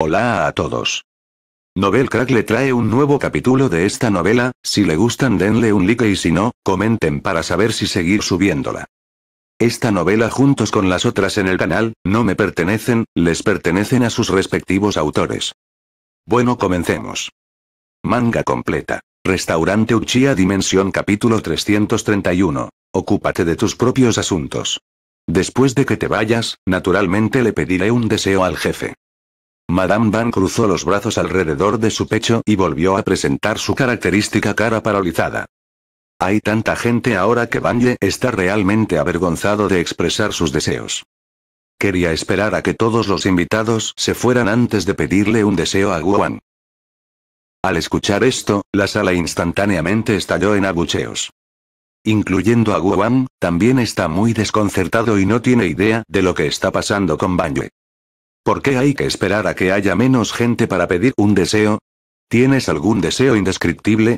Hola a todos. Novel Crack le trae un nuevo capítulo de esta novela, si le gustan denle un like y si no, comenten para saber si seguir subiéndola. Esta novela juntos con las otras en el canal, no me pertenecen, les pertenecen a sus respectivos autores. Bueno comencemos. Manga completa. Restaurante Uchiha Dimensión capítulo 331. Ocúpate de tus propios asuntos. Después de que te vayas, naturalmente le pediré un deseo al jefe. Madame Van cruzó los brazos alrededor de su pecho y volvió a presentar su característica cara paralizada. Hay tanta gente ahora que Ye está realmente avergonzado de expresar sus deseos. Quería esperar a que todos los invitados se fueran antes de pedirle un deseo a Wan. Al escuchar esto, la sala instantáneamente estalló en abucheos. Incluyendo a Wan, también está muy desconcertado y no tiene idea de lo que está pasando con Ye. ¿Por qué hay que esperar a que haya menos gente para pedir un deseo? ¿Tienes algún deseo indescriptible?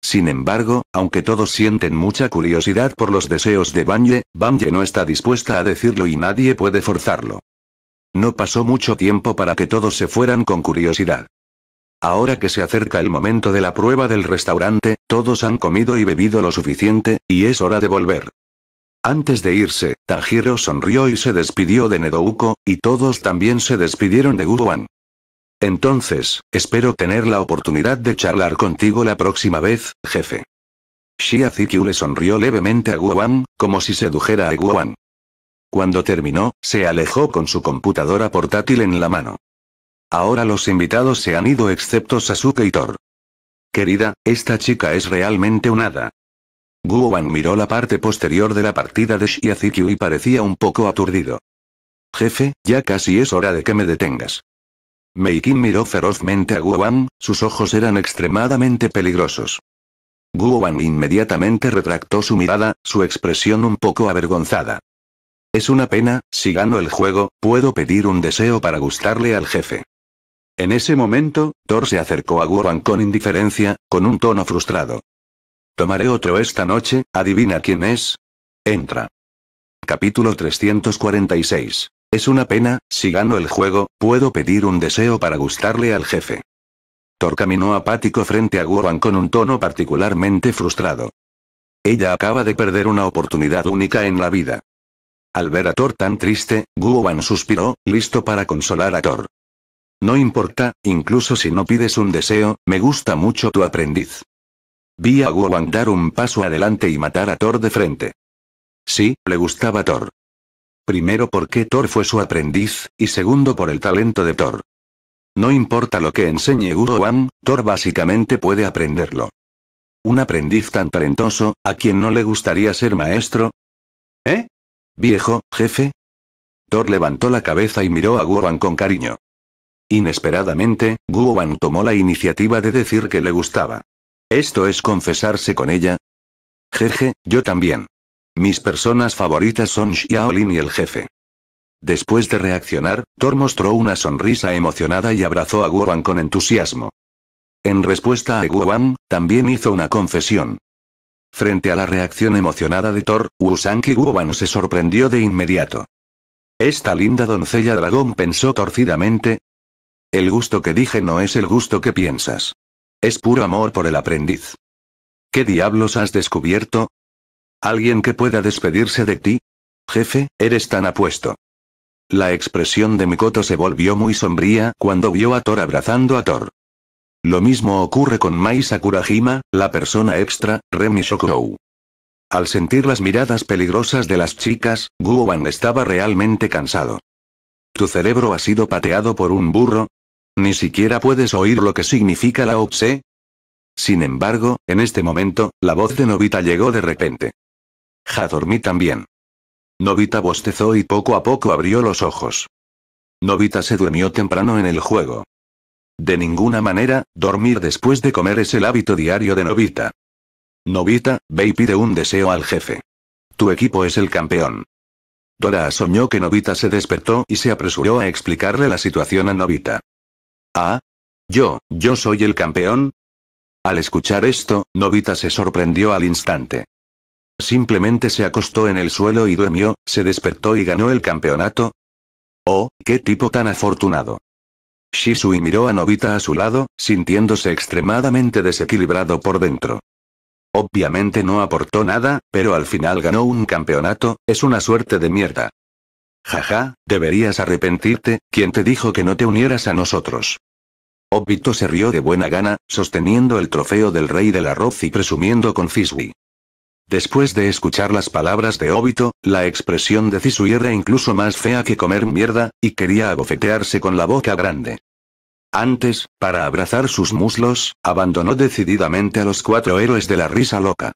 Sin embargo, aunque todos sienten mucha curiosidad por los deseos de Banye, Banye no está dispuesta a decirlo y nadie puede forzarlo. No pasó mucho tiempo para que todos se fueran con curiosidad. Ahora que se acerca el momento de la prueba del restaurante, todos han comido y bebido lo suficiente, y es hora de volver. Antes de irse, Tajiro sonrió y se despidió de Nedouko, y todos también se despidieron de Guruan. Entonces, espero tener la oportunidad de charlar contigo la próxima vez, jefe. Shia Zikyu le sonrió levemente a Guan, como si sedujera a Guwan Cuando terminó, se alejó con su computadora portátil en la mano. Ahora los invitados se han ido excepto Sasuke y Querida, esta chica es realmente un hada. Guowan miró la parte posterior de la partida de Shiazikyu y parecía un poco aturdido. Jefe, ya casi es hora de que me detengas. Meikin miró ferozmente a Guowan, sus ojos eran extremadamente peligrosos. Guowan inmediatamente retractó su mirada, su expresión un poco avergonzada. Es una pena, si gano el juego, puedo pedir un deseo para gustarle al jefe. En ese momento, Thor se acercó a Guowan con indiferencia, con un tono frustrado. Tomaré otro esta noche, adivina quién es. Entra. Capítulo 346. Es una pena, si gano el juego, puedo pedir un deseo para gustarle al jefe. Thor caminó apático frente a Wan con un tono particularmente frustrado. Ella acaba de perder una oportunidad única en la vida. Al ver a Thor tan triste, Wan suspiró, listo para consolar a Thor. No importa, incluso si no pides un deseo, me gusta mucho tu aprendiz. Vi a dar un paso adelante y matar a Thor de frente. Sí, le gustaba Thor. Primero porque Thor fue su aprendiz, y segundo por el talento de Thor. No importa lo que enseñe Wang, Thor básicamente puede aprenderlo. Un aprendiz tan talentoso, ¿a quien no le gustaría ser maestro? ¿Eh? Viejo, jefe. Thor levantó la cabeza y miró a Wang con cariño. Inesperadamente, Wang tomó la iniciativa de decir que le gustaba. Esto es confesarse con ella. Jeje, yo también. Mis personas favoritas son Xiaolin y el jefe. Después de reaccionar, Thor mostró una sonrisa emocionada y abrazó a Guoban con entusiasmo. En respuesta a Guoban, también hizo una confesión. Frente a la reacción emocionada de Thor, y Guoban se sorprendió de inmediato. Esta linda doncella dragón pensó torcidamente. El gusto que dije no es el gusto que piensas. Es puro amor por el aprendiz. ¿Qué diablos has descubierto? ¿Alguien que pueda despedirse de ti? Jefe, eres tan apuesto. La expresión de Mikoto se volvió muy sombría cuando vio a Thor abrazando a Thor. Lo mismo ocurre con Mai Sakurajima, la persona extra, Remi Shokou. Al sentir las miradas peligrosas de las chicas, Guoban estaba realmente cansado. Tu cerebro ha sido pateado por un burro, ni siquiera puedes oír lo que significa la OPSE. Sin embargo, en este momento, la voz de Novita llegó de repente. Ja dormí también. Novita bostezó y poco a poco abrió los ojos. Novita se durmió temprano en el juego. De ninguna manera, dormir después de comer es el hábito diario de Novita. Novita, ve y pide un deseo al jefe. Tu equipo es el campeón. Dora soñó que Novita se despertó y se apresuró a explicarle la situación a Novita. Ah. Yo, yo soy el campeón. Al escuchar esto, Novita se sorprendió al instante. Simplemente se acostó en el suelo y durmió, se despertó y ganó el campeonato. Oh, qué tipo tan afortunado. Shisui miró a Novita a su lado, sintiéndose extremadamente desequilibrado por dentro. Obviamente no aportó nada, pero al final ganó un campeonato, es una suerte de mierda. Jaja, deberías arrepentirte, ¿quién te dijo que no te unieras a nosotros? Obito se rió de buena gana, sosteniendo el trofeo del rey del arroz y presumiendo con Fiswi. Después de escuchar las palabras de Obito, la expresión de Cisui era incluso más fea que comer mierda, y quería abofetearse con la boca grande. Antes, para abrazar sus muslos, abandonó decididamente a los cuatro héroes de la risa loca.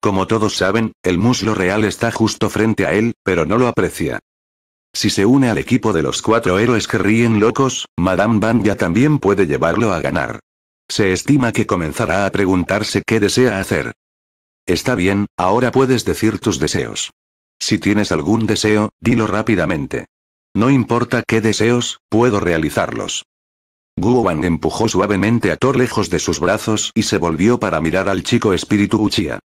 Como todos saben, el muslo real está justo frente a él, pero no lo aprecia. Si se une al equipo de los cuatro héroes que ríen locos, Madame ya también puede llevarlo a ganar. Se estima que comenzará a preguntarse qué desea hacer. Está bien, ahora puedes decir tus deseos. Si tienes algún deseo, dilo rápidamente. No importa qué deseos, puedo realizarlos. Guoban empujó suavemente a Thor lejos de sus brazos y se volvió para mirar al chico espíritu Uchiha.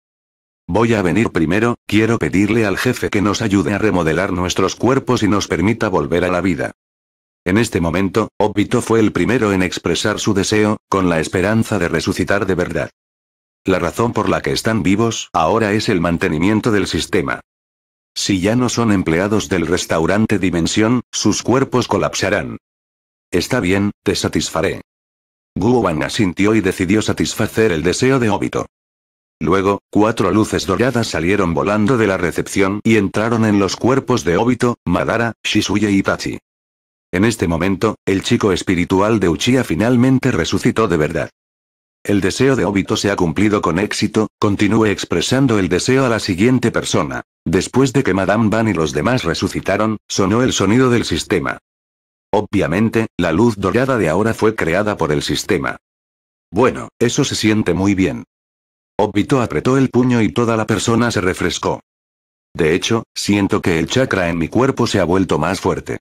Voy a venir primero, quiero pedirle al jefe que nos ayude a remodelar nuestros cuerpos y nos permita volver a la vida. En este momento, Obito fue el primero en expresar su deseo, con la esperanza de resucitar de verdad. La razón por la que están vivos ahora es el mantenimiento del sistema. Si ya no son empleados del restaurante Dimensión, sus cuerpos colapsarán. Está bien, te satisfaré. Guoban asintió y decidió satisfacer el deseo de Obito. Luego, cuatro luces doradas salieron volando de la recepción y entraron en los cuerpos de Obito, Madara, Shisuya y Tachi. En este momento, el chico espiritual de Uchiha finalmente resucitó de verdad. El deseo de Obito se ha cumplido con éxito, continúe expresando el deseo a la siguiente persona. Después de que Madame Van y los demás resucitaron, sonó el sonido del sistema. Obviamente, la luz dorada de ahora fue creada por el sistema. Bueno, eso se siente muy bien. Obito apretó el puño y toda la persona se refrescó. De hecho, siento que el chakra en mi cuerpo se ha vuelto más fuerte.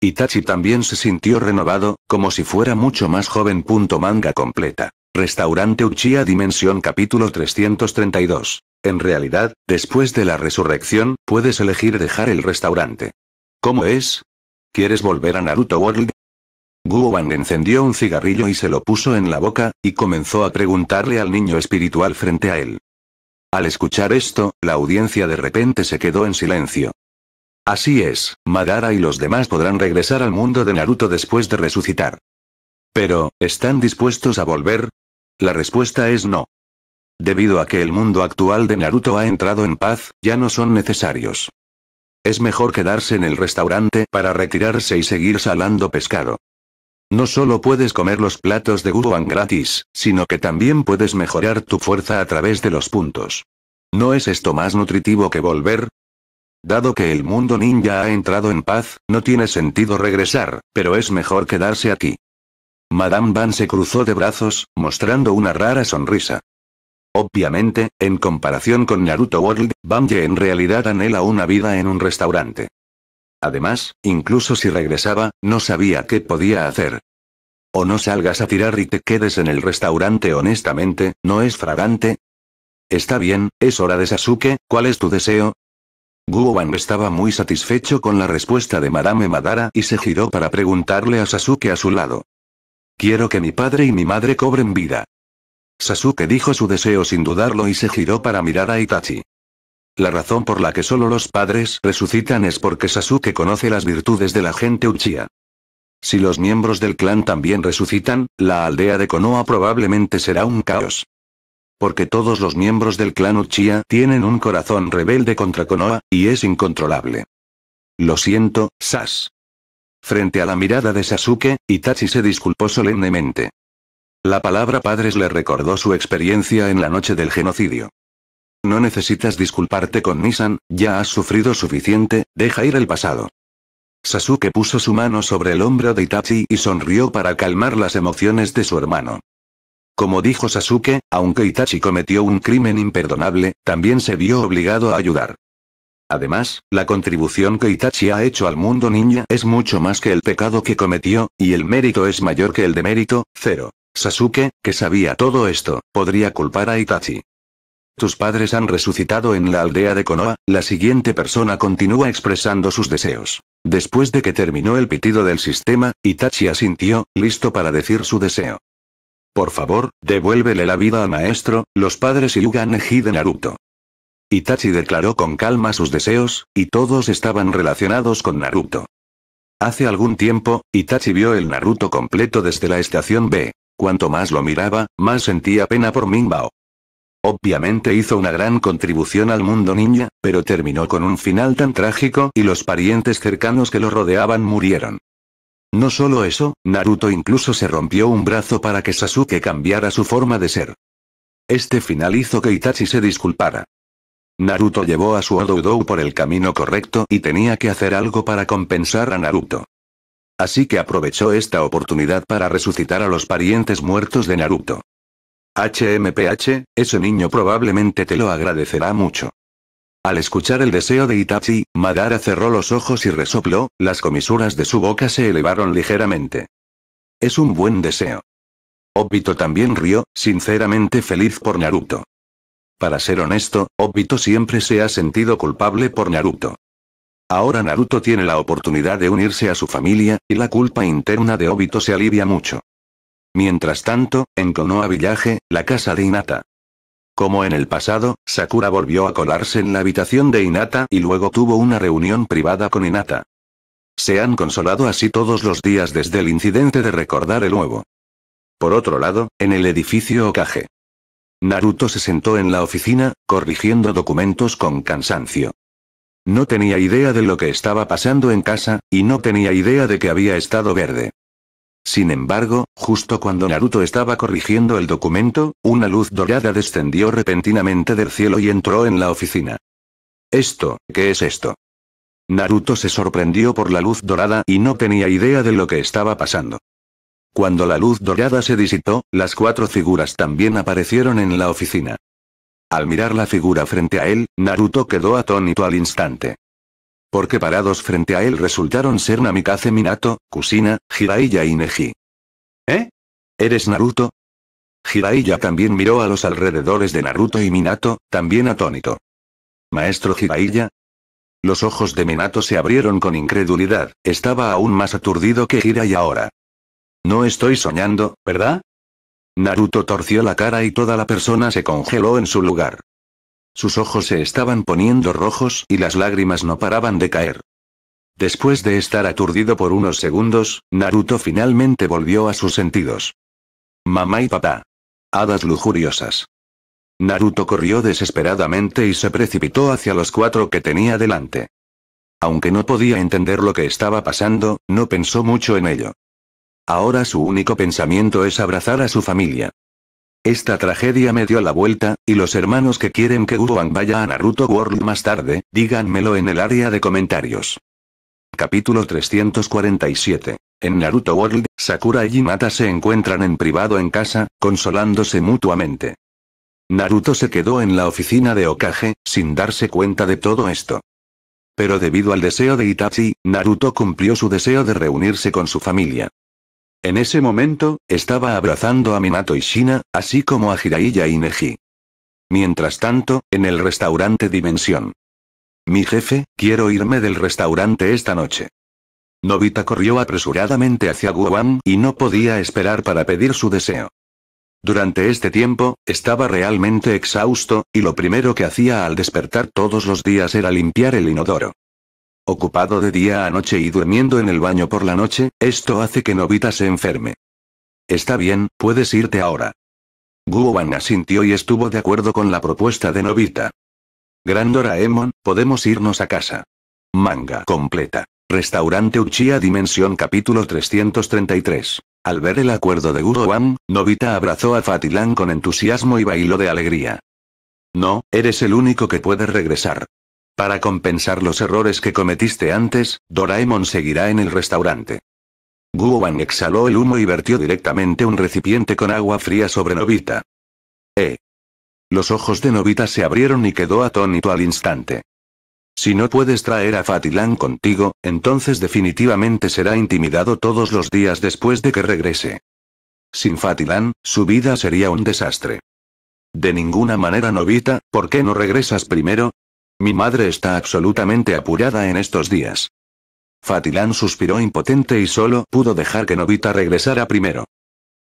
Itachi también se sintió renovado, como si fuera mucho más joven. manga completa. Restaurante Uchiha Dimensión capítulo 332. En realidad, después de la resurrección, puedes elegir dejar el restaurante. ¿Cómo es? ¿Quieres volver a Naruto World? Guo encendió un cigarrillo y se lo puso en la boca, y comenzó a preguntarle al niño espiritual frente a él. Al escuchar esto, la audiencia de repente se quedó en silencio. Así es, Madara y los demás podrán regresar al mundo de Naruto después de resucitar. Pero, ¿están dispuestos a volver? La respuesta es no. Debido a que el mundo actual de Naruto ha entrado en paz, ya no son necesarios. Es mejor quedarse en el restaurante para retirarse y seguir salando pescado. No solo puedes comer los platos de Guguan gratis, sino que también puedes mejorar tu fuerza a través de los puntos. ¿No es esto más nutritivo que volver? Dado que el mundo ninja ha entrado en paz, no tiene sentido regresar, pero es mejor quedarse aquí. Madame Van se cruzó de brazos, mostrando una rara sonrisa. Obviamente, en comparación con Naruto World, Banje en realidad anhela una vida en un restaurante. Además, incluso si regresaba, no sabía qué podía hacer. O no salgas a tirar y te quedes en el restaurante honestamente, ¿no es fragante? Está bien, es hora de Sasuke, ¿cuál es tu deseo? Gouban estaba muy satisfecho con la respuesta de Madame Madara y se giró para preguntarle a Sasuke a su lado. Quiero que mi padre y mi madre cobren vida. Sasuke dijo su deseo sin dudarlo y se giró para mirar a Itachi. La razón por la que solo los padres resucitan es porque Sasuke conoce las virtudes de la gente Uchiha. Si los miembros del clan también resucitan, la aldea de Konoha probablemente será un caos. Porque todos los miembros del clan Uchiha tienen un corazón rebelde contra Konoha, y es incontrolable. Lo siento, Sas. Frente a la mirada de Sasuke, Itachi se disculpó solemnemente. La palabra padres le recordó su experiencia en la noche del genocidio. No necesitas disculparte con Nisan, ya has sufrido suficiente, deja ir el pasado. Sasuke puso su mano sobre el hombro de Itachi y sonrió para calmar las emociones de su hermano. Como dijo Sasuke, aunque Itachi cometió un crimen imperdonable, también se vio obligado a ayudar. Además, la contribución que Itachi ha hecho al mundo ninja es mucho más que el pecado que cometió, y el mérito es mayor que el demérito, cero. Sasuke, que sabía todo esto, podría culpar a Itachi. Tus padres han resucitado en la aldea de Konoha, la siguiente persona continúa expresando sus deseos. Después de que terminó el pitido del sistema, Itachi asintió, listo para decir su deseo. Por favor, devuélvele la vida a maestro, los padres y Yuga de Naruto. Itachi declaró con calma sus deseos, y todos estaban relacionados con Naruto. Hace algún tiempo, Itachi vio el Naruto completo desde la estación B. Cuanto más lo miraba, más sentía pena por Mingbao. Obviamente hizo una gran contribución al mundo ninja, pero terminó con un final tan trágico y los parientes cercanos que lo rodeaban murieron. No solo eso, Naruto incluso se rompió un brazo para que Sasuke cambiara su forma de ser. Este final hizo que Itachi se disculpara. Naruto llevó a su Odou por el camino correcto y tenía que hacer algo para compensar a Naruto. Así que aprovechó esta oportunidad para resucitar a los parientes muertos de Naruto. HMPH, ese niño probablemente te lo agradecerá mucho. Al escuchar el deseo de Itachi, Madara cerró los ojos y resopló, las comisuras de su boca se elevaron ligeramente. Es un buen deseo. Obito también rió, sinceramente feliz por Naruto. Para ser honesto, Obito siempre se ha sentido culpable por Naruto. Ahora Naruto tiene la oportunidad de unirse a su familia, y la culpa interna de Obito se alivia mucho. Mientras tanto, en Konoha Villaje, la casa de Inata. Como en el pasado, Sakura volvió a colarse en la habitación de Inata y luego tuvo una reunión privada con Inata. Se han consolado así todos los días desde el incidente de recordar el huevo. Por otro lado, en el edificio Okage. Naruto se sentó en la oficina, corrigiendo documentos con cansancio. No tenía idea de lo que estaba pasando en casa, y no tenía idea de que había estado verde. Sin embargo, justo cuando Naruto estaba corrigiendo el documento, una luz dorada descendió repentinamente del cielo y entró en la oficina. ¿Esto, qué es esto? Naruto se sorprendió por la luz dorada y no tenía idea de lo que estaba pasando. Cuando la luz dorada se disipó, las cuatro figuras también aparecieron en la oficina. Al mirar la figura frente a él, Naruto quedó atónito al instante porque parados frente a él resultaron ser Namikaze Minato, Kusina, Jiraiya y Neji. ¿Eh? ¿Eres Naruto? Jiraiya también miró a los alrededores de Naruto y Minato, también atónito. Maestro Jiraiya, los ojos de Minato se abrieron con incredulidad, estaba aún más aturdido que Jiraiya ahora. No estoy soñando, ¿verdad? Naruto torció la cara y toda la persona se congeló en su lugar. Sus ojos se estaban poniendo rojos y las lágrimas no paraban de caer. Después de estar aturdido por unos segundos, Naruto finalmente volvió a sus sentidos. Mamá y papá. Hadas lujuriosas. Naruto corrió desesperadamente y se precipitó hacia los cuatro que tenía delante. Aunque no podía entender lo que estaba pasando, no pensó mucho en ello. Ahora su único pensamiento es abrazar a su familia. Esta tragedia me dio la vuelta, y los hermanos que quieren que Uroan vaya a Naruto World más tarde, díganmelo en el área de comentarios. Capítulo 347. En Naruto World, Sakura y Hinata se encuentran en privado en casa, consolándose mutuamente. Naruto se quedó en la oficina de Okage, sin darse cuenta de todo esto. Pero debido al deseo de Itachi, Naruto cumplió su deseo de reunirse con su familia. En ese momento, estaba abrazando a Minato y Shina, así como a Jiraiya y Neji. Mientras tanto, en el restaurante Dimensión. Mi jefe, quiero irme del restaurante esta noche. Novita corrió apresuradamente hacia Guam y no podía esperar para pedir su deseo. Durante este tiempo, estaba realmente exhausto, y lo primero que hacía al despertar todos los días era limpiar el inodoro. Ocupado de día a noche y durmiendo en el baño por la noche, esto hace que Novita se enferme. Está bien, puedes irte ahora. Wan asintió y estuvo de acuerdo con la propuesta de Novita. Grandora Emon, podemos irnos a casa. Manga completa. Restaurante Uchiha Dimensión capítulo 333. Al ver el acuerdo de Wan, Novita abrazó a Fatilán con entusiasmo y bailó de alegría. No, eres el único que puede regresar. Para compensar los errores que cometiste antes, Doraemon seguirá en el restaurante. Guoban exhaló el humo y vertió directamente un recipiente con agua fría sobre Novita. Eh. Los ojos de Novita se abrieron y quedó atónito al instante. Si no puedes traer a Fatilán contigo, entonces definitivamente será intimidado todos los días después de que regrese. Sin Fatilán, su vida sería un desastre. De ninguna manera, Novita, ¿por qué no regresas primero? Mi madre está absolutamente apurada en estos días. Fatilán suspiró impotente y solo pudo dejar que Novita regresara primero.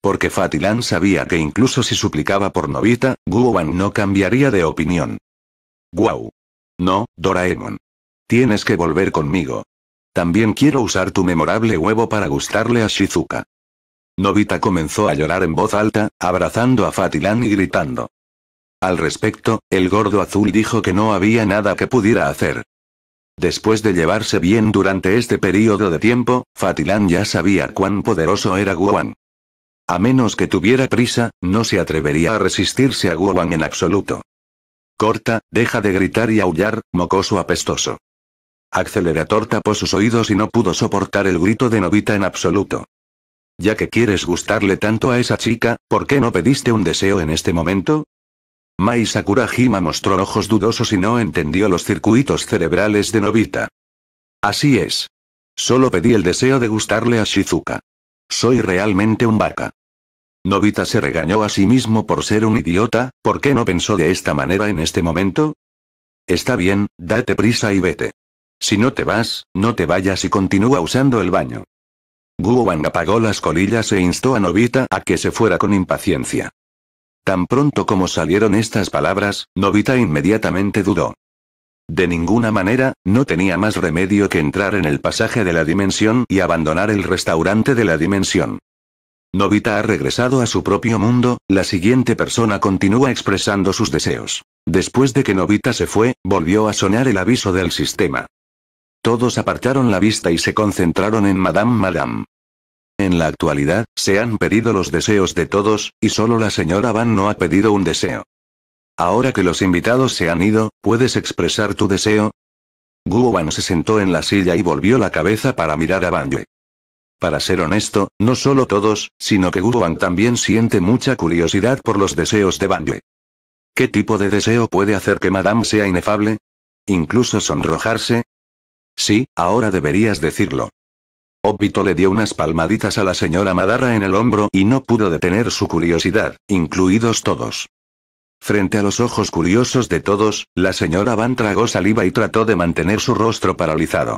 Porque Fatilán sabía que incluso si suplicaba por Novita, Guowan no cambiaría de opinión. Guau. No, Doraemon. Tienes que volver conmigo. También quiero usar tu memorable huevo para gustarle a Shizuka. Novita comenzó a llorar en voz alta, abrazando a Fatilán y gritando. Al respecto, el gordo azul dijo que no había nada que pudiera hacer. Después de llevarse bien durante este periodo de tiempo, Fatilán ya sabía cuán poderoso era Guan. A menos que tuviera prisa, no se atrevería a resistirse a Guan en absoluto. Corta, deja de gritar y aullar, mocoso apestoso. Accelerator tapó sus oídos y no pudo soportar el grito de Novita en absoluto. Ya que quieres gustarle tanto a esa chica, ¿por qué no pediste un deseo en este momento? Mai Sakurajima mostró ojos dudosos y no entendió los circuitos cerebrales de Novita. Así es. Solo pedí el deseo de gustarle a Shizuka. Soy realmente un vaca. Novita se regañó a sí mismo por ser un idiota, ¿por qué no pensó de esta manera en este momento? Está bien, date prisa y vete. Si no te vas, no te vayas y continúa usando el baño. Guowang apagó las colillas e instó a Novita a que se fuera con impaciencia. Tan pronto como salieron estas palabras, Novita inmediatamente dudó. De ninguna manera, no tenía más remedio que entrar en el pasaje de la dimensión y abandonar el restaurante de la dimensión. Novita ha regresado a su propio mundo, la siguiente persona continúa expresando sus deseos. Después de que Novita se fue, volvió a sonar el aviso del sistema. Todos apartaron la vista y se concentraron en Madame Madame. En la actualidad, se han pedido los deseos de todos, y solo la señora Van no ha pedido un deseo. Ahora que los invitados se han ido, ¿puedes expresar tu deseo? Guo Wan se sentó en la silla y volvió la cabeza para mirar a Ban Yue. Para ser honesto, no solo todos, sino que Guo Wan también siente mucha curiosidad por los deseos de Ban Yue. ¿Qué tipo de deseo puede hacer que Madame sea inefable? ¿Incluso sonrojarse? Sí, ahora deberías decirlo. Obito le dio unas palmaditas a la señora Madara en el hombro y no pudo detener su curiosidad, incluidos todos. Frente a los ojos curiosos de todos, la señora Van tragó saliva y trató de mantener su rostro paralizado.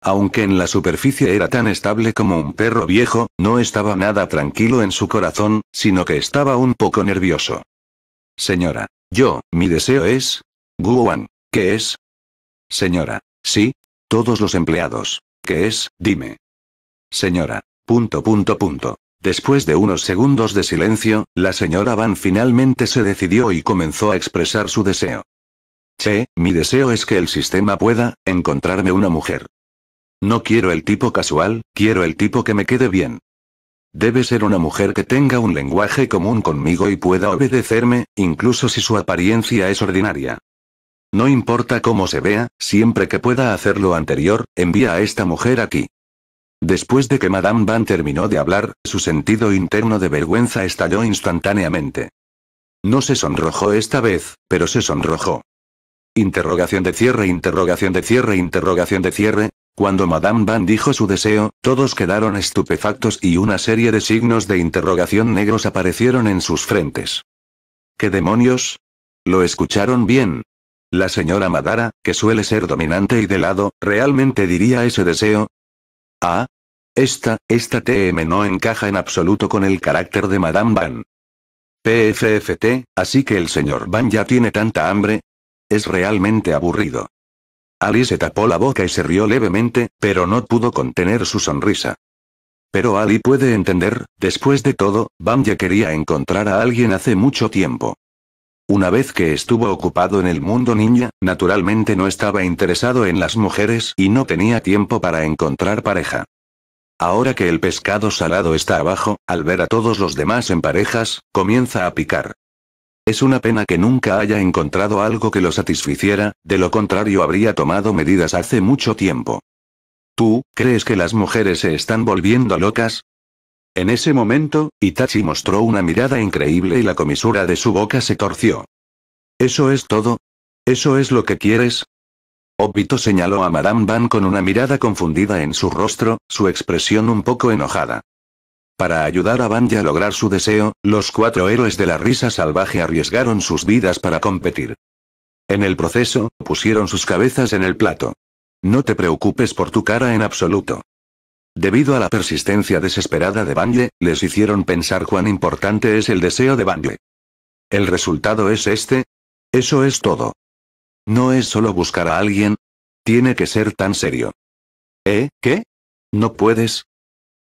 Aunque en la superficie era tan estable como un perro viejo, no estaba nada tranquilo en su corazón, sino que estaba un poco nervioso. Señora. Yo, mi deseo es... Guan. ¿Qué es? Señora. Sí. Todos los empleados. ¿Qué es? Dime. Señora. Punto punto punto. Después de unos segundos de silencio, la señora Van finalmente se decidió y comenzó a expresar su deseo. Che, mi deseo es que el sistema pueda, encontrarme una mujer. No quiero el tipo casual, quiero el tipo que me quede bien. Debe ser una mujer que tenga un lenguaje común conmigo y pueda obedecerme, incluso si su apariencia es ordinaria. No importa cómo se vea, siempre que pueda hacer lo anterior, envía a esta mujer aquí. Después de que Madame Van terminó de hablar, su sentido interno de vergüenza estalló instantáneamente. No se sonrojó esta vez, pero se sonrojó. Interrogación de cierre, interrogación de cierre, interrogación de cierre. Cuando Madame Van dijo su deseo, todos quedaron estupefactos y una serie de signos de interrogación negros aparecieron en sus frentes. ¿Qué demonios? ¿Lo escucharon bien? La señora Madara, que suele ser dominante y de lado, ¿realmente diría ese deseo? Ah, esta, esta TM no encaja en absoluto con el carácter de Madame Van. PFFT, así que el señor Van ya tiene tanta hambre. Es realmente aburrido. Ali se tapó la boca y se rió levemente, pero no pudo contener su sonrisa. Pero Ali puede entender, después de todo, Van ya quería encontrar a alguien hace mucho tiempo. Una vez que estuvo ocupado en el mundo niña, naturalmente no estaba interesado en las mujeres y no tenía tiempo para encontrar pareja. Ahora que el pescado salado está abajo, al ver a todos los demás en parejas, comienza a picar. Es una pena que nunca haya encontrado algo que lo satisficiera, de lo contrario habría tomado medidas hace mucho tiempo. ¿Tú, crees que las mujeres se están volviendo locas? En ese momento, Itachi mostró una mirada increíble y la comisura de su boca se torció. ¿Eso es todo? ¿Eso es lo que quieres? Obito señaló a Madame Van con una mirada confundida en su rostro, su expresión un poco enojada. Para ayudar a Vanya a lograr su deseo, los cuatro héroes de la risa salvaje arriesgaron sus vidas para competir. En el proceso, pusieron sus cabezas en el plato. No te preocupes por tu cara en absoluto. Debido a la persistencia desesperada de Banye, les hicieron pensar cuán importante es el deseo de Banye. El resultado es este. Eso es todo. No es solo buscar a alguien. Tiene que ser tan serio. ¿Eh? ¿Qué? ¿No puedes?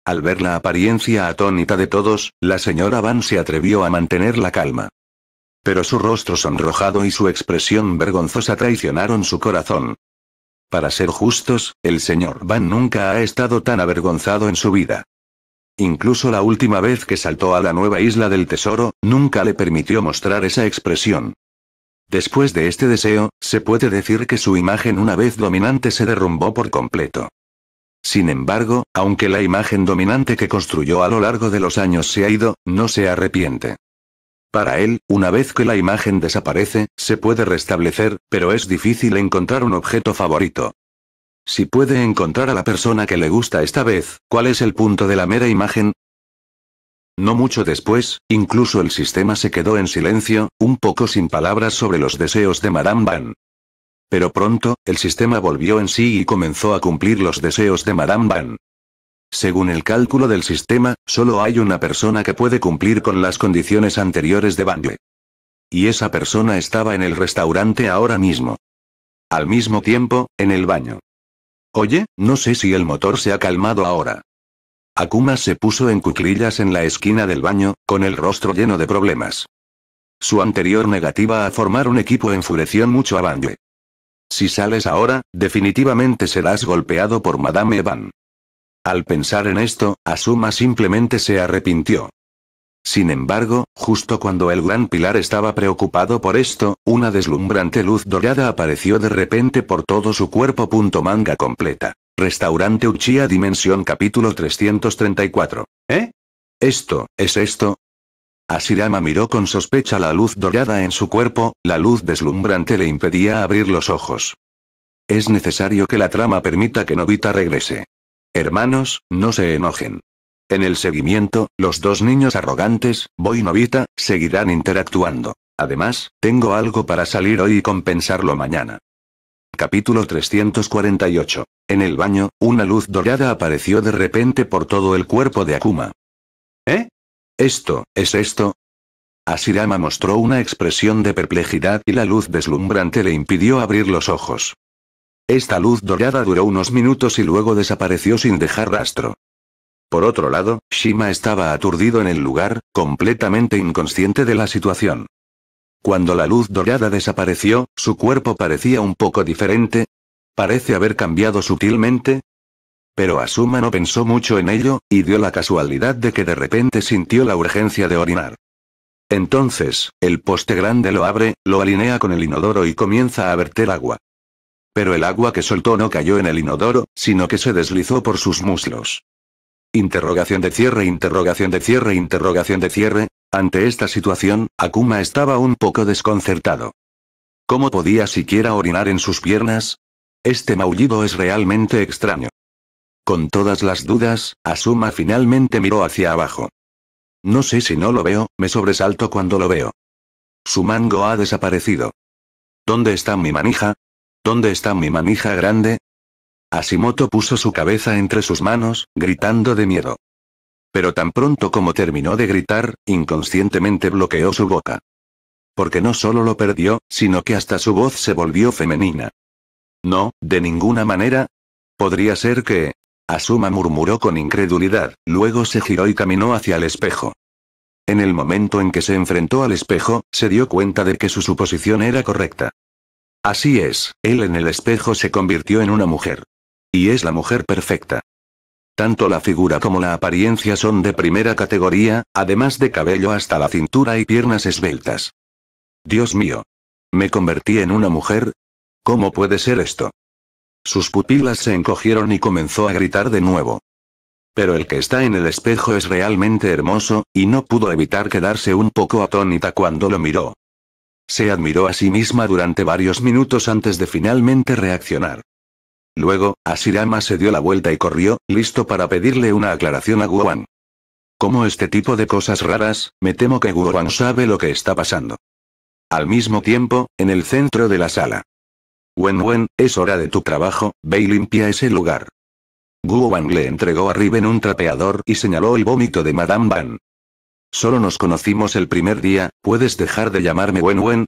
Al ver la apariencia atónita de todos, la señora Van se atrevió a mantener la calma. Pero su rostro sonrojado y su expresión vergonzosa traicionaron su corazón. Para ser justos, el señor Van nunca ha estado tan avergonzado en su vida. Incluso la última vez que saltó a la nueva isla del tesoro, nunca le permitió mostrar esa expresión. Después de este deseo, se puede decir que su imagen una vez dominante se derrumbó por completo. Sin embargo, aunque la imagen dominante que construyó a lo largo de los años se ha ido, no se arrepiente. Para él, una vez que la imagen desaparece, se puede restablecer, pero es difícil encontrar un objeto favorito. Si puede encontrar a la persona que le gusta esta vez, ¿cuál es el punto de la mera imagen? No mucho después, incluso el sistema se quedó en silencio, un poco sin palabras sobre los deseos de Madame Van. Pero pronto, el sistema volvió en sí y comenzó a cumplir los deseos de Madame Van. Según el cálculo del sistema, solo hay una persona que puede cumplir con las condiciones anteriores de Bangle. Y esa persona estaba en el restaurante ahora mismo. Al mismo tiempo, en el baño. Oye, no sé si el motor se ha calmado ahora. Akuma se puso en cuclillas en la esquina del baño, con el rostro lleno de problemas. Su anterior negativa a formar un equipo enfureció mucho a Bangue. Si sales ahora, definitivamente serás golpeado por Madame Evan. Al pensar en esto, Asuma simplemente se arrepintió. Sin embargo, justo cuando el gran pilar estaba preocupado por esto, una deslumbrante luz dorada apareció de repente por todo su cuerpo. manga completa. Restaurante Uchiha Dimensión capítulo 334. ¿Eh? ¿Esto, es esto? Asirama miró con sospecha la luz dorada en su cuerpo, la luz deslumbrante le impedía abrir los ojos. Es necesario que la trama permita que Novita regrese. Hermanos, no se enojen. En el seguimiento, los dos niños arrogantes, Boy Novita, seguirán interactuando. Además, tengo algo para salir hoy y compensarlo mañana. Capítulo 348. En el baño, una luz dorada apareció de repente por todo el cuerpo de Akuma. ¿Eh? ¿Esto, es esto? Asirama mostró una expresión de perplejidad y la luz deslumbrante le impidió abrir los ojos. Esta luz dorada duró unos minutos y luego desapareció sin dejar rastro. Por otro lado, Shima estaba aturdido en el lugar, completamente inconsciente de la situación. Cuando la luz dorada desapareció, su cuerpo parecía un poco diferente. Parece haber cambiado sutilmente. Pero Asuma no pensó mucho en ello, y dio la casualidad de que de repente sintió la urgencia de orinar. Entonces, el poste grande lo abre, lo alinea con el inodoro y comienza a verter agua. Pero el agua que soltó no cayó en el inodoro, sino que se deslizó por sus muslos. Interrogación de cierre, interrogación de cierre, interrogación de cierre. Ante esta situación, Akuma estaba un poco desconcertado. ¿Cómo podía siquiera orinar en sus piernas? Este maullido es realmente extraño. Con todas las dudas, Asuma finalmente miró hacia abajo. No sé si no lo veo, me sobresalto cuando lo veo. Su mango ha desaparecido. ¿Dónde está mi manija? ¿Dónde está mi manija grande? Asimoto puso su cabeza entre sus manos, gritando de miedo. Pero tan pronto como terminó de gritar, inconscientemente bloqueó su boca. Porque no solo lo perdió, sino que hasta su voz se volvió femenina. No, de ninguna manera. Podría ser que... Asuma murmuró con incredulidad, luego se giró y caminó hacia el espejo. En el momento en que se enfrentó al espejo, se dio cuenta de que su suposición era correcta. Así es, él en el espejo se convirtió en una mujer. Y es la mujer perfecta. Tanto la figura como la apariencia son de primera categoría, además de cabello hasta la cintura y piernas esbeltas. Dios mío. ¿Me convertí en una mujer? ¿Cómo puede ser esto? Sus pupilas se encogieron y comenzó a gritar de nuevo. Pero el que está en el espejo es realmente hermoso, y no pudo evitar quedarse un poco atónita cuando lo miró. Se admiró a sí misma durante varios minutos antes de finalmente reaccionar. Luego, Asirama se dio la vuelta y corrió, listo para pedirle una aclaración a Guowan. Como este tipo de cosas raras, me temo que Guowan sabe lo que está pasando. Al mismo tiempo, en el centro de la sala. Wen Wen, es hora de tu trabajo, ve y limpia ese lugar. Guowan le entregó a Riven un trapeador y señaló el vómito de Madame Van. Solo nos conocimos el primer día, puedes dejar de llamarme Wen Wen,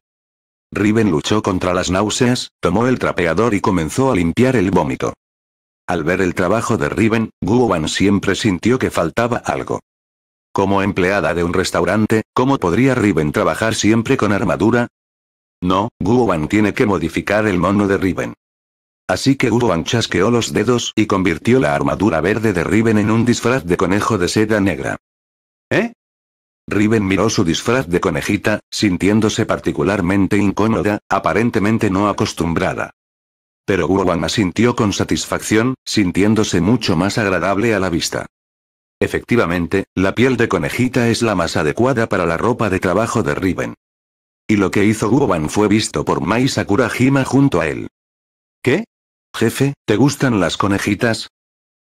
Riven luchó contra las náuseas, tomó el trapeador y comenzó a limpiar el vómito. Al ver el trabajo de Riven, Guoban siempre sintió que faltaba algo. Como empleada de un restaurante, ¿cómo podría Riven trabajar siempre con armadura? No, Guoban tiene que modificar el mono de Riven. Así que Guoban chasqueó los dedos y convirtió la armadura verde de Riven en un disfraz de conejo de seda negra. ¿Eh? Riven miró su disfraz de conejita, sintiéndose particularmente incómoda, aparentemente no acostumbrada. Pero la asintió con satisfacción, sintiéndose mucho más agradable a la vista. Efectivamente, la piel de conejita es la más adecuada para la ropa de trabajo de Riven. Y lo que hizo Guban fue visto por Mai Sakurajima junto a él. ¿Qué? Jefe, ¿te gustan las conejitas?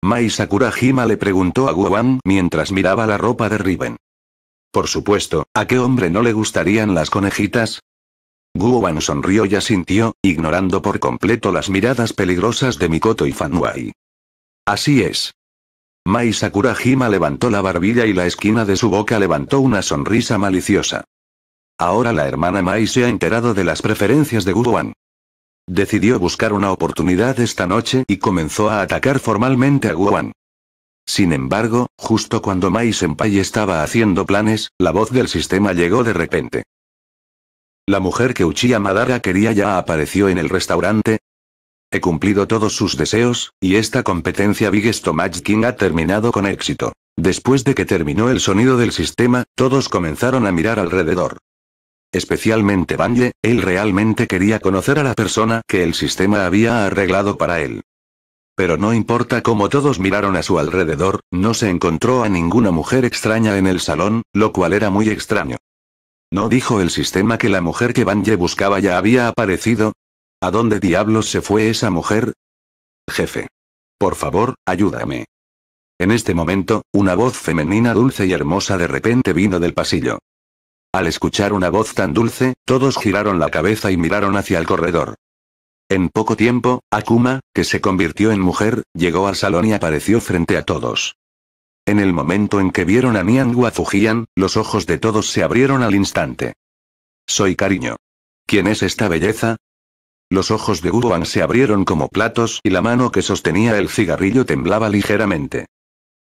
Mai Sakurajima le preguntó a Guban mientras miraba la ropa de Riven. Por supuesto, ¿a qué hombre no le gustarían las conejitas? Guowan sonrió y asintió, ignorando por completo las miradas peligrosas de Mikoto y Fanwai. Así es. Mai Sakurajima levantó la barbilla y la esquina de su boca levantó una sonrisa maliciosa. Ahora la hermana Mai se ha enterado de las preferencias de Guowan. Decidió buscar una oportunidad esta noche y comenzó a atacar formalmente a Guowan. Sin embargo, justo cuando Mai Senpai estaba haciendo planes, la voz del sistema llegó de repente. La mujer que Uchiha Madara quería ya apareció en el restaurante. He cumplido todos sus deseos, y esta competencia big Stomach King ha terminado con éxito. Después de que terminó el sonido del sistema, todos comenzaron a mirar alrededor. Especialmente Banye, él realmente quería conocer a la persona que el sistema había arreglado para él. Pero no importa cómo todos miraron a su alrededor, no se encontró a ninguna mujer extraña en el salón, lo cual era muy extraño. ¿No dijo el sistema que la mujer que Banje buscaba ya había aparecido? ¿A dónde diablos se fue esa mujer? Jefe. Por favor, ayúdame. En este momento, una voz femenina dulce y hermosa de repente vino del pasillo. Al escuchar una voz tan dulce, todos giraron la cabeza y miraron hacia el corredor. En poco tiempo, Akuma, que se convirtió en mujer, llegó al salón y apareció frente a todos. En el momento en que vieron a Niangua Fujian, los ojos de todos se abrieron al instante. Soy cariño. ¿Quién es esta belleza? Los ojos de Guruan se abrieron como platos y la mano que sostenía el cigarrillo temblaba ligeramente.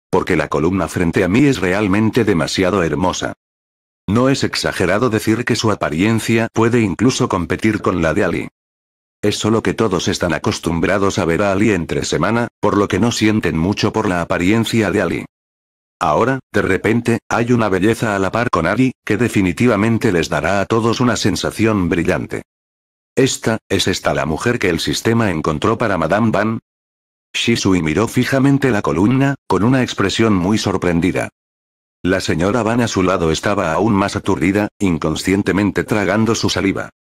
Porque la columna frente a mí es realmente demasiado hermosa. No es exagerado decir que su apariencia puede incluso competir con la de Ali. Es solo que todos están acostumbrados a ver a Ali entre semana, por lo que no sienten mucho por la apariencia de Ali. Ahora, de repente, hay una belleza a la par con Ali, que definitivamente les dará a todos una sensación brillante. Esta, ¿es esta la mujer que el sistema encontró para Madame Van? Shisui miró fijamente la columna, con una expresión muy sorprendida. La señora Van a su lado estaba aún más aturdida, inconscientemente tragando su saliva.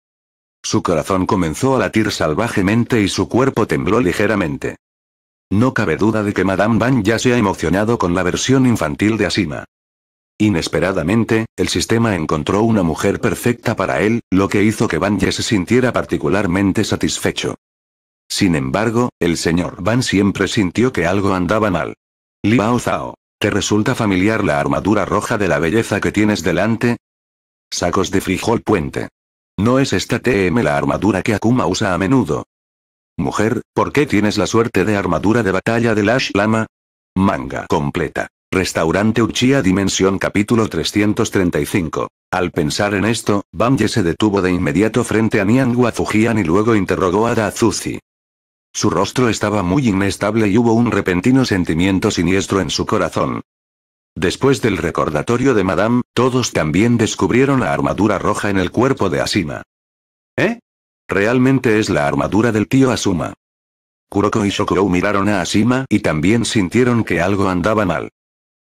Su corazón comenzó a latir salvajemente y su cuerpo tembló ligeramente. No cabe duda de que Madame Van ya se ha emocionado con la versión infantil de Asima. Inesperadamente, el sistema encontró una mujer perfecta para él, lo que hizo que Van se sintiera particularmente satisfecho. Sin embargo, el señor Van siempre sintió que algo andaba mal. Bao Zhao, ¿te resulta familiar la armadura roja de la belleza que tienes delante? Sacos de frijol puente. No es esta TM la armadura que Akuma usa a menudo. Mujer, ¿por qué tienes la suerte de armadura de batalla de Lash Lama? Manga completa. Restaurante Uchiha Dimensión capítulo 335. Al pensar en esto, Banje se detuvo de inmediato frente a Nian Fujian y luego interrogó a Dazuzi. Su rostro estaba muy inestable y hubo un repentino sentimiento siniestro en su corazón. Después del recordatorio de Madame, todos también descubrieron la armadura roja en el cuerpo de Asima. ¿Eh? Realmente es la armadura del tío Asuma. Kuroko y Shokuro miraron a Asima y también sintieron que algo andaba mal.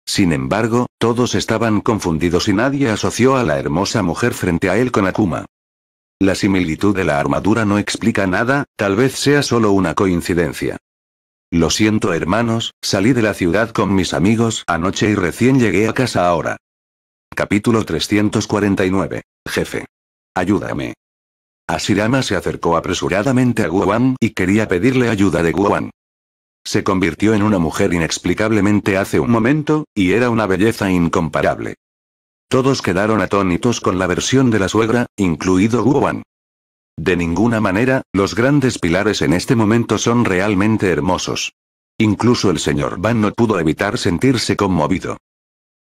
Sin embargo, todos estaban confundidos y nadie asoció a la hermosa mujer frente a él con Akuma. La similitud de la armadura no explica nada, tal vez sea solo una coincidencia. Lo siento hermanos, salí de la ciudad con mis amigos anoche y recién llegué a casa ahora. Capítulo 349. Jefe. Ayúdame. Asirama se acercó apresuradamente a Guan y quería pedirle ayuda de Guan. Se convirtió en una mujer inexplicablemente hace un momento, y era una belleza incomparable. Todos quedaron atónitos con la versión de la suegra, incluido Guan. De ninguna manera, los grandes pilares en este momento son realmente hermosos. Incluso el señor Van no pudo evitar sentirse conmovido.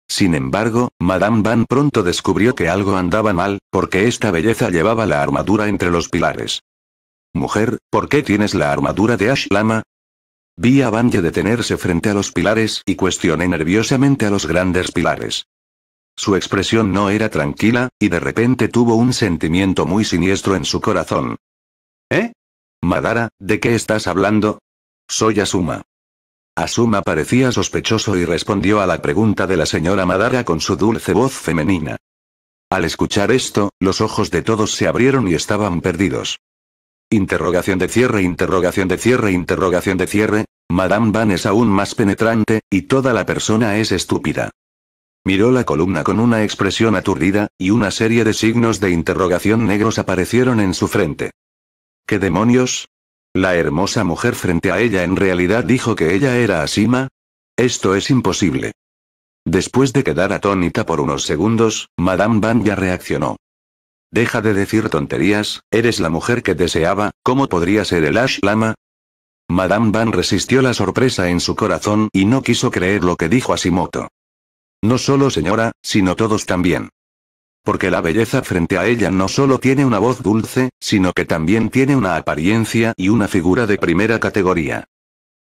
Sin embargo, Madame Van pronto descubrió que algo andaba mal, porque esta belleza llevaba la armadura entre los pilares. Mujer, ¿por qué tienes la armadura de Lama? Vi a Van detenerse frente a los pilares y cuestioné nerviosamente a los grandes pilares. Su expresión no era tranquila, y de repente tuvo un sentimiento muy siniestro en su corazón. ¿Eh? Madara, ¿de qué estás hablando? Soy Asuma. Asuma parecía sospechoso y respondió a la pregunta de la señora Madara con su dulce voz femenina. Al escuchar esto, los ojos de todos se abrieron y estaban perdidos. Interrogación de cierre, interrogación de cierre, interrogación de cierre. Madame Van es aún más penetrante, y toda la persona es estúpida. Miró la columna con una expresión aturdida, y una serie de signos de interrogación negros aparecieron en su frente. ¿Qué demonios? La hermosa mujer frente a ella en realidad dijo que ella era Asima. Esto es imposible. Después de quedar atónita por unos segundos, Madame Van ya reaccionó. Deja de decir tonterías, eres la mujer que deseaba, ¿cómo podría ser el Ash Lama? Madame Van resistió la sorpresa en su corazón y no quiso creer lo que dijo Asimoto. No solo señora, sino todos también. Porque la belleza frente a ella no solo tiene una voz dulce, sino que también tiene una apariencia y una figura de primera categoría.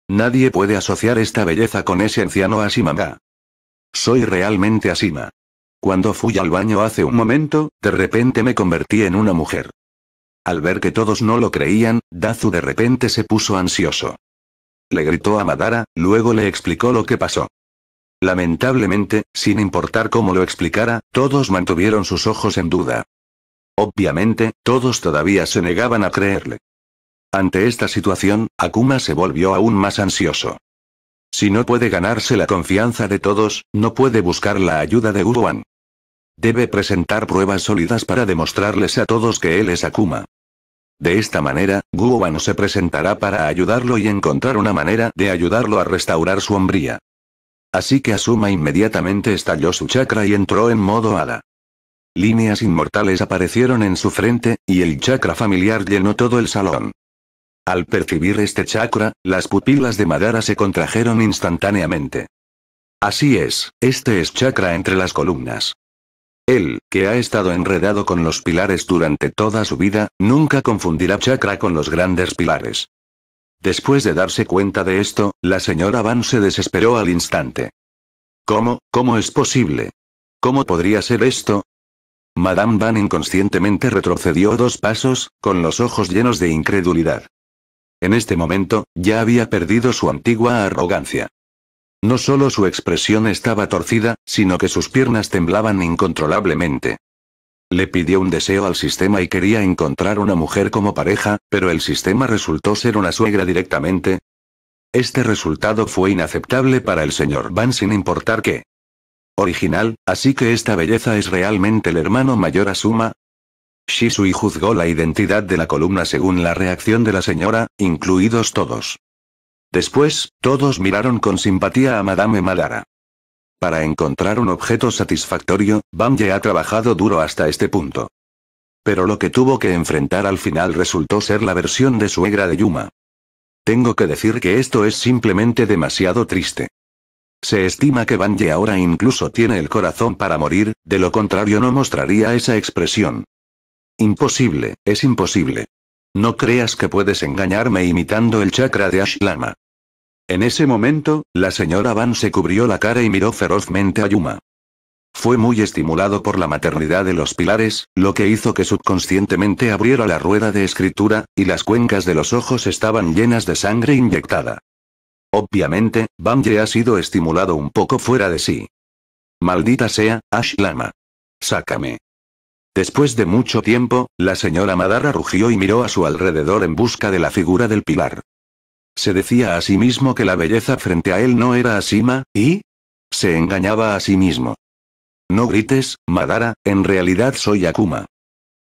Nadie puede asociar esta belleza con ese anciano Asimanga. Soy realmente Asima. Cuando fui al baño hace un momento, de repente me convertí en una mujer. Al ver que todos no lo creían, Dazu de repente se puso ansioso. Le gritó a Madara, luego le explicó lo que pasó. Lamentablemente, sin importar cómo lo explicara, todos mantuvieron sus ojos en duda. Obviamente, todos todavía se negaban a creerle. Ante esta situación, Akuma se volvió aún más ansioso. Si no puede ganarse la confianza de todos, no puede buscar la ayuda de Guruan. Debe presentar pruebas sólidas para demostrarles a todos que él es Akuma. De esta manera, no se presentará para ayudarlo y encontrar una manera de ayudarlo a restaurar su hombría. Así que Asuma inmediatamente estalló su chakra y entró en modo hada. Líneas inmortales aparecieron en su frente, y el chakra familiar llenó todo el salón. Al percibir este chakra, las pupilas de Madara se contrajeron instantáneamente. Así es, este es chakra entre las columnas. Él, que ha estado enredado con los pilares durante toda su vida, nunca confundirá chakra con los grandes pilares. Después de darse cuenta de esto, la señora Van se desesperó al instante. ¿Cómo, cómo es posible? ¿Cómo podría ser esto? Madame Van inconscientemente retrocedió dos pasos, con los ojos llenos de incredulidad. En este momento, ya había perdido su antigua arrogancia. No solo su expresión estaba torcida, sino que sus piernas temblaban incontrolablemente. Le pidió un deseo al sistema y quería encontrar una mujer como pareja, pero el sistema resultó ser una suegra directamente. Este resultado fue inaceptable para el señor Van sin importar qué. Original, así que esta belleza es realmente el hermano mayor Asuma, Shisui juzgó la identidad de la columna según la reacción de la señora, incluidos todos. Después, todos miraron con simpatía a Madame Madara. Para encontrar un objeto satisfactorio, Banje ha trabajado duro hasta este punto. Pero lo que tuvo que enfrentar al final resultó ser la versión de suegra de Yuma. Tengo que decir que esto es simplemente demasiado triste. Se estima que Banje ahora incluso tiene el corazón para morir, de lo contrario no mostraría esa expresión. Imposible, es imposible. No creas que puedes engañarme imitando el chakra de Ashlama. En ese momento, la señora Van se cubrió la cara y miró ferozmente a Yuma. Fue muy estimulado por la maternidad de los pilares, lo que hizo que subconscientemente abriera la rueda de escritura, y las cuencas de los ojos estaban llenas de sangre inyectada. Obviamente, ya ha sido estimulado un poco fuera de sí. Maldita sea, Ash Lama. Sácame. Después de mucho tiempo, la señora Madara rugió y miró a su alrededor en busca de la figura del pilar. Se decía a sí mismo que la belleza frente a él no era asima, y... Se engañaba a sí mismo. No grites, Madara, en realidad soy Akuma.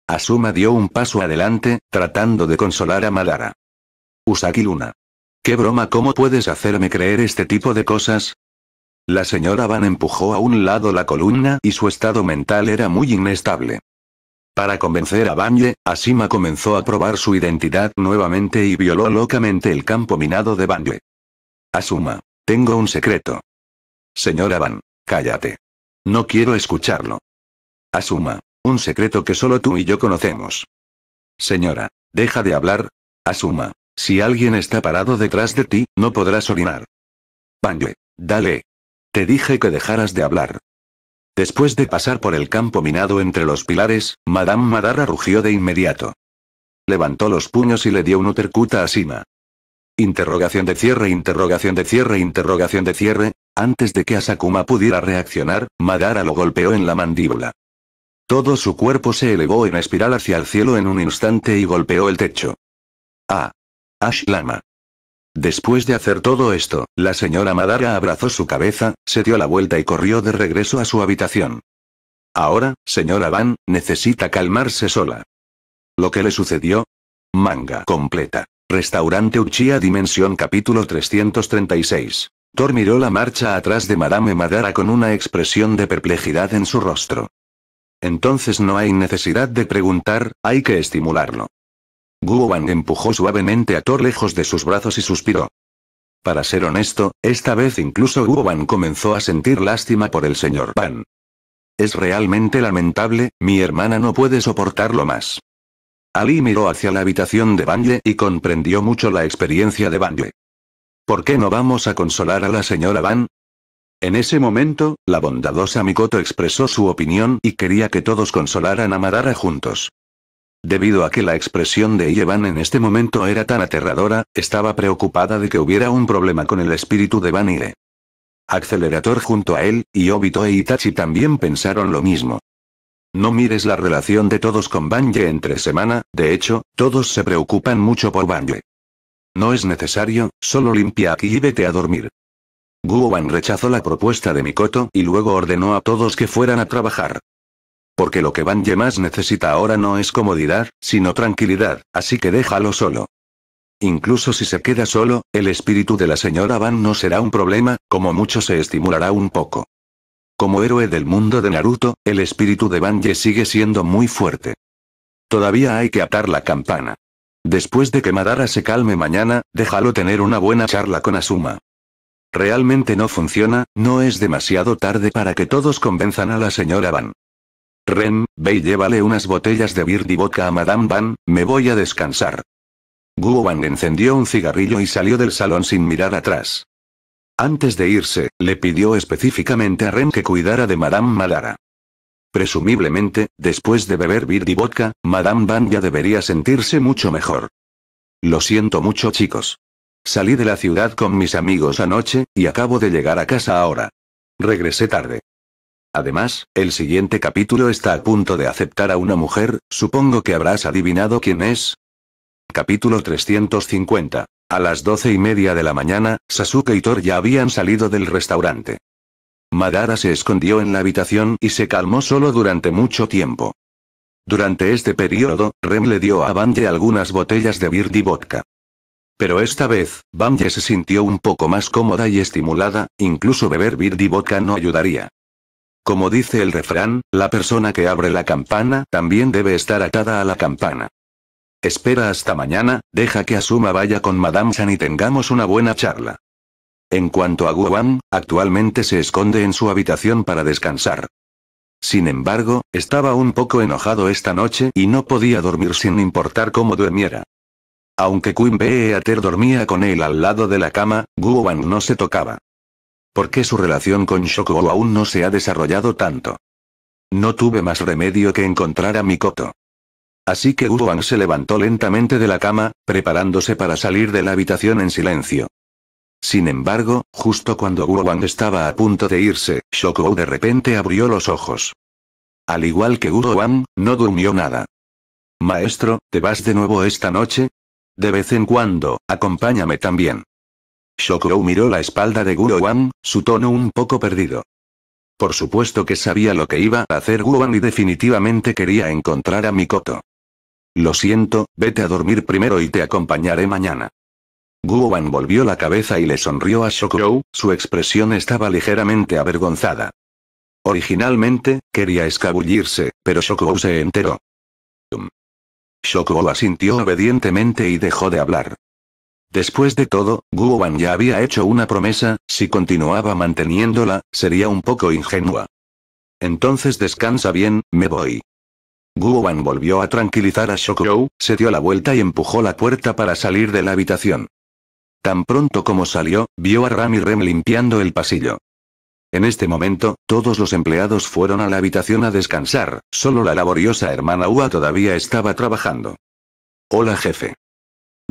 Asuma dio un paso adelante, tratando de consolar a Madara. Usaki Luna. ¿Qué broma cómo puedes hacerme creer este tipo de cosas? La señora Van empujó a un lado la columna y su estado mental era muy inestable. Para convencer a Banye, Asima comenzó a probar su identidad nuevamente y violó locamente el campo minado de Banye. Asuma. Tengo un secreto. Señora Ban, Cállate. No quiero escucharlo. Asuma. Un secreto que solo tú y yo conocemos. Señora. Deja de hablar. Asuma. Si alguien está parado detrás de ti, no podrás orinar. Banye. Dale. Te dije que dejaras de hablar. Después de pasar por el campo minado entre los pilares, Madame Madara rugió de inmediato. Levantó los puños y le dio un Utercuta a Sima. Interrogación de cierre, interrogación de cierre, interrogación de cierre. Antes de que Asakuma pudiera reaccionar, Madara lo golpeó en la mandíbula. Todo su cuerpo se elevó en espiral hacia el cielo en un instante y golpeó el techo. Ah. Ashlama. Después de hacer todo esto, la señora Madara abrazó su cabeza, se dio la vuelta y corrió de regreso a su habitación. Ahora, señora Van, necesita calmarse sola. ¿Lo que le sucedió? Manga completa. Restaurante Uchiha Dimensión capítulo 336. Thor miró la marcha atrás de Madame Madara con una expresión de perplejidad en su rostro. Entonces no hay necesidad de preguntar, hay que estimularlo. Guo empujó suavemente a Thor lejos de sus brazos y suspiró. Para ser honesto, esta vez incluso Guo comenzó a sentir lástima por el señor Ban. Es realmente lamentable, mi hermana no puede soportarlo más. Ali miró hacia la habitación de Banye y comprendió mucho la experiencia de Banye. ¿Por qué no vamos a consolar a la señora Van? En ese momento, la bondadosa Mikoto expresó su opinión y quería que todos consolaran a Madara juntos. Debido a que la expresión de Yevan en este momento era tan aterradora, estaba preocupada de que hubiera un problema con el espíritu de Banire. Accelerator junto a él, y Obito e Itachi también pensaron lo mismo. No mires la relación de todos con Banje entre semana, de hecho, todos se preocupan mucho por Banje. No es necesario, solo limpia aquí y vete a dormir. Guoban rechazó la propuesta de Mikoto y luego ordenó a todos que fueran a trabajar. Porque lo que Ye más necesita ahora no es comodidad, sino tranquilidad, así que déjalo solo. Incluso si se queda solo, el espíritu de la señora Van no será un problema, como mucho se estimulará un poco. Como héroe del mundo de Naruto, el espíritu de Banje sigue siendo muy fuerte. Todavía hay que atar la campana. Después de que Madara se calme mañana, déjalo tener una buena charla con Asuma. Realmente no funciona, no es demasiado tarde para que todos convenzan a la señora Van. Ren, ve y llévale unas botellas de Birdie vodka a Madame Van, me voy a descansar. Guo encendió un cigarrillo y salió del salón sin mirar atrás. Antes de irse, le pidió específicamente a Ren que cuidara de Madame Malara. Presumiblemente, después de beber Birdie vodka, Madame Van ya debería sentirse mucho mejor. Lo siento mucho chicos. Salí de la ciudad con mis amigos anoche, y acabo de llegar a casa ahora. Regresé tarde. Además, el siguiente capítulo está a punto de aceptar a una mujer, supongo que habrás adivinado quién es. Capítulo 350. A las doce y media de la mañana, Sasuke y Thor ya habían salido del restaurante. Madara se escondió en la habitación y se calmó solo durante mucho tiempo. Durante este periodo, Rem le dio a Banje algunas botellas de Birdi vodka. Pero esta vez, Banje se sintió un poco más cómoda y estimulada, incluso beber birdy vodka no ayudaría. Como dice el refrán, la persona que abre la campana también debe estar atada a la campana. Espera hasta mañana, deja que Asuma vaya con Madame San y tengamos una buena charla. En cuanto a Wang, actualmente se esconde en su habitación para descansar. Sin embargo, estaba un poco enojado esta noche y no podía dormir sin importar cómo durmiera. Aunque Queen Ater dormía con él al lado de la cama, Wang no se tocaba. ¿Por qué su relación con Shoko aún no se ha desarrollado tanto? No tuve más remedio que encontrar a Mikoto. Así que Uruan se levantó lentamente de la cama, preparándose para salir de la habitación en silencio. Sin embargo, justo cuando Uruan estaba a punto de irse, Shoko de repente abrió los ojos. Al igual que Urowang, no durmió nada. Maestro, ¿te vas de nuevo esta noche? De vez en cuando, acompáñame también. Shokou miró la espalda de Gurowan, su tono un poco perdido. Por supuesto que sabía lo que iba a hacer Goro-wan y definitivamente quería encontrar a Mikoto. Lo siento, vete a dormir primero y te acompañaré mañana. Goro-wan volvió la cabeza y le sonrió a Shokou, su expresión estaba ligeramente avergonzada. Originalmente, quería escabullirse, pero Shokou se enteró. Shokou asintió obedientemente y dejó de hablar. Después de todo, Wan ya había hecho una promesa, si continuaba manteniéndola, sería un poco ingenua. Entonces descansa bien, me voy. Wan volvió a tranquilizar a Shokuro, se dio la vuelta y empujó la puerta para salir de la habitación. Tan pronto como salió, vio a Rami Rem limpiando el pasillo. En este momento, todos los empleados fueron a la habitación a descansar, solo la laboriosa hermana Ua todavía estaba trabajando. Hola jefe.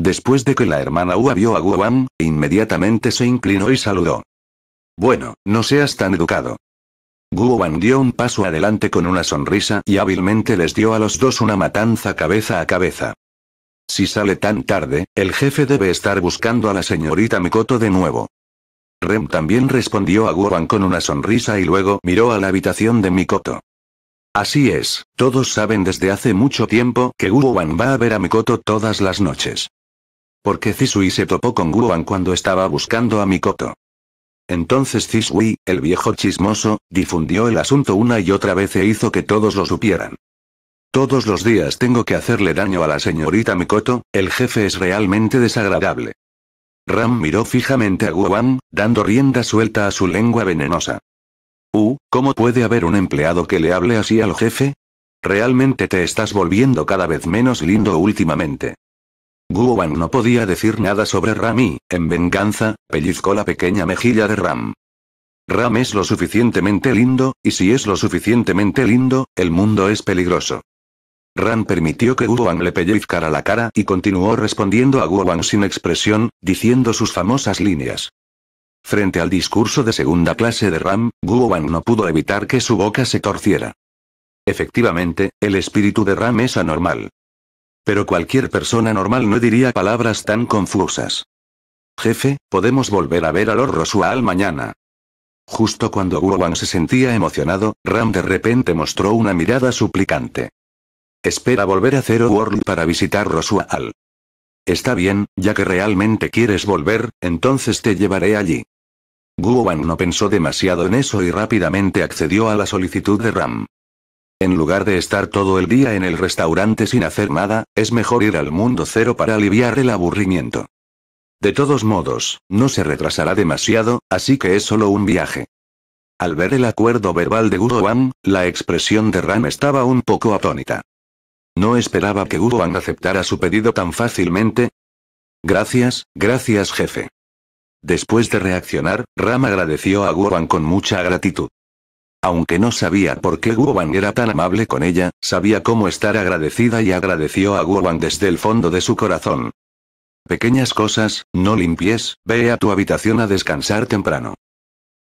Después de que la hermana Hua vio a Wan, inmediatamente se inclinó y saludó. Bueno, no seas tan educado. Wan dio un paso adelante con una sonrisa y hábilmente les dio a los dos una matanza cabeza a cabeza. Si sale tan tarde, el jefe debe estar buscando a la señorita Mikoto de nuevo. Rem también respondió a Wan con una sonrisa y luego miró a la habitación de Mikoto. Así es, todos saben desde hace mucho tiempo que Wan va a ver a Mikoto todas las noches. Porque Cisui se topó con Guan cuando estaba buscando a Mikoto. Entonces Cisui, el viejo chismoso, difundió el asunto una y otra vez e hizo que todos lo supieran. Todos los días tengo que hacerle daño a la señorita Mikoto, el jefe es realmente desagradable. Ram miró fijamente a Guan, dando rienda suelta a su lengua venenosa. Uh, ¿cómo puede haber un empleado que le hable así al jefe? Realmente te estás volviendo cada vez menos lindo últimamente. Wang no podía decir nada sobre Ram y, en venganza, pellizcó la pequeña mejilla de Ram. Ram es lo suficientemente lindo, y si es lo suficientemente lindo, el mundo es peligroso. Ram permitió que Wang le pellizcara la cara y continuó respondiendo a Wang sin expresión, diciendo sus famosas líneas. Frente al discurso de segunda clase de Ram, Wang no pudo evitar que su boca se torciera. Efectivamente, el espíritu de Ram es anormal. Pero cualquier persona normal no diría palabras tan confusas. Jefe, podemos volver a ver a Lord Rosual mañana. Justo cuando Wan se sentía emocionado, Ram de repente mostró una mirada suplicante. Espera volver a Zero World para visitar Rosual. Está bien, ya que realmente quieres volver, entonces te llevaré allí. Wang no pensó demasiado en eso y rápidamente accedió a la solicitud de Ram. En lugar de estar todo el día en el restaurante sin hacer nada, es mejor ir al mundo cero para aliviar el aburrimiento. De todos modos, no se retrasará demasiado, así que es solo un viaje. Al ver el acuerdo verbal de Wang, la expresión de Ram estaba un poco atónita. No esperaba que Guruan aceptara su pedido tan fácilmente. Gracias, gracias jefe. Después de reaccionar, Ram agradeció a Guruan con mucha gratitud. Aunque no sabía por qué Wang era tan amable con ella, sabía cómo estar agradecida y agradeció a Wang desde el fondo de su corazón. Pequeñas cosas, no limpies, ve a tu habitación a descansar temprano.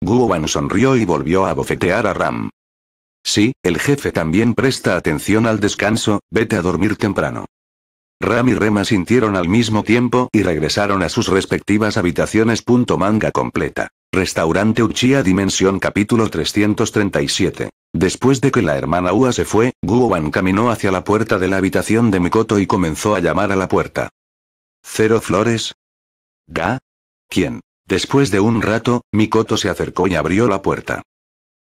Wang sonrió y volvió a bofetear a Ram. Sí, el jefe también presta atención al descanso, vete a dormir temprano. Ram y Rema sintieron al mismo tiempo y regresaron a sus respectivas habitaciones. Manga completa. Restaurante Uchiha Dimensión capítulo 337. Después de que la hermana Ua se fue, Guowan caminó hacia la puerta de la habitación de Mikoto y comenzó a llamar a la puerta. ¿Cero flores? ¿Ga? ¿Quién? Después de un rato, Mikoto se acercó y abrió la puerta.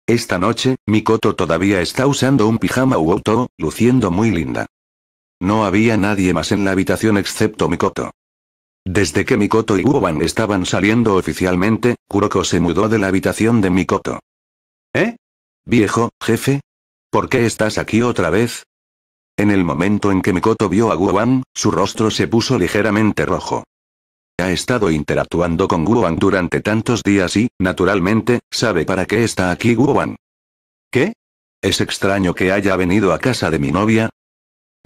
Esta noche, Mikoto todavía está usando un pijama Uoto, luciendo muy linda. No había nadie más en la habitación excepto Mikoto. Desde que Mikoto y Uoban estaban saliendo oficialmente, Kuroko se mudó de la habitación de Mikoto. ¿Eh? Viejo, jefe. ¿Por qué estás aquí otra vez? En el momento en que Mikoto vio a Guoban, su rostro se puso ligeramente rojo. Ha estado interactuando con Guoban durante tantos días y, naturalmente, sabe para qué está aquí Guoban. ¿Qué? Es extraño que haya venido a casa de mi novia,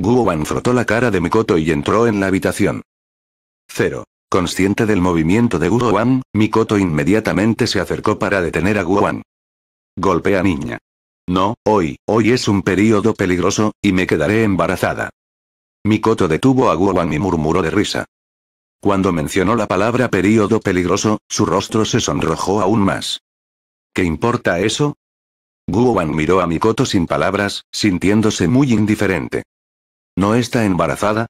Wan frotó la cara de Mikoto y entró en la habitación. Cero. Consciente del movimiento de Wan, Mikoto inmediatamente se acercó para detener a Wan. Golpea niña. No, hoy, hoy es un período peligroso, y me quedaré embarazada. Mikoto detuvo a Wan y murmuró de risa. Cuando mencionó la palabra período peligroso, su rostro se sonrojó aún más. ¿Qué importa eso? Wan miró a Mikoto sin palabras, sintiéndose muy indiferente. No está embarazada.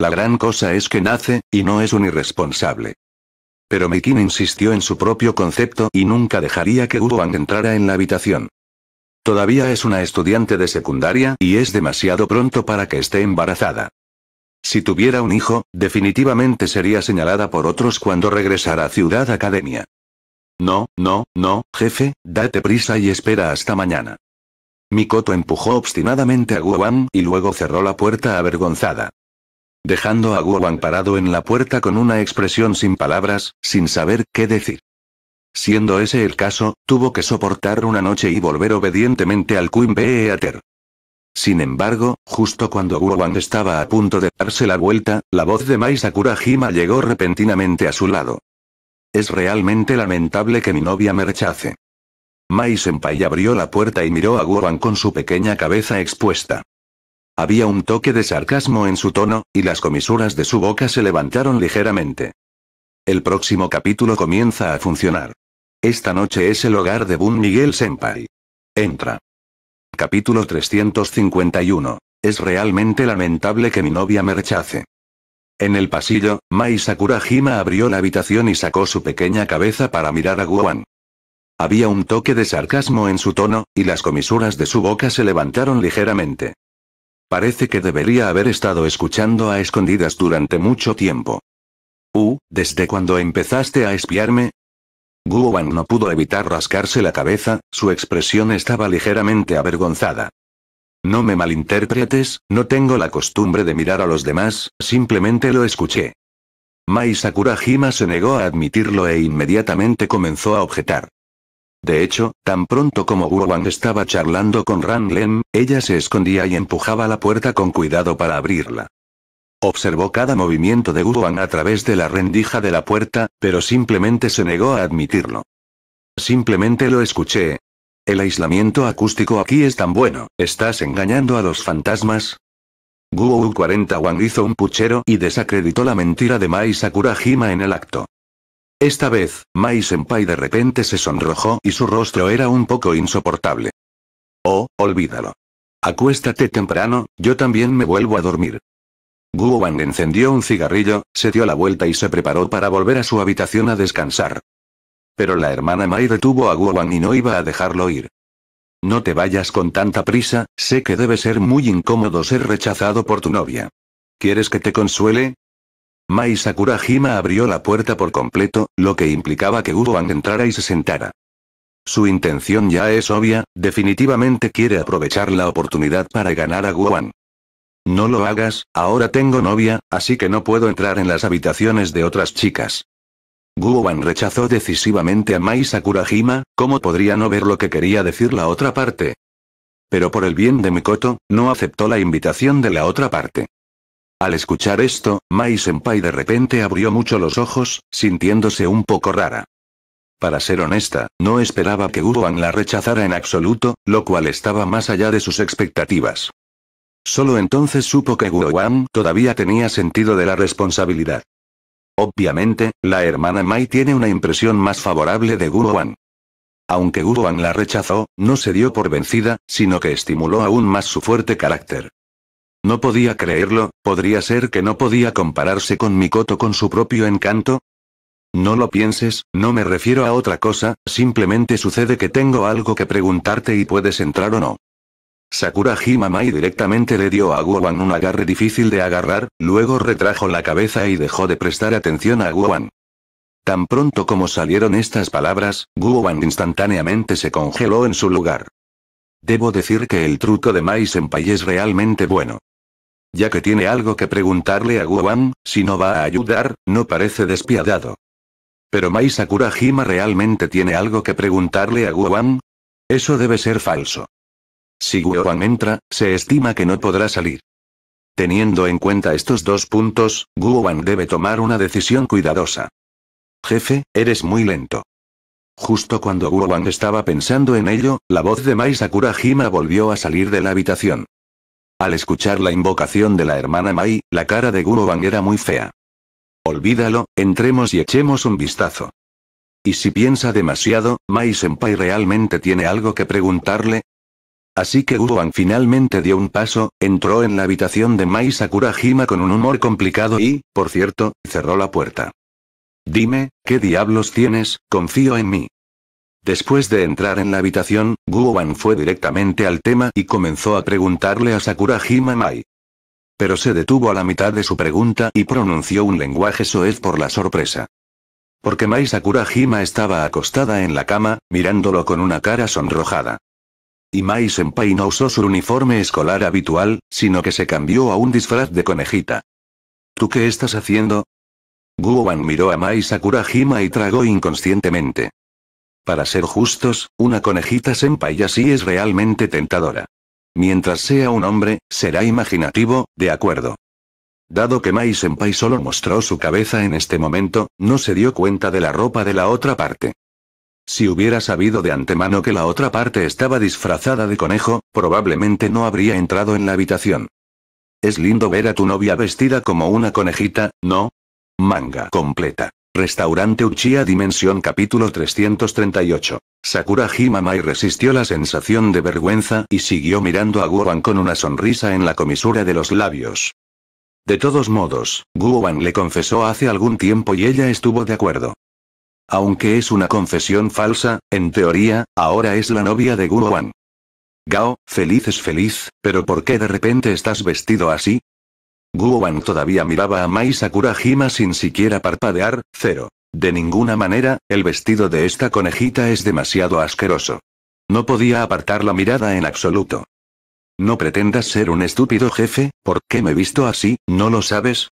La gran cosa es que nace, y no es un irresponsable. Pero Mekin insistió en su propio concepto y nunca dejaría que Wang entrara en la habitación. Todavía es una estudiante de secundaria y es demasiado pronto para que esté embarazada. Si tuviera un hijo, definitivamente sería señalada por otros cuando regresara a Ciudad Academia. No, no, no, jefe, date prisa y espera hasta mañana. Mikoto empujó obstinadamente a Guan y luego cerró la puerta avergonzada. Dejando a Guan parado en la puerta con una expresión sin palabras, sin saber qué decir. Siendo ese el caso, tuvo que soportar una noche y volver obedientemente al Queen Beater. Sin embargo, justo cuando Guan estaba a punto de darse la vuelta, la voz de Mai Sakurajima llegó repentinamente a su lado. Es realmente lamentable que mi novia me rechace. Mai Senpai abrió la puerta y miró a Gohan con su pequeña cabeza expuesta. Había un toque de sarcasmo en su tono, y las comisuras de su boca se levantaron ligeramente. El próximo capítulo comienza a funcionar. Esta noche es el hogar de Bun Miguel Senpai. Entra. Capítulo 351. Es realmente lamentable que mi novia me rechace. En el pasillo, Mai Sakurajima abrió la habitación y sacó su pequeña cabeza para mirar a Guan. Había un toque de sarcasmo en su tono, y las comisuras de su boca se levantaron ligeramente. Parece que debería haber estado escuchando a escondidas durante mucho tiempo. Uh, ¿desde cuando empezaste a espiarme? Guowan no pudo evitar rascarse la cabeza, su expresión estaba ligeramente avergonzada. No me malinterpretes, no tengo la costumbre de mirar a los demás, simplemente lo escuché. Mai Sakurajima se negó a admitirlo e inmediatamente comenzó a objetar. De hecho, tan pronto como Wu-Wang estaba charlando con Ran ella se escondía y empujaba la puerta con cuidado para abrirla. Observó cada movimiento de Wu-Wang a través de la rendija de la puerta, pero simplemente se negó a admitirlo. Simplemente lo escuché. El aislamiento acústico aquí es tan bueno, ¿estás engañando a los fantasmas? Guo 40 Wang hizo un puchero y desacreditó la mentira de Mai Sakurajima en el acto. Esta vez, Mai Senpai de repente se sonrojó y su rostro era un poco insoportable. Oh, olvídalo. Acuéstate temprano, yo también me vuelvo a dormir. Wang encendió un cigarrillo, se dio la vuelta y se preparó para volver a su habitación a descansar. Pero la hermana Mai detuvo a Wang y no iba a dejarlo ir. No te vayas con tanta prisa, sé que debe ser muy incómodo ser rechazado por tu novia. ¿Quieres que te consuele? Mai Sakurajima abrió la puerta por completo, lo que implicaba que Wu-Wan entrara y se sentara. Su intención ya es obvia, definitivamente quiere aprovechar la oportunidad para ganar a Guan. No lo hagas, ahora tengo novia, así que no puedo entrar en las habitaciones de otras chicas. Wu-Wan rechazó decisivamente a Mai Sakurajima, ¿cómo podría no ver lo que quería decir la otra parte? Pero por el bien de Mikoto, no aceptó la invitación de la otra parte. Al escuchar esto, Mai Senpai de repente abrió mucho los ojos, sintiéndose un poco rara. Para ser honesta, no esperaba que Guruan la rechazara en absoluto, lo cual estaba más allá de sus expectativas. Solo entonces supo que Guruan todavía tenía sentido de la responsabilidad. Obviamente, la hermana Mai tiene una impresión más favorable de Guruan. Aunque Guruan la rechazó, no se dio por vencida, sino que estimuló aún más su fuerte carácter. No podía creerlo, ¿podría ser que no podía compararse con Mikoto con su propio encanto? No lo pienses, no me refiero a otra cosa, simplemente sucede que tengo algo que preguntarte y puedes entrar o no. Sakura Himamai directamente le dio a Wan un agarre difícil de agarrar, luego retrajo la cabeza y dejó de prestar atención a Wan. Tan pronto como salieron estas palabras, Wan instantáneamente se congeló en su lugar. Debo decir que el truco de Mai Senpai es realmente bueno. Ya que tiene algo que preguntarle a Guan, si no va a ayudar, no parece despiadado. Pero Mai Sakurajima realmente tiene algo que preguntarle a Guan. Eso debe ser falso. Si Guan entra, se estima que no podrá salir. Teniendo en cuenta estos dos puntos, Guan debe tomar una decisión cuidadosa. Jefe, eres muy lento. Justo cuando Guan estaba pensando en ello, la voz de Mai Sakurajima volvió a salir de la habitación. Al escuchar la invocación de la hermana Mai, la cara de Guroban era muy fea. Olvídalo, entremos y echemos un vistazo. ¿Y si piensa demasiado, Mai Senpai realmente tiene algo que preguntarle? Así que Guroban finalmente dio un paso, entró en la habitación de Mai Sakurajima con un humor complicado y, por cierto, cerró la puerta. Dime, ¿qué diablos tienes? Confío en mí. Después de entrar en la habitación, Wan fue directamente al tema y comenzó a preguntarle a Sakura Mai. Pero se detuvo a la mitad de su pregunta y pronunció un lenguaje soez por la sorpresa. Porque Mai Sakurajima estaba acostada en la cama, mirándolo con una cara sonrojada. Y Mai Senpai no usó su uniforme escolar habitual, sino que se cambió a un disfraz de conejita. ¿Tú qué estás haciendo? Wan miró a Mai Sakura y tragó inconscientemente. Para ser justos, una conejita senpai así es realmente tentadora. Mientras sea un hombre, será imaginativo, de acuerdo. Dado que Mai senpai solo mostró su cabeza en este momento, no se dio cuenta de la ropa de la otra parte. Si hubiera sabido de antemano que la otra parte estaba disfrazada de conejo, probablemente no habría entrado en la habitación. Es lindo ver a tu novia vestida como una conejita, ¿no? Manga completa. Restaurante Uchiha Dimensión capítulo 338. Sakura Himamai resistió la sensación de vergüenza y siguió mirando a Wan con una sonrisa en la comisura de los labios. De todos modos, Wan le confesó hace algún tiempo y ella estuvo de acuerdo. Aunque es una confesión falsa, en teoría, ahora es la novia de Wan. Gao, feliz es feliz, pero ¿por qué de repente estás vestido así? Guoban todavía miraba a Mai Sakurajima sin siquiera parpadear, cero. De ninguna manera, el vestido de esta conejita es demasiado asqueroso. No podía apartar la mirada en absoluto. No pretendas ser un estúpido jefe, ¿por qué me visto así, no lo sabes?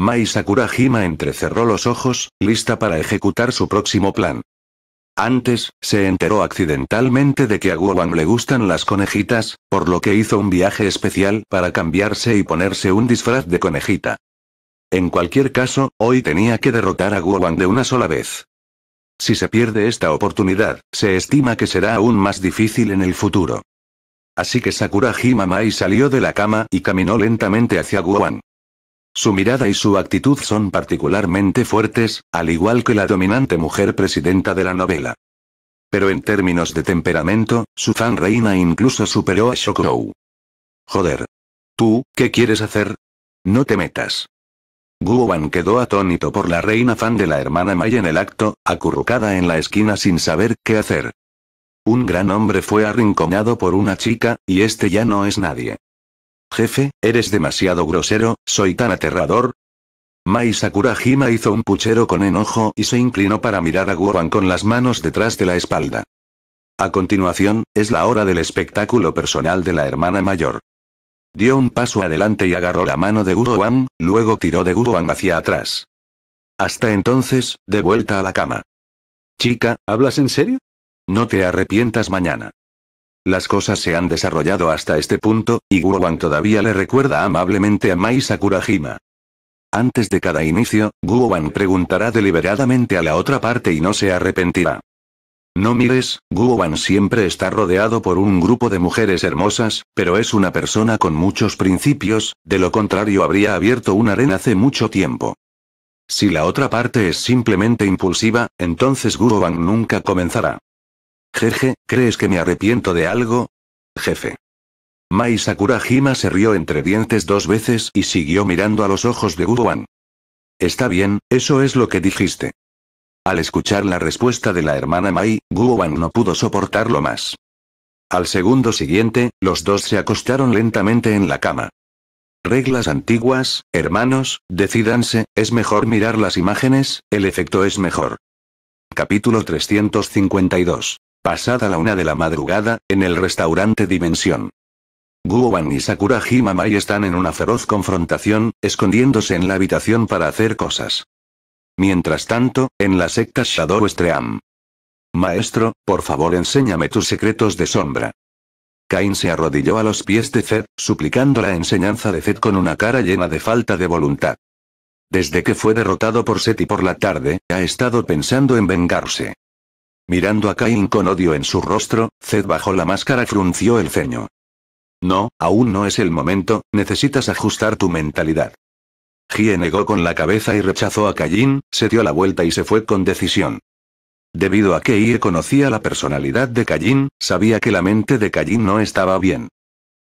Mai Sakurajima entrecerró los ojos, lista para ejecutar su próximo plan. Antes, se enteró accidentalmente de que a le gustan las conejitas, por lo que hizo un viaje especial para cambiarse y ponerse un disfraz de conejita. En cualquier caso, hoy tenía que derrotar a Guowan de una sola vez. Si se pierde esta oportunidad, se estima que será aún más difícil en el futuro. Así que Sakura Himamai salió de la cama y caminó lentamente hacia Guowan. Su mirada y su actitud son particularmente fuertes, al igual que la dominante mujer presidenta de la novela. Pero en términos de temperamento, su fan reina incluso superó a Shokuro. Joder. ¿Tú, qué quieres hacer? No te metas. Guoban quedó atónito por la reina fan de la hermana Mai en el acto, acurrucada en la esquina sin saber qué hacer. Un gran hombre fue arrinconado por una chica, y este ya no es nadie. Jefe, eres demasiado grosero, soy tan aterrador. Mai Sakurajima hizo un puchero con enojo y se inclinó para mirar a Guan con las manos detrás de la espalda. A continuación, es la hora del espectáculo personal de la hermana mayor. Dio un paso adelante y agarró la mano de Guruan, luego tiró de Guruan hacia atrás. Hasta entonces, de vuelta a la cama. Chica, ¿hablas en serio? No te arrepientas mañana. Las cosas se han desarrollado hasta este punto, y Wan todavía le recuerda amablemente a Mai Sakurajima. Antes de cada inicio, Wan preguntará deliberadamente a la otra parte y no se arrepentirá. No mires, Wan siempre está rodeado por un grupo de mujeres hermosas, pero es una persona con muchos principios, de lo contrario habría abierto una arena hace mucho tiempo. Si la otra parte es simplemente impulsiva, entonces Wan nunca comenzará. Jeje, ¿crees que me arrepiento de algo? Jefe. Mai Sakurajima se rió entre dientes dos veces y siguió mirando a los ojos de Wan. Está bien, eso es lo que dijiste. Al escuchar la respuesta de la hermana Mai, Wan no pudo soportarlo más. Al segundo siguiente, los dos se acostaron lentamente en la cama. Reglas antiguas, hermanos, decidanse, es mejor mirar las imágenes, el efecto es mejor. Capítulo 352 Pasada la una de la madrugada, en el restaurante Dimensión. Guoban y Sakura Himamai están en una feroz confrontación, escondiéndose en la habitación para hacer cosas. Mientras tanto, en la secta Shadow Stream. Maestro, por favor enséñame tus secretos de sombra. Cain se arrodilló a los pies de Zed, suplicando la enseñanza de Zed con una cara llena de falta de voluntad. Desde que fue derrotado por Seti por la tarde, ha estado pensando en vengarse. Mirando a Cain con odio en su rostro, Zed bajó la máscara frunció el ceño. No, aún no es el momento, necesitas ajustar tu mentalidad. Gie negó con la cabeza y rechazó a Cain, se dio la vuelta y se fue con decisión. Debido a que Ie conocía la personalidad de Cain, sabía que la mente de Cain no estaba bien.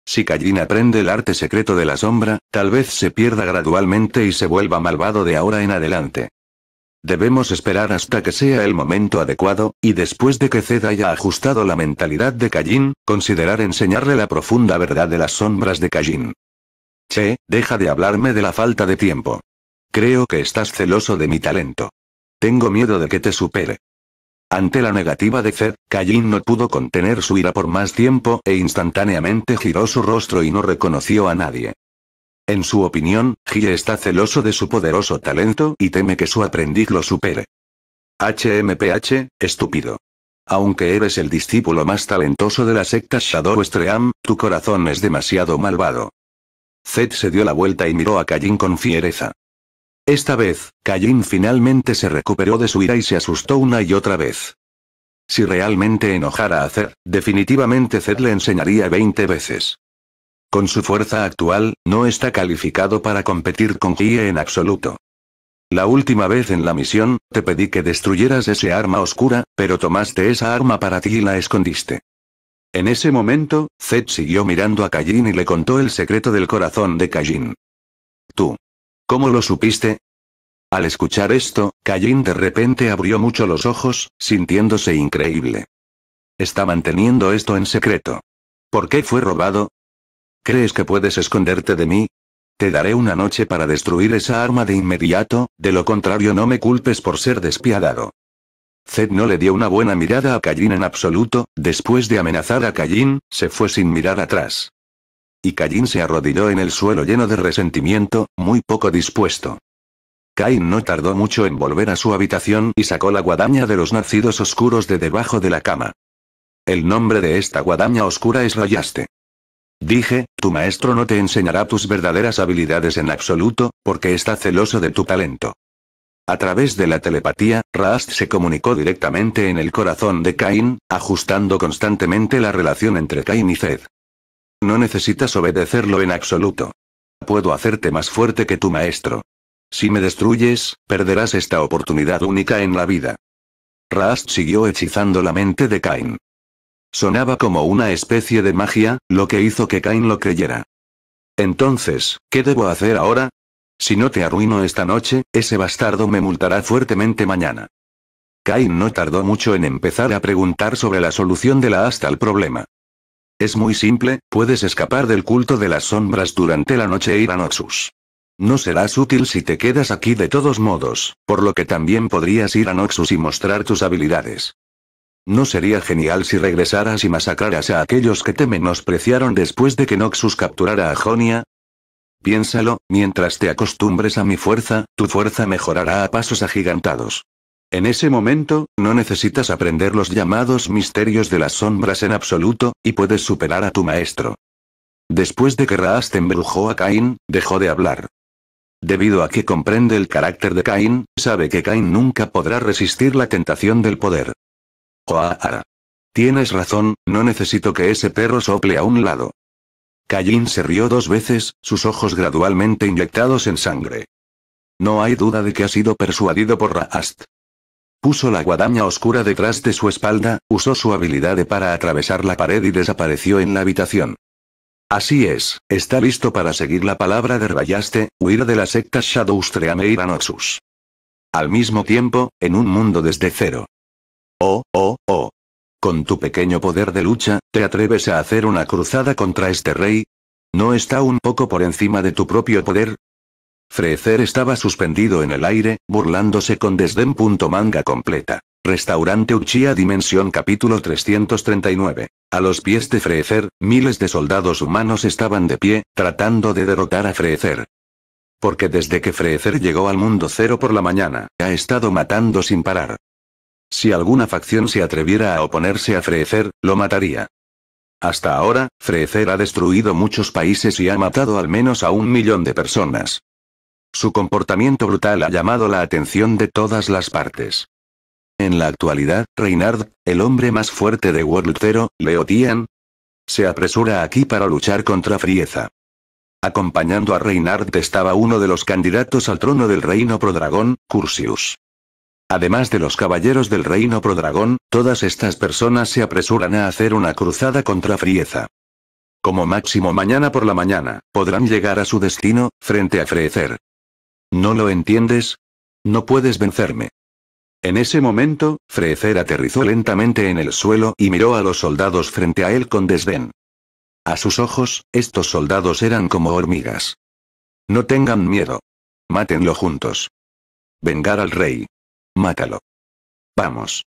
Si Cain aprende el arte secreto de la sombra, tal vez se pierda gradualmente y se vuelva malvado de ahora en adelante. Debemos esperar hasta que sea el momento adecuado, y después de que Zed haya ajustado la mentalidad de Kajin, considerar enseñarle la profunda verdad de las sombras de Kajin. Che, deja de hablarme de la falta de tiempo. Creo que estás celoso de mi talento. Tengo miedo de que te supere. Ante la negativa de Zed, Kajin no pudo contener su ira por más tiempo e instantáneamente giró su rostro y no reconoció a nadie. En su opinión, Gie está celoso de su poderoso talento y teme que su aprendiz lo supere. HMPH, estúpido. Aunque eres el discípulo más talentoso de la secta Shadow tu corazón es demasiado malvado. Zed se dio la vuelta y miró a Kayin con fiereza. Esta vez, Kayin finalmente se recuperó de su ira y se asustó una y otra vez. Si realmente enojara a Zed, definitivamente Zed le enseñaría 20 veces. Con su fuerza actual, no está calificado para competir con Gie en absoluto. La última vez en la misión, te pedí que destruyeras ese arma oscura, pero tomaste esa arma para ti y la escondiste. En ese momento, Zed siguió mirando a Kajin y le contó el secreto del corazón de Kajin. Tú. ¿Cómo lo supiste? Al escuchar esto, Kajin de repente abrió mucho los ojos, sintiéndose increíble. Está manteniendo esto en secreto. ¿Por qué fue robado? ¿Crees que puedes esconderte de mí? Te daré una noche para destruir esa arma de inmediato, de lo contrario no me culpes por ser despiadado. Zed no le dio una buena mirada a Callin en absoluto, después de amenazar a Callin, se fue sin mirar atrás. Y Callin se arrodilló en el suelo lleno de resentimiento, muy poco dispuesto. Cain no tardó mucho en volver a su habitación y sacó la guadaña de los nacidos oscuros de debajo de la cama. El nombre de esta guadaña oscura es Rayaste. Dije, tu maestro no te enseñará tus verdaderas habilidades en absoluto, porque está celoso de tu talento. A través de la telepatía, Rast se comunicó directamente en el corazón de Cain, ajustando constantemente la relación entre Cain y Zed. No necesitas obedecerlo en absoluto. Puedo hacerte más fuerte que tu maestro. Si me destruyes, perderás esta oportunidad única en la vida. Rast siguió hechizando la mente de Cain. Sonaba como una especie de magia, lo que hizo que Cain lo creyera. Entonces, ¿qué debo hacer ahora? Si no te arruino esta noche, ese bastardo me multará fuertemente mañana. Cain no tardó mucho en empezar a preguntar sobre la solución de la hasta el problema. Es muy simple, puedes escapar del culto de las sombras durante la noche e ir a Noxus. No serás útil si te quedas aquí de todos modos, por lo que también podrías ir a Noxus y mostrar tus habilidades. ¿No sería genial si regresaras y masacraras a aquellos que te menospreciaron después de que Noxus capturara a Jonia? Piénsalo, mientras te acostumbres a mi fuerza, tu fuerza mejorará a pasos agigantados. En ese momento, no necesitas aprender los llamados misterios de las sombras en absoluto, y puedes superar a tu maestro. Después de que te embrujó a Cain, dejó de hablar. Debido a que comprende el carácter de Cain, sabe que Cain nunca podrá resistir la tentación del poder. Tienes razón, no necesito que ese perro sople a un lado. Callín se rió dos veces, sus ojos gradualmente inyectados en sangre. No hay duda de que ha sido persuadido por Raast. Puso la guadaña oscura detrás de su espalda, usó su habilidad de para atravesar la pared y desapareció en la habitación. Así es, está listo para seguir la palabra de Rayaste, huir de la secta Shadowstream e Al mismo tiempo, en un mundo desde cero, Oh, oh, oh. Con tu pequeño poder de lucha, ¿te atreves a hacer una cruzada contra este rey? ¿No está un poco por encima de tu propio poder? Frecer estaba suspendido en el aire, burlándose con desdén. Manga completa. Restaurante Uchiha Dimensión capítulo 339. A los pies de Frecer, miles de soldados humanos estaban de pie, tratando de derrotar a Frecer. Porque desde que Frecer llegó al mundo cero por la mañana, ha estado matando sin parar. Si alguna facción se atreviera a oponerse a Freezer, lo mataría. Hasta ahora, Freezer ha destruido muchos países y ha matado al menos a un millón de personas. Su comportamiento brutal ha llamado la atención de todas las partes. En la actualidad, Reynard, el hombre más fuerte de World Zero, Leotian, se apresura aquí para luchar contra Frieza. Acompañando a Reynard estaba uno de los candidatos al trono del reino Prodragón, Cursius. Además de los caballeros del reino Prodragón, todas estas personas se apresuran a hacer una cruzada contra Frieza. Como máximo mañana por la mañana, podrán llegar a su destino, frente a Freezer. ¿No lo entiendes? No puedes vencerme. En ese momento, Freezer aterrizó lentamente en el suelo y miró a los soldados frente a él con desdén. A sus ojos, estos soldados eran como hormigas. No tengan miedo. Mátenlo juntos. Vengar al rey. Mátalo. Vamos.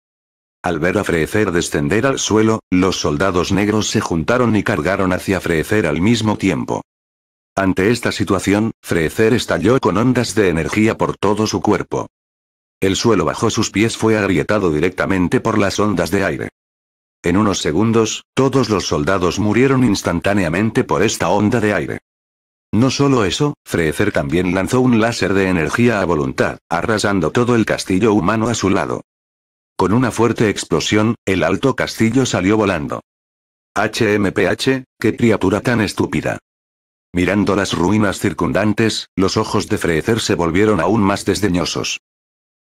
Al ver a Freecer descender al suelo, los soldados negros se juntaron y cargaron hacia Freecer al mismo tiempo. Ante esta situación, Freecer estalló con ondas de energía por todo su cuerpo. El suelo bajo sus pies fue agrietado directamente por las ondas de aire. En unos segundos, todos los soldados murieron instantáneamente por esta onda de aire. No solo eso, Frezer también lanzó un láser de energía a voluntad, arrasando todo el castillo humano a su lado. Con una fuerte explosión, el alto castillo salió volando. HMPH, qué criatura tan estúpida. Mirando las ruinas circundantes, los ojos de Freecer se volvieron aún más desdeñosos.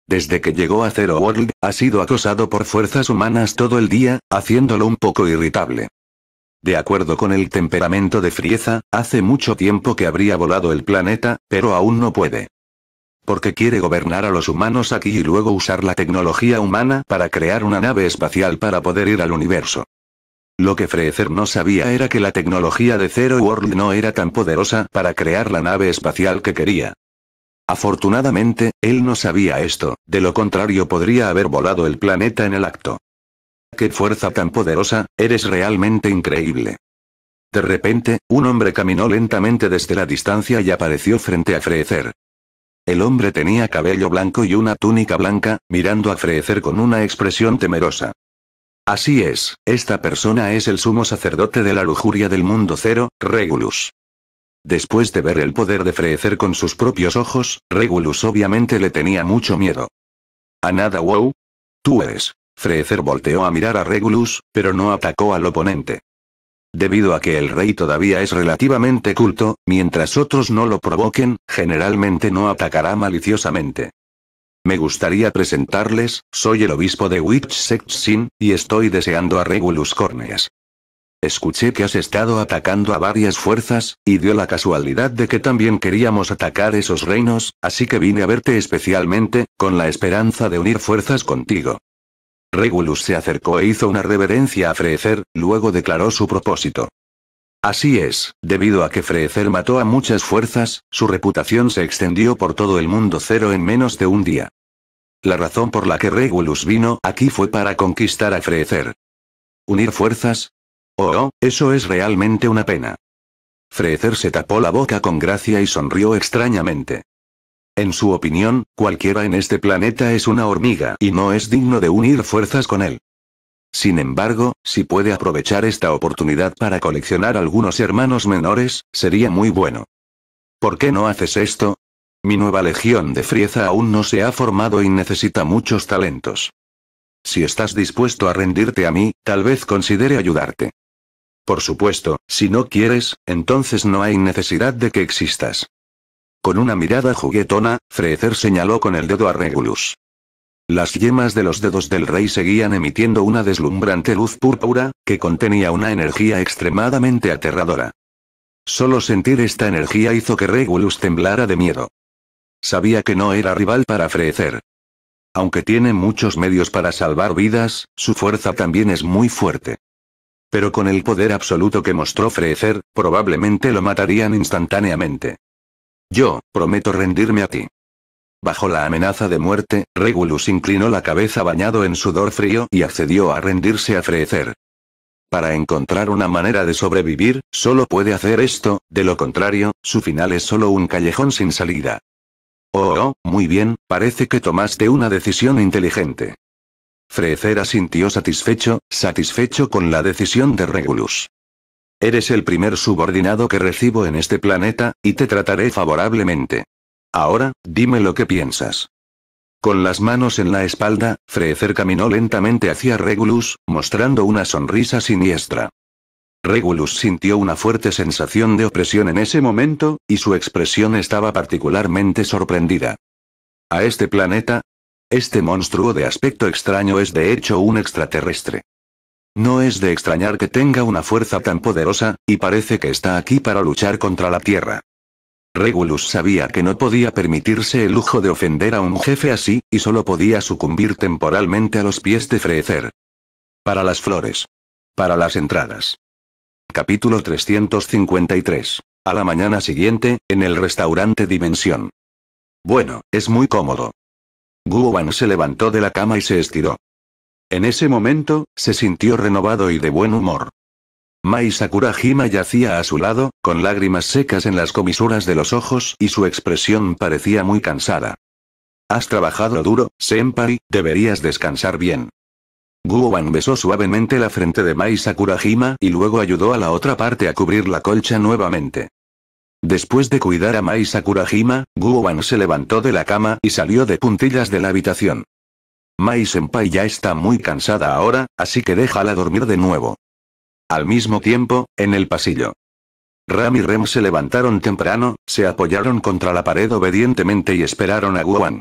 Desde que llegó a Zero World, ha sido acosado por fuerzas humanas todo el día, haciéndolo un poco irritable. De acuerdo con el temperamento de Frieza, hace mucho tiempo que habría volado el planeta, pero aún no puede. Porque quiere gobernar a los humanos aquí y luego usar la tecnología humana para crear una nave espacial para poder ir al universo. Lo que Freezer no sabía era que la tecnología de Zero World no era tan poderosa para crear la nave espacial que quería. Afortunadamente, él no sabía esto, de lo contrario podría haber volado el planeta en el acto. ¡Qué fuerza tan poderosa! Eres realmente increíble. De repente, un hombre caminó lentamente desde la distancia y apareció frente a Freecer. El hombre tenía cabello blanco y una túnica blanca, mirando a Freecer con una expresión temerosa. Así es, esta persona es el sumo sacerdote de la lujuria del mundo cero, Regulus. Después de ver el poder de Freecer con sus propios ojos, Regulus obviamente le tenía mucho miedo. A nada wow. Tú eres. Frezer volteó a mirar a Regulus, pero no atacó al oponente. Debido a que el rey todavía es relativamente culto, mientras otros no lo provoquen, generalmente no atacará maliciosamente. Me gustaría presentarles, soy el obispo de Witch Sin, y estoy deseando a Regulus Corneas. Escuché que has estado atacando a varias fuerzas, y dio la casualidad de que también queríamos atacar esos reinos, así que vine a verte especialmente, con la esperanza de unir fuerzas contigo. Regulus se acercó e hizo una reverencia a Frecer, luego declaró su propósito. Así es, debido a que Frecer mató a muchas fuerzas, su reputación se extendió por todo el mundo cero en menos de un día. La razón por la que Regulus vino aquí fue para conquistar a Frecer. ¿Unir fuerzas? Oh, oh, eso es realmente una pena. Frecer se tapó la boca con gracia y sonrió extrañamente. En su opinión, cualquiera en este planeta es una hormiga y no es digno de unir fuerzas con él. Sin embargo, si puede aprovechar esta oportunidad para coleccionar algunos hermanos menores, sería muy bueno. ¿Por qué no haces esto? Mi nueva legión de Frieza aún no se ha formado y necesita muchos talentos. Si estás dispuesto a rendirte a mí, tal vez considere ayudarte. Por supuesto, si no quieres, entonces no hay necesidad de que existas. Con una mirada juguetona, Frecer señaló con el dedo a Regulus. Las yemas de los dedos del rey seguían emitiendo una deslumbrante luz púrpura, que contenía una energía extremadamente aterradora. Solo sentir esta energía hizo que Regulus temblara de miedo. Sabía que no era rival para Freezer. Aunque tiene muchos medios para salvar vidas, su fuerza también es muy fuerte. Pero con el poder absoluto que mostró Frecer, probablemente lo matarían instantáneamente. Yo, prometo rendirme a ti. Bajo la amenaza de muerte, Regulus inclinó la cabeza bañado en sudor frío y accedió a rendirse a Freecer. Para encontrar una manera de sobrevivir, solo puede hacer esto, de lo contrario, su final es solo un callejón sin salida. Oh, oh, muy bien, parece que tomaste una decisión inteligente. Freecer asintió satisfecho, satisfecho con la decisión de Regulus. Eres el primer subordinado que recibo en este planeta, y te trataré favorablemente. Ahora, dime lo que piensas. Con las manos en la espalda, Freezer caminó lentamente hacia Regulus, mostrando una sonrisa siniestra. Regulus sintió una fuerte sensación de opresión en ese momento, y su expresión estaba particularmente sorprendida. ¿A este planeta? Este monstruo de aspecto extraño es de hecho un extraterrestre. No es de extrañar que tenga una fuerza tan poderosa, y parece que está aquí para luchar contra la Tierra. Regulus sabía que no podía permitirse el lujo de ofender a un jefe así, y solo podía sucumbir temporalmente a los pies de Frecer. Para las flores. Para las entradas. Capítulo 353. A la mañana siguiente, en el restaurante Dimensión. Bueno, es muy cómodo. Guoban se levantó de la cama y se estiró. En ese momento, se sintió renovado y de buen humor. Mai Sakurajima yacía a su lado, con lágrimas secas en las comisuras de los ojos y su expresión parecía muy cansada. Has trabajado duro, Senpai, deberías descansar bien. Wan besó suavemente la frente de Mai Sakurajima y luego ayudó a la otra parte a cubrir la colcha nuevamente. Después de cuidar a Mai Sakurajima, Wan se levantó de la cama y salió de puntillas de la habitación. Mai Senpai ya está muy cansada ahora, así que déjala dormir de nuevo. Al mismo tiempo, en el pasillo. Ram y Rem se levantaron temprano, se apoyaron contra la pared obedientemente y esperaron a Guan.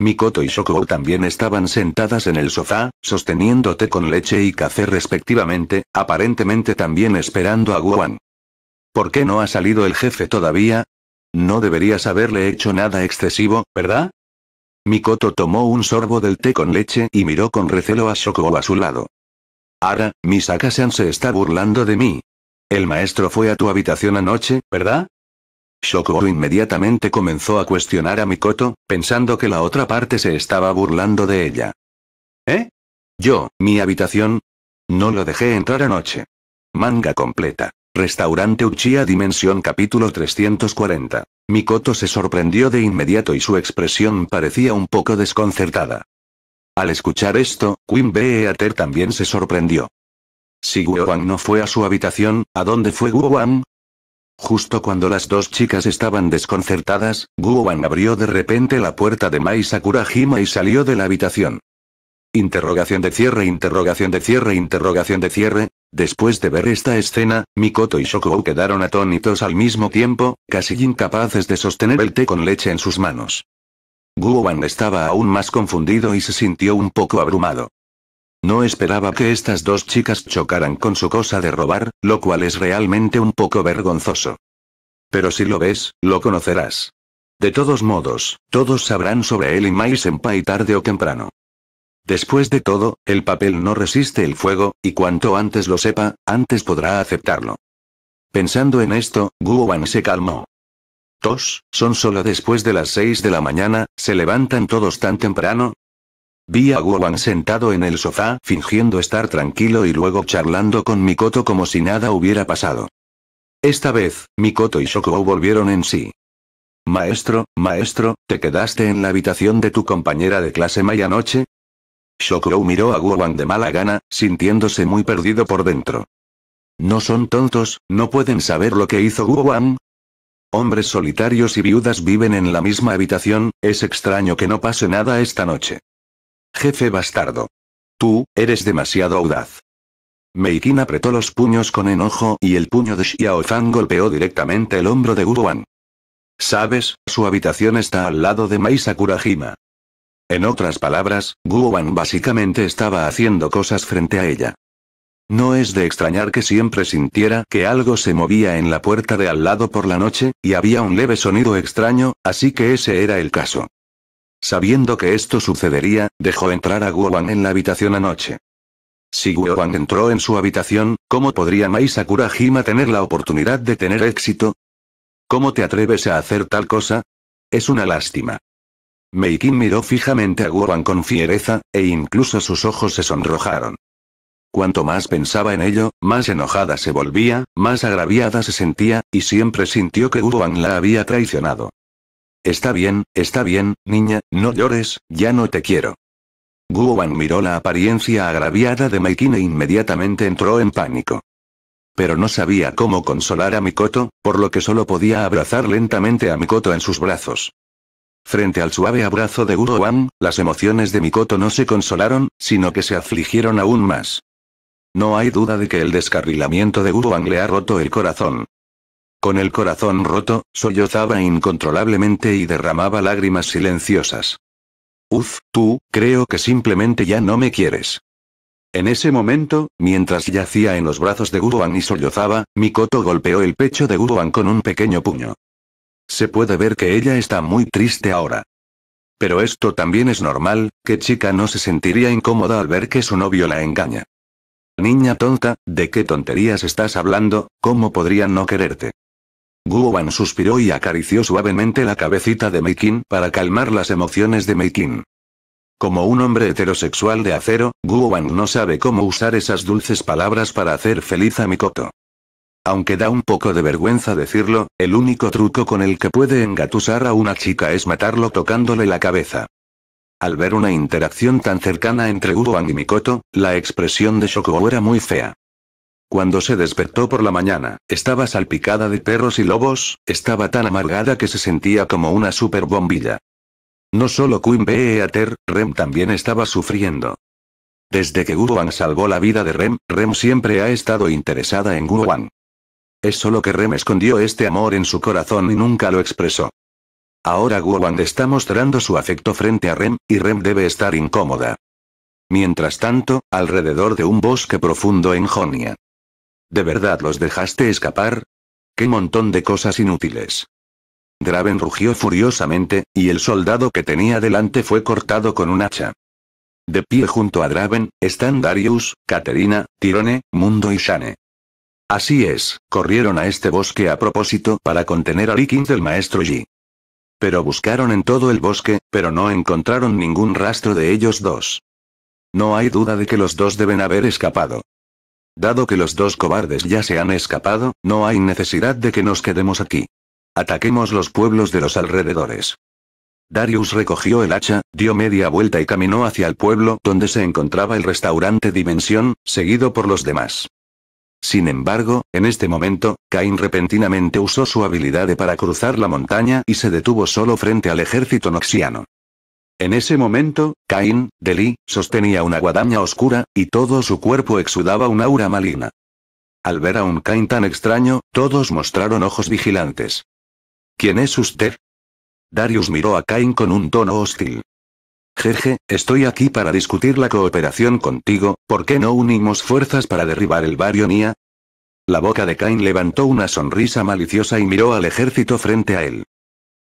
Mikoto y Shoko también estaban sentadas en el sofá, sosteniéndote con leche y café respectivamente, aparentemente también esperando a Guan. ¿Por qué no ha salido el jefe todavía? No deberías haberle hecho nada excesivo, ¿verdad? Mikoto tomó un sorbo del té con leche y miró con recelo a Shoko a su lado. Ara, Misaka-san se está burlando de mí. El maestro fue a tu habitación anoche, ¿verdad? Shoko inmediatamente comenzó a cuestionar a Mikoto, pensando que la otra parte se estaba burlando de ella. ¿Eh? Yo, mi habitación. No lo dejé entrar anoche. Manga completa. Restaurante Uchiha Dimensión capítulo 340. Mikoto se sorprendió de inmediato y su expresión parecía un poco desconcertada. Al escuchar esto, Queen Ater también se sorprendió. Si Wang no fue a su habitación, ¿a dónde fue Wang? Justo cuando las dos chicas estaban desconcertadas, Wang abrió de repente la puerta de Mai Sakurajima y salió de la habitación. Interrogación de cierre, interrogación de cierre, interrogación de cierre, Después de ver esta escena, Mikoto y Shokou quedaron atónitos al mismo tiempo, casi incapaces de sostener el té con leche en sus manos. Guowan estaba aún más confundido y se sintió un poco abrumado. No esperaba que estas dos chicas chocaran con su cosa de robar, lo cual es realmente un poco vergonzoso. Pero si lo ves, lo conocerás. De todos modos, todos sabrán sobre él y Mai Senpai tarde o temprano. Después de todo, el papel no resiste el fuego, y cuanto antes lo sepa, antes podrá aceptarlo. Pensando en esto, Guowan se calmó. Tos, son solo después de las seis de la mañana, ¿se levantan todos tan temprano? Vi a Guowan sentado en el sofá, fingiendo estar tranquilo y luego charlando con Mikoto como si nada hubiera pasado. Esta vez, Mikoto y Shoko volvieron en sí. Maestro, maestro, ¿te quedaste en la habitación de tu compañera de clase mayanoche? Shokuro miró a Guowang de mala gana, sintiéndose muy perdido por dentro. No son tontos, no pueden saber lo que hizo Guowang. Hombres solitarios y viudas viven en la misma habitación, es extraño que no pase nada esta noche. Jefe bastardo. Tú, eres demasiado audaz. Meikin apretó los puños con enojo y el puño de Xiao golpeó directamente el hombro de Guowang. Sabes, su habitación está al lado de Mai Kurajima. En otras palabras, Wan básicamente estaba haciendo cosas frente a ella. No es de extrañar que siempre sintiera que algo se movía en la puerta de al lado por la noche, y había un leve sonido extraño, así que ese era el caso. Sabiendo que esto sucedería, dejó entrar a Wan en la habitación anoche. Si Wan entró en su habitación, ¿cómo podría Mai Sakurajima tener la oportunidad de tener éxito? ¿Cómo te atreves a hacer tal cosa? Es una lástima. Meikin miró fijamente a Guoban con fiereza, e incluso sus ojos se sonrojaron. Cuanto más pensaba en ello, más enojada se volvía, más agraviada se sentía, y siempre sintió que Guoban la había traicionado. Está bien, está bien, niña, no llores, ya no te quiero. Guoban miró la apariencia agraviada de Meikin e inmediatamente entró en pánico. Pero no sabía cómo consolar a Mikoto, por lo que solo podía abrazar lentamente a Mikoto en sus brazos. Frente al suave abrazo de Guru las emociones de Mikoto no se consolaron, sino que se afligieron aún más. No hay duda de que el descarrilamiento de Guru le ha roto el corazón. Con el corazón roto, sollozaba incontrolablemente y derramaba lágrimas silenciosas. Uf, tú, creo que simplemente ya no me quieres. En ese momento, mientras yacía en los brazos de Wang y sollozaba, Mikoto golpeó el pecho de Wang con un pequeño puño. Se puede ver que ella está muy triste ahora. Pero esto también es normal, que chica no se sentiría incómoda al ver que su novio la engaña. Niña tonta, ¿de qué tonterías estás hablando? ¿Cómo podrían no quererte? Guowan suspiró y acarició suavemente la cabecita de Meikin para calmar las emociones de Meikin. Como un hombre heterosexual de acero, Guowan no sabe cómo usar esas dulces palabras para hacer feliz a Mikoto. Aunque da un poco de vergüenza decirlo, el único truco con el que puede engatusar a una chica es matarlo tocándole la cabeza. Al ver una interacción tan cercana entre Uruan y Mikoto, la expresión de Shoko era muy fea. Cuando se despertó por la mañana, estaba salpicada de perros y lobos, estaba tan amargada que se sentía como una super bombilla. No solo Queen Beater, Rem también estaba sufriendo. Desde que guban salvó la vida de Rem, Rem siempre ha estado interesada en Guwan. Es solo que Rem escondió este amor en su corazón y nunca lo expresó. Ahora Gowand está mostrando su afecto frente a Rem, y Rem debe estar incómoda. Mientras tanto, alrededor de un bosque profundo en Jonia. ¿De verdad los dejaste escapar? ¡Qué montón de cosas inútiles! Draven rugió furiosamente, y el soldado que tenía delante fue cortado con un hacha. De pie junto a Draven, están Darius, Caterina, Tirone, Mundo y Shane. Así es, corrieron a este bosque a propósito para contener a vikings del maestro Yi. Pero buscaron en todo el bosque, pero no encontraron ningún rastro de ellos dos. No hay duda de que los dos deben haber escapado. Dado que los dos cobardes ya se han escapado, no hay necesidad de que nos quedemos aquí. Ataquemos los pueblos de los alrededores. Darius recogió el hacha, dio media vuelta y caminó hacia el pueblo donde se encontraba el restaurante Dimensión, seguido por los demás. Sin embargo, en este momento, Cain repentinamente usó su habilidad para cruzar la montaña y se detuvo solo frente al ejército noxiano. En ese momento, Cain, Lee, sostenía una guadaña oscura, y todo su cuerpo exudaba un aura maligna. Al ver a un Cain tan extraño, todos mostraron ojos vigilantes. ¿Quién es usted? Darius miró a Cain con un tono hostil. Jeje, estoy aquí para discutir la cooperación contigo, ¿por qué no unimos fuerzas para derribar el barrio Nia? La boca de Cain levantó una sonrisa maliciosa y miró al ejército frente a él.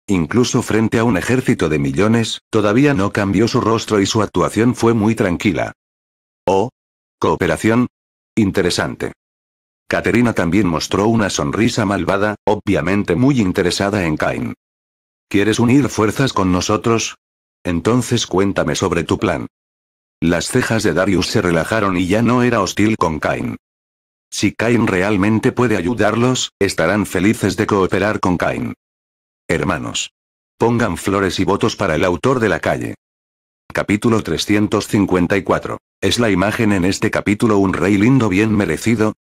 Incluso frente a un ejército de millones, todavía no cambió su rostro y su actuación fue muy tranquila. Oh. Cooperación. Interesante. Caterina también mostró una sonrisa malvada, obviamente muy interesada en Cain. ¿Quieres unir fuerzas con nosotros? Entonces cuéntame sobre tu plan. Las cejas de Darius se relajaron y ya no era hostil con Cain. Si Cain realmente puede ayudarlos, estarán felices de cooperar con Cain. Hermanos. Pongan flores y votos para el autor de la calle. Capítulo 354. ¿Es la imagen en este capítulo un rey lindo bien merecido?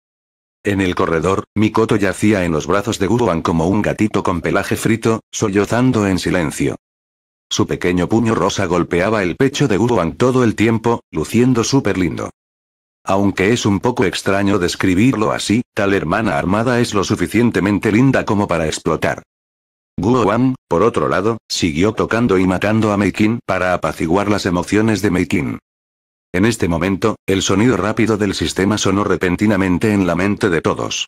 En el corredor, Mikoto yacía en los brazos de Guruan como un gatito con pelaje frito, sollozando en silencio. Su pequeño puño rosa golpeaba el pecho de Wang todo el tiempo, luciendo súper lindo. Aunque es un poco extraño describirlo así, tal hermana armada es lo suficientemente linda como para explotar. Wang, por otro lado, siguió tocando y matando a Meikin para apaciguar las emociones de Meikin. En este momento, el sonido rápido del sistema sonó repentinamente en la mente de todos.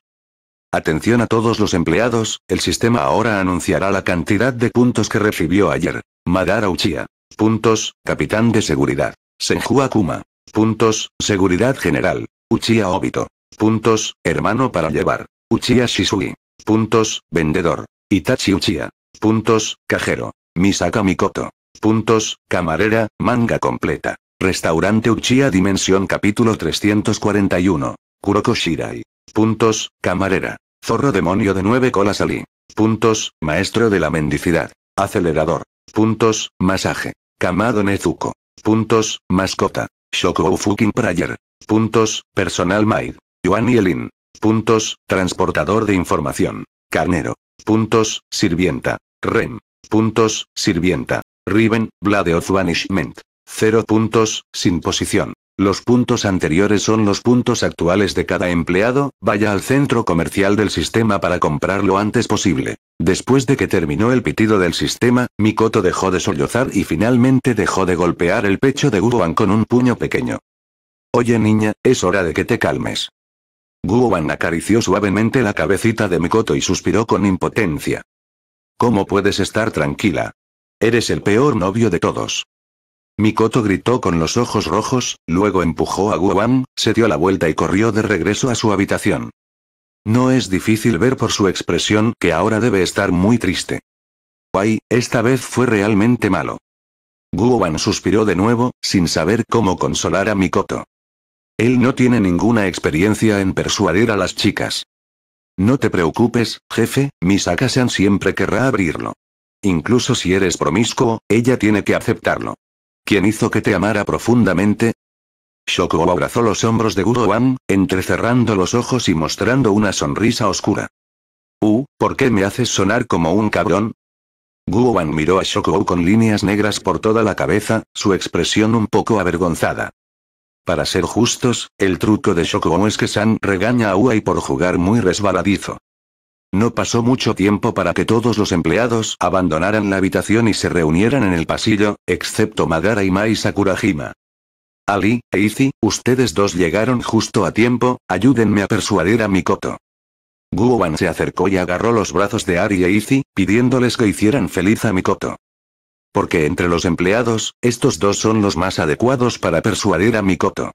Atención a todos los empleados, el sistema ahora anunciará la cantidad de puntos que recibió ayer. Madara Uchiha. Puntos, Capitán de Seguridad. Senju Akuma. Puntos, Seguridad General. Uchiha Obito. Puntos, Hermano para llevar. Uchiha Shisui. Puntos, Vendedor. Itachi Uchiha. Puntos, Cajero. Misaka Mikoto. Puntos, Camarera, Manga Completa. Restaurante Uchiha Dimensión Capítulo 341. Kuroko Shirai. Puntos, camarera. Zorro demonio de nueve colas alí. Puntos, maestro de la mendicidad. Acelerador. Puntos, masaje. camado Nezuko. Puntos, mascota. shoko fucking prayer. Puntos, personal maid. Yuan Yelin. Puntos, transportador de información. Carnero. Puntos, sirvienta. Rem. Puntos, sirvienta. Riven, Blade of Vanishment. Cero puntos, sin posición. Los puntos anteriores son los puntos actuales de cada empleado, vaya al centro comercial del sistema para comprar lo antes posible. Después de que terminó el pitido del sistema, Mikoto dejó de sollozar y finalmente dejó de golpear el pecho de Wan con un puño pequeño. Oye niña, es hora de que te calmes. Guoan acarició suavemente la cabecita de Mikoto y suspiró con impotencia. ¿Cómo puedes estar tranquila? Eres el peor novio de todos. Mikoto gritó con los ojos rojos, luego empujó a Guoban, se dio la vuelta y corrió de regreso a su habitación. No es difícil ver por su expresión que ahora debe estar muy triste. Guay, esta vez fue realmente malo. Guoban suspiró de nuevo, sin saber cómo consolar a Mikoto. Él no tiene ninguna experiencia en persuadir a las chicas. No te preocupes, jefe, Misaka-san siempre querrá abrirlo. Incluso si eres promiscuo, ella tiene que aceptarlo. ¿Quién hizo que te amara profundamente? Shoko abrazó los hombros de Guru Wan, entrecerrando los ojos y mostrando una sonrisa oscura. Uh, ¿por qué me haces sonar como un cabrón? Wan miró a Shoko con líneas negras por toda la cabeza, su expresión un poco avergonzada. Para ser justos, el truco de Shokou es que San regaña a Uai por jugar muy resbaladizo. No pasó mucho tiempo para que todos los empleados abandonaran la habitación y se reunieran en el pasillo, excepto Magara y Mai Sakurajima. Ali, e ustedes dos llegaron justo a tiempo, ayúdenme a persuadir a Mikoto. Guoban se acercó y agarró los brazos de Ari e Eizi, pidiéndoles que hicieran feliz a Mikoto. Porque entre los empleados, estos dos son los más adecuados para persuadir a Mikoto.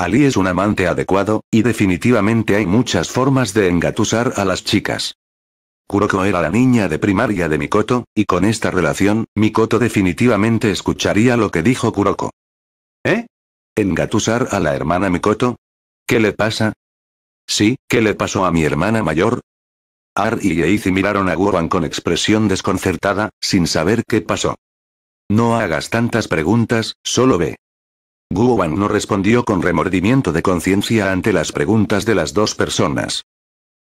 Ali es un amante adecuado, y definitivamente hay muchas formas de engatusar a las chicas. Kuroko era la niña de primaria de Mikoto, y con esta relación, Mikoto definitivamente escucharía lo que dijo Kuroko. ¿Eh? ¿Engatusar a la hermana Mikoto? ¿Qué le pasa? Sí, ¿qué le pasó a mi hermana mayor? Ar y Eizi miraron a Guan con expresión desconcertada, sin saber qué pasó. No hagas tantas preguntas, solo ve. Guo Wan no respondió con remordimiento de conciencia ante las preguntas de las dos personas.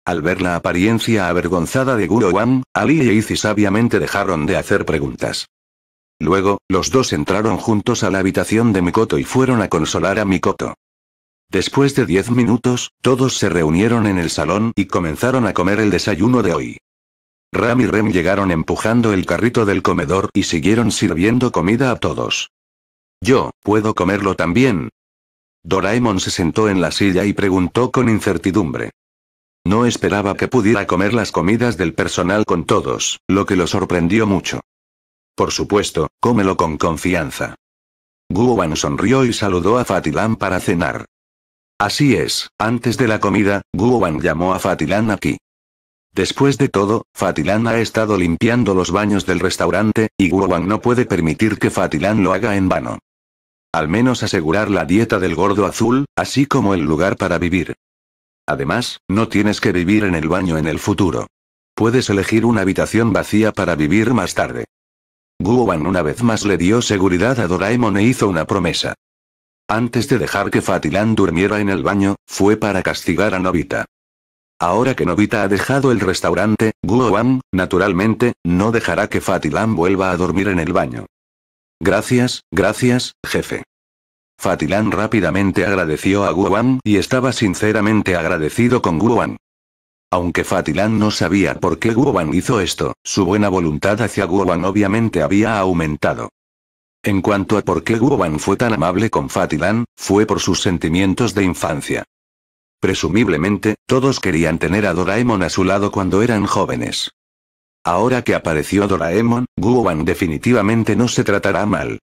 Al ver la apariencia avergonzada de Guo Wan, Ali y e Izzy sabiamente dejaron de hacer preguntas. Luego, los dos entraron juntos a la habitación de Mikoto y fueron a consolar a Mikoto. Después de diez minutos, todos se reunieron en el salón y comenzaron a comer el desayuno de hoy. Ram y Rem llegaron empujando el carrito del comedor y siguieron sirviendo comida a todos. Yo, ¿puedo comerlo también? Doraemon se sentó en la silla y preguntó con incertidumbre. No esperaba que pudiera comer las comidas del personal con todos, lo que lo sorprendió mucho. Por supuesto, cómelo con confianza. Guowan sonrió y saludó a Fatilan para cenar. Así es, antes de la comida, Guowan llamó a Fatilán aquí. Después de todo, Fatilan ha estado limpiando los baños del restaurante, y Guowan no puede permitir que Fatilán lo haga en vano. Al menos asegurar la dieta del gordo azul, así como el lugar para vivir. Además, no tienes que vivir en el baño en el futuro. Puedes elegir una habitación vacía para vivir más tarde. Wan una vez más le dio seguridad a Doraemon e hizo una promesa. Antes de dejar que Fatilan durmiera en el baño, fue para castigar a Novita. Ahora que Novita ha dejado el restaurante, wan naturalmente, no dejará que Fatilan vuelva a dormir en el baño. Gracias, gracias, jefe. Fatilán rápidamente agradeció a Guan y estaba sinceramente agradecido con Guan. Aunque Fatilán no sabía por qué Guan hizo esto, su buena voluntad hacia Guan obviamente había aumentado. En cuanto a por qué Guan fue tan amable con Fatilán, fue por sus sentimientos de infancia. Presumiblemente, todos querían tener a Doraemon a su lado cuando eran jóvenes. Ahora que apareció Doraemon, Wan definitivamente no se tratará mal.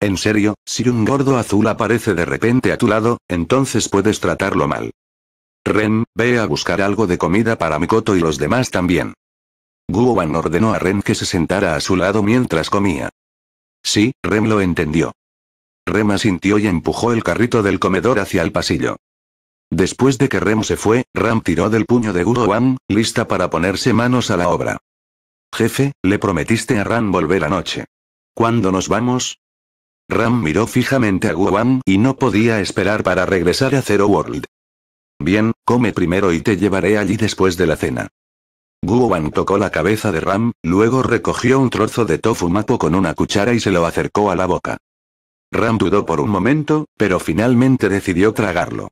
En serio, si un gordo azul aparece de repente a tu lado, entonces puedes tratarlo mal. Ren, ve a buscar algo de comida para Mikoto y los demás también. Wan ordenó a Ren que se sentara a su lado mientras comía. Sí, Ren lo entendió. Rem asintió y empujó el carrito del comedor hacia el pasillo. Después de que Rem se fue, Ram tiró del puño de Wan, lista para ponerse manos a la obra. Jefe, le prometiste a Ram volver anoche. ¿Cuándo nos vamos? Ram miró fijamente a Guam y no podía esperar para regresar a Zero World. Bien, come primero y te llevaré allí después de la cena. Guoban tocó la cabeza de Ram, luego recogió un trozo de tofu mapo con una cuchara y se lo acercó a la boca. Ram dudó por un momento, pero finalmente decidió tragarlo.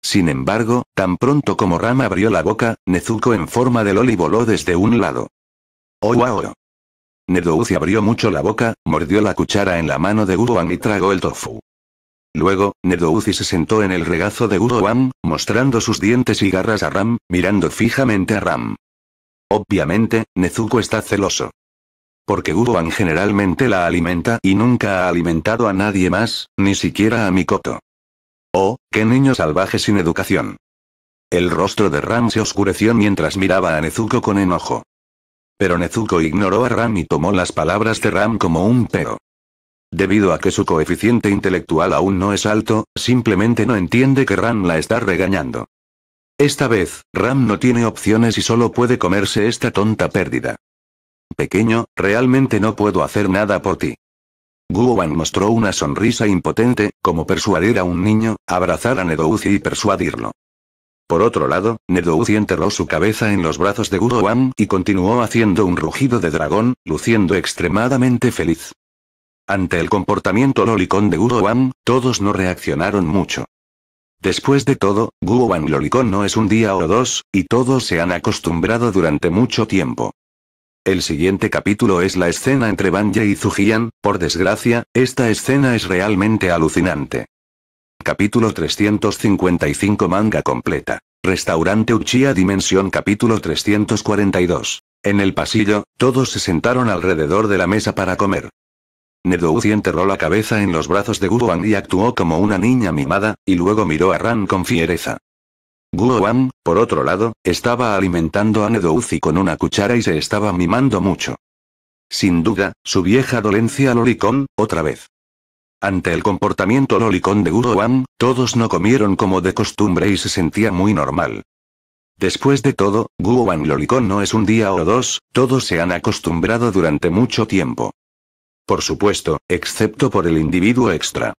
Sin embargo, tan pronto como Ram abrió la boca, Nezuko en forma de loli voló desde un lado. Oh wow. Oh. abrió mucho la boca, mordió la cuchara en la mano de Guruan y tragó el tofu. Luego, Nedouzi se sentó en el regazo de Guruan, mostrando sus dientes y garras a Ram, mirando fijamente a Ram. Obviamente, Nezuko está celoso. Porque Guruan generalmente la alimenta y nunca ha alimentado a nadie más, ni siquiera a Mikoto. Oh, qué niño salvaje sin educación. El rostro de Ram se oscureció mientras miraba a Nezuko con enojo. Pero Nezuko ignoró a Ram y tomó las palabras de Ram como un pero. Debido a que su coeficiente intelectual aún no es alto, simplemente no entiende que Ram la está regañando. Esta vez, Ram no tiene opciones y solo puede comerse esta tonta pérdida. Pequeño, realmente no puedo hacer nada por ti. Guowan mostró una sonrisa impotente, como persuadir a un niño, abrazar a Nedouzi y persuadirlo. Por otro lado, Nedouzi enterró su cabeza en los brazos de Guru y continuó haciendo un rugido de dragón, luciendo extremadamente feliz. Ante el comportamiento lolicón de Guru todos no reaccionaron mucho. Después de todo, Guo lolicón no es un día o dos, y todos se han acostumbrado durante mucho tiempo. El siguiente capítulo es la escena entre Banja y Zujian, por desgracia, esta escena es realmente alucinante. Capítulo 355 Manga completa. Restaurante Uchiha Dimensión capítulo 342. En el pasillo, todos se sentaron alrededor de la mesa para comer. Nedouzi enterró la cabeza en los brazos de Guoan y actuó como una niña mimada, y luego miró a Ran con fiereza. WANG, por otro lado, estaba alimentando a Nedouzi con una cuchara y se estaba mimando mucho. Sin duda, su vieja dolencia olicon, otra vez. Ante el comportamiento lolicón de Gurowan, todos no comieron como de costumbre y se sentía muy normal. Después de todo, One Lolicón no es un día o dos, todos se han acostumbrado durante mucho tiempo. Por supuesto, excepto por el individuo extra.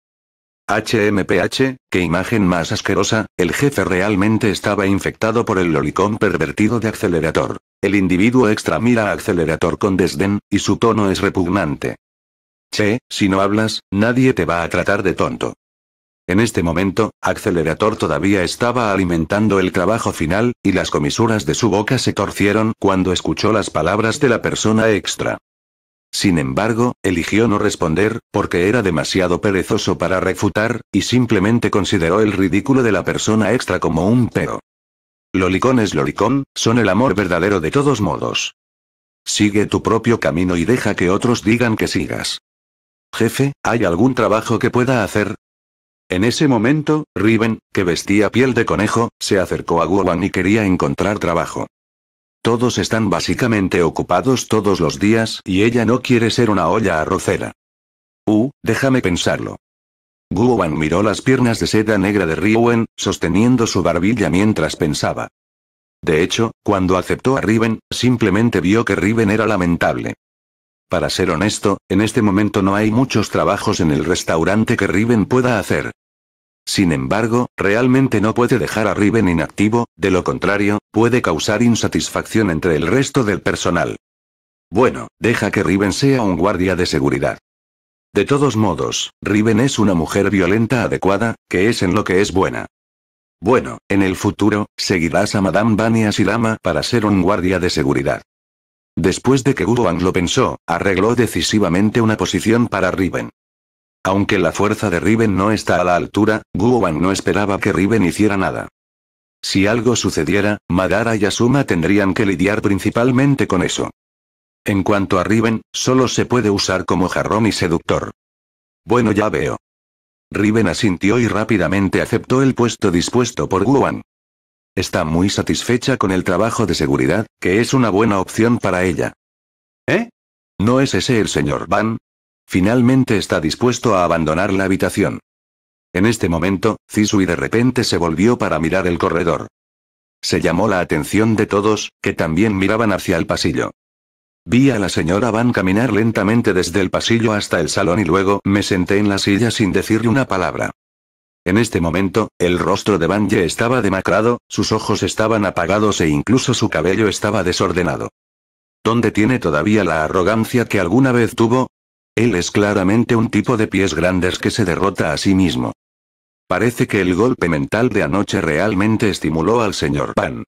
HMPH, qué imagen más asquerosa, el jefe realmente estaba infectado por el lolicón pervertido de accelerator. El individuo extra mira a accelerator con desdén, y su tono es repugnante. Che, si no hablas, nadie te va a tratar de tonto. En este momento, Accelerator todavía estaba alimentando el trabajo final, y las comisuras de su boca se torcieron cuando escuchó las palabras de la persona extra. Sin embargo, eligió no responder, porque era demasiado perezoso para refutar, y simplemente consideró el ridículo de la persona extra como un pero. Lolicón es lolicón, son el amor verdadero de todos modos. Sigue tu propio camino y deja que otros digan que sigas. Jefe, ¿hay algún trabajo que pueda hacer? En ese momento, Riven, que vestía piel de conejo, se acercó a Guan y quería encontrar trabajo. Todos están básicamente ocupados todos los días y ella no quiere ser una olla arrocera. Uh, déjame pensarlo. Guowan miró las piernas de seda negra de Riven, sosteniendo su barbilla mientras pensaba. De hecho, cuando aceptó a Riven, simplemente vio que Riven era lamentable. Para ser honesto, en este momento no hay muchos trabajos en el restaurante que Riven pueda hacer. Sin embargo, realmente no puede dejar a Riven inactivo, de lo contrario, puede causar insatisfacción entre el resto del personal. Bueno, deja que Riven sea un guardia de seguridad. De todos modos, Riven es una mujer violenta adecuada, que es en lo que es buena. Bueno, en el futuro, seguirás a Madame Bani y para ser un guardia de seguridad. Después de que Wang lo pensó, arregló decisivamente una posición para Riven. Aunque la fuerza de Riven no está a la altura, Wang no esperaba que Riven hiciera nada. Si algo sucediera, Madara y Asuma tendrían que lidiar principalmente con eso. En cuanto a Riven, solo se puede usar como jarrón y seductor. Bueno ya veo. Riven asintió y rápidamente aceptó el puesto dispuesto por Wang. Está muy satisfecha con el trabajo de seguridad, que es una buena opción para ella. ¿Eh? ¿No es ese el señor Van? Finalmente está dispuesto a abandonar la habitación. En este momento, Cisui de repente se volvió para mirar el corredor. Se llamó la atención de todos, que también miraban hacia el pasillo. Vi a la señora Van caminar lentamente desde el pasillo hasta el salón y luego me senté en la silla sin decirle una palabra. En este momento, el rostro de Banje estaba demacrado, sus ojos estaban apagados e incluso su cabello estaba desordenado. ¿Dónde tiene todavía la arrogancia que alguna vez tuvo? Él es claramente un tipo de pies grandes que se derrota a sí mismo. Parece que el golpe mental de anoche realmente estimuló al señor Pan.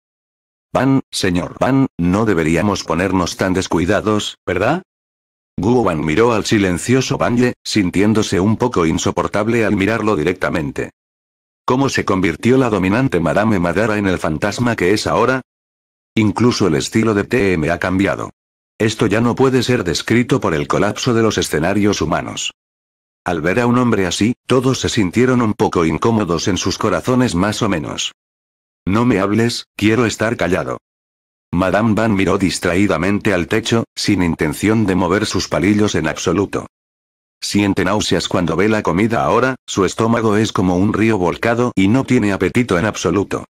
Van, señor Van, no deberíamos ponernos tan descuidados, ¿verdad? Guowan miró al silencioso Banye, sintiéndose un poco insoportable al mirarlo directamente. ¿Cómo se convirtió la dominante Madame Madara en el fantasma que es ahora? Incluso el estilo de TM ha cambiado. Esto ya no puede ser descrito por el colapso de los escenarios humanos. Al ver a un hombre así, todos se sintieron un poco incómodos en sus corazones más o menos. No me hables, quiero estar callado. Madame Van miró distraídamente al techo, sin intención de mover sus palillos en absoluto. Siente náuseas cuando ve la comida ahora, su estómago es como un río volcado y no tiene apetito en absoluto.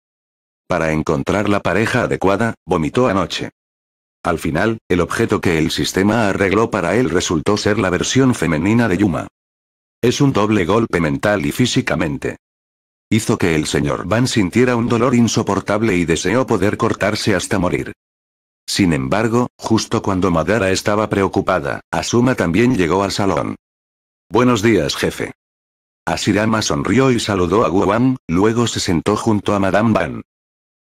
Para encontrar la pareja adecuada, vomitó anoche. Al final, el objeto que el sistema arregló para él resultó ser la versión femenina de Yuma. Es un doble golpe mental y físicamente hizo que el señor Van sintiera un dolor insoportable y deseó poder cortarse hasta morir. Sin embargo, justo cuando Madara estaba preocupada, Asuma también llegó al salón. Buenos días jefe. Asirama sonrió y saludó a Wan, luego se sentó junto a Madame Van.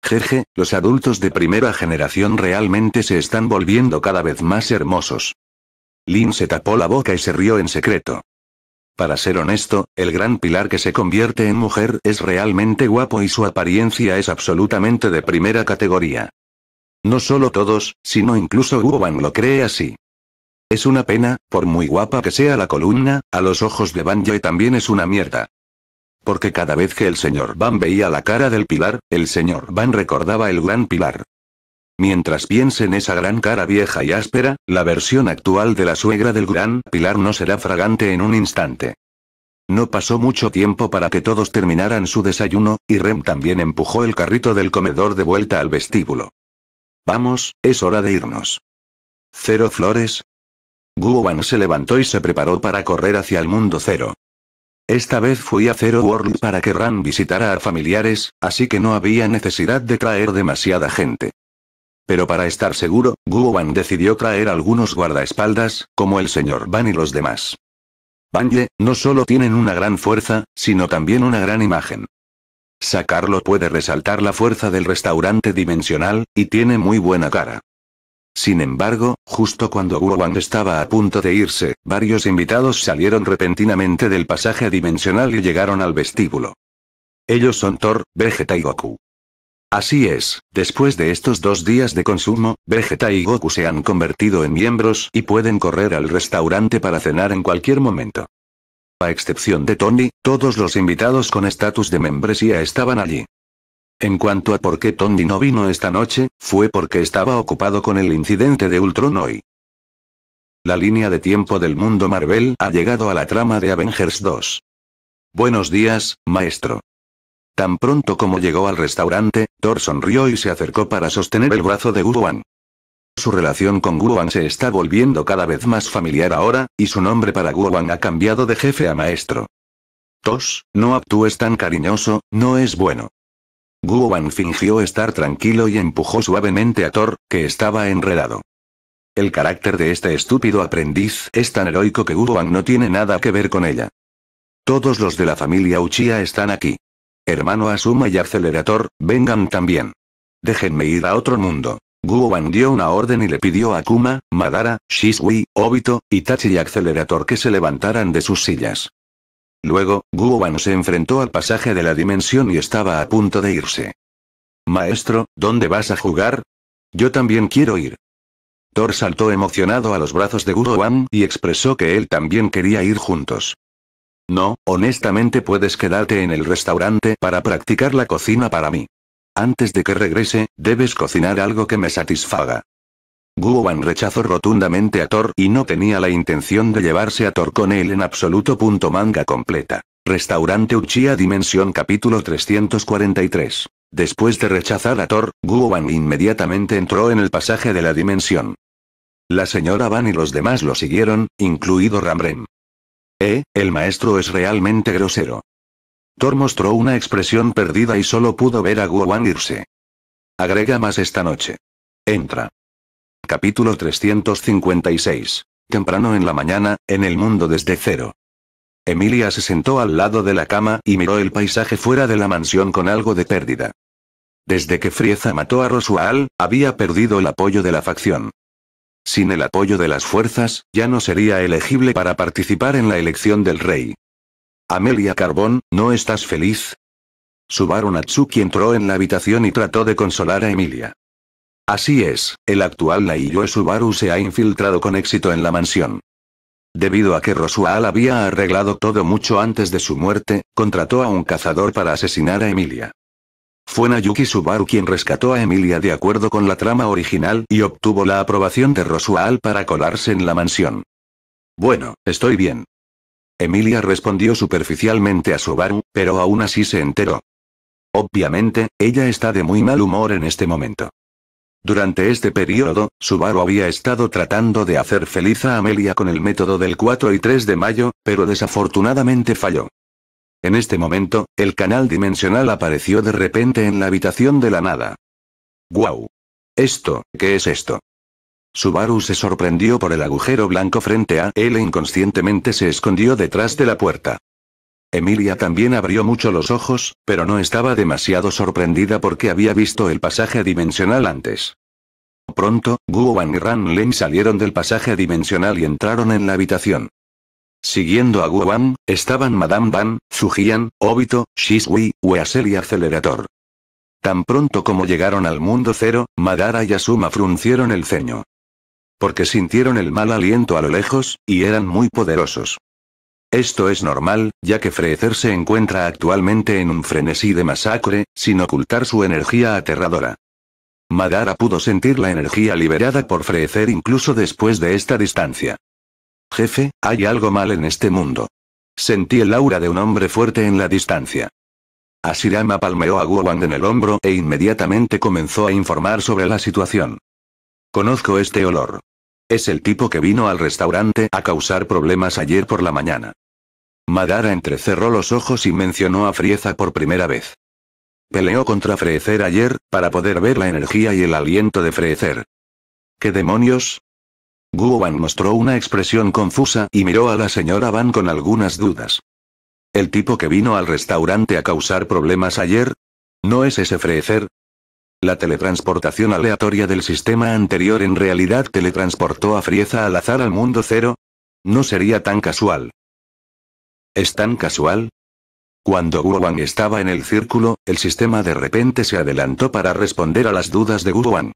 Jeje, los adultos de primera generación realmente se están volviendo cada vez más hermosos. Lin se tapó la boca y se rió en secreto. Para ser honesto, el gran pilar que se convierte en mujer es realmente guapo y su apariencia es absolutamente de primera categoría. No solo todos, sino incluso Ban lo cree así. Es una pena, por muy guapa que sea la columna, a los ojos de Banjoy también es una mierda. Porque cada vez que el señor Van veía la cara del pilar, el señor Van recordaba el gran pilar. Mientras piensen esa gran cara vieja y áspera, la versión actual de la suegra del gran pilar no será fragante en un instante. No pasó mucho tiempo para que todos terminaran su desayuno, y Rem también empujó el carrito del comedor de vuelta al vestíbulo. Vamos, es hora de irnos. Cero flores. Guowan se levantó y se preparó para correr hacia el mundo cero. Esta vez fui a Zero World para que Ram visitara a familiares, así que no había necesidad de traer demasiada gente. Pero para estar seguro, Wan decidió traer algunos guardaespaldas, como el señor Ban y los demás. Ye, no solo tienen una gran fuerza, sino también una gran imagen. Sacarlo puede resaltar la fuerza del restaurante dimensional, y tiene muy buena cara. Sin embargo, justo cuando Wan estaba a punto de irse, varios invitados salieron repentinamente del pasaje dimensional y llegaron al vestíbulo. Ellos son Thor, Vegeta y Goku. Así es, después de estos dos días de consumo, Vegeta y Goku se han convertido en miembros y pueden correr al restaurante para cenar en cualquier momento. A excepción de Tony, todos los invitados con estatus de membresía estaban allí. En cuanto a por qué Tony no vino esta noche, fue porque estaba ocupado con el incidente de Ultron hoy. La línea de tiempo del mundo Marvel ha llegado a la trama de Avengers 2. Buenos días, maestro. Tan pronto como llegó al restaurante, Thor sonrió y se acercó para sostener el brazo de Guruan. Su relación con Guruan se está volviendo cada vez más familiar ahora, y su nombre para Guruan ha cambiado de jefe a maestro. Tos, no actúes tan cariñoso, no es bueno. Guowan fingió estar tranquilo y empujó suavemente a Thor, que estaba enredado. El carácter de este estúpido aprendiz es tan heroico que Guowan no tiene nada que ver con ella. Todos los de la familia Uchiha están aquí. Hermano Asuma y Accelerator, vengan también. Déjenme ir a otro mundo. Wan dio una orden y le pidió a Kuma, Madara, Shisui, Obito, Itachi y Accelerator que se levantaran de sus sillas. Luego, Guoban se enfrentó al pasaje de la dimensión y estaba a punto de irse. Maestro, ¿dónde vas a jugar? Yo también quiero ir. Thor saltó emocionado a los brazos de Wan y expresó que él también quería ir juntos. No, honestamente puedes quedarte en el restaurante para practicar la cocina para mí. Antes de que regrese, debes cocinar algo que me satisfaga. Guoban rechazó rotundamente a Thor y no tenía la intención de llevarse a Thor con él en absoluto. manga completa. Restaurante Uchiha Dimensión capítulo 343. Después de rechazar a Thor, Guoban inmediatamente entró en el pasaje de la dimensión. La señora Van y los demás lo siguieron, incluido Ramren. Eh, el maestro es realmente grosero. Thor mostró una expresión perdida y solo pudo ver a Guowan irse. Agrega más esta noche. Entra. Capítulo 356. Temprano en la mañana, en el mundo desde cero. Emilia se sentó al lado de la cama y miró el paisaje fuera de la mansión con algo de pérdida. Desde que Frieza mató a Rosual, había perdido el apoyo de la facción. Sin el apoyo de las fuerzas, ya no sería elegible para participar en la elección del rey. Amelia Carbón, ¿no estás feliz? Subaru Natsuki entró en la habitación y trató de consolar a Emilia. Así es, el actual Naiyue Subaru se ha infiltrado con éxito en la mansión. Debido a que Rosual había arreglado todo mucho antes de su muerte, contrató a un cazador para asesinar a Emilia. Fue Nayuki Subaru quien rescató a Emilia de acuerdo con la trama original y obtuvo la aprobación de Rosual para colarse en la mansión. Bueno, estoy bien. Emilia respondió superficialmente a Subaru, pero aún así se enteró. Obviamente, ella está de muy mal humor en este momento. Durante este periodo, Subaru había estado tratando de hacer feliz a Amelia con el método del 4 y 3 de mayo, pero desafortunadamente falló. En este momento, el canal dimensional apareció de repente en la habitación de la nada. ¡Guau! ¿Esto, qué es esto? Subaru se sorprendió por el agujero blanco frente a él e inconscientemente se escondió detrás de la puerta. Emilia también abrió mucho los ojos, pero no estaba demasiado sorprendida porque había visto el pasaje dimensional antes. Pronto, Guo y Ran Len salieron del pasaje dimensional y entraron en la habitación. Siguiendo a Wan, estaban Madame Van, Zujian, Obito, Shizui, Weasel y Acelerator. Tan pronto como llegaron al mundo cero, Madara y Asuma fruncieron el ceño. Porque sintieron el mal aliento a lo lejos, y eran muy poderosos. Esto es normal, ya que Frecer se encuentra actualmente en un frenesí de masacre, sin ocultar su energía aterradora. Madara pudo sentir la energía liberada por Frecer incluso después de esta distancia. Jefe, hay algo mal en este mundo. Sentí el aura de un hombre fuerte en la distancia. Asirama palmeó a Guowand en el hombro e inmediatamente comenzó a informar sobre la situación. Conozco este olor. Es el tipo que vino al restaurante a causar problemas ayer por la mañana. Madara entrecerró los ojos y mencionó a Frieza por primera vez. Peleó contra Frieza ayer, para poder ver la energía y el aliento de Freecer. ¿Qué demonios? Wan mostró una expresión confusa y miró a la señora Van con algunas dudas. ¿El tipo que vino al restaurante a causar problemas ayer? ¿No es ese Frecer? La teletransportación aleatoria del sistema anterior en realidad teletransportó a Frieza al azar al mundo cero. No sería tan casual. ¿Es tan casual? Cuando Guowan estaba en el círculo, el sistema de repente se adelantó para responder a las dudas de Wan.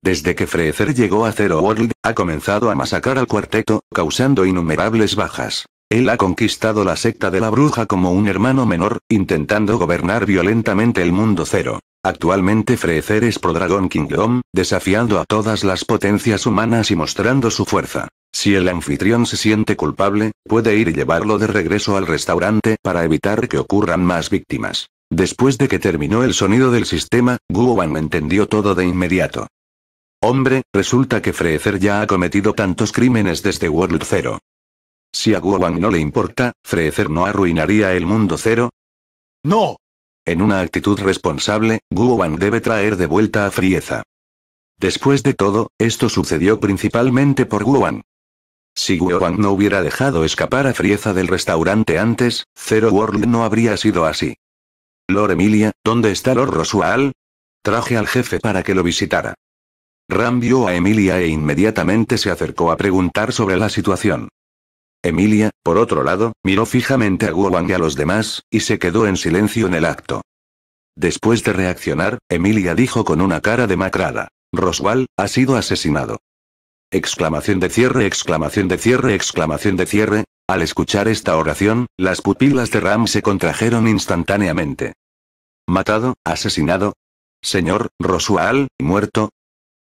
Desde que Freecer llegó a Zero World, ha comenzado a masacrar al cuarteto, causando innumerables bajas. Él ha conquistado la secta de la bruja como un hermano menor, intentando gobernar violentamente el mundo cero. Actualmente Freezer es pro Dragon Kingdom, desafiando a todas las potencias humanas y mostrando su fuerza. Si el anfitrión se siente culpable, puede ir y llevarlo de regreso al restaurante para evitar que ocurran más víctimas. Después de que terminó el sonido del sistema, Guowan entendió todo de inmediato. Hombre, resulta que Freezer ya ha cometido tantos crímenes desde World Zero. Si a Guowang no le importa, Freezer no arruinaría el mundo cero. ¡No! En una actitud responsable, Guowang debe traer de vuelta a Frieza. Después de todo, esto sucedió principalmente por Guowang. Si Guowang no hubiera dejado escapar a Frieza del restaurante antes, Zero World no habría sido así. Lord Emilia, ¿dónde está Lord Rosual? Traje al jefe para que lo visitara. Ram vio a Emilia e inmediatamente se acercó a preguntar sobre la situación. Emilia, por otro lado, miró fijamente a Guo y a los demás, y se quedó en silencio en el acto. Después de reaccionar, Emilia dijo con una cara demacrada. «Roswal, ha sido asesinado. Exclamación de cierre, exclamación de cierre, exclamación de cierre. Al escuchar esta oración, las pupilas de Ram se contrajeron instantáneamente. Matado, asesinado. Señor, Roswal, muerto,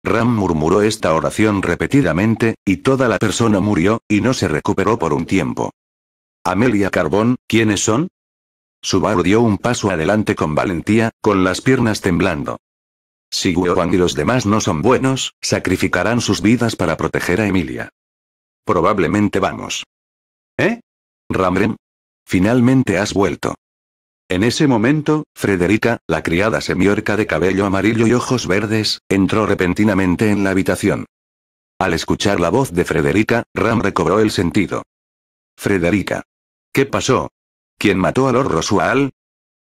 Ram murmuró esta oración repetidamente, y toda la persona murió, y no se recuperó por un tiempo. Amelia Carbón, ¿quiénes son? Subaru dio un paso adelante con valentía, con las piernas temblando. Si Guoan y los demás no son buenos, sacrificarán sus vidas para proteger a Emilia. Probablemente vamos. ¿Eh? Ramren. Finalmente has vuelto. En ese momento, Frederica, la criada semiorca de cabello amarillo y ojos verdes, entró repentinamente en la habitación. Al escuchar la voz de Frederica, Ram recobró el sentido. Frederica. ¿Qué pasó? ¿Quién mató a Lord Rosual?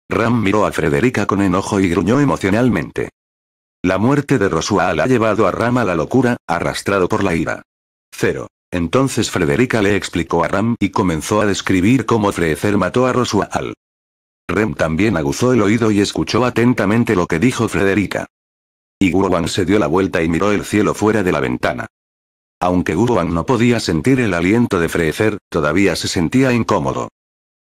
Ram miró a Frederica con enojo y gruñó emocionalmente. La muerte de Rosual ha llevado a Ram a la locura, arrastrado por la ira. Cero. Entonces Frederica le explicó a Ram y comenzó a describir cómo Freezer mató a Rosual. Rem también aguzó el oído y escuchó atentamente lo que dijo Frederica. Y Guruan se dio la vuelta y miró el cielo fuera de la ventana. Aunque Guruan no podía sentir el aliento de Frecer, todavía se sentía incómodo.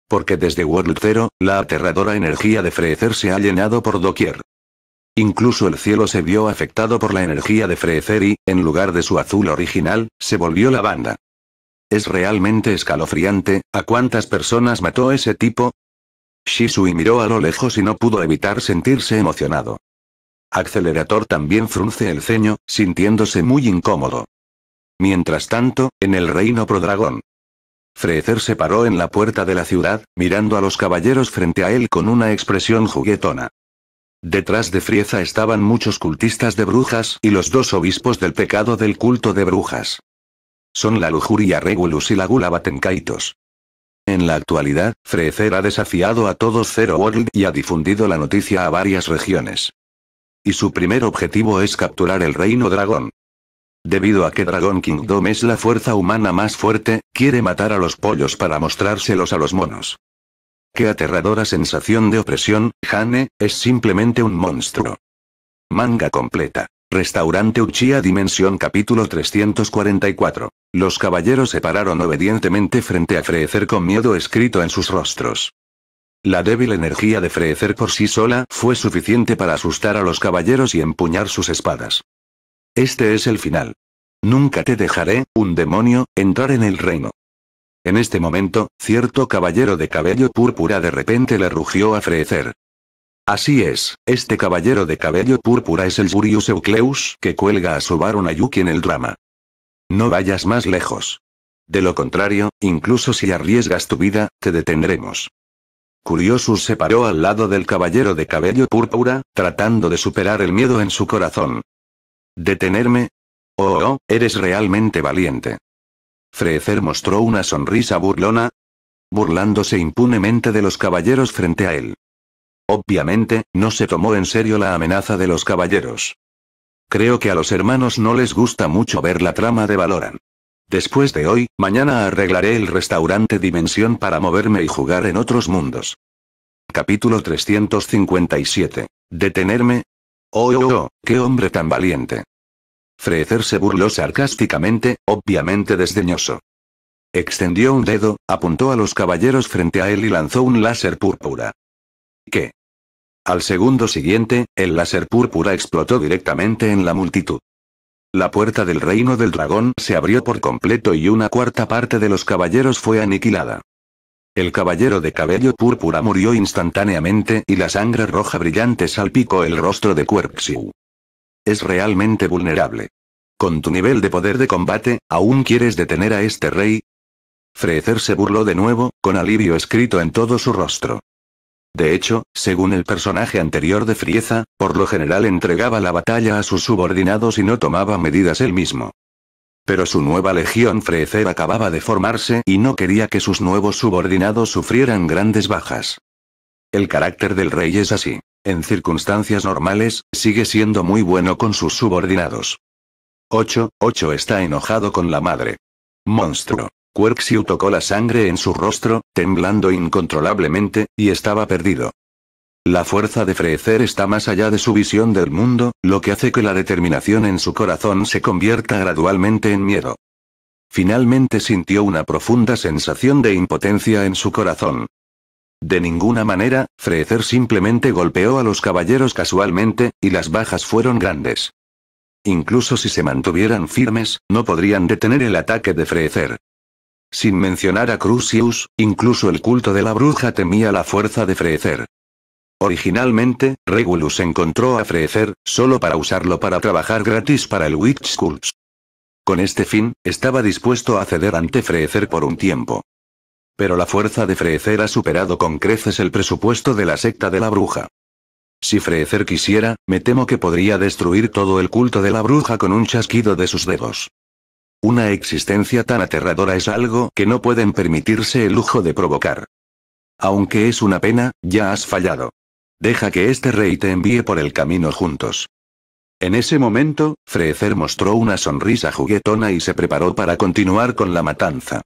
Porque desde World Zero, la aterradora energía de Frecer se ha llenado por doquier. Incluso el cielo se vio afectado por la energía de Frecer y, en lugar de su azul original, se volvió lavanda. Es realmente escalofriante, ¿a cuántas personas mató ese tipo? Shisui miró a lo lejos y no pudo evitar sentirse emocionado. Accelerator también frunce el ceño, sintiéndose muy incómodo. Mientras tanto, en el reino Prodragón. Frecer se paró en la puerta de la ciudad, mirando a los caballeros frente a él con una expresión juguetona. Detrás de Frieza estaban muchos cultistas de brujas y los dos obispos del pecado del culto de brujas. Son la lujuria regulus y la gula batencaitos. En la actualidad, Freezer ha desafiado a todos Zero World y ha difundido la noticia a varias regiones. Y su primer objetivo es capturar el reino dragón. Debido a que Dragon Kingdom es la fuerza humana más fuerte, quiere matar a los pollos para mostrárselos a los monos. Qué aterradora sensación de opresión, Hane, es simplemente un monstruo. Manga completa. Restaurante Uchiha Dimensión capítulo 344. Los caballeros se pararon obedientemente frente a Freecer con miedo escrito en sus rostros. La débil energía de Freecer por sí sola fue suficiente para asustar a los caballeros y empuñar sus espadas. Este es el final. Nunca te dejaré, un demonio, entrar en el reino. En este momento, cierto caballero de cabello púrpura de repente le rugió a Freecer. Así es, este caballero de cabello púrpura es el Furious Eucleus que cuelga a su varón Ayuki en el drama. No vayas más lejos. De lo contrario, incluso si arriesgas tu vida, te detendremos. Curiosus se paró al lado del caballero de cabello púrpura, tratando de superar el miedo en su corazón. ¿Detenerme? Oh, oh, eres realmente valiente. Frecer mostró una sonrisa burlona, burlándose impunemente de los caballeros frente a él. Obviamente, no se tomó en serio la amenaza de los caballeros. Creo que a los hermanos no les gusta mucho ver la trama de Valoran. Después de hoy, mañana arreglaré el restaurante Dimensión para moverme y jugar en otros mundos. Capítulo 357. Detenerme. Oh, oh, oh, qué hombre tan valiente. Frecer se burló sarcásticamente, obviamente desdeñoso. Extendió un dedo, apuntó a los caballeros frente a él y lanzó un láser púrpura. ¿Qué? Al segundo siguiente, el láser púrpura explotó directamente en la multitud. La puerta del reino del dragón se abrió por completo y una cuarta parte de los caballeros fue aniquilada. El caballero de cabello púrpura murió instantáneamente y la sangre roja brillante salpicó el rostro de Quirksiu. Es realmente vulnerable. Con tu nivel de poder de combate, ¿aún quieres detener a este rey? Frecer se burló de nuevo, con alivio escrito en todo su rostro. De hecho, según el personaje anterior de Frieza, por lo general entregaba la batalla a sus subordinados y no tomaba medidas él mismo. Pero su nueva legión Frecer acababa de formarse y no quería que sus nuevos subordinados sufrieran grandes bajas. El carácter del rey es así. En circunstancias normales, sigue siendo muy bueno con sus subordinados. 8. 8 está enojado con la madre. Monstruo. Querxiu tocó la sangre en su rostro, temblando incontrolablemente, y estaba perdido. La fuerza de Frecer está más allá de su visión del mundo, lo que hace que la determinación en su corazón se convierta gradualmente en miedo. Finalmente sintió una profunda sensación de impotencia en su corazón. De ninguna manera, Frecer simplemente golpeó a los caballeros casualmente, y las bajas fueron grandes. Incluso si se mantuvieran firmes, no podrían detener el ataque de Frecer. Sin mencionar a Crucius, incluso el culto de la bruja temía la fuerza de Freecer. Originalmente, Regulus encontró a Frecer, solo para usarlo para trabajar gratis para el Witch Schools. Con este fin, estaba dispuesto a ceder ante Freecer por un tiempo. Pero la fuerza de Freecer ha superado con creces el presupuesto de la secta de la bruja. Si Freecer quisiera, me temo que podría destruir todo el culto de la bruja con un chasquido de sus dedos. Una existencia tan aterradora es algo que no pueden permitirse el lujo de provocar. Aunque es una pena, ya has fallado. Deja que este rey te envíe por el camino juntos. En ese momento, Freezer mostró una sonrisa juguetona y se preparó para continuar con la matanza.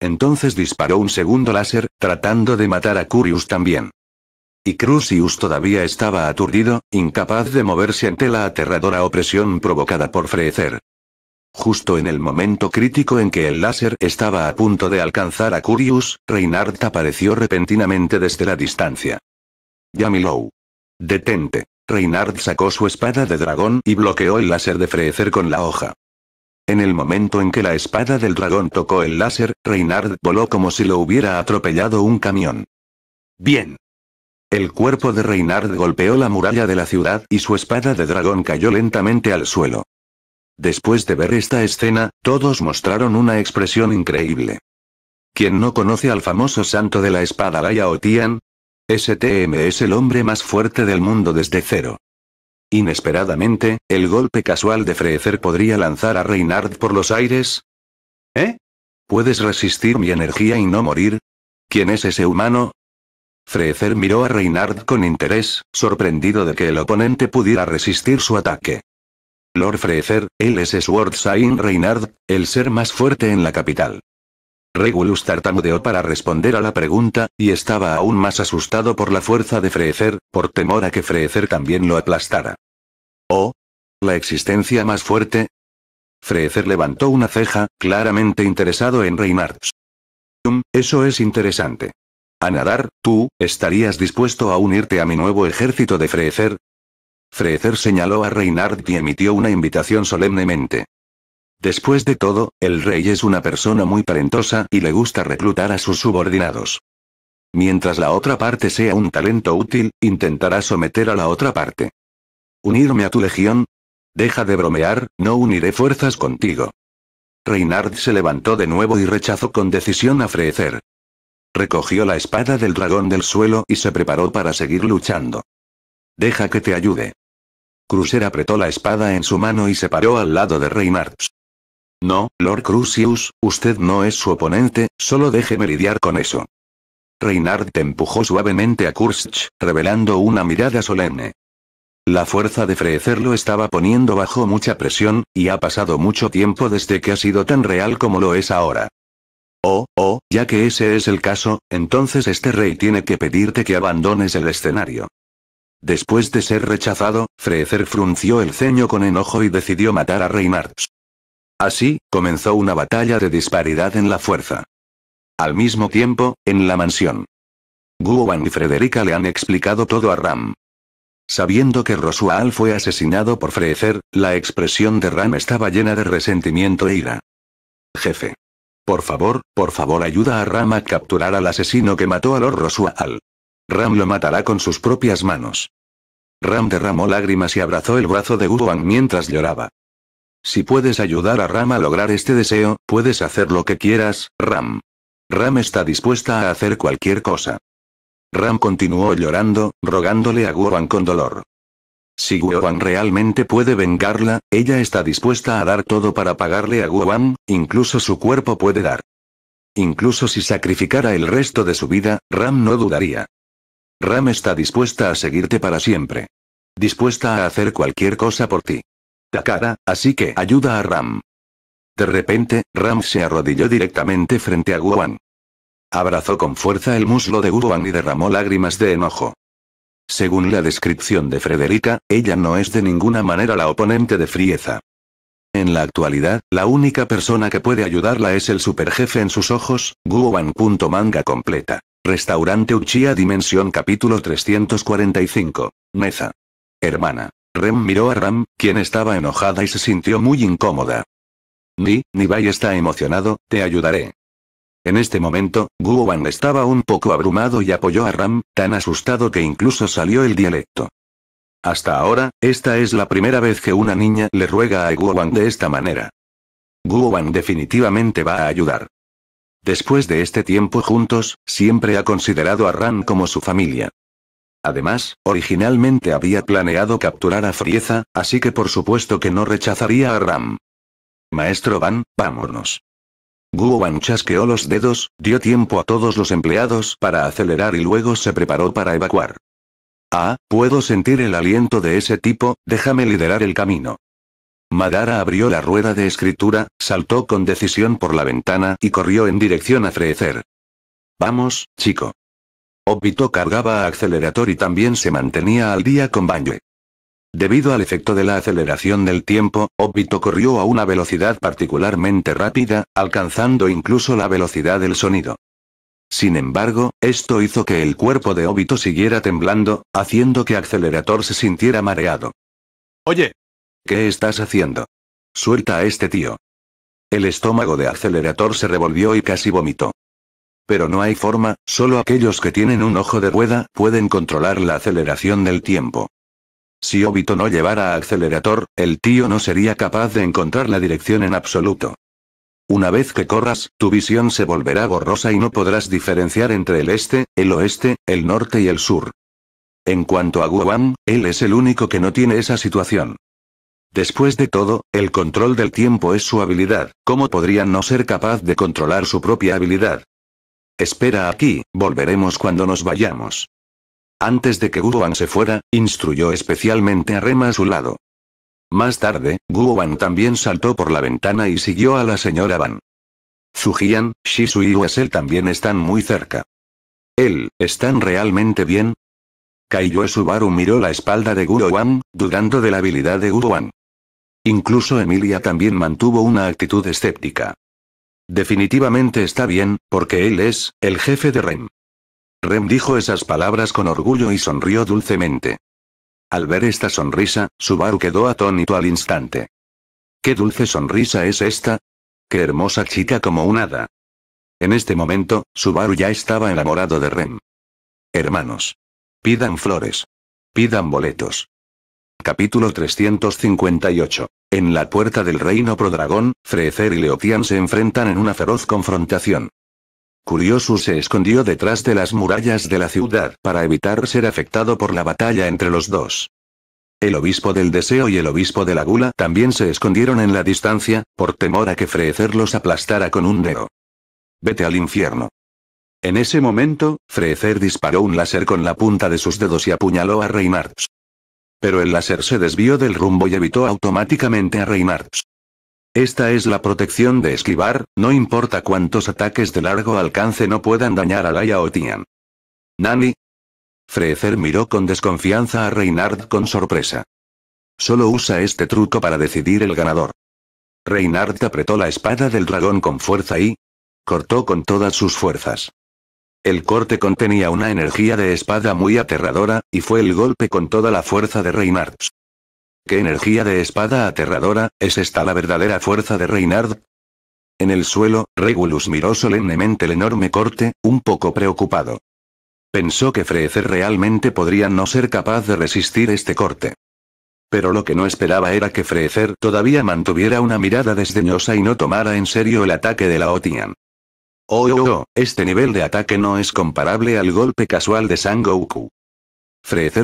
Entonces disparó un segundo láser, tratando de matar a Curius también. Y Crucius todavía estaba aturdido, incapaz de moverse ante la aterradora opresión provocada por Freezer. Justo en el momento crítico en que el láser estaba a punto de alcanzar a Curius, Reinhardt apareció repentinamente desde la distancia. Yamilow. Detente. Reinhardt sacó su espada de dragón y bloqueó el láser de freecer con la hoja. En el momento en que la espada del dragón tocó el láser, Reinhardt voló como si lo hubiera atropellado un camión. Bien. El cuerpo de Reinhardt golpeó la muralla de la ciudad y su espada de dragón cayó lentamente al suelo. Después de ver esta escena, todos mostraron una expresión increíble. ¿Quién no conoce al famoso santo de la espada Gaia Otian? STM es el hombre más fuerte del mundo desde cero. Inesperadamente, el golpe casual de Freecer podría lanzar a reynard por los aires. ¿Eh? ¿Puedes resistir mi energía y no morir? ¿Quién es ese humano? Freecer miró a reynard con interés, sorprendido de que el oponente pudiera resistir su ataque. Lord Freezer, él es Sword Reynard, el ser más fuerte en la capital. Regulus tartamudeó para responder a la pregunta, y estaba aún más asustado por la fuerza de Freecer, por temor a que Freecer también lo aplastara. ¿Oh? ¿La existencia más fuerte? Freezer levantó una ceja, claramente interesado en Reynard. Um, eso es interesante. A nadar, ¿tú estarías dispuesto a unirte a mi nuevo ejército de Freezer? Frecer señaló a Reinhardt y emitió una invitación solemnemente. Después de todo, el rey es una persona muy talentosa y le gusta reclutar a sus subordinados. Mientras la otra parte sea un talento útil, intentará someter a la otra parte. ¿Unirme a tu legión? Deja de bromear, no uniré fuerzas contigo. reynard se levantó de nuevo y rechazó con decisión a Frecer. Recogió la espada del dragón del suelo y se preparó para seguir luchando. Deja que te ayude. Crucer apretó la espada en su mano y se paró al lado de reynard No, Lord Crucius, usted no es su oponente, solo déjeme lidiar con eso. te empujó suavemente a Kursch, revelando una mirada solemne. La fuerza de frecer lo estaba poniendo bajo mucha presión, y ha pasado mucho tiempo desde que ha sido tan real como lo es ahora. Oh, oh, ya que ese es el caso, entonces este rey tiene que pedirte que abandones el escenario. Después de ser rechazado, Freezer frunció el ceño con enojo y decidió matar a Reinhardt. Así, comenzó una batalla de disparidad en la fuerza. Al mismo tiempo, en la mansión. Guowan y Frederica le han explicado todo a Ram. Sabiendo que Rosual fue asesinado por Frecer, la expresión de Ram estaba llena de resentimiento e ira. Jefe. Por favor, por favor ayuda a Ram a capturar al asesino que mató a Lord Rosual. Ram lo matará con sus propias manos. Ram derramó lágrimas y abrazó el brazo de Wang mientras lloraba. Si puedes ayudar a Ram a lograr este deseo, puedes hacer lo que quieras, Ram. Ram está dispuesta a hacer cualquier cosa. Ram continuó llorando, rogándole a Wang con dolor. Si Wang realmente puede vengarla, ella está dispuesta a dar todo para pagarle a Wang, incluso su cuerpo puede dar. Incluso si sacrificara el resto de su vida, Ram no dudaría. Ram está dispuesta a seguirte para siempre. Dispuesta a hacer cualquier cosa por ti. Takara, así que ayuda a Ram. De repente, Ram se arrodilló directamente frente a Guan. Abrazó con fuerza el muslo de Guan y derramó lágrimas de enojo. Según la descripción de Frederica, ella no es de ninguna manera la oponente de Frieza. En la actualidad, la única persona que puede ayudarla es el superjefe en sus ojos, Guan. Manga completa. Restaurante Uchiha Dimensión capítulo 345. Neza Hermana. Rem miró a Ram, quien estaba enojada y se sintió muy incómoda. Ni, Nibai está emocionado, te ayudaré. En este momento, Guowan estaba un poco abrumado y apoyó a Ram, tan asustado que incluso salió el dialecto. Hasta ahora, esta es la primera vez que una niña le ruega a Guoban de esta manera. Guowan definitivamente va a ayudar. Después de este tiempo juntos, siempre ha considerado a Ram como su familia. Además, originalmente había planeado capturar a Frieza, así que por supuesto que no rechazaría a Ram. Maestro Van, vámonos. Van chasqueó los dedos, dio tiempo a todos los empleados para acelerar y luego se preparó para evacuar. Ah, puedo sentir el aliento de ese tipo, déjame liderar el camino. Madara abrió la rueda de escritura, saltó con decisión por la ventana y corrió en dirección a Frecer. Vamos, chico. Obito cargaba a acelerador y también se mantenía al día con Bangle. Debido al efecto de la aceleración del tiempo, Obito corrió a una velocidad particularmente rápida, alcanzando incluso la velocidad del sonido. Sin embargo, esto hizo que el cuerpo de Obito siguiera temblando, haciendo que acelerador se sintiera mareado. Oye, ¿Qué estás haciendo? Suelta a este tío. El estómago de Accelerator se revolvió y casi vomitó. Pero no hay forma, solo aquellos que tienen un ojo de rueda pueden controlar la aceleración del tiempo. Si Obito no llevara a Accelerator, el tío no sería capaz de encontrar la dirección en absoluto. Una vez que corras, tu visión se volverá borrosa y no podrás diferenciar entre el este, el oeste, el norte y el sur. En cuanto a Guoban, él es el único que no tiene esa situación. Después de todo, el control del tiempo es su habilidad, ¿cómo podrían no ser capaz de controlar su propia habilidad? Espera aquí, volveremos cuando nos vayamos. Antes de que Wan se fuera, instruyó especialmente a Rema a su lado. Más tarde, Wan también saltó por la ventana y siguió a la señora Van. su Shisu y Wesel también están muy cerca. Él, ¿están realmente bien? Kaiyue Subaru miró la espalda de Wan, dudando de la habilidad de Wan. Incluso Emilia también mantuvo una actitud escéptica. Definitivamente está bien, porque él es, el jefe de Rem. Rem dijo esas palabras con orgullo y sonrió dulcemente. Al ver esta sonrisa, Subaru quedó atónito al instante. ¿Qué dulce sonrisa es esta? ¡Qué hermosa chica como un hada! En este momento, Subaru ya estaba enamorado de Rem. Hermanos. Pidan flores. Pidan boletos. Capítulo 358. En la puerta del reino Prodragón, Freecer y Leotian se enfrentan en una feroz confrontación. Curiosus se escondió detrás de las murallas de la ciudad para evitar ser afectado por la batalla entre los dos. El obispo del deseo y el obispo de la gula también se escondieron en la distancia, por temor a que Freecer los aplastara con un dedo. Vete al infierno. En ese momento, Freecer disparó un láser con la punta de sus dedos y apuñaló a Reinhardt. Pero el láser se desvió del rumbo y evitó automáticamente a Reinhardt. Esta es la protección de esquivar, no importa cuántos ataques de largo alcance no puedan dañar a la o Tian. ¿Nani? Frezer miró con desconfianza a reynard con sorpresa. Solo usa este truco para decidir el ganador. reynard apretó la espada del dragón con fuerza y... cortó con todas sus fuerzas. El corte contenía una energía de espada muy aterradora, y fue el golpe con toda la fuerza de Reinhardt. ¿Qué energía de espada aterradora, es esta la verdadera fuerza de Reinard. En el suelo, Regulus miró solemnemente el enorme corte, un poco preocupado. Pensó que Frecer realmente podría no ser capaz de resistir este corte. Pero lo que no esperaba era que Frecer todavía mantuviera una mirada desdeñosa y no tomara en serio el ataque de la Otian. Oh, oh, oh, este nivel de ataque no es comparable al golpe casual de San Goku.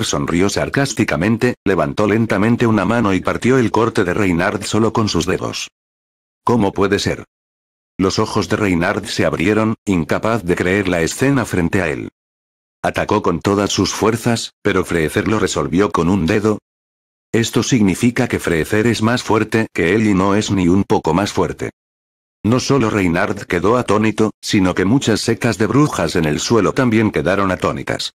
sonrió sarcásticamente, levantó lentamente una mano y partió el corte de Reynard solo con sus dedos. ¿Cómo puede ser? Los ojos de Reynard se abrieron, incapaz de creer la escena frente a él. Atacó con todas sus fuerzas, pero Frezer lo resolvió con un dedo. Esto significa que Frecer es más fuerte que él y no es ni un poco más fuerte. No solo Reynard quedó atónito, sino que muchas secas de brujas en el suelo también quedaron atónitas.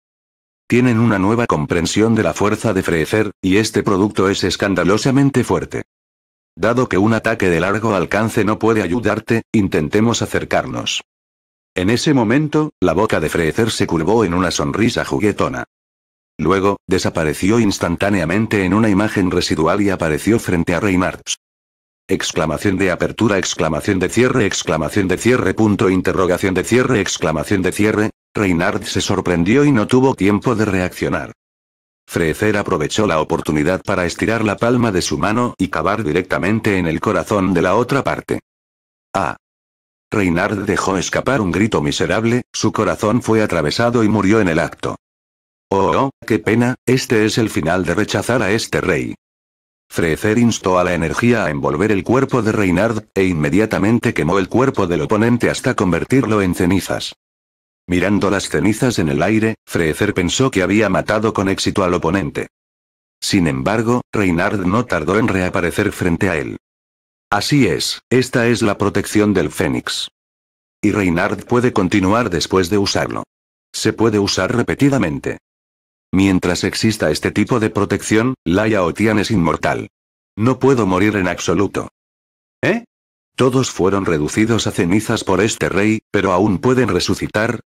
Tienen una nueva comprensión de la fuerza de Freezer, y este producto es escandalosamente fuerte. Dado que un ataque de largo alcance no puede ayudarte, intentemos acercarnos. En ese momento, la boca de Freezer se curvó en una sonrisa juguetona. Luego, desapareció instantáneamente en una imagen residual y apareció frente a Reynard exclamación de apertura, exclamación de cierre, exclamación de cierre, punto interrogación de cierre, exclamación de cierre, reynard se sorprendió y no tuvo tiempo de reaccionar. Frecer aprovechó la oportunidad para estirar la palma de su mano y cavar directamente en el corazón de la otra parte. ¡Ah! reynard dejó escapar un grito miserable, su corazón fue atravesado y murió en el acto. Oh, oh, qué pena, este es el final de rechazar a este rey. Freecer instó a la energía a envolver el cuerpo de Reynard e inmediatamente quemó el cuerpo del oponente hasta convertirlo en cenizas. Mirando las cenizas en el aire, Freecer pensó que había matado con éxito al oponente. Sin embargo, Reynard no tardó en reaparecer frente a él. Así es, esta es la protección del Fénix. Y Reynard puede continuar después de usarlo. Se puede usar repetidamente. Mientras exista este tipo de protección, Laia Otian es inmortal. No puedo morir en absoluto. ¿Eh? Todos fueron reducidos a cenizas por este rey, pero aún pueden resucitar.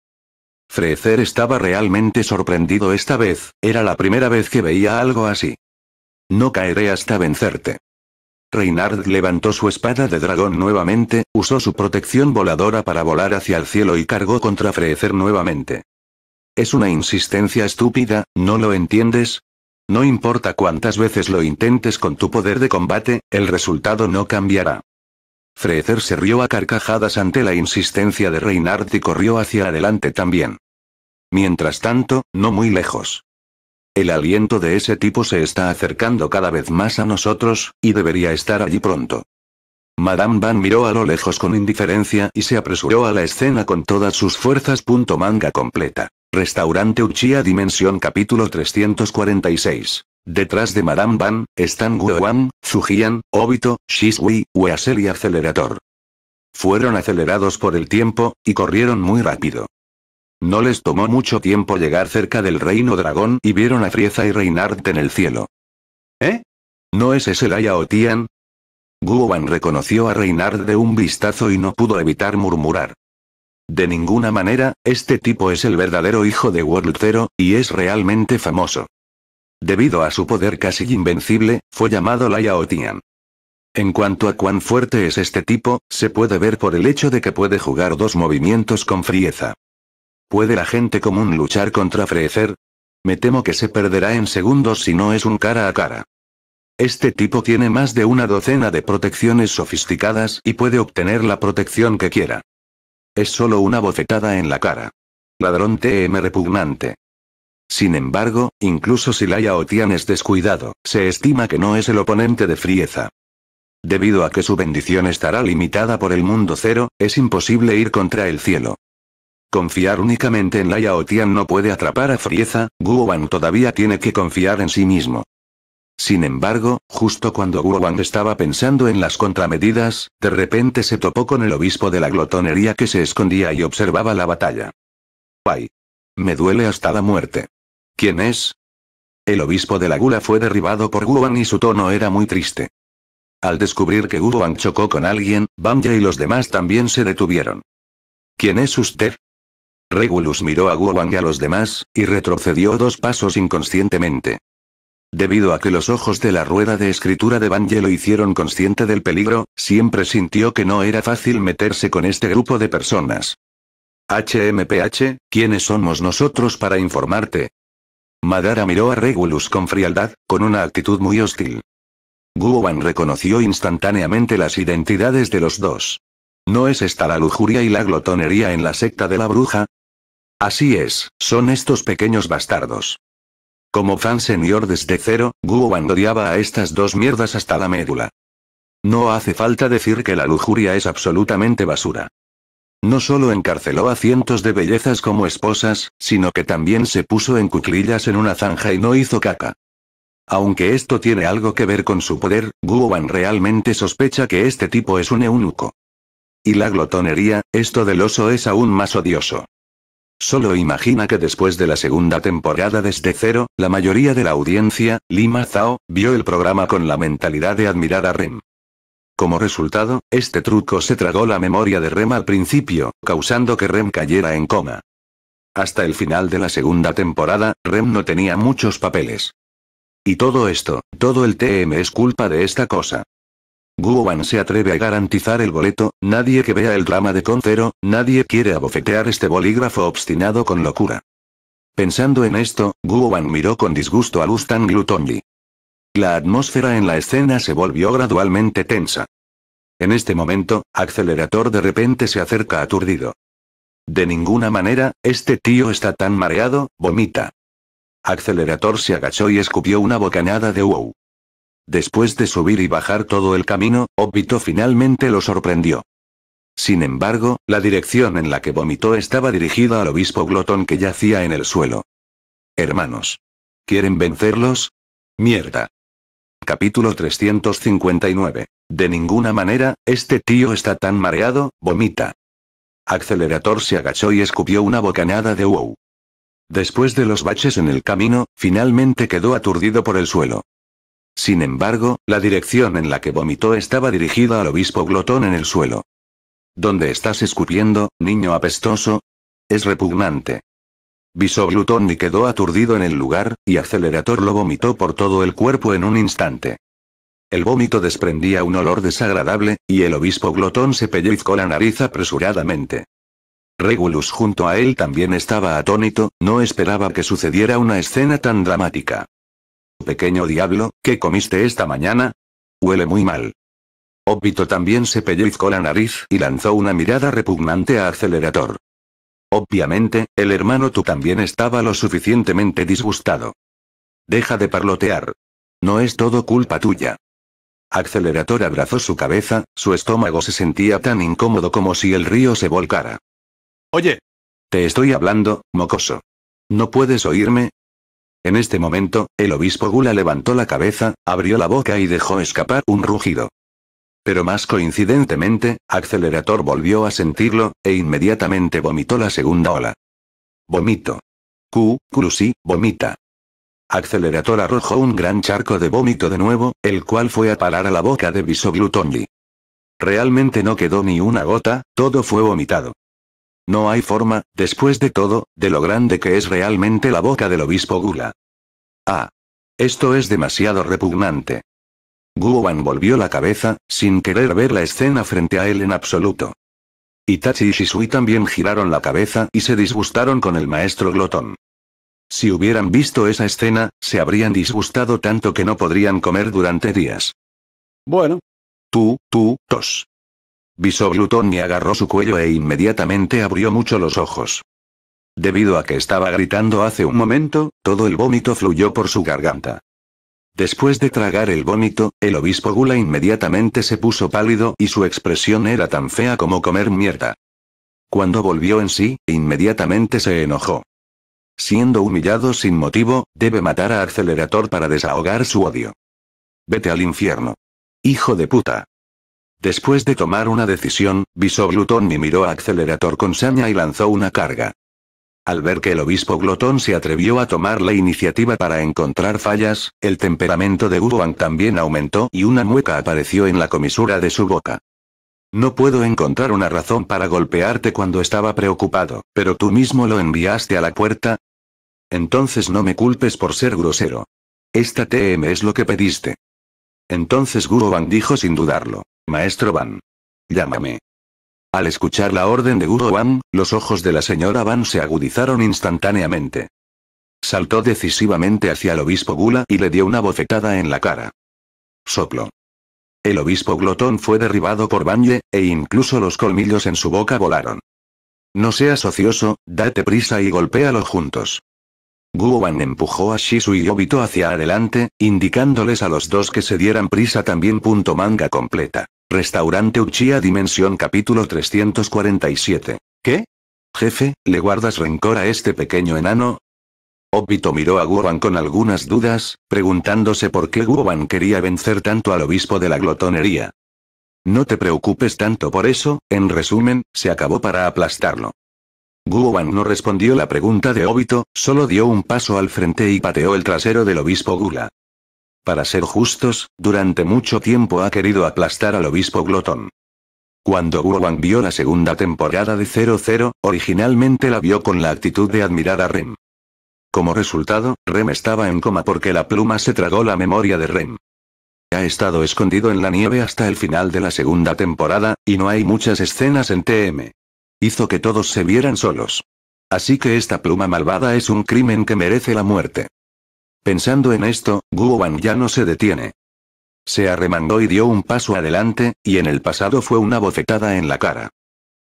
Frecer estaba realmente sorprendido esta vez, era la primera vez que veía algo así. No caeré hasta vencerte. Reinard levantó su espada de dragón nuevamente, usó su protección voladora para volar hacia el cielo y cargó contra Frecer nuevamente. Es una insistencia estúpida, ¿no lo entiendes? No importa cuántas veces lo intentes con tu poder de combate, el resultado no cambiará. Frezer se rió a carcajadas ante la insistencia de Reinhardt y corrió hacia adelante también. Mientras tanto, no muy lejos. El aliento de ese tipo se está acercando cada vez más a nosotros, y debería estar allí pronto. Madame Van miró a lo lejos con indiferencia y se apresuró a la escena con todas sus fuerzas. Manga completa. Restaurante Uchiha Dimensión capítulo 346. Detrás de Madame Van, están Guoan, Zujian, Obito, Shisui, Weasel y Accelerator. Fueron acelerados por el tiempo, y corrieron muy rápido. No les tomó mucho tiempo llegar cerca del reino dragón y vieron a Frieza y Reinhardt en el cielo. ¿Eh? ¿No es ese Laia o Tian? reconoció a Reinhardt de un vistazo y no pudo evitar murmurar. De ninguna manera, este tipo es el verdadero hijo de World Zero, y es realmente famoso. Debido a su poder casi invencible, fue llamado Laia Otian. En cuanto a cuán fuerte es este tipo, se puede ver por el hecho de que puede jugar dos movimientos con frieza. ¿Puede la gente común luchar contra Frecer? Me temo que se perderá en segundos si no es un cara a cara. Este tipo tiene más de una docena de protecciones sofisticadas y puede obtener la protección que quiera. Es solo una bofetada en la cara. Ladrón TM repugnante. Sin embargo, incluso si Laia Otian es descuidado, se estima que no es el oponente de Frieza. Debido a que su bendición estará limitada por el mundo cero, es imposible ir contra el cielo. Confiar únicamente en Laia Otian no puede atrapar a Frieza, Guoban todavía tiene que confiar en sí mismo. Sin embargo, justo cuando Guo estaba pensando en las contramedidas, de repente se topó con el obispo de la glotonería que se escondía y observaba la batalla. ¡Ay! Me duele hasta la muerte. ¿Quién es? El obispo de la gula fue derribado por Guo y su tono era muy triste. Al descubrir que Guo chocó con alguien, Ya y los demás también se detuvieron. ¿Quién es usted? Regulus miró a Guo y a los demás, y retrocedió dos pasos inconscientemente. Debido a que los ojos de la rueda de escritura de Banje lo hicieron consciente del peligro, siempre sintió que no era fácil meterse con este grupo de personas. HMPH, ¿quiénes somos nosotros para informarte? Madara miró a Regulus con frialdad, con una actitud muy hostil. Guoban reconoció instantáneamente las identidades de los dos. ¿No es esta la lujuria y la glotonería en la secta de la bruja? Así es, son estos pequeños bastardos. Como fan senior desde cero, Guo odiaba a estas dos mierdas hasta la médula. No hace falta decir que la lujuria es absolutamente basura. No solo encarceló a cientos de bellezas como esposas, sino que también se puso en cuclillas en una zanja y no hizo caca. Aunque esto tiene algo que ver con su poder, Guoban realmente sospecha que este tipo es un eunuco. Y la glotonería, esto del oso es aún más odioso. Solo imagina que después de la segunda temporada desde cero, la mayoría de la audiencia, Lima Zhao, vio el programa con la mentalidad de admirar a Rem. Como resultado, este truco se tragó la memoria de Rem al principio, causando que Rem cayera en coma. Hasta el final de la segunda temporada, Rem no tenía muchos papeles. Y todo esto, todo el TM es culpa de esta cosa. Wan se atreve a garantizar el boleto, nadie que vea el drama de Concero, nadie quiere abofetear este bolígrafo obstinado con locura. Pensando en esto, Wan miró con disgusto a Lustan Glutonli. La atmósfera en la escena se volvió gradualmente tensa. En este momento, Accelerator de repente se acerca aturdido. De ninguna manera, este tío está tan mareado, vomita. Accelerator se agachó y escupió una bocanada de wow. Después de subir y bajar todo el camino, Obito finalmente lo sorprendió. Sin embargo, la dirección en la que vomitó estaba dirigida al obispo glotón que yacía en el suelo. Hermanos. ¿Quieren vencerlos? Mierda. Capítulo 359. De ninguna manera, este tío está tan mareado, vomita. Accelerator se agachó y escupió una bocanada de wow. Después de los baches en el camino, finalmente quedó aturdido por el suelo. Sin embargo, la dirección en la que vomitó estaba dirigida al obispo glotón en el suelo. ¿Dónde estás escupiendo, niño apestoso? Es repugnante. Visó y quedó aturdido en el lugar, y acelerator lo vomitó por todo el cuerpo en un instante. El vómito desprendía un olor desagradable, y el obispo glotón se pellizcó la nariz apresuradamente. Regulus junto a él también estaba atónito, no esperaba que sucediera una escena tan dramática. Pequeño diablo, ¿qué comiste esta mañana? Huele muy mal. Obito también se pellizcó la nariz y lanzó una mirada repugnante a Acelerator. Obviamente, el hermano tú también estaba lo suficientemente disgustado. Deja de parlotear. No es todo culpa tuya. Accelerator abrazó su cabeza, su estómago se sentía tan incómodo como si el río se volcara. Oye. Te estoy hablando, mocoso. ¿No puedes oírme? En este momento, el obispo Gula levantó la cabeza, abrió la boca y dejó escapar un rugido. Pero más coincidentemente, Accelerator volvió a sentirlo, e inmediatamente vomitó la segunda ola. Vomito. Q, Cruci, vomita. Accelerator arrojó un gran charco de vómito de nuevo, el cual fue a parar a la boca de Visoglutonli. Realmente no quedó ni una gota, todo fue vomitado. No hay forma, después de todo, de lo grande que es realmente la boca del obispo Gula. Ah. Esto es demasiado repugnante. Wan volvió la cabeza, sin querer ver la escena frente a él en absoluto. Itachi y Shisui también giraron la cabeza y se disgustaron con el maestro glotón. Si hubieran visto esa escena, se habrían disgustado tanto que no podrían comer durante días. Bueno. Tú, tú, tos. Visó Glutón y agarró su cuello e inmediatamente abrió mucho los ojos. Debido a que estaba gritando hace un momento, todo el vómito fluyó por su garganta. Después de tragar el vómito, el obispo Gula inmediatamente se puso pálido y su expresión era tan fea como comer mierda. Cuando volvió en sí, inmediatamente se enojó. Siendo humillado sin motivo, debe matar a Accelerator para desahogar su odio. Vete al infierno. Hijo de puta. Después de tomar una decisión, visó Glutón y miró a Accelerator con saña y lanzó una carga. Al ver que el obispo Glotón se atrevió a tomar la iniciativa para encontrar fallas, el temperamento de guban también aumentó y una mueca apareció en la comisura de su boca. No puedo encontrar una razón para golpearte cuando estaba preocupado, pero tú mismo lo enviaste a la puerta. Entonces no me culpes por ser grosero. Esta TM es lo que pediste. Entonces Guroban dijo sin dudarlo. Maestro Van. Llámame. Al escuchar la orden de Guru Wan, los ojos de la señora Van se agudizaron instantáneamente. Saltó decisivamente hacia el obispo Gula y le dio una bofetada en la cara. Soplo. El obispo glotón fue derribado por Banye, e incluso los colmillos en su boca volaron. No seas ocioso, date prisa y golpéalo juntos. Wan empujó a Shisu y Obito hacia adelante, indicándoles a los dos que se dieran prisa también. Punto manga completa. Restaurante Uchia Dimensión capítulo 347. ¿Qué? Jefe, ¿le guardas rencor a este pequeño enano? Obito miró a Guoban con algunas dudas, preguntándose por qué Guoban quería vencer tanto al obispo de la glotonería. No te preocupes tanto por eso, en resumen, se acabó para aplastarlo. Guoban no respondió la pregunta de Obito, solo dio un paso al frente y pateó el trasero del obispo Gula. Para ser justos, durante mucho tiempo ha querido aplastar al obispo glotón. Cuando Wang vio la segunda temporada de 00, originalmente la vio con la actitud de admirar a Rem. Como resultado, Rem estaba en coma porque la pluma se tragó la memoria de Rem. Ha estado escondido en la nieve hasta el final de la segunda temporada, y no hay muchas escenas en TM. Hizo que todos se vieran solos. Así que esta pluma malvada es un crimen que merece la muerte. Pensando en esto, Wan ya no se detiene. Se arremangó y dio un paso adelante, y en el pasado fue una bofetada en la cara.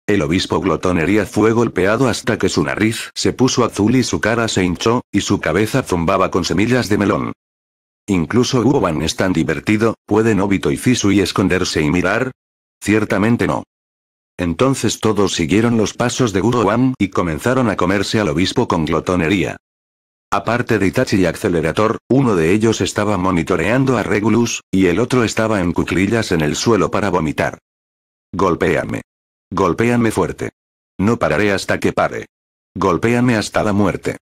El obispo glotonería fue golpeado hasta que su nariz se puso azul y su cara se hinchó, y su cabeza zumbaba con semillas de melón. Incluso Wan es tan divertido, ¿pueden Obito y y esconderse y mirar? Ciertamente no. Entonces todos siguieron los pasos de Wan y comenzaron a comerse al obispo con glotonería. Aparte de Itachi y Accelerator, uno de ellos estaba monitoreando a Regulus, y el otro estaba en cuclillas en el suelo para vomitar. Golpéame. Golpéame fuerte. No pararé hasta que pare. Golpéame hasta la muerte.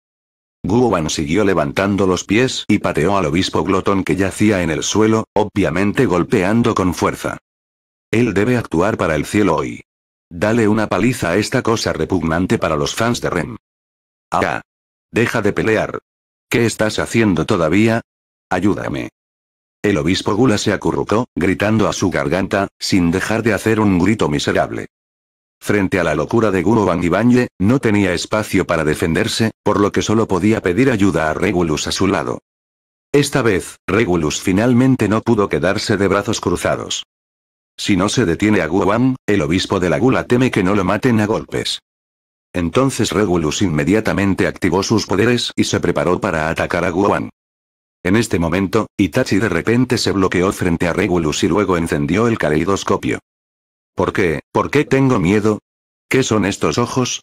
Guoban siguió levantando los pies y pateó al obispo glotón que yacía en el suelo, obviamente golpeando con fuerza. Él debe actuar para el cielo hoy. Dale una paliza a esta cosa repugnante para los fans de Rem. Ah. Deja de pelear. ¿Qué estás haciendo todavía? Ayúdame. El obispo Gula se acurrucó, gritando a su garganta, sin dejar de hacer un grito miserable. Frente a la locura de Guru Bangibanye, no tenía espacio para defenderse, por lo que solo podía pedir ayuda a Regulus a su lado. Esta vez, Regulus finalmente no pudo quedarse de brazos cruzados. Si no se detiene a Guam, el obispo de la Gula teme que no lo maten a golpes. Entonces Regulus inmediatamente activó sus poderes y se preparó para atacar a Guan. En este momento, Itachi de repente se bloqueó frente a Regulus y luego encendió el caleidoscopio. ¿Por qué? ¿Por qué tengo miedo? ¿Qué son estos ojos?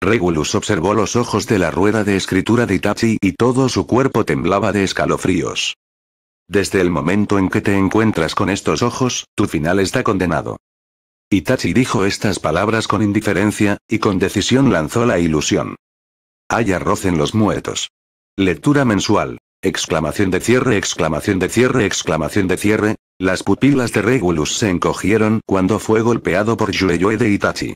Regulus observó los ojos de la rueda de escritura de Itachi y todo su cuerpo temblaba de escalofríos. Desde el momento en que te encuentras con estos ojos, tu final está condenado. Itachi dijo estas palabras con indiferencia, y con decisión lanzó la ilusión. Hay arroz en los muertos. Lectura mensual. Exclamación de cierre, exclamación de cierre, exclamación de cierre. Las pupilas de Regulus se encogieron cuando fue golpeado por Yueyue de Itachi.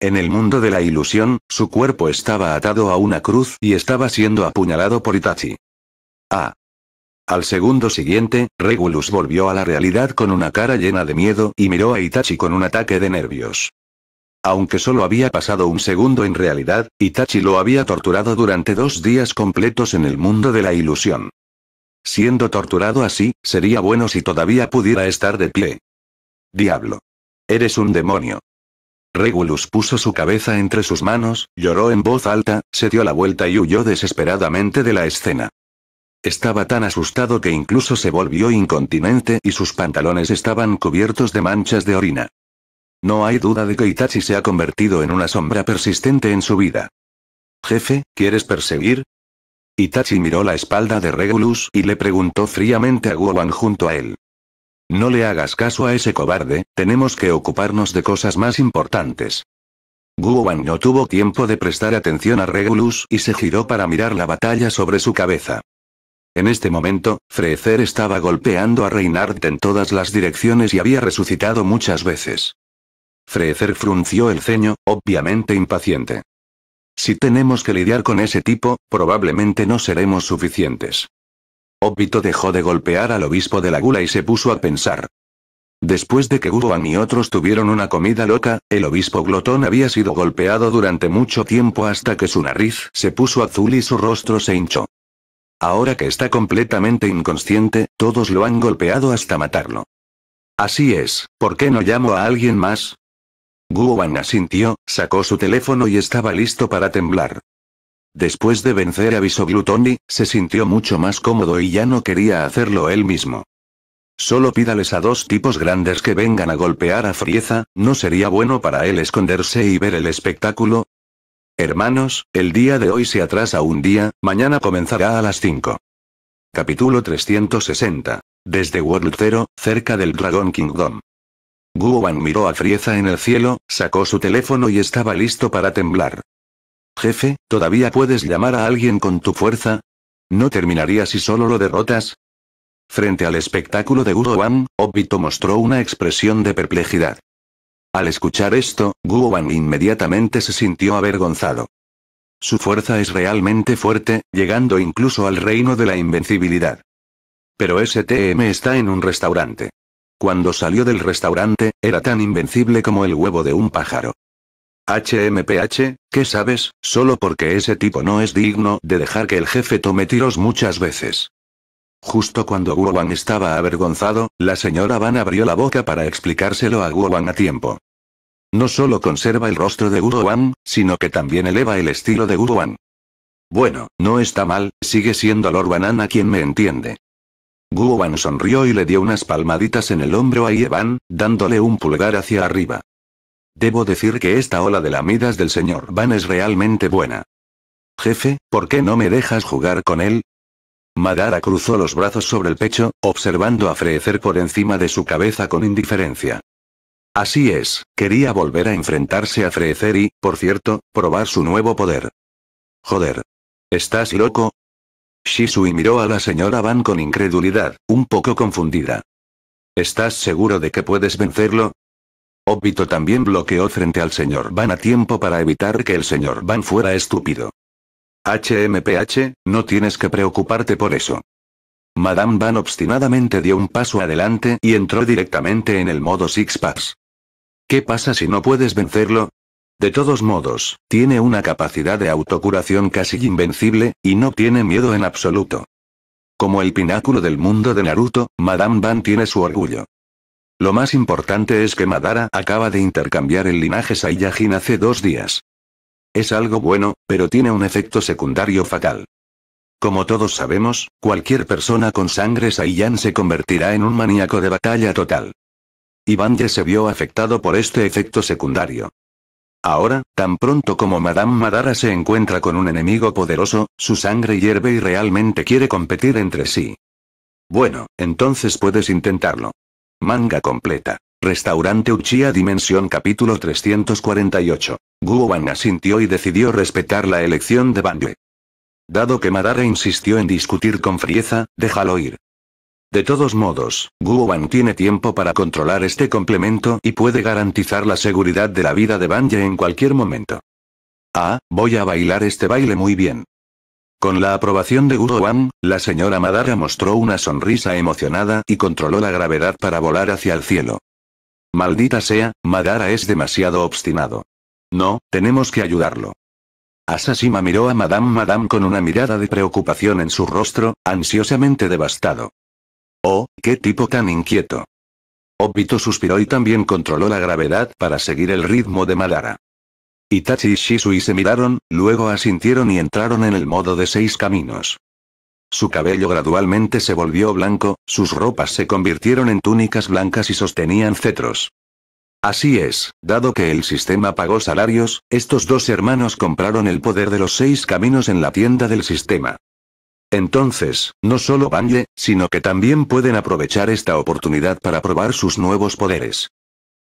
En el mundo de la ilusión, su cuerpo estaba atado a una cruz y estaba siendo apuñalado por Itachi. Ah, al segundo siguiente, Regulus volvió a la realidad con una cara llena de miedo y miró a Itachi con un ataque de nervios. Aunque solo había pasado un segundo en realidad, Itachi lo había torturado durante dos días completos en el mundo de la ilusión. Siendo torturado así, sería bueno si todavía pudiera estar de pie. Diablo. Eres un demonio. Regulus puso su cabeza entre sus manos, lloró en voz alta, se dio la vuelta y huyó desesperadamente de la escena. Estaba tan asustado que incluso se volvió incontinente y sus pantalones estaban cubiertos de manchas de orina. No hay duda de que Itachi se ha convertido en una sombra persistente en su vida. Jefe, ¿quieres perseguir? Itachi miró la espalda de Regulus y le preguntó fríamente a Gowon junto a él. No le hagas caso a ese cobarde, tenemos que ocuparnos de cosas más importantes. Guowan no tuvo tiempo de prestar atención a Regulus y se giró para mirar la batalla sobre su cabeza. En este momento, Freezer estaba golpeando a Reinhardt en todas las direcciones y había resucitado muchas veces. Freezer frunció el ceño, obviamente impaciente. Si tenemos que lidiar con ese tipo, probablemente no seremos suficientes. Obito dejó de golpear al obispo de la gula y se puso a pensar. Después de que Guruan y otros tuvieron una comida loca, el obispo glotón había sido golpeado durante mucho tiempo hasta que su nariz se puso azul y su rostro se hinchó. Ahora que está completamente inconsciente, todos lo han golpeado hasta matarlo. Así es, ¿por qué no llamo a alguien más? Guan asintió, sacó su teléfono y estaba listo para temblar. Después de vencer a Visoglutoni, se sintió mucho más cómodo y ya no quería hacerlo él mismo. Solo pídales a dos tipos grandes que vengan a golpear a Frieza, no sería bueno para él esconderse y ver el espectáculo, Hermanos, el día de hoy se atrasa un día, mañana comenzará a las 5. Capítulo 360. Desde World Zero, cerca del Dragon Kingdom. Wan miró a Frieza en el cielo, sacó su teléfono y estaba listo para temblar. Jefe, ¿todavía puedes llamar a alguien con tu fuerza? ¿No terminaría si solo lo derrotas? Frente al espectáculo de Wan, Obito mostró una expresión de perplejidad. Al escuchar esto, Wang inmediatamente se sintió avergonzado. Su fuerza es realmente fuerte, llegando incluso al reino de la invencibilidad. Pero STM está en un restaurante. Cuando salió del restaurante, era tan invencible como el huevo de un pájaro. HMPH, ¿qué sabes? Solo porque ese tipo no es digno de dejar que el jefe tome tiros muchas veces. Justo cuando Wan estaba avergonzado, la señora Van abrió la boca para explicárselo a Wan a tiempo. No solo conserva el rostro de Wan, sino que también eleva el estilo de Wan. Bueno, no está mal, sigue siendo Lord a quien me entiende. Wan sonrió y le dio unas palmaditas en el hombro a Yevan, dándole un pulgar hacia arriba. Debo decir que esta ola de lamidas del señor Van es realmente buena. Jefe, ¿por qué no me dejas jugar con él? Madara cruzó los brazos sobre el pecho, observando a Freecer por encima de su cabeza con indiferencia. Así es, quería volver a enfrentarse a Freecer y, por cierto, probar su nuevo poder. Joder. ¿Estás loco? Shisui miró a la señora Van con incredulidad, un poco confundida. ¿Estás seguro de que puedes vencerlo? Obito también bloqueó frente al señor Van a tiempo para evitar que el señor Van fuera estúpido. HMPH, no tienes que preocuparte por eso. Madame Van obstinadamente dio un paso adelante y entró directamente en el modo Six Pass. ¿Qué pasa si no puedes vencerlo? De todos modos, tiene una capacidad de autocuración casi invencible, y no tiene miedo en absoluto. Como el pináculo del mundo de Naruto, Madame Van tiene su orgullo. Lo más importante es que Madara acaba de intercambiar el linaje Saiyajin hace dos días. Es algo bueno, pero tiene un efecto secundario fatal. Como todos sabemos, cualquier persona con sangre Saiyan se convertirá en un maníaco de batalla total. ya se vio afectado por este efecto secundario. Ahora, tan pronto como Madame Madara se encuentra con un enemigo poderoso, su sangre hierve y realmente quiere competir entre sí. Bueno, entonces puedes intentarlo. Manga completa. Restaurante Uchiha Dimensión capítulo 348. Wan asintió y decidió respetar la elección de Banje. Dado que Madara insistió en discutir con frieza, déjalo ir. De todos modos, Wan tiene tiempo para controlar este complemento y puede garantizar la seguridad de la vida de Banje en cualquier momento. Ah, voy a bailar este baile muy bien. Con la aprobación de Wan, la señora Madara mostró una sonrisa emocionada y controló la gravedad para volar hacia el cielo. Maldita sea, Madara es demasiado obstinado. No, tenemos que ayudarlo. Asashima miró a Madame Madame con una mirada de preocupación en su rostro, ansiosamente devastado. Oh, qué tipo tan inquieto. Obito suspiró y también controló la gravedad para seguir el ritmo de Madara. Itachi y Shisui se miraron, luego asintieron y entraron en el modo de seis caminos. Su cabello gradualmente se volvió blanco, sus ropas se convirtieron en túnicas blancas y sostenían cetros. Así es, dado que el sistema pagó salarios, estos dos hermanos compraron el poder de los seis caminos en la tienda del sistema. Entonces, no solo vanle sino que también pueden aprovechar esta oportunidad para probar sus nuevos poderes.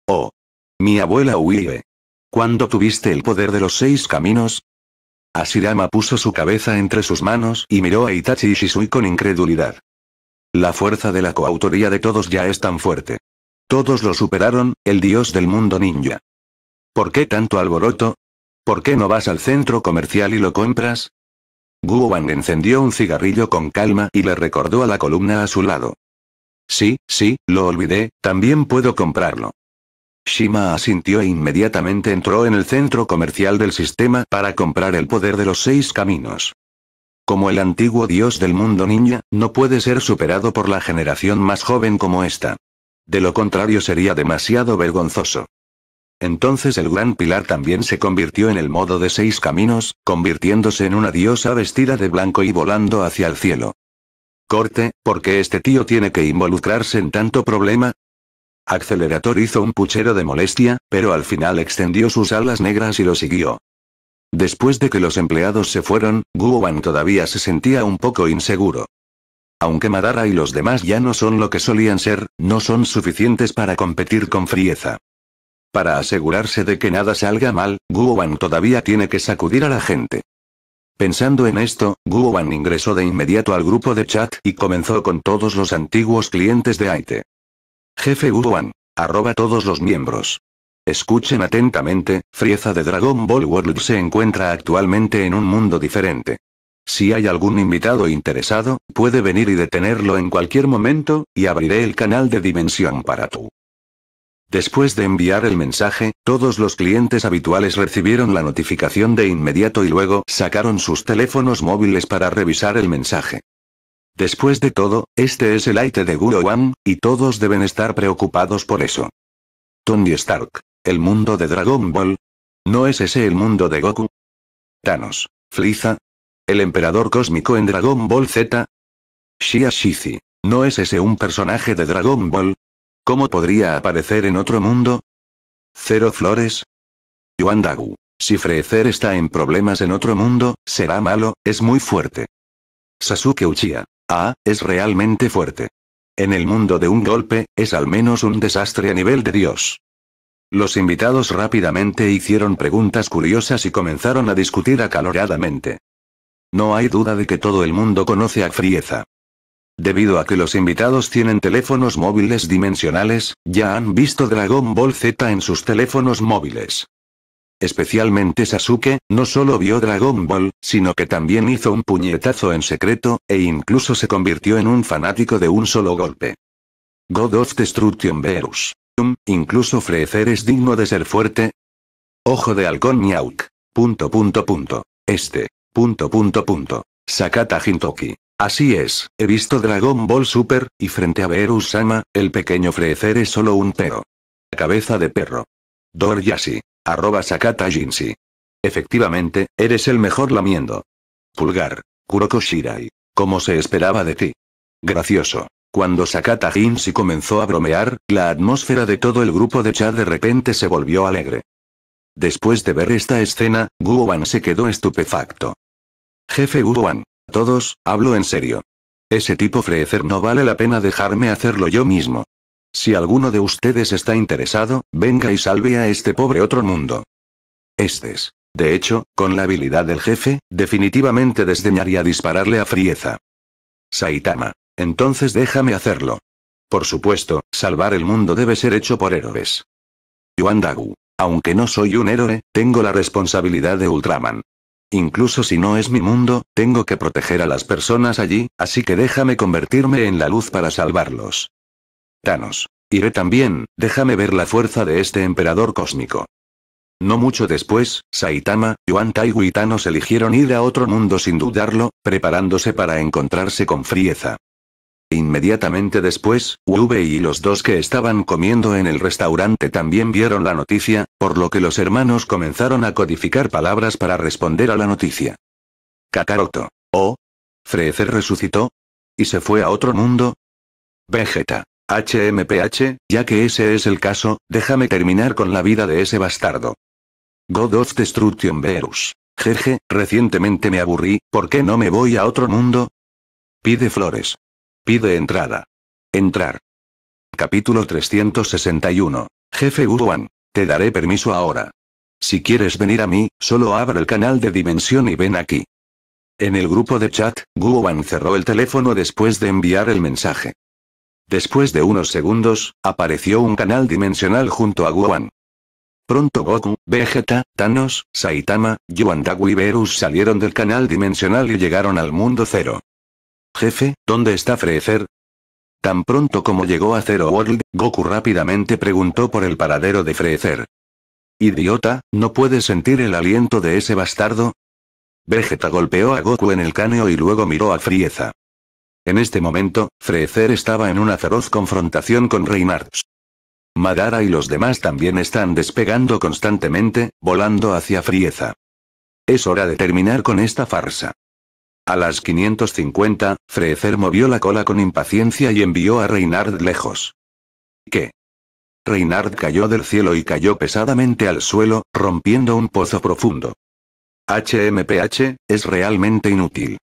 Oh. Mi abuela Huile. ¿Cuándo tuviste el poder de los seis caminos? Asirama puso su cabeza entre sus manos y miró a Itachi y Shisui con incredulidad. La fuerza de la coautoría de todos ya es tan fuerte. Todos lo superaron, el dios del mundo ninja. ¿Por qué tanto alboroto? ¿Por qué no vas al centro comercial y lo compras? Guo encendió un cigarrillo con calma y le recordó a la columna a su lado. Sí, sí, lo olvidé, también puedo comprarlo. Shima asintió e inmediatamente entró en el centro comercial del sistema para comprar el poder de los seis caminos. Como el antiguo dios del mundo ninja, no puede ser superado por la generación más joven como esta. De lo contrario sería demasiado vergonzoso. Entonces el gran pilar también se convirtió en el modo de seis caminos, convirtiéndose en una diosa vestida de blanco y volando hacia el cielo. Corte, porque este tío tiene que involucrarse en tanto problema? Accelerator hizo un puchero de molestia, pero al final extendió sus alas negras y lo siguió. Después de que los empleados se fueron, Guoban todavía se sentía un poco inseguro. Aunque Madara y los demás ya no son lo que solían ser, no son suficientes para competir con frieza. Para asegurarse de que nada salga mal, Guoban todavía tiene que sacudir a la gente. Pensando en esto, Guoban ingresó de inmediato al grupo de chat y comenzó con todos los antiguos clientes de Aite. Jefe Uwan. Arroba todos los miembros. Escuchen atentamente, Frieza de Dragon Ball World se encuentra actualmente en un mundo diferente. Si hay algún invitado interesado, puede venir y detenerlo en cualquier momento, y abriré el canal de dimensión para tú. Después de enviar el mensaje, todos los clientes habituales recibieron la notificación de inmediato y luego sacaron sus teléfonos móviles para revisar el mensaje. Después de todo, este es el Aite de Goro-Wan, y todos deben estar preocupados por eso. Tony Stark. El mundo de Dragon Ball. ¿No es ese el mundo de Goku? Thanos. ¿Fliza? El emperador cósmico en Dragon Ball Z. Shia ¿No es ese un personaje de Dragon Ball? ¿Cómo podría aparecer en otro mundo? Cero Flores. Yuan Dagu. Si Frecer está en problemas en otro mundo, será malo, es muy fuerte. Sasuke Uchiha es realmente fuerte. En el mundo de un golpe, es al menos un desastre a nivel de Dios. Los invitados rápidamente hicieron preguntas curiosas y comenzaron a discutir acaloradamente. No hay duda de que todo el mundo conoce a Frieza. Debido a que los invitados tienen teléfonos móviles dimensionales, ya han visto Dragon Ball Z en sus teléfonos móviles. Especialmente Sasuke, no solo vio Dragon Ball, sino que también hizo un puñetazo en secreto, e incluso se convirtió en un fanático de un solo golpe. God of Destruction Verus. incluso Freezer es digno de ser fuerte. Ojo de halcón Miauk. Punto punto punto. Este. Punto punto punto. Sakata Hintoki. Así es, he visto Dragon Ball Super, y frente a Verus Sama, el pequeño Freezer es solo un perro. Cabeza de perro. Dor Arroba Sakata Jinsi. Efectivamente, eres el mejor lamiendo. Pulgar. Kuroko Shirai. Como se esperaba de ti. Gracioso. Cuando Sakata Jinsi comenzó a bromear, la atmósfera de todo el grupo de chat de repente se volvió alegre. Después de ver esta escena, Wan se quedó estupefacto. Jefe Guowan, todos, hablo en serio. Ese tipo Freezer no vale la pena dejarme hacerlo yo mismo. Si alguno de ustedes está interesado, venga y salve a este pobre otro mundo. Estes. De hecho, con la habilidad del jefe, definitivamente desdeñaría dispararle a Frieza. Saitama. Entonces déjame hacerlo. Por supuesto, salvar el mundo debe ser hecho por héroes. Yuan Aunque no soy un héroe, tengo la responsabilidad de Ultraman. Incluso si no es mi mundo, tengo que proteger a las personas allí, así que déjame convertirme en la luz para salvarlos. Thanos. Iré también, déjame ver la fuerza de este emperador cósmico. No mucho después, Saitama, Yuan Taigu y Thanos eligieron ir a otro mundo sin dudarlo, preparándose para encontrarse con Frieza. Inmediatamente después, Uve y los dos que estaban comiendo en el restaurante también vieron la noticia, por lo que los hermanos comenzaron a codificar palabras para responder a la noticia. Kakaroto. ¿Oh? ¿Frieza resucitó? ¿Y se fue a otro mundo? Vegeta. HMPH, ya que ese es el caso, déjame terminar con la vida de ese bastardo. God of Destruction Verus. Jeje, recientemente me aburrí, ¿por qué no me voy a otro mundo? Pide flores. Pide entrada. Entrar. Capítulo 361. Jefe Uruan. Te daré permiso ahora. Si quieres venir a mí, solo abra el canal de dimensión y ven aquí. En el grupo de chat, Guowan cerró el teléfono después de enviar el mensaje. Después de unos segundos, apareció un canal dimensional junto a Guan. Pronto Goku, Vegeta, Thanos, Saitama, Yuandagu y Beerus salieron del canal dimensional y llegaron al mundo cero. Jefe, ¿dónde está Freezer? Tan pronto como llegó a Zero World, Goku rápidamente preguntó por el paradero de Freezer. Idiota, ¿no puedes sentir el aliento de ese bastardo? Vegeta golpeó a Goku en el caneo y luego miró a Frieza. En este momento, Freezer estaba en una feroz confrontación con Reynards. Madara y los demás también están despegando constantemente, volando hacia Frieza. Es hora de terminar con esta farsa. A las 550, Freezer movió la cola con impaciencia y envió a Reynard lejos. ¿Qué? Reynard cayó del cielo y cayó pesadamente al suelo, rompiendo un pozo profundo. HMPH, es realmente inútil.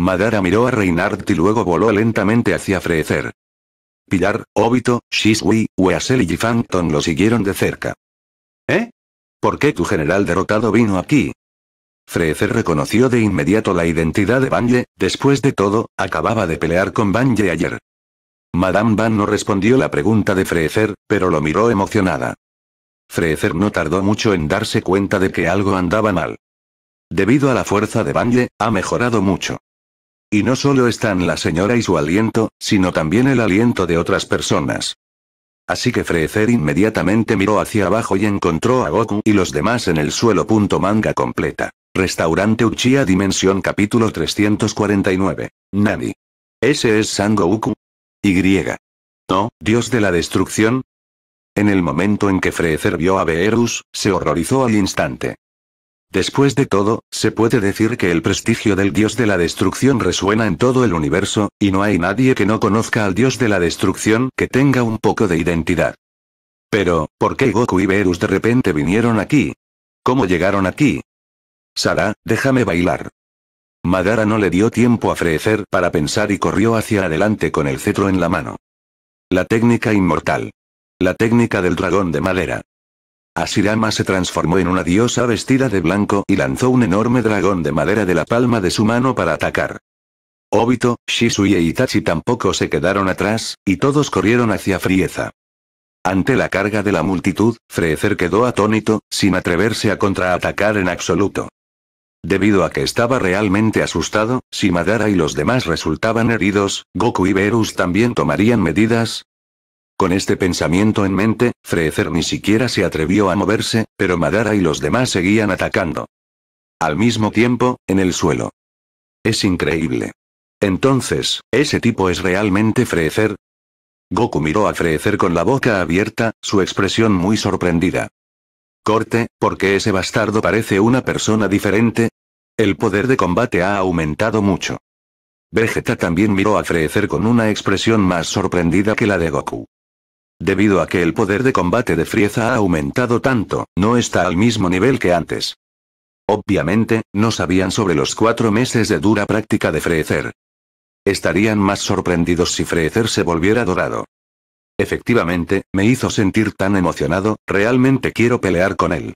Madara miró a Reinhardt y luego voló lentamente hacia Freecer. Pilar, Obito, Shisui, Weasel y Phantom lo siguieron de cerca. ¿Eh? ¿Por qué tu general derrotado vino aquí? Freecer reconoció de inmediato la identidad de Banje, después de todo, acababa de pelear con Banje ayer. Madame Van no respondió la pregunta de Freecer, pero lo miró emocionada. Freecer no tardó mucho en darse cuenta de que algo andaba mal. Debido a la fuerza de Banje, ha mejorado mucho. Y no solo están la señora y su aliento, sino también el aliento de otras personas. Así que Freezer inmediatamente miró hacia abajo y encontró a Goku y los demás en el suelo. Punto manga completa. Restaurante Uchiha Dimensión capítulo 349. Nani. ¿Ese es Sangoku. Y. No, Dios de la destrucción. En el momento en que Freezer vio a Beerus, se horrorizó al instante. Después de todo, se puede decir que el prestigio del dios de la destrucción resuena en todo el universo, y no hay nadie que no conozca al dios de la destrucción que tenga un poco de identidad. Pero, ¿por qué Goku y Beerus de repente vinieron aquí? ¿Cómo llegaron aquí? Sara, déjame bailar. Madara no le dio tiempo a frecer para pensar y corrió hacia adelante con el cetro en la mano. La técnica inmortal. La técnica del dragón de madera. Asirama se transformó en una diosa vestida de blanco y lanzó un enorme dragón de madera de la palma de su mano para atacar. Obito, Shisui y e Itachi tampoco se quedaron atrás, y todos corrieron hacia Frieza. Ante la carga de la multitud, Frezer quedó atónito, sin atreverse a contraatacar en absoluto. Debido a que estaba realmente asustado, si Madara y los demás resultaban heridos, Goku y Beerus también tomarían medidas, con este pensamiento en mente, Freezer ni siquiera se atrevió a moverse, pero Madara y los demás seguían atacando. Al mismo tiempo, en el suelo. Es increíble. Entonces, ¿ese tipo es realmente Freezer? Goku miró a Freezer con la boca abierta, su expresión muy sorprendida. Corte, porque ese bastardo parece una persona diferente? El poder de combate ha aumentado mucho. Vegeta también miró a Freezer con una expresión más sorprendida que la de Goku. Debido a que el poder de combate de Frieza ha aumentado tanto, no está al mismo nivel que antes. Obviamente, no sabían sobre los cuatro meses de dura práctica de Frecer. Estarían más sorprendidos si Freezer se volviera dorado. Efectivamente, me hizo sentir tan emocionado, realmente quiero pelear con él.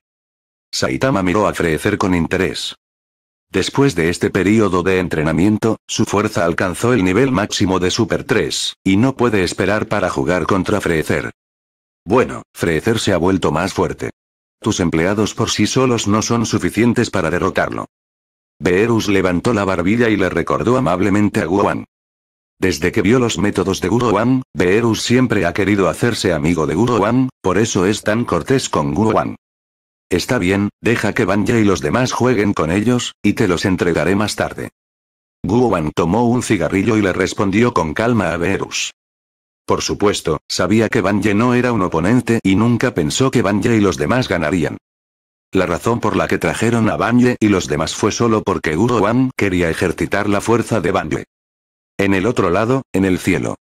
Saitama miró a Freezer con interés. Después de este periodo de entrenamiento, su fuerza alcanzó el nivel máximo de Super 3, y no puede esperar para jugar contra Freezer. Bueno, Freezer se ha vuelto más fuerte. Tus empleados por sí solos no son suficientes para derrotarlo. Beerus levantó la barbilla y le recordó amablemente a Guan. Desde que vio los métodos de Guan, Beerus siempre ha querido hacerse amigo de Guan, por eso es tan cortés con Guan. Está bien, deja que Banja y los demás jueguen con ellos, y te los entregaré más tarde. Wan tomó un cigarrillo y le respondió con calma a Verus. Por supuesto, sabía que Banje no era un oponente y nunca pensó que Banje y los demás ganarían. La razón por la que trajeron a Banje y los demás fue solo porque Wan quería ejercitar la fuerza de Banje. En el otro lado, en el cielo.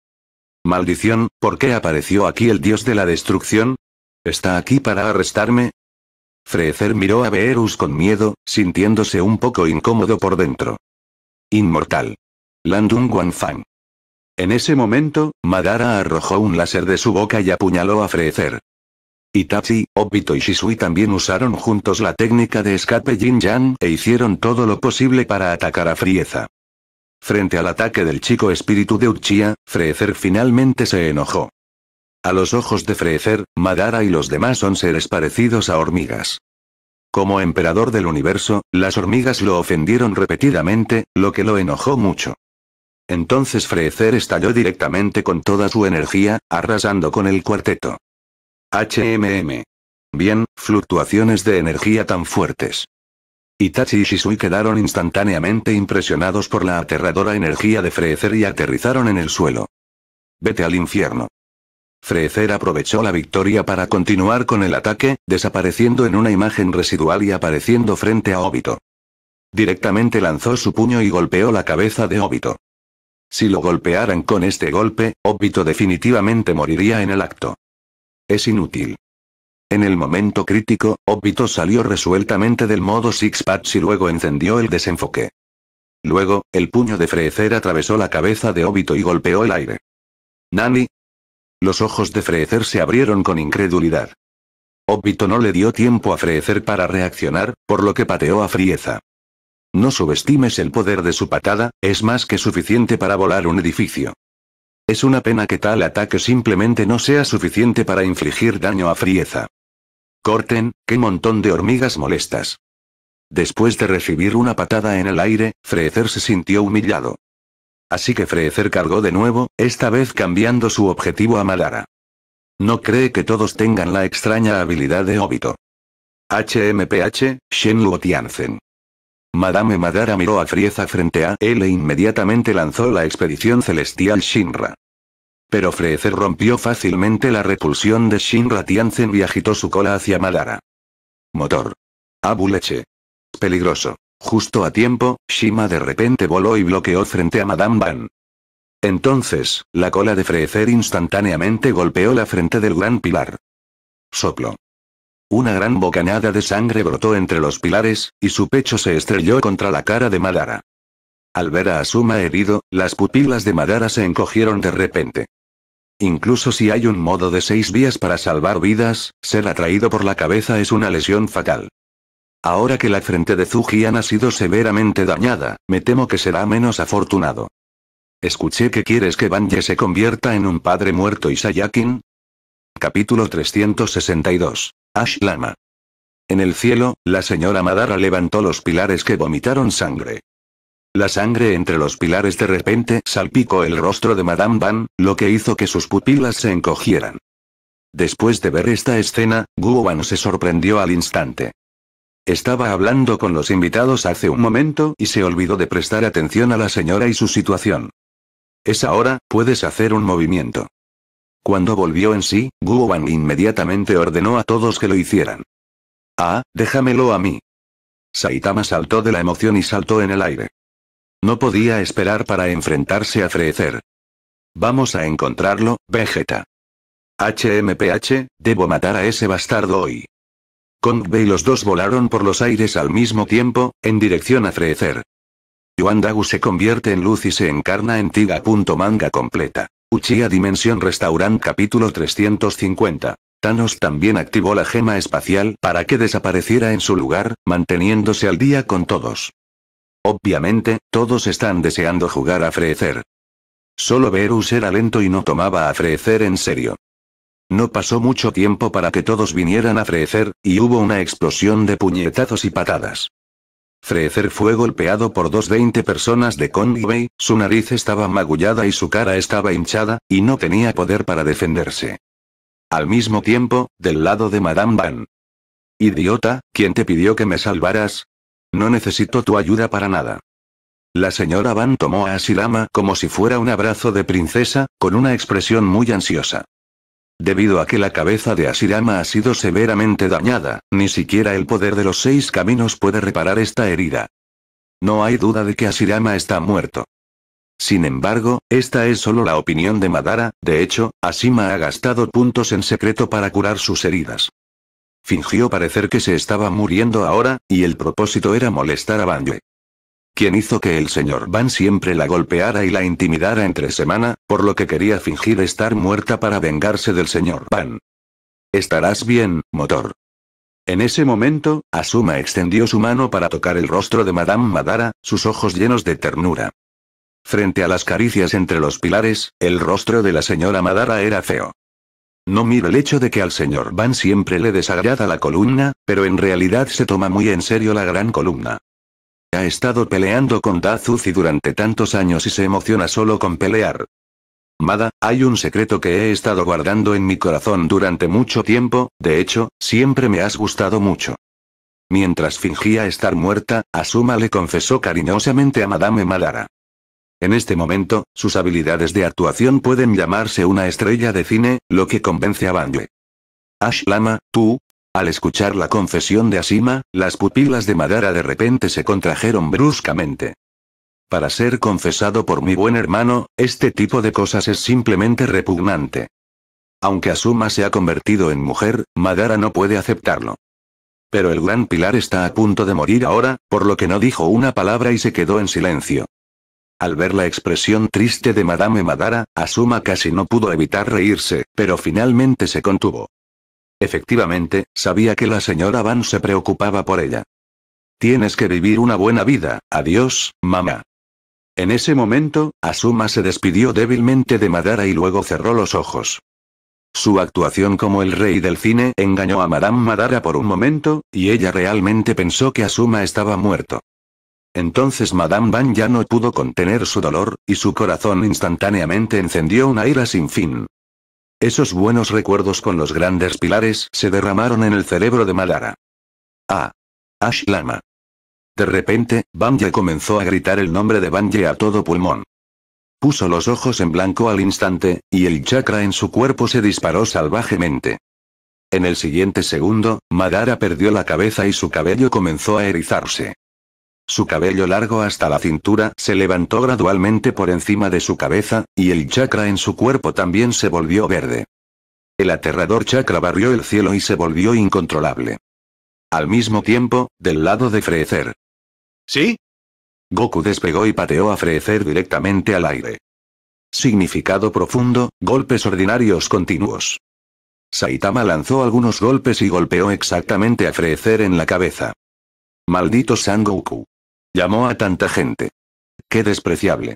Maldición, ¿por qué apareció aquí el dios de la destrucción? ¿Está aquí para arrestarme? Freezer miró a Beerus con miedo, sintiéndose un poco incómodo por dentro. Inmortal. Landung Wanfang. En ese momento, Madara arrojó un láser de su boca y apuñaló a Freezer. Itachi, Obito y Shisui también usaron juntos la técnica de escape jin yang e hicieron todo lo posible para atacar a Frieza. Frente al ataque del chico espíritu de Uchiha, Freezer finalmente se enojó. A los ojos de Frecer, Madara y los demás son seres parecidos a hormigas. Como emperador del universo, las hormigas lo ofendieron repetidamente, lo que lo enojó mucho. Entonces Frecer estalló directamente con toda su energía, arrasando con el cuarteto. HMM. Bien, fluctuaciones de energía tan fuertes. Itachi y Shisui quedaron instantáneamente impresionados por la aterradora energía de Freezer y aterrizaron en el suelo. Vete al infierno. Freezer aprovechó la victoria para continuar con el ataque, desapareciendo en una imagen residual y apareciendo frente a Obito. Directamente lanzó su puño y golpeó la cabeza de Obito. Si lo golpearan con este golpe, Obito definitivamente moriría en el acto. Es inútil. En el momento crítico, Obito salió resueltamente del modo Six Patch y luego encendió el desenfoque. Luego, el puño de Freezer atravesó la cabeza de Obito y golpeó el aire. Nani, los ojos de Freezer se abrieron con incredulidad. Obito no le dio tiempo a Freezer para reaccionar, por lo que pateó a Frieza. No subestimes el poder de su patada, es más que suficiente para volar un edificio. Es una pena que tal ataque simplemente no sea suficiente para infligir daño a Frieza. Corten, qué montón de hormigas molestas. Después de recibir una patada en el aire, Freezer se sintió humillado. Así que Freezer cargó de nuevo, esta vez cambiando su objetivo a Madara. No cree que todos tengan la extraña habilidad de óbito. HMPH, Shenluo Tianzen. Madame Madara miró a Frieza frente a él e inmediatamente lanzó la expedición celestial Shinra. Pero Freezer rompió fácilmente la repulsión de Shinra Tianzen y agitó su cola hacia Madara. Motor. Abuleche. Peligroso. Justo a tiempo, Shima de repente voló y bloqueó frente a Madame Van. Entonces, la cola de Frecer instantáneamente golpeó la frente del gran pilar. Soplo. Una gran bocanada de sangre brotó entre los pilares, y su pecho se estrelló contra la cara de Madara. Al ver a Asuma herido, las pupilas de Madara se encogieron de repente. Incluso si hay un modo de seis vías para salvar vidas, ser atraído por la cabeza es una lesión fatal. Ahora que la frente de Zujian ha sido severamente dañada, me temo que será menos afortunado. Escuché que quieres que Banje se convierta en un padre muerto y Sayakin. Capítulo 362. Ash Lama. En el cielo, la señora Madara levantó los pilares que vomitaron sangre. La sangre entre los pilares de repente salpicó el rostro de Madame Van, lo que hizo que sus pupilas se encogieran. Después de ver esta escena, Guoban se sorprendió al instante. Estaba hablando con los invitados hace un momento y se olvidó de prestar atención a la señora y su situación. Es ahora, puedes hacer un movimiento. Cuando volvió en sí, Wang inmediatamente ordenó a todos que lo hicieran. Ah, déjamelo a mí. Saitama saltó de la emoción y saltó en el aire. No podía esperar para enfrentarse a Frecer. Vamos a encontrarlo, Vegeta. HMPH, debo matar a ese bastardo hoy. Kongbe y los dos volaron por los aires al mismo tiempo, en dirección a Freezer. Yuan Dagu se convierte en luz y se encarna en Tiga. Manga completa. Uchiha Dimensión Restaurant capítulo 350. Thanos también activó la gema espacial para que desapareciera en su lugar, manteniéndose al día con todos. Obviamente, todos están deseando jugar a Freezer. Solo Verus era lento y no tomaba a Freezer en serio. No pasó mucho tiempo para que todos vinieran a frecer, y hubo una explosión de puñetazos y patadas. Frecer fue golpeado por dos veinte personas de Conway, su nariz estaba magullada y su cara estaba hinchada, y no tenía poder para defenderse. Al mismo tiempo, del lado de Madame Van. Idiota, ¿quién te pidió que me salvaras? No necesito tu ayuda para nada. La señora Van tomó a Asilama como si fuera un abrazo de princesa, con una expresión muy ansiosa. Debido a que la cabeza de Asirama ha sido severamente dañada, ni siquiera el poder de los seis caminos puede reparar esta herida. No hay duda de que Asirama está muerto. Sin embargo, esta es solo la opinión de Madara, de hecho, Asima ha gastado puntos en secreto para curar sus heridas. Fingió parecer que se estaba muriendo ahora, y el propósito era molestar a Banjo quien hizo que el señor Van siempre la golpeara y la intimidara entre semana, por lo que quería fingir estar muerta para vengarse del señor Van. Estarás bien, motor. En ese momento, Asuma extendió su mano para tocar el rostro de Madame Madara, sus ojos llenos de ternura. Frente a las caricias entre los pilares, el rostro de la señora Madara era feo. No miro el hecho de que al señor Van siempre le desagrada la columna, pero en realidad se toma muy en serio la gran columna. Ha estado peleando con Dazuzi durante tantos años y se emociona solo con pelear. Mada, hay un secreto que he estado guardando en mi corazón durante mucho tiempo, de hecho, siempre me has gustado mucho. Mientras fingía estar muerta, Asuma le confesó cariñosamente a Madame Madara. En este momento, sus habilidades de actuación pueden llamarse una estrella de cine, lo que convence a Bangle. Ashlama, tú, al escuchar la confesión de Asima, las pupilas de Madara de repente se contrajeron bruscamente. Para ser confesado por mi buen hermano, este tipo de cosas es simplemente repugnante. Aunque Asuma se ha convertido en mujer, Madara no puede aceptarlo. Pero el gran pilar está a punto de morir ahora, por lo que no dijo una palabra y se quedó en silencio. Al ver la expresión triste de Madame Madara, Asuma casi no pudo evitar reírse, pero finalmente se contuvo. Efectivamente, sabía que la señora Van se preocupaba por ella. Tienes que vivir una buena vida, adiós, mamá. En ese momento, Asuma se despidió débilmente de Madara y luego cerró los ojos. Su actuación como el rey del cine engañó a Madame Madara por un momento, y ella realmente pensó que Asuma estaba muerto. Entonces Madame Van ya no pudo contener su dolor, y su corazón instantáneamente encendió una ira sin fin. Esos buenos recuerdos con los grandes pilares se derramaron en el cerebro de Madara. Ah. Ash Lama. De repente, Banje comenzó a gritar el nombre de Banje a todo pulmón. Puso los ojos en blanco al instante, y el chakra en su cuerpo se disparó salvajemente. En el siguiente segundo, Madara perdió la cabeza y su cabello comenzó a erizarse. Su cabello largo hasta la cintura se levantó gradualmente por encima de su cabeza, y el chakra en su cuerpo también se volvió verde. El aterrador chakra barrió el cielo y se volvió incontrolable. Al mismo tiempo, del lado de Frecer. ¿Sí? Goku despegó y pateó a Frecer directamente al aire. Significado profundo, golpes ordinarios continuos. Saitama lanzó algunos golpes y golpeó exactamente a Frecer en la cabeza. Maldito Goku. Llamó a tanta gente. ¡Qué despreciable!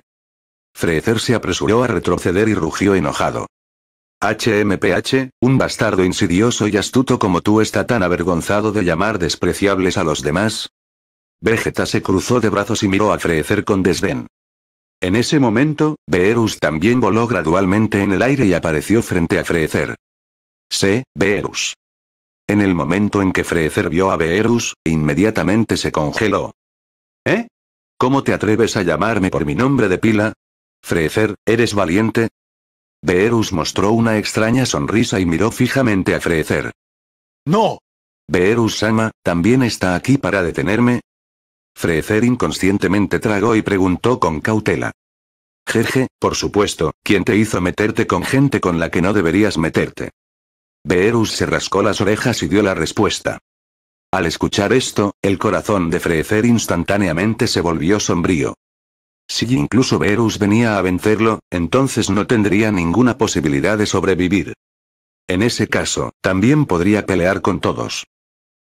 Freecer se apresuró a retroceder y rugió enojado. HMPH, un bastardo insidioso y astuto como tú está tan avergonzado de llamar despreciables a los demás. Vegeta se cruzó de brazos y miró a Freecer con desdén. En ese momento, Beerus también voló gradualmente en el aire y apareció frente a Freecer. C. Beerus. En el momento en que Freecer vio a Beerus, inmediatamente se congeló. ¿Eh? ¿Cómo te atreves a llamarme por mi nombre de pila? Frecer, ¿eres valiente? Beerus mostró una extraña sonrisa y miró fijamente a Frecer. ¡No! Beerus-sama, ¿también está aquí para detenerme? Frecer inconscientemente tragó y preguntó con cautela. Jeje, por supuesto, ¿quién te hizo meterte con gente con la que no deberías meterte? Beerus se rascó las orejas y dio la respuesta. Al escuchar esto, el corazón de Freezer instantáneamente se volvió sombrío. Si incluso Verus venía a vencerlo, entonces no tendría ninguna posibilidad de sobrevivir. En ese caso, también podría pelear con todos.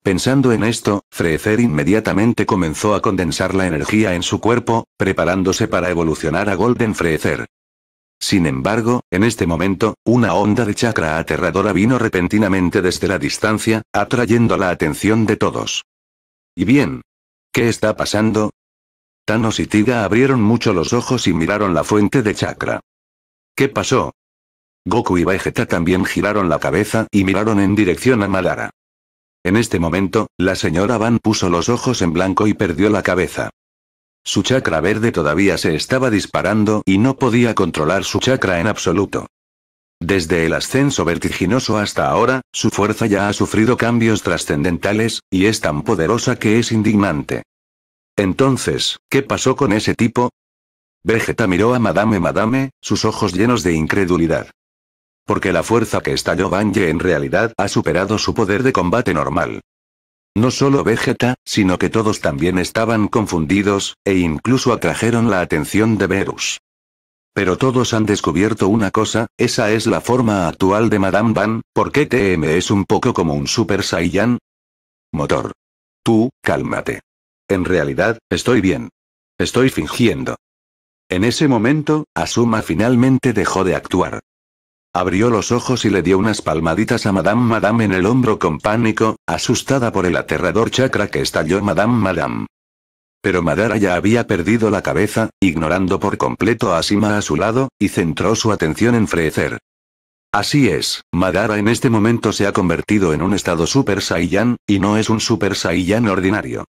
Pensando en esto, Frecer inmediatamente comenzó a condensar la energía en su cuerpo, preparándose para evolucionar a Golden Freezer. Sin embargo, en este momento, una onda de chakra aterradora vino repentinamente desde la distancia, atrayendo la atención de todos. ¿Y bien? ¿Qué está pasando? Thanos y Tiga abrieron mucho los ojos y miraron la fuente de chakra. ¿Qué pasó? Goku y Vegeta también giraron la cabeza y miraron en dirección a Madara. En este momento, la señora Van puso los ojos en blanco y perdió la cabeza. Su chakra verde todavía se estaba disparando y no podía controlar su chakra en absoluto. Desde el ascenso vertiginoso hasta ahora, su fuerza ya ha sufrido cambios trascendentales, y es tan poderosa que es indignante. Entonces, ¿qué pasó con ese tipo? Vegeta miró a Madame Madame, sus ojos llenos de incredulidad. Porque la fuerza que estalló Banje en realidad ha superado su poder de combate normal. No solo Vegeta, sino que todos también estaban confundidos, e incluso atrajeron la atención de Verus. Pero todos han descubierto una cosa, esa es la forma actual de Madame Van, ¿por qué TM es un poco como un Super Saiyan? Motor. Tú, cálmate. En realidad, estoy bien. Estoy fingiendo. En ese momento, Asuma finalmente dejó de actuar. Abrió los ojos y le dio unas palmaditas a Madame Madame en el hombro con pánico, asustada por el aterrador chakra que estalló Madame Madame. Pero Madara ya había perdido la cabeza, ignorando por completo a Sima a su lado, y centró su atención en Freezer. Así es, Madara en este momento se ha convertido en un estado Super Saiyan, y no es un Super Saiyan ordinario.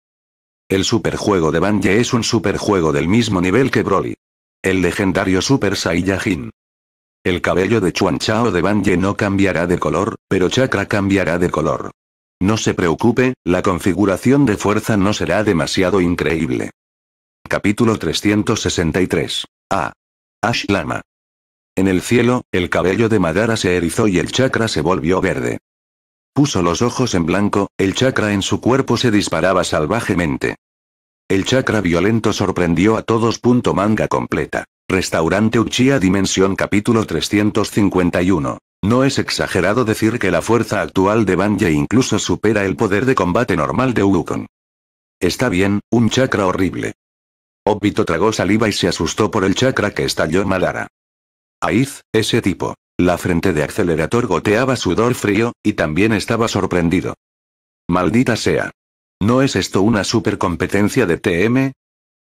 El superjuego de Banje es un superjuego del mismo nivel que Broly. El legendario Super Saiyajin. El cabello de Chuan Chao de Ye no cambiará de color, pero Chakra cambiará de color. No se preocupe, la configuración de fuerza no será demasiado increíble. Capítulo 363. A. Ash Lama. En el cielo, el cabello de Madara se erizó y el chakra se volvió verde. Puso los ojos en blanco, el chakra en su cuerpo se disparaba salvajemente. El chakra violento sorprendió a todos. Punto manga completa. Restaurante Uchiha Dimensión capítulo 351. No es exagerado decir que la fuerza actual de Banje incluso supera el poder de combate normal de Wukong. Está bien, un chakra horrible. Obito tragó saliva y se asustó por el chakra que estalló Malara. Aiz, ese tipo. La frente de acelerador goteaba sudor frío, y también estaba sorprendido. Maldita sea. ¿No es esto una supercompetencia de TM?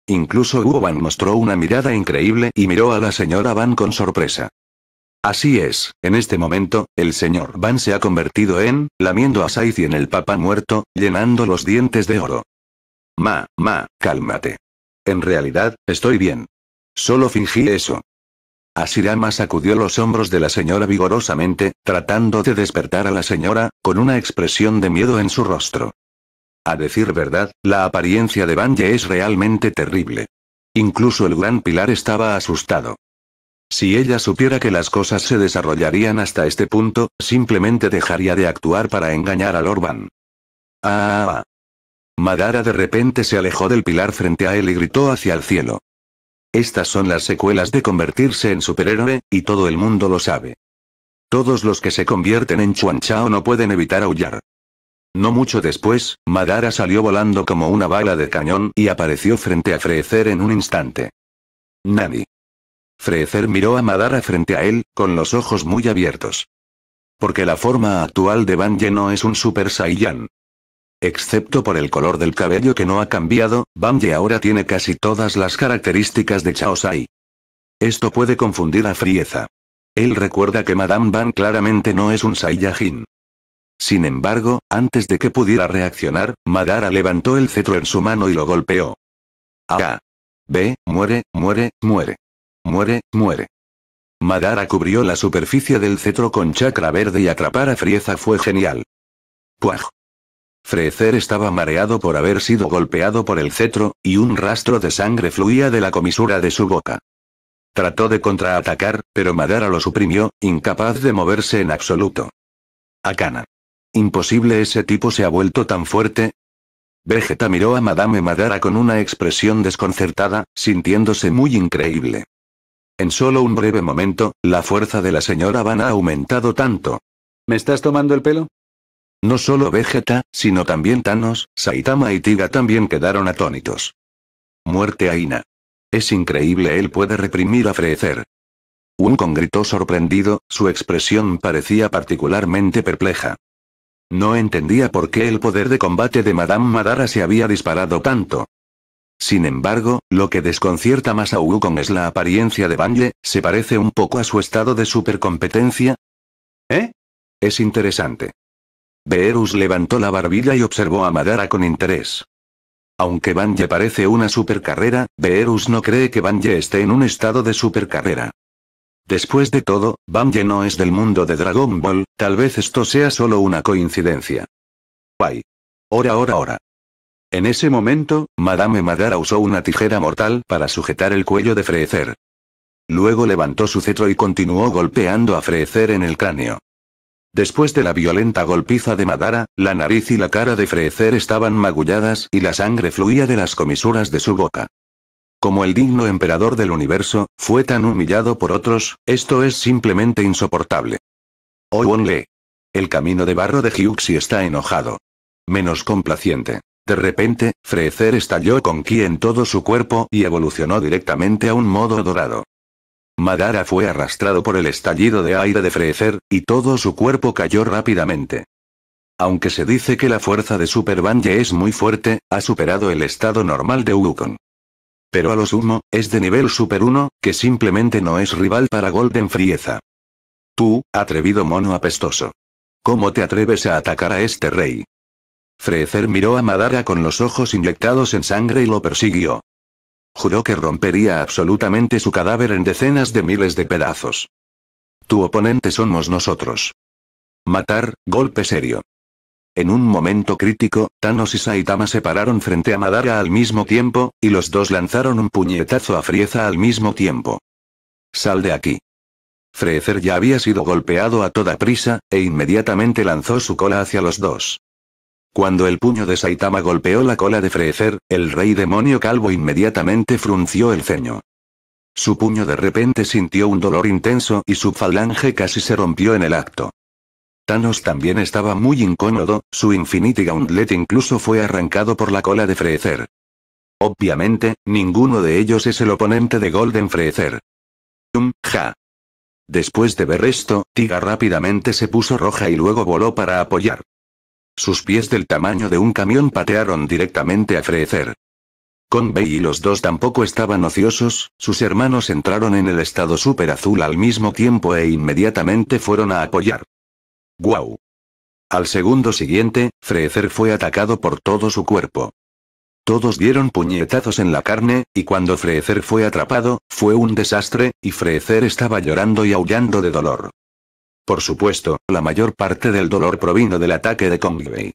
Incluso Hugo Van mostró una mirada increíble y miró a la señora Van con sorpresa. Así es, en este momento, el señor Van se ha convertido en, lamiendo a Saiz y en el papá muerto, llenando los dientes de oro. Ma, ma, cálmate. En realidad, estoy bien. Solo fingí eso. Asirama sacudió los hombros de la señora vigorosamente, tratando de despertar a la señora, con una expresión de miedo en su rostro. A decir verdad, la apariencia de Banje es realmente terrible. Incluso el gran pilar estaba asustado. Si ella supiera que las cosas se desarrollarían hasta este punto, simplemente dejaría de actuar para engañar a Orban. Ah, Madara de repente se alejó del pilar frente a él y gritó hacia el cielo. Estas son las secuelas de convertirse en superhéroe, y todo el mundo lo sabe. Todos los que se convierten en Chuan Chao no pueden evitar aullar. No mucho después, Madara salió volando como una bala de cañón y apareció frente a Freezer en un instante. Nani. Freezer miró a Madara frente a él, con los ojos muy abiertos. Porque la forma actual de Banje no es un Super Saiyan. Excepto por el color del cabello que no ha cambiado, Banje ahora tiene casi todas las características de Chaosai. Esto puede confundir a Frieza. Él recuerda que Madame Ban claramente no es un Saiyajin. Sin embargo, antes de que pudiera reaccionar, Madara levantó el cetro en su mano y lo golpeó. A. B. Muere, muere, muere. Muere, muere. Madara cubrió la superficie del cetro con chakra verde y atrapar a Frieza fue genial. Puaj. Frecer estaba mareado por haber sido golpeado por el cetro, y un rastro de sangre fluía de la comisura de su boca. Trató de contraatacar, pero Madara lo suprimió, incapaz de moverse en absoluto. Akana. Imposible ese tipo se ha vuelto tan fuerte. Vegeta miró a Madame Madara con una expresión desconcertada, sintiéndose muy increíble. En solo un breve momento, la fuerza de la señora Van ha aumentado tanto. ¿Me estás tomando el pelo? No solo Vegeta, sino también Thanos, Saitama y Tiga también quedaron atónitos. Muerte a Ina. Es increíble, él puede reprimir a un con gritó sorprendido, su expresión parecía particularmente perpleja. No entendía por qué el poder de combate de Madame Madara se había disparado tanto. Sin embargo, lo que desconcierta más a Wukong es la apariencia de Banye, se parece un poco a su estado de supercompetencia. ¿Eh? Es interesante. Beerus levantó la barbilla y observó a Madara con interés. Aunque Banje parece una supercarrera, Beerus no cree que Banje esté en un estado de supercarrera. Después de todo, Bamye no es del mundo de Dragon Ball, tal vez esto sea solo una coincidencia. ¡Ay! Hora, hora, hora. En ese momento, Madame Madara usó una tijera mortal para sujetar el cuello de Freezer. Luego levantó su cetro y continuó golpeando a Frecer en el cráneo. Después de la violenta golpiza de Madara, la nariz y la cara de Freezer estaban magulladas y la sangre fluía de las comisuras de su boca. Como el digno emperador del universo, fue tan humillado por otros, esto es simplemente insoportable. Oh El camino de barro de Hyuxi está enojado. Menos complaciente. De repente, Freezer estalló con ki en todo su cuerpo y evolucionó directamente a un modo dorado. Madara fue arrastrado por el estallido de aire de Freezer, y todo su cuerpo cayó rápidamente. Aunque se dice que la fuerza de Super Banje es muy fuerte, ha superado el estado normal de Wukong. Pero a lo sumo, es de nivel Super 1, que simplemente no es rival para Golden Frieza. Tú, atrevido mono apestoso. ¿Cómo te atreves a atacar a este rey? Frezer miró a Madara con los ojos inyectados en sangre y lo persiguió. Juró que rompería absolutamente su cadáver en decenas de miles de pedazos. Tu oponente somos nosotros. Matar, golpe serio. En un momento crítico, Thanos y Saitama se pararon frente a Madara al mismo tiempo, y los dos lanzaron un puñetazo a Frieza al mismo tiempo. Sal de aquí. Freezer ya había sido golpeado a toda prisa, e inmediatamente lanzó su cola hacia los dos. Cuando el puño de Saitama golpeó la cola de Freezer, el rey demonio calvo inmediatamente frunció el ceño. Su puño de repente sintió un dolor intenso y su falange casi se rompió en el acto. Thanos también estaba muy incómodo, su Infinity Gauntlet incluso fue arrancado por la cola de Freezer. Obviamente, ninguno de ellos es el oponente de Golden Freezer. Um, ja. Después de ver esto, Tiga rápidamente se puso roja y luego voló para apoyar. Sus pies del tamaño de un camión patearon directamente a Con Convey y los dos tampoco estaban ociosos, sus hermanos entraron en el estado super azul al mismo tiempo e inmediatamente fueron a apoyar. ¡Guau! Al segundo siguiente, Freezer fue atacado por todo su cuerpo. Todos dieron puñetazos en la carne, y cuando Freezer fue atrapado, fue un desastre, y Freezer estaba llorando y aullando de dolor. Por supuesto, la mayor parte del dolor provino del ataque de Conway.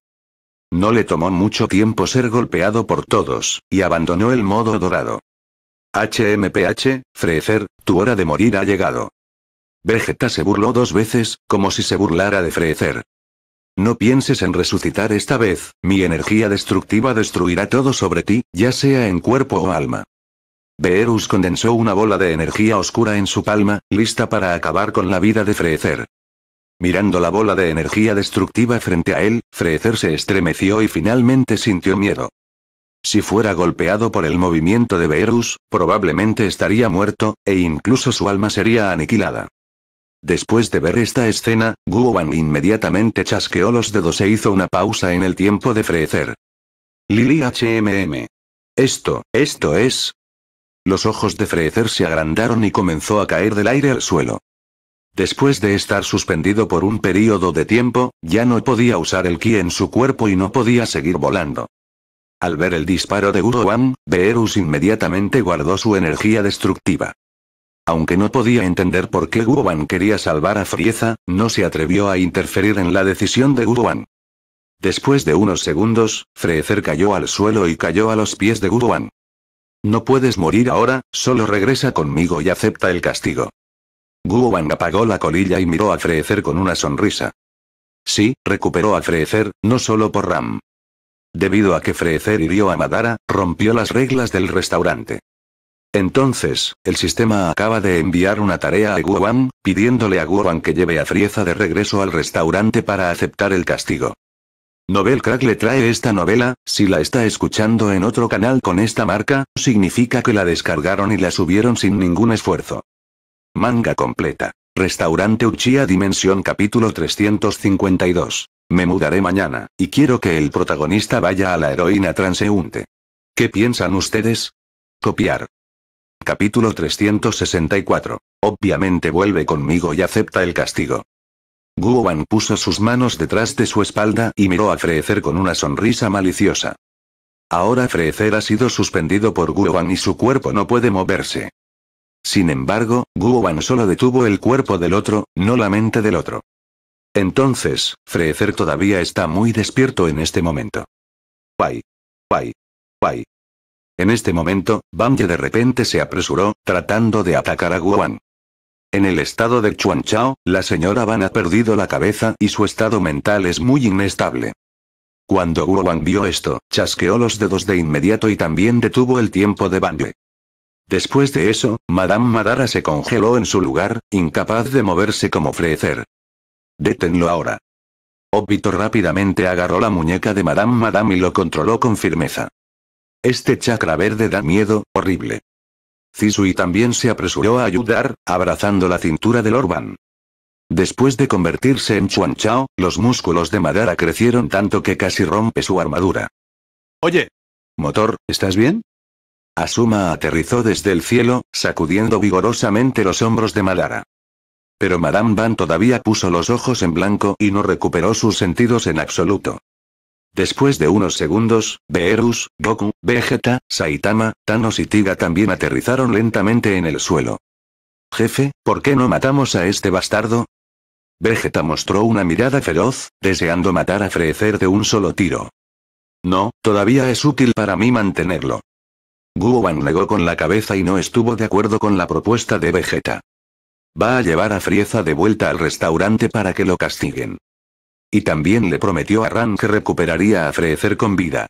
No le tomó mucho tiempo ser golpeado por todos, y abandonó el modo dorado. HMPH, Freezer, tu hora de morir ha llegado. Vegeta se burló dos veces, como si se burlara de Freezer. No pienses en resucitar esta vez, mi energía destructiva destruirá todo sobre ti, ya sea en cuerpo o alma. Beerus condensó una bola de energía oscura en su palma, lista para acabar con la vida de Freezer. Mirando la bola de energía destructiva frente a él, Freezer se estremeció y finalmente sintió miedo. Si fuera golpeado por el movimiento de Beerus, probablemente estaría muerto, e incluso su alma sería aniquilada. Después de ver esta escena, Wang inmediatamente chasqueó los dedos e hizo una pausa en el tiempo de frecer. Lily HMM. Esto, esto es. Los ojos de Freecer se agrandaron y comenzó a caer del aire al suelo. Después de estar suspendido por un periodo de tiempo, ya no podía usar el ki en su cuerpo y no podía seguir volando. Al ver el disparo de Wang, Beerus inmediatamente guardó su energía destructiva. Aunque no podía entender por qué Guoban quería salvar a Frieza, no se atrevió a interferir en la decisión de Guoban. Después de unos segundos, Freecer cayó al suelo y cayó a los pies de Guoban. No puedes morir ahora, solo regresa conmigo y acepta el castigo. Guoban apagó la colilla y miró a Freecer con una sonrisa. Sí, recuperó a Freezer, no solo por Ram. Debido a que Freecer hirió a Madara, rompió las reglas del restaurante. Entonces, el sistema acaba de enviar una tarea a Guowan, pidiéndole a Guowan que lleve a Frieza de regreso al restaurante para aceptar el castigo. Nobel Crack le trae esta novela, si la está escuchando en otro canal con esta marca, significa que la descargaron y la subieron sin ningún esfuerzo. Manga completa. Restaurante Uchiha Dimensión capítulo 352. Me mudaré mañana, y quiero que el protagonista vaya a la heroína transeúnte. ¿Qué piensan ustedes? Copiar. Capítulo 364. Obviamente vuelve conmigo y acepta el castigo. Guoban puso sus manos detrás de su espalda y miró a Freezer con una sonrisa maliciosa. Ahora Freezer ha sido suspendido por Guoban y su cuerpo no puede moverse. Sin embargo, Guoban solo detuvo el cuerpo del otro, no la mente del otro. Entonces, Freezer todavía está muy despierto en este momento. Pai. Pai. Pai. En este momento, Ye de repente se apresuró, tratando de atacar a Guan. En el estado de Chuan Chao, la señora Van ha perdido la cabeza y su estado mental es muy inestable. Cuando Guan vio esto, chasqueó los dedos de inmediato y también detuvo el tiempo de Banje. Después de eso, Madame Madara se congeló en su lugar, incapaz de moverse como Freezer. Détenlo ahora. Obito rápidamente agarró la muñeca de Madame Madame y lo controló con firmeza. Este chakra verde da miedo, horrible. Zisui también se apresuró a ayudar, abrazando la cintura del Orban. Después de convertirse en Chuan Chao, los músculos de Madara crecieron tanto que casi rompe su armadura. Oye. Motor, ¿estás bien? Asuma aterrizó desde el cielo, sacudiendo vigorosamente los hombros de Madara. Pero Madame Van todavía puso los ojos en blanco y no recuperó sus sentidos en absoluto. Después de unos segundos, Beerus, Goku, Vegeta, Saitama, Thanos y Tiga también aterrizaron lentamente en el suelo. Jefe, ¿por qué no matamos a este bastardo? Vegeta mostró una mirada feroz, deseando matar a Freezer de un solo tiro. No, todavía es útil para mí mantenerlo. Guoban negó con la cabeza y no estuvo de acuerdo con la propuesta de Vegeta. Va a llevar a Frieza de vuelta al restaurante para que lo castiguen. Y también le prometió a Ran que recuperaría a Frecer con vida.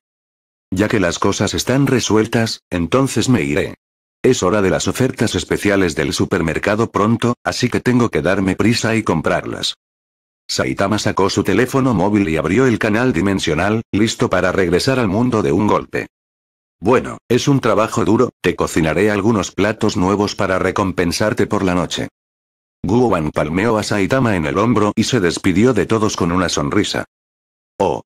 Ya que las cosas están resueltas, entonces me iré. Es hora de las ofertas especiales del supermercado pronto, así que tengo que darme prisa y comprarlas. Saitama sacó su teléfono móvil y abrió el canal dimensional, listo para regresar al mundo de un golpe. Bueno, es un trabajo duro, te cocinaré algunos platos nuevos para recompensarte por la noche. Guowan palmeó a Saitama en el hombro y se despidió de todos con una sonrisa. Oh.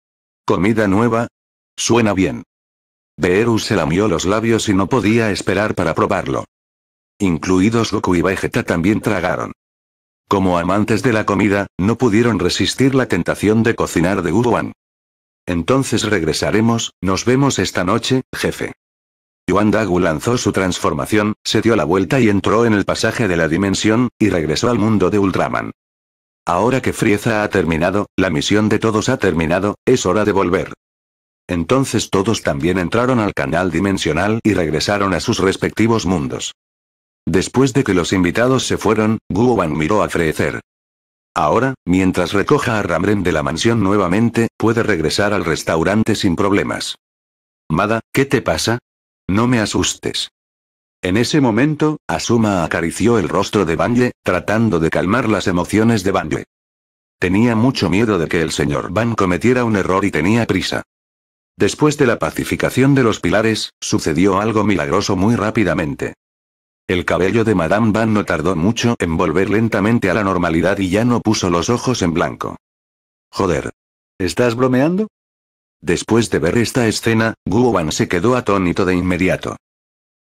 ¿Comida nueva? Suena bien. Beerus se lamió los labios y no podía esperar para probarlo. Incluidos Goku y Vegeta también tragaron. Como amantes de la comida, no pudieron resistir la tentación de cocinar de Guowan. Entonces regresaremos, nos vemos esta noche, jefe. Yuan Dagu lanzó su transformación, se dio la vuelta y entró en el pasaje de la dimensión, y regresó al mundo de Ultraman. Ahora que Frieza ha terminado, la misión de todos ha terminado, es hora de volver. Entonces todos también entraron al canal dimensional y regresaron a sus respectivos mundos. Después de que los invitados se fueron, Guoban miró a Freezer. Ahora, mientras recoja a Ramren de la mansión nuevamente, puede regresar al restaurante sin problemas. Mada, ¿qué te pasa? No me asustes. En ese momento, Asuma acarició el rostro de Banje, tratando de calmar las emociones de Banje. Tenía mucho miedo de que el señor Ban cometiera un error y tenía prisa. Después de la pacificación de los pilares, sucedió algo milagroso muy rápidamente. El cabello de Madame Ban no tardó mucho en volver lentamente a la normalidad y ya no puso los ojos en blanco. Joder. ¿Estás bromeando? Después de ver esta escena, Guo se quedó atónito de inmediato.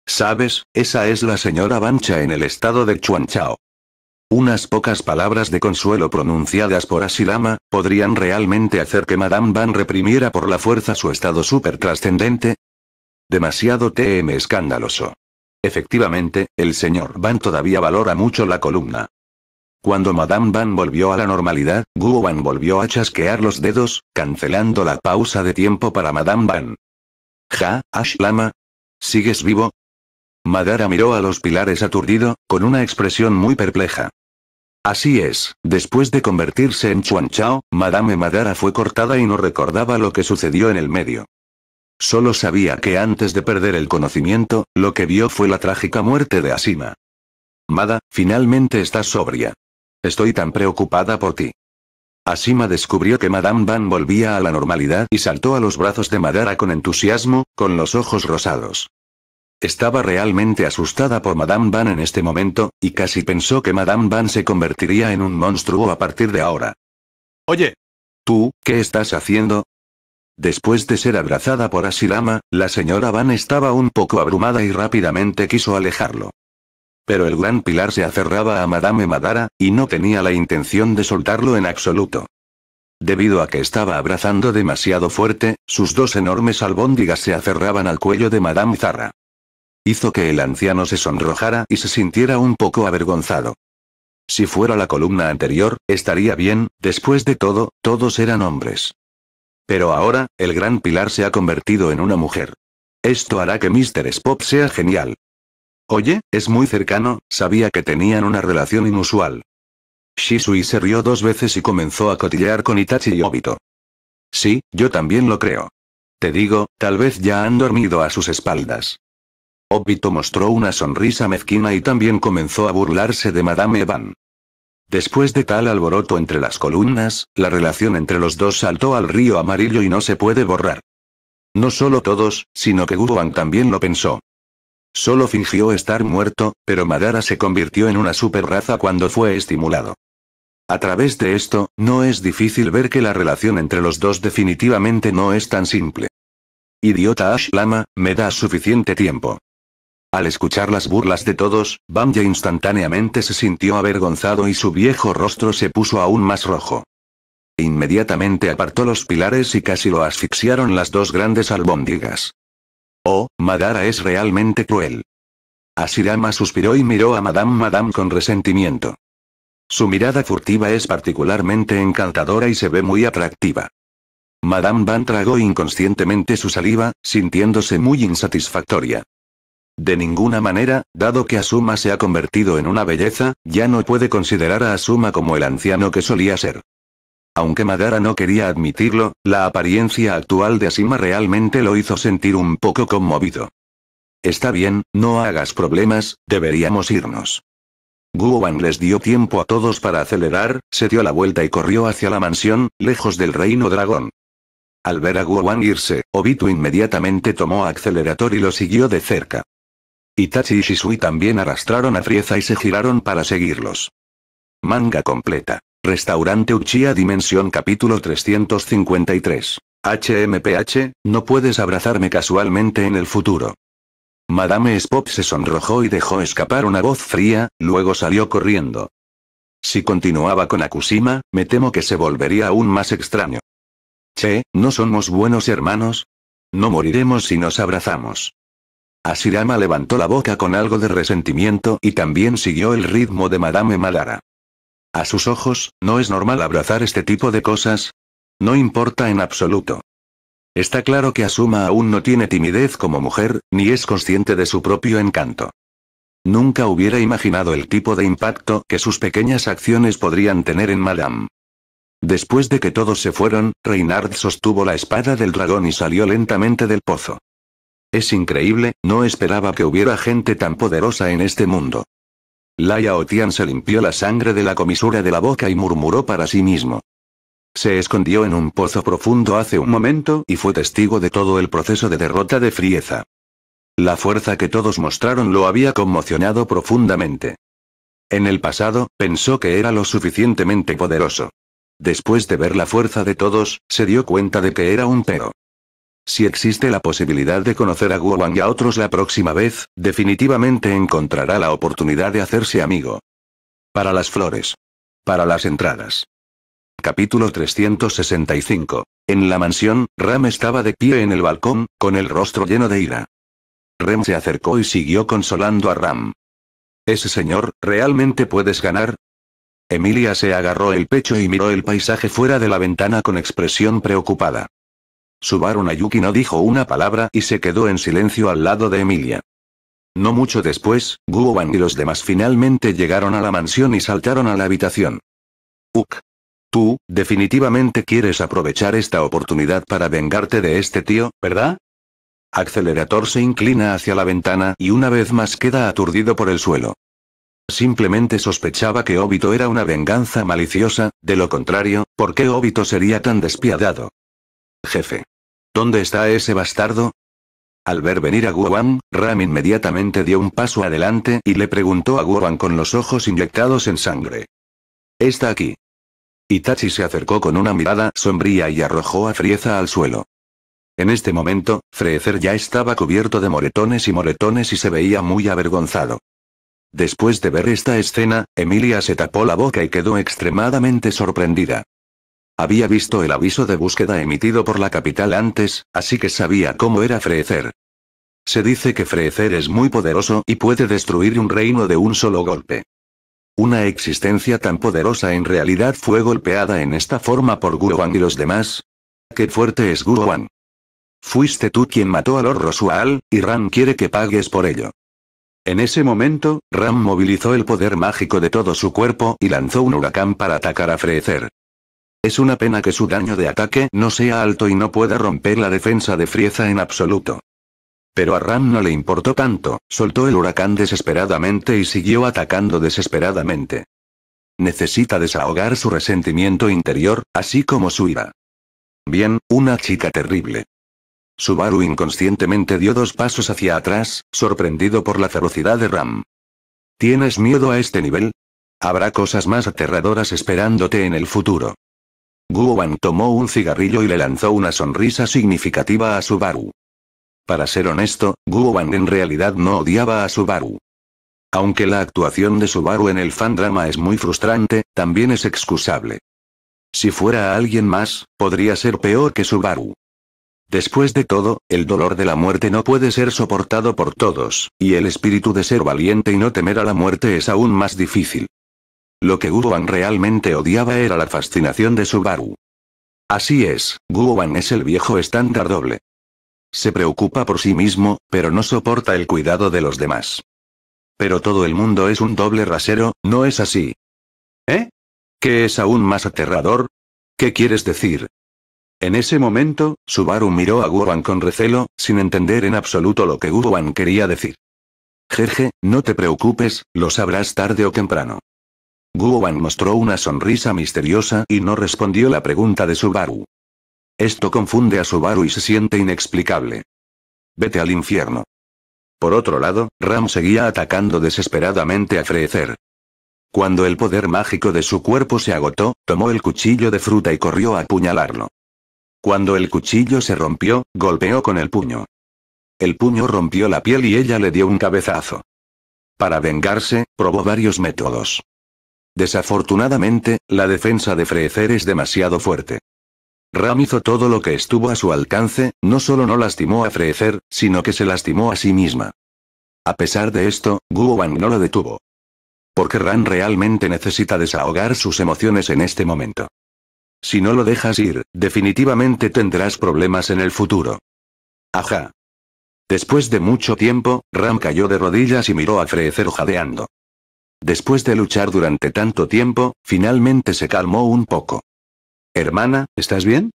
Sabes, esa es la señora Bancha en el estado de Chuanchao. Unas pocas palabras de consuelo pronunciadas por Asilama, podrían realmente hacer que Madame Van reprimiera por la fuerza su estado súper trascendente. Demasiado TM escandaloso. Efectivamente, el señor Van todavía valora mucho la columna. Cuando Madame Van volvió a la normalidad, Guo Van volvió a chasquear los dedos, cancelando la pausa de tiempo para Madame Van. Ja, Ashlama. ¿Sigues vivo? Madara miró a los pilares aturdido, con una expresión muy perpleja. Así es, después de convertirse en Chuan Chao, Madame Madara fue cortada y no recordaba lo que sucedió en el medio. Solo sabía que antes de perder el conocimiento, lo que vio fue la trágica muerte de Asima. Mada, finalmente estás sobria. Estoy tan preocupada por ti. Asima descubrió que Madame Van volvía a la normalidad y saltó a los brazos de Madara con entusiasmo, con los ojos rosados. Estaba realmente asustada por Madame Van en este momento, y casi pensó que Madame Van se convertiría en un monstruo a partir de ahora. Oye. ¿Tú, qué estás haciendo? Después de ser abrazada por Asilama, la señora Van estaba un poco abrumada y rápidamente quiso alejarlo. Pero el gran pilar se aferraba a Madame Madara, y no tenía la intención de soltarlo en absoluto. Debido a que estaba abrazando demasiado fuerte, sus dos enormes albóndigas se aferraban al cuello de Madame Zara. Hizo que el anciano se sonrojara y se sintiera un poco avergonzado. Si fuera la columna anterior, estaría bien, después de todo, todos eran hombres. Pero ahora, el gran pilar se ha convertido en una mujer. Esto hará que Mr. Spock sea genial. Oye, es muy cercano, sabía que tenían una relación inusual. Shisui se rió dos veces y comenzó a cotillear con Itachi y Obito. Sí, yo también lo creo. Te digo, tal vez ya han dormido a sus espaldas. Obito mostró una sonrisa mezquina y también comenzó a burlarse de Madame Evan. Después de tal alboroto entre las columnas, la relación entre los dos saltó al río amarillo y no se puede borrar. No solo todos, sino que Guruan también lo pensó. Solo fingió estar muerto, pero Madara se convirtió en una superraza cuando fue estimulado. A través de esto, no es difícil ver que la relación entre los dos definitivamente no es tan simple. Idiota Ash Lama, me da suficiente tiempo. Al escuchar las burlas de todos, Bamja instantáneamente se sintió avergonzado y su viejo rostro se puso aún más rojo. Inmediatamente apartó los pilares y casi lo asfixiaron las dos grandes albóndigas. Oh, Madara es realmente cruel. Asirama suspiró y miró a Madame Madame con resentimiento. Su mirada furtiva es particularmente encantadora y se ve muy atractiva. Madame Van tragó inconscientemente su saliva, sintiéndose muy insatisfactoria. De ninguna manera, dado que Asuma se ha convertido en una belleza, ya no puede considerar a Asuma como el anciano que solía ser. Aunque Madara no quería admitirlo, la apariencia actual de Asima realmente lo hizo sentir un poco conmovido. Está bien, no hagas problemas, deberíamos irnos. Wan les dio tiempo a todos para acelerar, se dio la vuelta y corrió hacia la mansión, lejos del reino dragón. Al ver a Wan irse, Obito inmediatamente tomó acelerador y lo siguió de cerca. Itachi y Shisui también arrastraron a Frieza y se giraron para seguirlos. Manga completa. Restaurante Uchiha Dimensión capítulo 353. HMPH, no puedes abrazarme casualmente en el futuro. Madame Spop se sonrojó y dejó escapar una voz fría, luego salió corriendo. Si continuaba con Akushima, me temo que se volvería aún más extraño. Che, ¿no somos buenos hermanos? No moriremos si nos abrazamos. Asirama levantó la boca con algo de resentimiento y también siguió el ritmo de Madame Madara. A sus ojos, ¿no es normal abrazar este tipo de cosas? No importa en absoluto. Está claro que Asuma aún no tiene timidez como mujer, ni es consciente de su propio encanto. Nunca hubiera imaginado el tipo de impacto que sus pequeñas acciones podrían tener en Madame. Después de que todos se fueron, Reynard sostuvo la espada del dragón y salió lentamente del pozo. Es increíble, no esperaba que hubiera gente tan poderosa en este mundo. Laia Otian se limpió la sangre de la comisura de la boca y murmuró para sí mismo. Se escondió en un pozo profundo hace un momento y fue testigo de todo el proceso de derrota de Frieza. La fuerza que todos mostraron lo había conmocionado profundamente. En el pasado, pensó que era lo suficientemente poderoso. Después de ver la fuerza de todos, se dio cuenta de que era un perro. Si existe la posibilidad de conocer a Guawang y a otros la próxima vez, definitivamente encontrará la oportunidad de hacerse amigo. Para las flores. Para las entradas. Capítulo 365. En la mansión, Ram estaba de pie en el balcón, con el rostro lleno de ira. Rem se acercó y siguió consolando a Ram. Ese señor, ¿realmente puedes ganar? Emilia se agarró el pecho y miró el paisaje fuera de la ventana con expresión preocupada. Subaru Nayuki no dijo una palabra y se quedó en silencio al lado de Emilia. No mucho después, Guoban y los demás finalmente llegaron a la mansión y saltaron a la habitación. Uk. Tú, definitivamente quieres aprovechar esta oportunidad para vengarte de este tío, ¿verdad? Accelerator se inclina hacia la ventana y una vez más queda aturdido por el suelo. Simplemente sospechaba que Obito era una venganza maliciosa, de lo contrario, ¿por qué Obito sería tan despiadado? Jefe. ¿Dónde está ese bastardo? Al ver venir a Guan, Ram inmediatamente dio un paso adelante y le preguntó a Guan con los ojos inyectados en sangre. Está aquí. Itachi se acercó con una mirada sombría y arrojó a Frieza al suelo. En este momento, Frezer ya estaba cubierto de moretones y moretones y se veía muy avergonzado. Después de ver esta escena, Emilia se tapó la boca y quedó extremadamente sorprendida. Había visto el aviso de búsqueda emitido por la capital antes, así que sabía cómo era Freecer. Se dice que Freecer es muy poderoso y puede destruir un reino de un solo golpe. Una existencia tan poderosa en realidad fue golpeada en esta forma por Guruan y los demás. ¡Qué fuerte es One! Fuiste tú quien mató a Lord Rosual, y Ram quiere que pagues por ello. En ese momento, Ram movilizó el poder mágico de todo su cuerpo y lanzó un huracán para atacar a Freecer. Es una pena que su daño de ataque no sea alto y no pueda romper la defensa de Frieza en absoluto. Pero a Ram no le importó tanto, soltó el huracán desesperadamente y siguió atacando desesperadamente. Necesita desahogar su resentimiento interior, así como su ira. Bien, una chica terrible. Subaru inconscientemente dio dos pasos hacia atrás, sorprendido por la ferocidad de Ram. ¿Tienes miedo a este nivel? Habrá cosas más aterradoras esperándote en el futuro. Guowan tomó un cigarrillo y le lanzó una sonrisa significativa a Subaru. Para ser honesto, Guowan en realidad no odiaba a Subaru. Aunque la actuación de Subaru en el fandrama es muy frustrante, también es excusable. Si fuera alguien más, podría ser peor que Subaru. Después de todo, el dolor de la muerte no puede ser soportado por todos, y el espíritu de ser valiente y no temer a la muerte es aún más difícil. Lo que Guoban realmente odiaba era la fascinación de Subaru. Así es, Guban es el viejo estándar doble. Se preocupa por sí mismo, pero no soporta el cuidado de los demás. Pero todo el mundo es un doble rasero, ¿no es así? ¿Eh? ¿Qué es aún más aterrador? ¿Qué quieres decir? En ese momento, Subaru miró a Guban con recelo, sin entender en absoluto lo que Guoban quería decir. Jeje, no te preocupes, lo sabrás tarde o temprano. Guoban mostró una sonrisa misteriosa y no respondió la pregunta de Subaru. Esto confunde a Subaru y se siente inexplicable. Vete al infierno. Por otro lado, Ram seguía atacando desesperadamente a Frecer. Cuando el poder mágico de su cuerpo se agotó, tomó el cuchillo de fruta y corrió a apuñalarlo. Cuando el cuchillo se rompió, golpeó con el puño. El puño rompió la piel y ella le dio un cabezazo. Para vengarse, probó varios métodos. Desafortunadamente, la defensa de Freezer es demasiado fuerte. Ram hizo todo lo que estuvo a su alcance, no solo no lastimó a Freezer, sino que se lastimó a sí misma. A pesar de esto, Guo Wang no lo detuvo. Porque Ram realmente necesita desahogar sus emociones en este momento. Si no lo dejas ir, definitivamente tendrás problemas en el futuro. Ajá. Después de mucho tiempo, Ram cayó de rodillas y miró a Freezer jadeando. Después de luchar durante tanto tiempo, finalmente se calmó un poco. Hermana, ¿estás bien?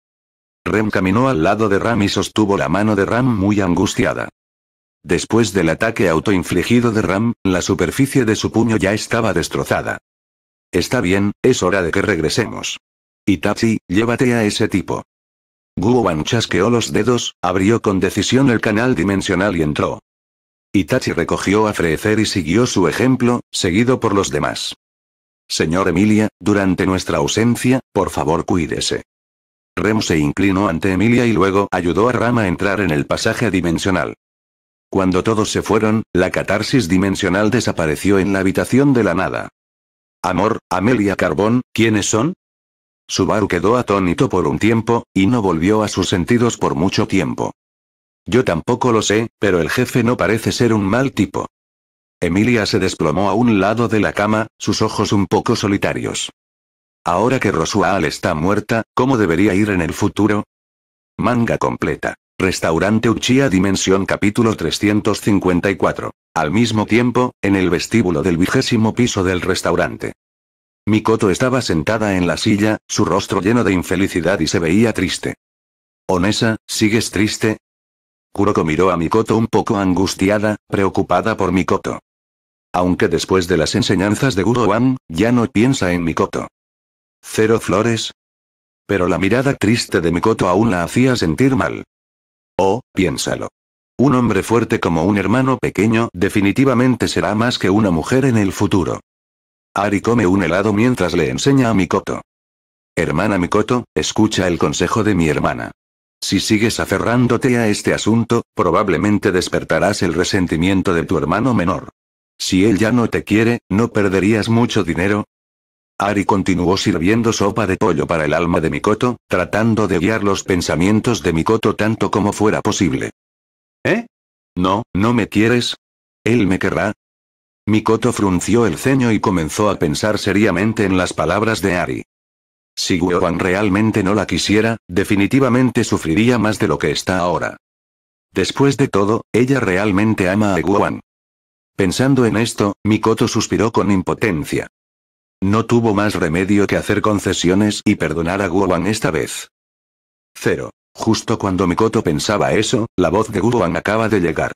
Rem caminó al lado de Ram y sostuvo la mano de Ram muy angustiada. Después del ataque autoinfligido de Ram, la superficie de su puño ya estaba destrozada. Está bien, es hora de que regresemos. Itachi, llévate a ese tipo. Wan chasqueó los dedos, abrió con decisión el canal dimensional y entró. Itachi recogió a Frecer y siguió su ejemplo, seguido por los demás. Señor Emilia, durante nuestra ausencia, por favor cuídese. Rem se inclinó ante Emilia y luego ayudó a Rama a entrar en el pasaje dimensional. Cuando todos se fueron, la catarsis dimensional desapareció en la habitación de la nada. Amor, Amelia Carbón, ¿quiénes son? Subaru quedó atónito por un tiempo, y no volvió a sus sentidos por mucho tiempo. Yo tampoco lo sé, pero el jefe no parece ser un mal tipo. Emilia se desplomó a un lado de la cama, sus ojos un poco solitarios. Ahora que Rosual está muerta, ¿cómo debería ir en el futuro? Manga completa. Restaurante Uchiha Dimensión capítulo 354. Al mismo tiempo, en el vestíbulo del vigésimo piso del restaurante. Mikoto estaba sentada en la silla, su rostro lleno de infelicidad y se veía triste. Onesa, ¿sigues triste? Kuroko miró a Mikoto un poco angustiada, preocupada por Mikoto. Aunque después de las enseñanzas de Guru ya no piensa en Mikoto. ¿Cero flores? Pero la mirada triste de Mikoto aún la hacía sentir mal. Oh, piénsalo. Un hombre fuerte como un hermano pequeño definitivamente será más que una mujer en el futuro. Ari come un helado mientras le enseña a Mikoto. Hermana Mikoto, escucha el consejo de mi hermana. Si sigues aferrándote a este asunto, probablemente despertarás el resentimiento de tu hermano menor. Si él ya no te quiere, ¿no perderías mucho dinero? Ari continuó sirviendo sopa de pollo para el alma de Mikoto, tratando de guiar los pensamientos de Mikoto tanto como fuera posible. ¿Eh? No, no me quieres. Él me querrá. Mikoto frunció el ceño y comenzó a pensar seriamente en las palabras de Ari. Si Wan realmente no la quisiera, definitivamente sufriría más de lo que está ahora. Después de todo, ella realmente ama a Wan. Pensando en esto, Mikoto suspiró con impotencia. No tuvo más remedio que hacer concesiones y perdonar a Wan esta vez. Cero. Justo cuando Mikoto pensaba eso, la voz de Wan acaba de llegar.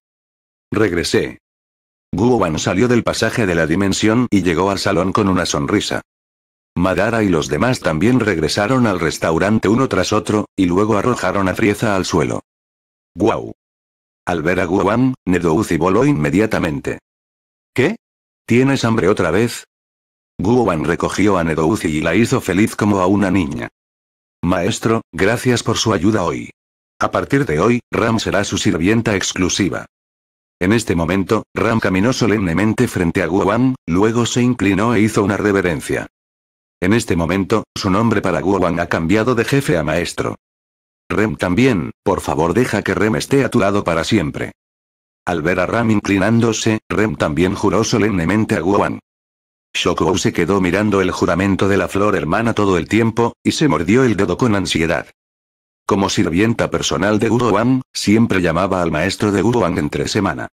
Regresé. Wan salió del pasaje de la dimensión y llegó al salón con una sonrisa. Madara y los demás también regresaron al restaurante uno tras otro, y luego arrojaron a Frieza al suelo. ¡Guau! Al ver a Nedo Nedouzi voló inmediatamente. ¿Qué? ¿Tienes hambre otra vez? Guowan recogió a Nedouzi y la hizo feliz como a una niña. Maestro, gracias por su ayuda hoy. A partir de hoy, Ram será su sirvienta exclusiva. En este momento, Ram caminó solemnemente frente a Guam, luego se inclinó e hizo una reverencia. En este momento, su nombre para Wang ha cambiado de jefe a maestro. Rem también, por favor deja que Rem esté a tu lado para siempre. Al ver a Ram inclinándose, Rem también juró solemnemente a Wang. Shokou se quedó mirando el juramento de la flor hermana todo el tiempo, y se mordió el dedo con ansiedad. Como sirvienta personal de Wang, siempre llamaba al maestro de Wang entre semana.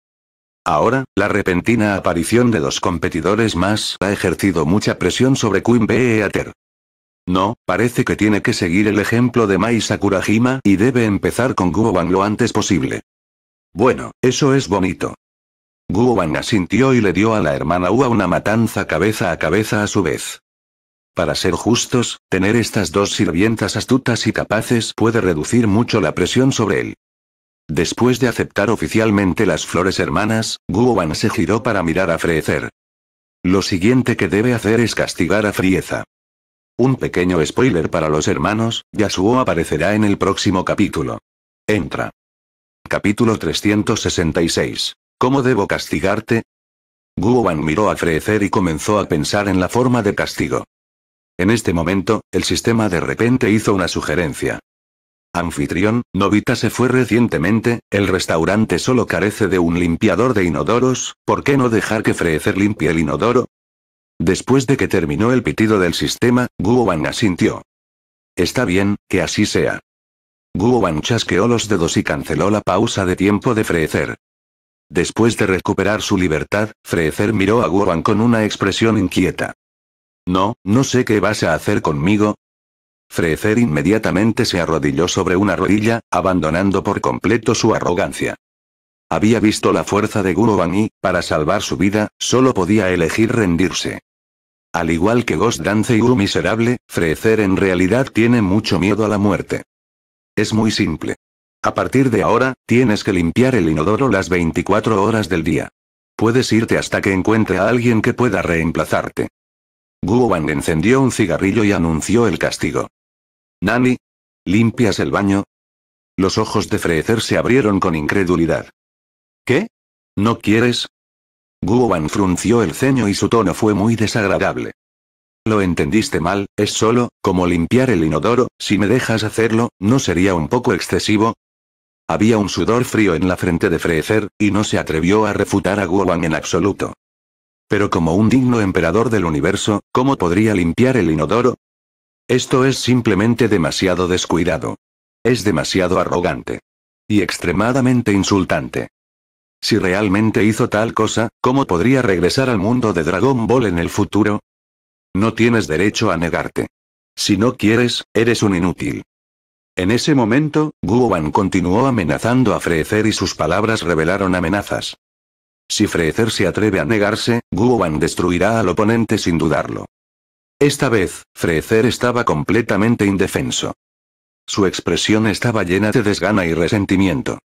Ahora, la repentina aparición de dos competidores más ha ejercido mucha presión sobre Queen Beater. No, parece que tiene que seguir el ejemplo de Mai Sakurajima y debe empezar con Guoban lo antes posible. Bueno, eso es bonito. Guoban asintió y le dio a la hermana Ua una matanza cabeza a cabeza a su vez. Para ser justos, tener estas dos sirvientas astutas y capaces puede reducir mucho la presión sobre él. Después de aceptar oficialmente las flores hermanas, Guoban se giró para mirar a Freezer. Lo siguiente que debe hacer es castigar a Frieza. Un pequeño spoiler para los hermanos, Yasuo aparecerá en el próximo capítulo. Entra. Capítulo 366. ¿Cómo debo castigarte? Guoban miró a Freezer y comenzó a pensar en la forma de castigo. En este momento, el sistema de repente hizo una sugerencia. Anfitrión, Novita se fue recientemente, el restaurante solo carece de un limpiador de inodoros, ¿por qué no dejar que Frecer limpie el inodoro? Después de que terminó el pitido del sistema, Guoban asintió. Está bien, que así sea. Guoban chasqueó los dedos y canceló la pausa de tiempo de Freecer. Después de recuperar su libertad, Freecer miró a Guoban con una expresión inquieta. No, no sé qué vas a hacer conmigo, Freecer inmediatamente se arrodilló sobre una rodilla, abandonando por completo su arrogancia. Había visto la fuerza de Wang y, para salvar su vida, solo podía elegir rendirse. Al igual que Ghost Dance y Guru Miserable, Frecer en realidad tiene mucho miedo a la muerte. Es muy simple. A partir de ahora, tienes que limpiar el inodoro las 24 horas del día. Puedes irte hasta que encuentre a alguien que pueda reemplazarte. Wang encendió un cigarrillo y anunció el castigo. Nani. ¿Limpias el baño? Los ojos de Freecer se abrieron con incredulidad. ¿Qué? ¿No quieres? Guoban frunció el ceño y su tono fue muy desagradable. Lo entendiste mal, es solo, como limpiar el inodoro, si me dejas hacerlo, ¿no sería un poco excesivo? Había un sudor frío en la frente de Freecer y no se atrevió a refutar a Guoban en absoluto. Pero como un digno emperador del universo, ¿cómo podría limpiar el inodoro? Esto es simplemente demasiado descuidado. Es demasiado arrogante. Y extremadamente insultante. Si realmente hizo tal cosa, ¿cómo podría regresar al mundo de Dragon Ball en el futuro? No tienes derecho a negarte. Si no quieres, eres un inútil. En ese momento, Guoban continuó amenazando a Freezer y sus palabras revelaron amenazas. Si Freezer se atreve a negarse, Guoban destruirá al oponente sin dudarlo. Esta vez, Frecer estaba completamente indefenso. Su expresión estaba llena de desgana y resentimiento.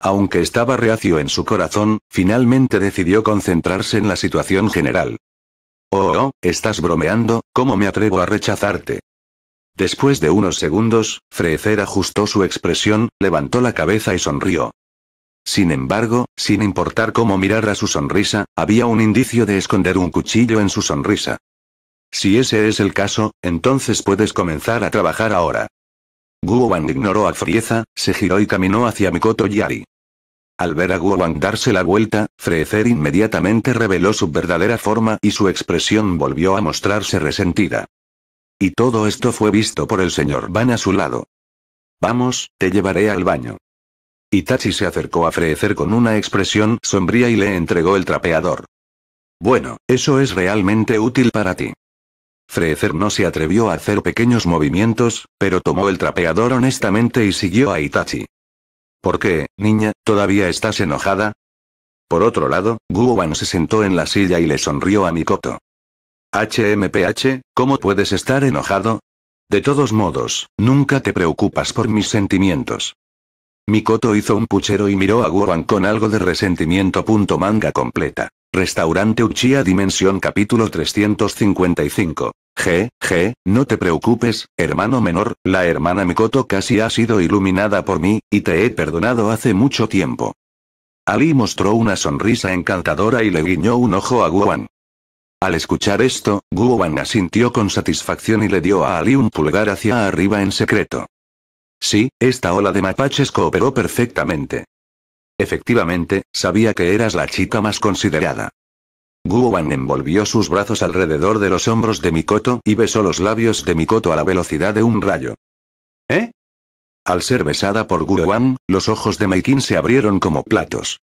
Aunque estaba reacio en su corazón, finalmente decidió concentrarse en la situación general. Oh, oh, estás bromeando, ¿cómo me atrevo a rechazarte? Después de unos segundos, Frecer ajustó su expresión, levantó la cabeza y sonrió. Sin embargo, sin importar cómo mirar a su sonrisa, había un indicio de esconder un cuchillo en su sonrisa. Si ese es el caso, entonces puedes comenzar a trabajar ahora. Wang ignoró a Frieza, se giró y caminó hacia Mikoto Yari. Al ver a Wang darse la vuelta, Freezer inmediatamente reveló su verdadera forma y su expresión volvió a mostrarse resentida. Y todo esto fue visto por el señor Van a su lado. Vamos, te llevaré al baño. Itachi se acercó a Freezer con una expresión sombría y le entregó el trapeador. Bueno, eso es realmente útil para ti. Freezer no se atrevió a hacer pequeños movimientos, pero tomó el trapeador honestamente y siguió a Itachi. ¿Por qué, niña, todavía estás enojada? Por otro lado, Wan se sentó en la silla y le sonrió a Mikoto. HMPH, ¿cómo puedes estar enojado? De todos modos, nunca te preocupas por mis sentimientos. Mikoto hizo un puchero y miró a Wan con algo de resentimiento. manga completa. Restaurante Uchia Dimensión capítulo 355. G, G, no te preocupes, hermano menor, la hermana Mikoto casi ha sido iluminada por mí, y te he perdonado hace mucho tiempo. Ali mostró una sonrisa encantadora y le guiñó un ojo a Guan. Al escuchar esto, Guan asintió con satisfacción y le dio a Ali un pulgar hacia arriba en secreto. Sí, esta ola de mapaches cooperó perfectamente. Efectivamente, sabía que eras la chica más considerada. Guowan envolvió sus brazos alrededor de los hombros de Mikoto y besó los labios de Mikoto a la velocidad de un rayo. ¿Eh? Al ser besada por Guowan, los ojos de Meikin se abrieron como platos.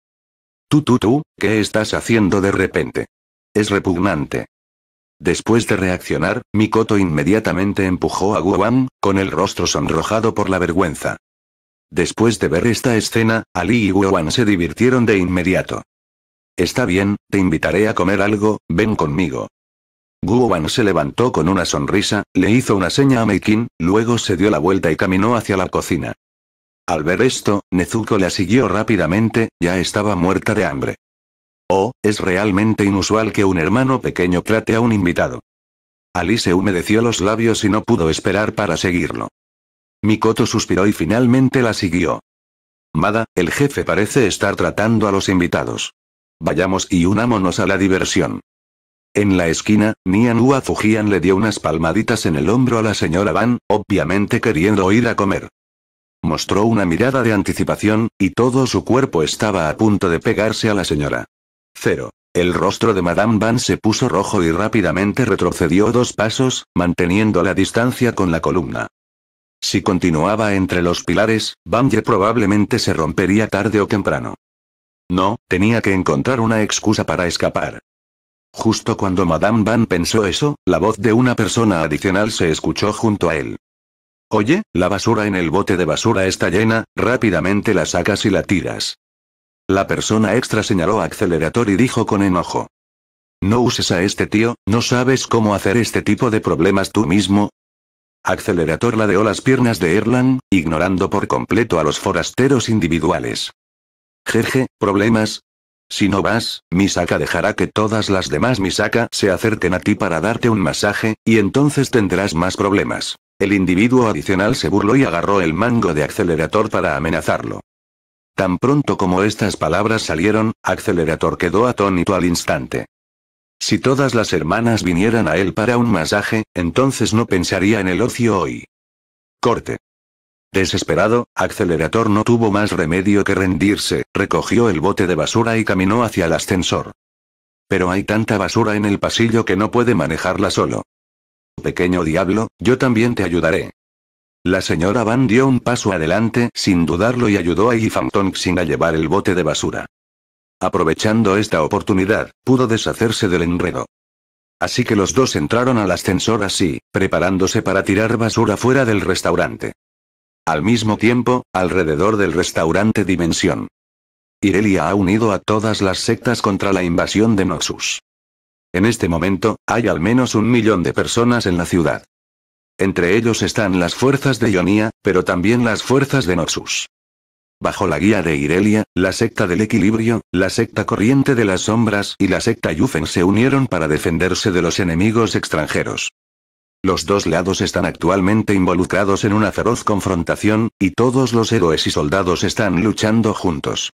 Tú, tú, tú, ¿qué estás haciendo de repente? Es repugnante. Después de reaccionar, Mikoto inmediatamente empujó a Guowan, con el rostro sonrojado por la vergüenza. Después de ver esta escena, Ali y Wan se divirtieron de inmediato. Está bien, te invitaré a comer algo, ven conmigo. Wan se levantó con una sonrisa, le hizo una seña a Meikin, luego se dio la vuelta y caminó hacia la cocina. Al ver esto, Nezuko la siguió rápidamente, ya estaba muerta de hambre. Oh, es realmente inusual que un hermano pequeño trate a un invitado. Ali se humedeció los labios y no pudo esperar para seguirlo. Mikoto suspiró y finalmente la siguió. Mada, el jefe parece estar tratando a los invitados. Vayamos y unámonos a la diversión. En la esquina, Nian Hua le dio unas palmaditas en el hombro a la señora Van, obviamente queriendo ir a comer. Mostró una mirada de anticipación, y todo su cuerpo estaba a punto de pegarse a la señora. Cero. El rostro de Madame Van se puso rojo y rápidamente retrocedió dos pasos, manteniendo la distancia con la columna. Si continuaba entre los pilares, Bamje probablemente se rompería tarde o temprano. No, tenía que encontrar una excusa para escapar. Justo cuando Madame Van pensó eso, la voz de una persona adicional se escuchó junto a él. Oye, la basura en el bote de basura está llena, rápidamente la sacas y la tiras. La persona extra señaló acelerador y dijo con enojo. No uses a este tío, no sabes cómo hacer este tipo de problemas tú mismo, Accelerator ladeó las piernas de Erlang, ignorando por completo a los forasteros individuales. Jeje, problemas. Si no vas, Misaka dejará que todas las demás Misaka se acerquen a ti para darte un masaje, y entonces tendrás más problemas. El individuo adicional se burló y agarró el mango de Accelerator para amenazarlo. Tan pronto como estas palabras salieron, Accelerator quedó atónito al instante. Si todas las hermanas vinieran a él para un masaje, entonces no pensaría en el ocio hoy. Corte. Desesperado, Accelerator no tuvo más remedio que rendirse, recogió el bote de basura y caminó hacia el ascensor. Pero hay tanta basura en el pasillo que no puede manejarla solo. Pequeño diablo, yo también te ayudaré. La señora Van dio un paso adelante sin dudarlo y ayudó a sin a llevar el bote de basura. Aprovechando esta oportunidad, pudo deshacerse del enredo. Así que los dos entraron al ascensor así, preparándose para tirar basura fuera del restaurante. Al mismo tiempo, alrededor del restaurante Dimensión. Irelia ha unido a todas las sectas contra la invasión de Noxus. En este momento, hay al menos un millón de personas en la ciudad. Entre ellos están las fuerzas de Ionia, pero también las fuerzas de Noxus bajo la guía de Irelia, la secta del equilibrio, la secta corriente de las sombras y la secta Yufen se unieron para defenderse de los enemigos extranjeros. Los dos lados están actualmente involucrados en una feroz confrontación, y todos los héroes y soldados están luchando juntos.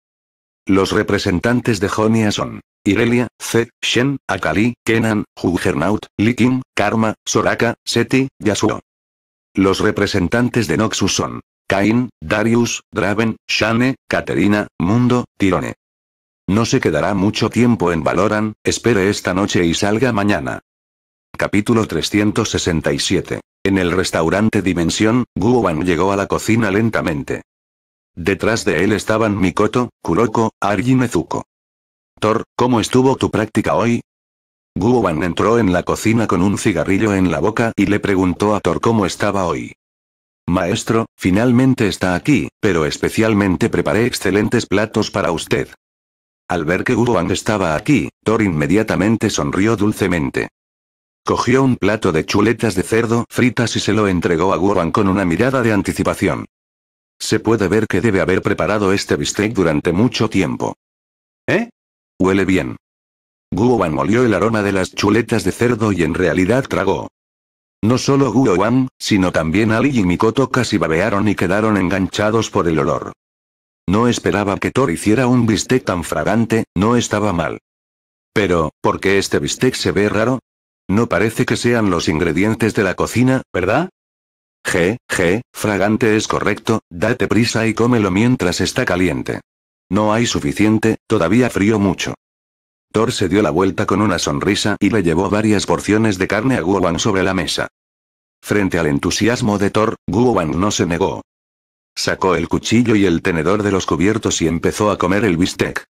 Los representantes de Jonia son Irelia, Zed, Shen, Akali, Kenan, Juggernaut, Likim, Karma, Soraka, Seti, Yasuo. Los representantes de Noxus son Cain, Darius, Draven, Shane, Caterina, Mundo, Tirone. No se quedará mucho tiempo en Valoran, espere esta noche y salga mañana. Capítulo 367. En el restaurante Dimensión, Guoban llegó a la cocina lentamente. Detrás de él estaban Mikoto, Kuroko, Arjimezuko. Thor, ¿cómo estuvo tu práctica hoy? Guoban entró en la cocina con un cigarrillo en la boca y le preguntó a Thor cómo estaba hoy. Maestro, finalmente está aquí, pero especialmente preparé excelentes platos para usted. Al ver que Wang estaba aquí, Thor inmediatamente sonrió dulcemente. Cogió un plato de chuletas de cerdo fritas y se lo entregó a Wang con una mirada de anticipación. Se puede ver que debe haber preparado este bistec durante mucho tiempo. ¿Eh? Huele bien. Wang molió el aroma de las chuletas de cerdo y en realidad tragó. No solo Guo Wan, sino también Ali y Mikoto casi babearon y quedaron enganchados por el olor. No esperaba que Thor hiciera un bistec tan fragante, no estaba mal. Pero, ¿por qué este bistec se ve raro? No parece que sean los ingredientes de la cocina, ¿verdad? G, G, fragante es correcto, date prisa y cómelo mientras está caliente. No hay suficiente, todavía frío mucho. Thor se dio la vuelta con una sonrisa y le llevó varias porciones de carne a Guowan sobre la mesa. Frente al entusiasmo de Thor, Guowan no se negó. Sacó el cuchillo y el tenedor de los cubiertos y empezó a comer el bistec.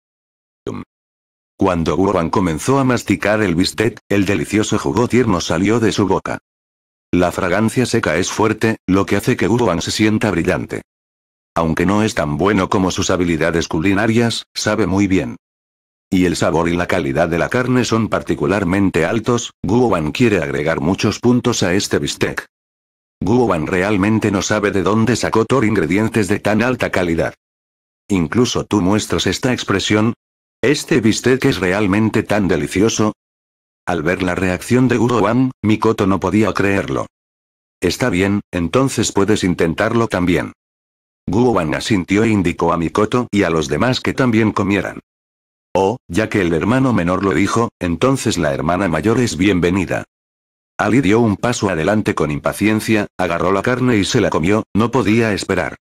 Cuando Guowan comenzó a masticar el bistec, el delicioso jugo tierno salió de su boca. La fragancia seca es fuerte, lo que hace que Guowan se sienta brillante. Aunque no es tan bueno como sus habilidades culinarias, sabe muy bien y el sabor y la calidad de la carne son particularmente altos, Wan quiere agregar muchos puntos a este bistec. Wan realmente no sabe de dónde sacó Thor ingredientes de tan alta calidad. Incluso tú muestras esta expresión. ¿Este bistec es realmente tan delicioso? Al ver la reacción de Wan, Mikoto no podía creerlo. Está bien, entonces puedes intentarlo también. Wan asintió e indicó a Mikoto y a los demás que también comieran. Oh, ya que el hermano menor lo dijo, entonces la hermana mayor es bienvenida. Ali dio un paso adelante con impaciencia, agarró la carne y se la comió, no podía esperar.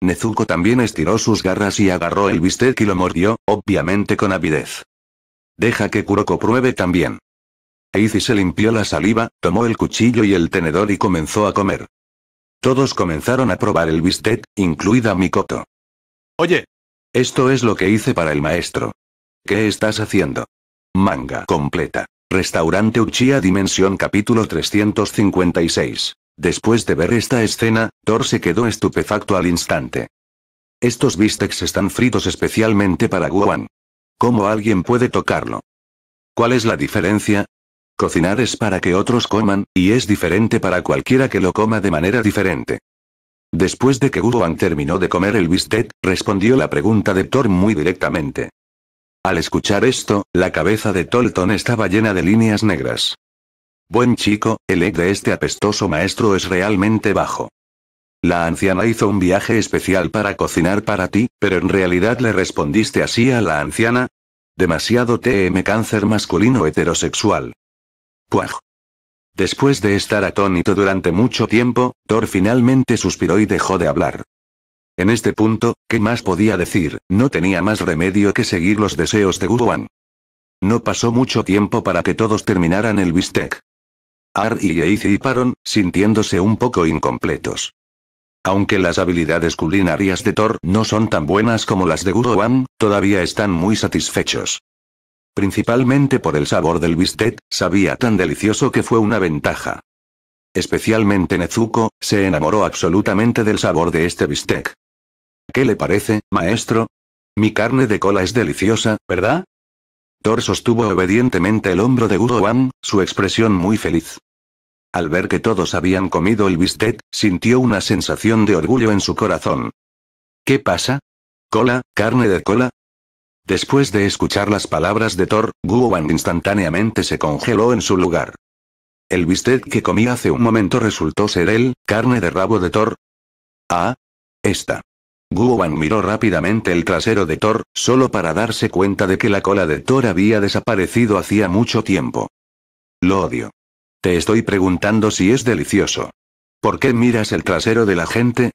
Nezuko también estiró sus garras y agarró el bistec y lo mordió, obviamente con avidez. Deja que Kuroko pruebe también. Aizi se limpió la saliva, tomó el cuchillo y el tenedor y comenzó a comer. Todos comenzaron a probar el bistec, incluida Mikoto. Oye. Esto es lo que hice para el maestro. ¿Qué estás haciendo? Manga completa. Restaurante Uchiha Dimensión capítulo 356. Después de ver esta escena, Thor se quedó estupefacto al instante. Estos bistecs están fritos especialmente para Guan. ¿Cómo alguien puede tocarlo? ¿Cuál es la diferencia? Cocinar es para que otros coman, y es diferente para cualquiera que lo coma de manera diferente. Después de que Guan terminó de comer el bistec, respondió la pregunta de Thor muy directamente. Al escuchar esto, la cabeza de Tolton estaba llena de líneas negras. Buen chico, el egg de este apestoso maestro es realmente bajo. La anciana hizo un viaje especial para cocinar para ti, pero en realidad le respondiste así a la anciana. Demasiado TM cáncer masculino heterosexual. ¡Puaj! Después de estar atónito durante mucho tiempo, Thor finalmente suspiró y dejó de hablar. En este punto, ¿qué más podía decir? No tenía más remedio que seguir los deseos de Guruan. No pasó mucho tiempo para que todos terminaran el bistec. Ar y y paron, sintiéndose un poco incompletos. Aunque las habilidades culinarias de Thor no son tan buenas como las de Guruan, todavía están muy satisfechos. Principalmente por el sabor del bistec, sabía tan delicioso que fue una ventaja. Especialmente Nezuko, se enamoró absolutamente del sabor de este bistec. ¿Qué le parece, maestro? Mi carne de cola es deliciosa, ¿verdad? Thor sostuvo obedientemente el hombro de Wang, su expresión muy feliz. Al ver que todos habían comido el bistec, sintió una sensación de orgullo en su corazón. ¿Qué pasa? ¿Cola, carne de cola? Después de escuchar las palabras de Thor, Wang instantáneamente se congeló en su lugar. El bistec que comí hace un momento resultó ser el carne de rabo de Thor. Ah. Esta. Guowan miró rápidamente el trasero de Thor, solo para darse cuenta de que la cola de Thor había desaparecido hacía mucho tiempo. Lo odio. Te estoy preguntando si es delicioso. ¿Por qué miras el trasero de la gente?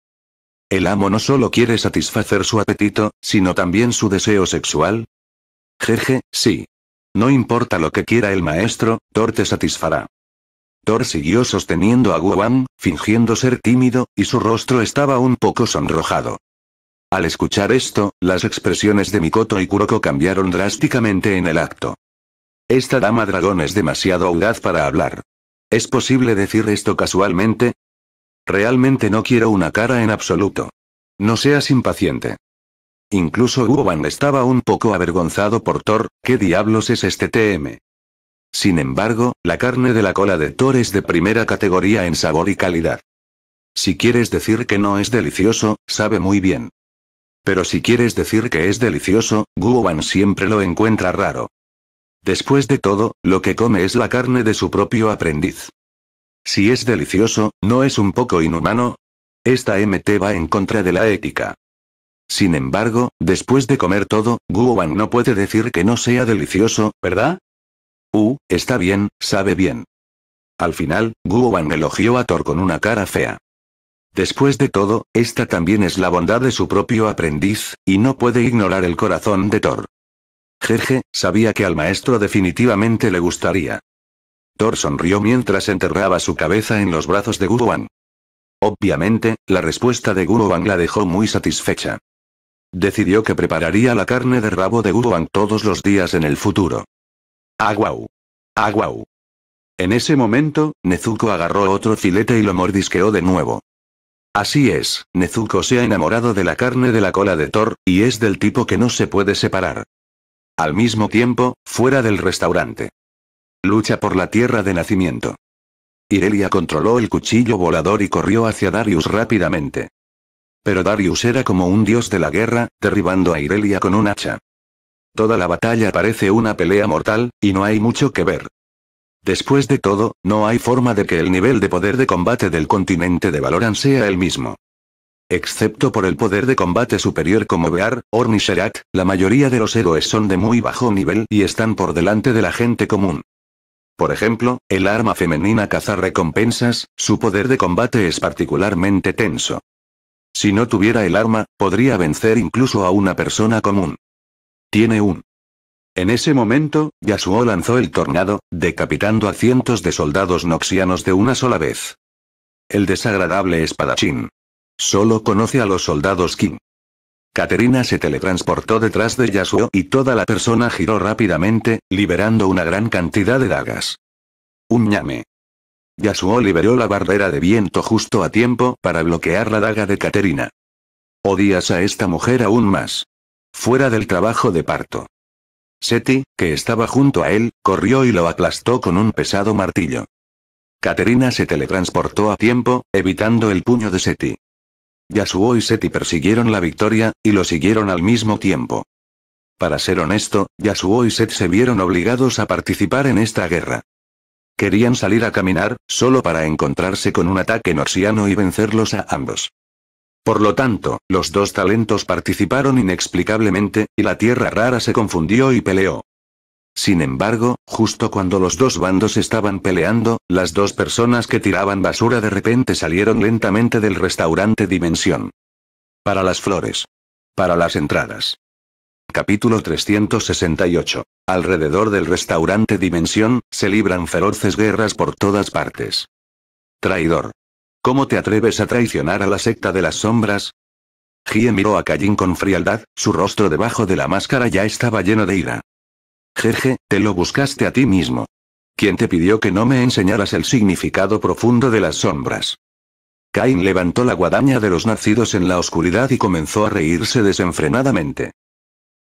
El amo no solo quiere satisfacer su apetito, sino también su deseo sexual. Jeje, sí. No importa lo que quiera el maestro, Thor te satisfará. Thor siguió sosteniendo a Guam, fingiendo ser tímido, y su rostro estaba un poco sonrojado. Al escuchar esto, las expresiones de Mikoto y Kuroko cambiaron drásticamente en el acto. Esta dama dragón es demasiado audaz para hablar. ¿Es posible decir esto casualmente? Realmente no quiero una cara en absoluto. No seas impaciente. Incluso Uoban estaba un poco avergonzado por Thor, ¿qué diablos es este TM? Sin embargo, la carne de la cola de Thor es de primera categoría en sabor y calidad. Si quieres decir que no es delicioso, sabe muy bien. Pero si quieres decir que es delicioso, Guowan siempre lo encuentra raro. Después de todo, lo que come es la carne de su propio aprendiz. Si es delicioso, ¿no es un poco inhumano? Esta MT va en contra de la ética. Sin embargo, después de comer todo, Guowan no puede decir que no sea delicioso, ¿verdad? Uh, está bien, sabe bien. Al final, Guowan elogió a Thor con una cara fea. Después de todo, esta también es la bondad de su propio aprendiz, y no puede ignorar el corazón de Thor. Jerje, sabía que al maestro definitivamente le gustaría. Thor sonrió mientras enterraba su cabeza en los brazos de Guruan. Obviamente, la respuesta de Guruan la dejó muy satisfecha. Decidió que prepararía la carne de rabo de Guruan todos los días en el futuro. ¡Aguau! ¡Aguau! En ese momento, Nezuko agarró otro filete y lo mordisqueó de nuevo. Así es, Nezuko se ha enamorado de la carne de la cola de Thor, y es del tipo que no se puede separar. Al mismo tiempo, fuera del restaurante. Lucha por la tierra de nacimiento. Irelia controló el cuchillo volador y corrió hacia Darius rápidamente. Pero Darius era como un dios de la guerra, derribando a Irelia con un hacha. Toda la batalla parece una pelea mortal, y no hay mucho que ver. Después de todo, no hay forma de que el nivel de poder de combate del continente de Valoran sea el mismo. Excepto por el poder de combate superior como Bear, Orn la mayoría de los héroes son de muy bajo nivel y están por delante de la gente común. Por ejemplo, el arma femenina caza recompensas, su poder de combate es particularmente tenso. Si no tuviera el arma, podría vencer incluso a una persona común. Tiene un en ese momento, Yasuo lanzó el tornado, decapitando a cientos de soldados noxianos de una sola vez. El desagradable espadachín. Solo conoce a los soldados Kim. Caterina se teletransportó detrás de Yasuo y toda la persona giró rápidamente, liberando una gran cantidad de dagas. Un ñame. Yasuo liberó la barrera de viento justo a tiempo para bloquear la daga de Caterina. Odias a esta mujer aún más. Fuera del trabajo de parto. Seti, que estaba junto a él, corrió y lo aplastó con un pesado martillo. Caterina se teletransportó a tiempo, evitando el puño de Seti. Yasuo y Seti persiguieron la victoria, y lo siguieron al mismo tiempo. Para ser honesto, Yasuo y Set se vieron obligados a participar en esta guerra. Querían salir a caminar, solo para encontrarse con un ataque norsiano y vencerlos a ambos. Por lo tanto, los dos talentos participaron inexplicablemente, y la tierra rara se confundió y peleó. Sin embargo, justo cuando los dos bandos estaban peleando, las dos personas que tiraban basura de repente salieron lentamente del restaurante Dimensión. Para las flores. Para las entradas. Capítulo 368. Alrededor del restaurante Dimensión, se libran feroces guerras por todas partes. Traidor. ¿Cómo te atreves a traicionar a la secta de las sombras? Gie miró a Cain con frialdad, su rostro debajo de la máscara ya estaba lleno de ira. Jeje, te lo buscaste a ti mismo. ¿Quién te pidió que no me enseñaras el significado profundo de las sombras? Cain levantó la guadaña de los nacidos en la oscuridad y comenzó a reírse desenfrenadamente.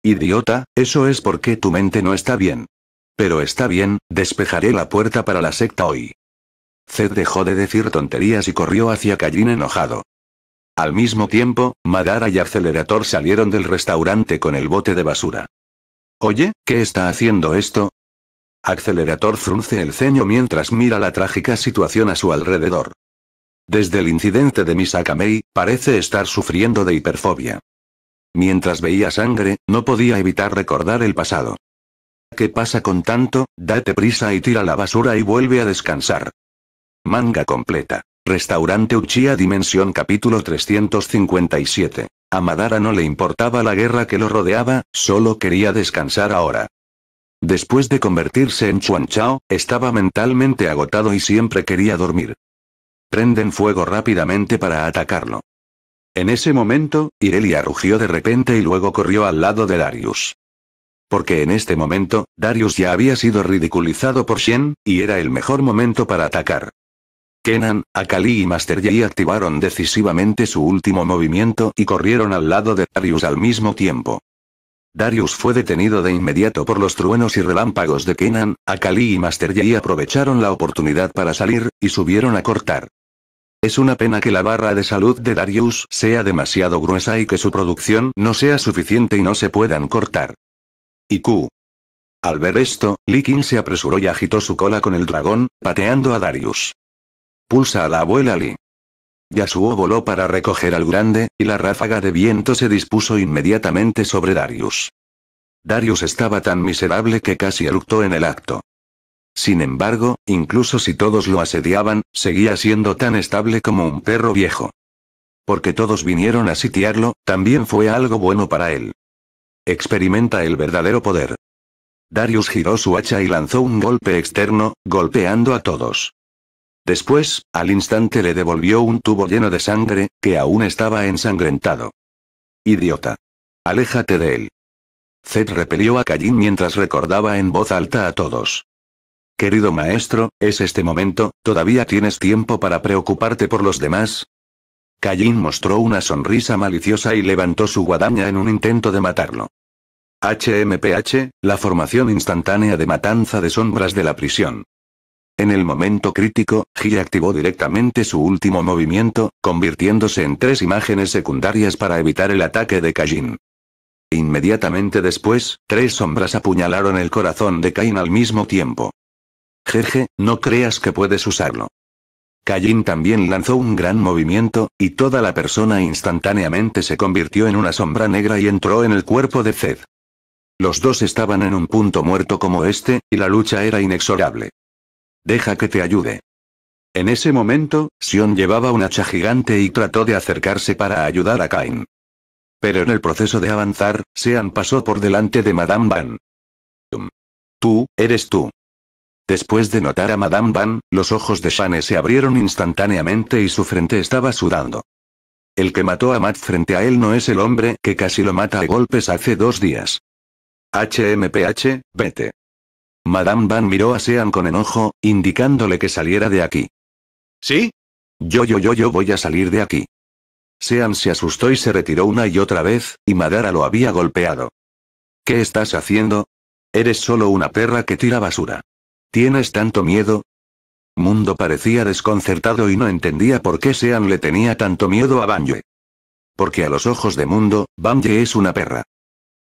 Idiota, eso es porque tu mente no está bien. Pero está bien, despejaré la puerta para la secta hoy. Zed dejó de decir tonterías y corrió hacia Callín enojado. Al mismo tiempo, Madara y Accelerator salieron del restaurante con el bote de basura. Oye, ¿qué está haciendo esto? Accelerator frunce el ceño mientras mira la trágica situación a su alrededor. Desde el incidente de Misakamei, parece estar sufriendo de hiperfobia. Mientras veía sangre, no podía evitar recordar el pasado. ¿Qué pasa con tanto? Date prisa y tira la basura y vuelve a descansar. Manga completa. Restaurante Uchiha Dimensión capítulo 357. A Madara no le importaba la guerra que lo rodeaba, solo quería descansar ahora. Después de convertirse en Chuan Chao, estaba mentalmente agotado y siempre quería dormir. Prenden fuego rápidamente para atacarlo. En ese momento, Irelia rugió de repente y luego corrió al lado de Darius. Porque en este momento, Darius ya había sido ridiculizado por Shen, y era el mejor momento para atacar. Kenan, Akali y Master Yi activaron decisivamente su último movimiento y corrieron al lado de Darius al mismo tiempo. Darius fue detenido de inmediato por los truenos y relámpagos de Kenan, Akali y Master Yi aprovecharon la oportunidad para salir, y subieron a cortar. Es una pena que la barra de salud de Darius sea demasiado gruesa y que su producción no sea suficiente y no se puedan cortar. Y Q. Al ver esto, Kim se apresuró y agitó su cola con el dragón, pateando a Darius. Pulsa a la abuela Lee. Yasuo voló para recoger al grande, y la ráfaga de viento se dispuso inmediatamente sobre Darius. Darius estaba tan miserable que casi eructó en el acto. Sin embargo, incluso si todos lo asediaban, seguía siendo tan estable como un perro viejo. Porque todos vinieron a sitiarlo, también fue algo bueno para él. Experimenta el verdadero poder. Darius giró su hacha y lanzó un golpe externo, golpeando a todos. Después, al instante le devolvió un tubo lleno de sangre, que aún estaba ensangrentado. Idiota. Aléjate de él. Zed repelió a Callin mientras recordaba en voz alta a todos. Querido maestro, es este momento, ¿todavía tienes tiempo para preocuparte por los demás? Callin mostró una sonrisa maliciosa y levantó su guadaña en un intento de matarlo. HMPH, la formación instantánea de matanza de sombras de la prisión. En el momento crítico, Ji activó directamente su último movimiento, convirtiéndose en tres imágenes secundarias para evitar el ataque de Kajin. Inmediatamente después, tres sombras apuñalaron el corazón de Kain al mismo tiempo. Jeje, no creas que puedes usarlo. Kajin también lanzó un gran movimiento, y toda la persona instantáneamente se convirtió en una sombra negra y entró en el cuerpo de Zed. Los dos estaban en un punto muerto como este, y la lucha era inexorable. Deja que te ayude. En ese momento, Sion llevaba un hacha gigante y trató de acercarse para ayudar a Cain. Pero en el proceso de avanzar, Sean pasó por delante de Madame Van. Tú, eres tú. Después de notar a Madame Van, los ojos de Shane se abrieron instantáneamente y su frente estaba sudando. El que mató a Matt frente a él no es el hombre que casi lo mata a golpes hace dos días. HMPH, vete. Madame Van miró a Sean con enojo, indicándole que saliera de aquí. ¿Sí? Yo, yo, yo, yo voy a salir de aquí. Sean se asustó y se retiró una y otra vez, y Madara lo había golpeado. ¿Qué estás haciendo? Eres solo una perra que tira basura. ¿Tienes tanto miedo? Mundo parecía desconcertado y no entendía por qué Sean le tenía tanto miedo a Banje. Porque a los ojos de Mundo, Banje es una perra.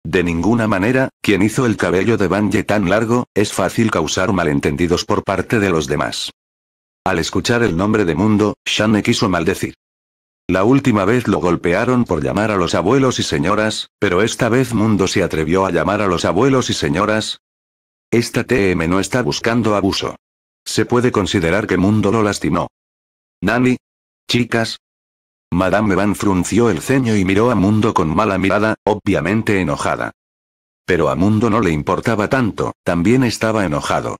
De ninguna manera, quien hizo el cabello de Banje tan largo, es fácil causar malentendidos por parte de los demás. Al escuchar el nombre de Mundo, Shane quiso maldecir. La última vez lo golpearon por llamar a los abuelos y señoras, pero esta vez Mundo se atrevió a llamar a los abuelos y señoras. Esta TM no está buscando abuso. Se puede considerar que Mundo lo lastimó. Nani. Chicas, Madame Van frunció el ceño y miró a Mundo con mala mirada, obviamente enojada. Pero a Mundo no le importaba tanto, también estaba enojado.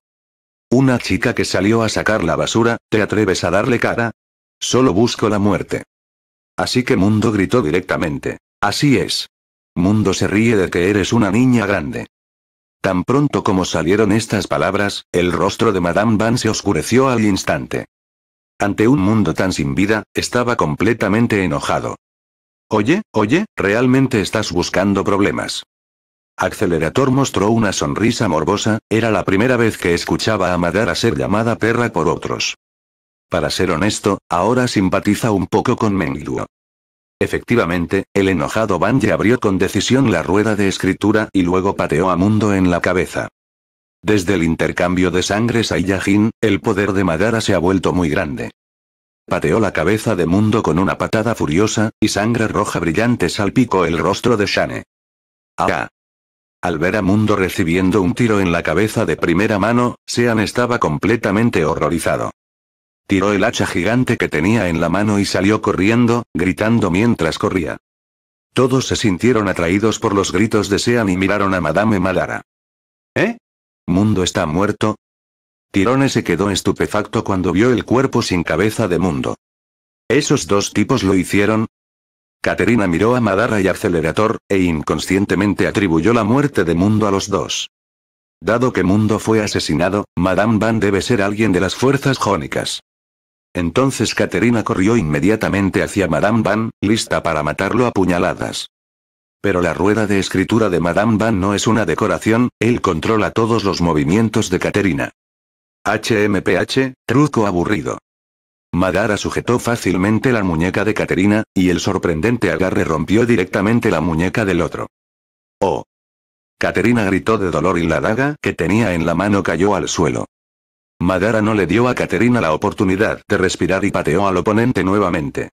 Una chica que salió a sacar la basura, ¿te atreves a darle cara? Solo busco la muerte. Así que Mundo gritó directamente. Así es. Mundo se ríe de que eres una niña grande. Tan pronto como salieron estas palabras, el rostro de Madame Van se oscureció al instante. Ante un mundo tan sin vida, estaba completamente enojado. Oye, oye, realmente estás buscando problemas. Accelerator mostró una sonrisa morbosa, era la primera vez que escuchaba a Madara ser llamada perra por otros. Para ser honesto, ahora simpatiza un poco con Mengluo. Efectivamente, el enojado Banje abrió con decisión la rueda de escritura y luego pateó a Mundo en la cabeza. Desde el intercambio de sangre Saiyajin, el poder de Madara se ha vuelto muy grande. Pateó la cabeza de Mundo con una patada furiosa, y sangre roja brillante salpicó el rostro de Shane. ¡Ah! Al ver a Mundo recibiendo un tiro en la cabeza de primera mano, Sean estaba completamente horrorizado. Tiró el hacha gigante que tenía en la mano y salió corriendo, gritando mientras corría. Todos se sintieron atraídos por los gritos de Sean y miraron a Madame Madara. ¿Eh? ¿Mundo está muerto? Tirone se quedó estupefacto cuando vio el cuerpo sin cabeza de Mundo. ¿Esos dos tipos lo hicieron? Caterina miró a Madara y Accelerator, e inconscientemente atribuyó la muerte de Mundo a los dos. Dado que Mundo fue asesinado, Madame Van debe ser alguien de las fuerzas jónicas. Entonces Caterina corrió inmediatamente hacia Madame Van, lista para matarlo a puñaladas. Pero la rueda de escritura de Madame Van no es una decoración, él controla todos los movimientos de Caterina. HMPH, truco aburrido. Madara sujetó fácilmente la muñeca de Caterina, y el sorprendente agarre rompió directamente la muñeca del otro. ¡Oh! Caterina gritó de dolor y la daga que tenía en la mano cayó al suelo. Madara no le dio a Caterina la oportunidad de respirar y pateó al oponente nuevamente.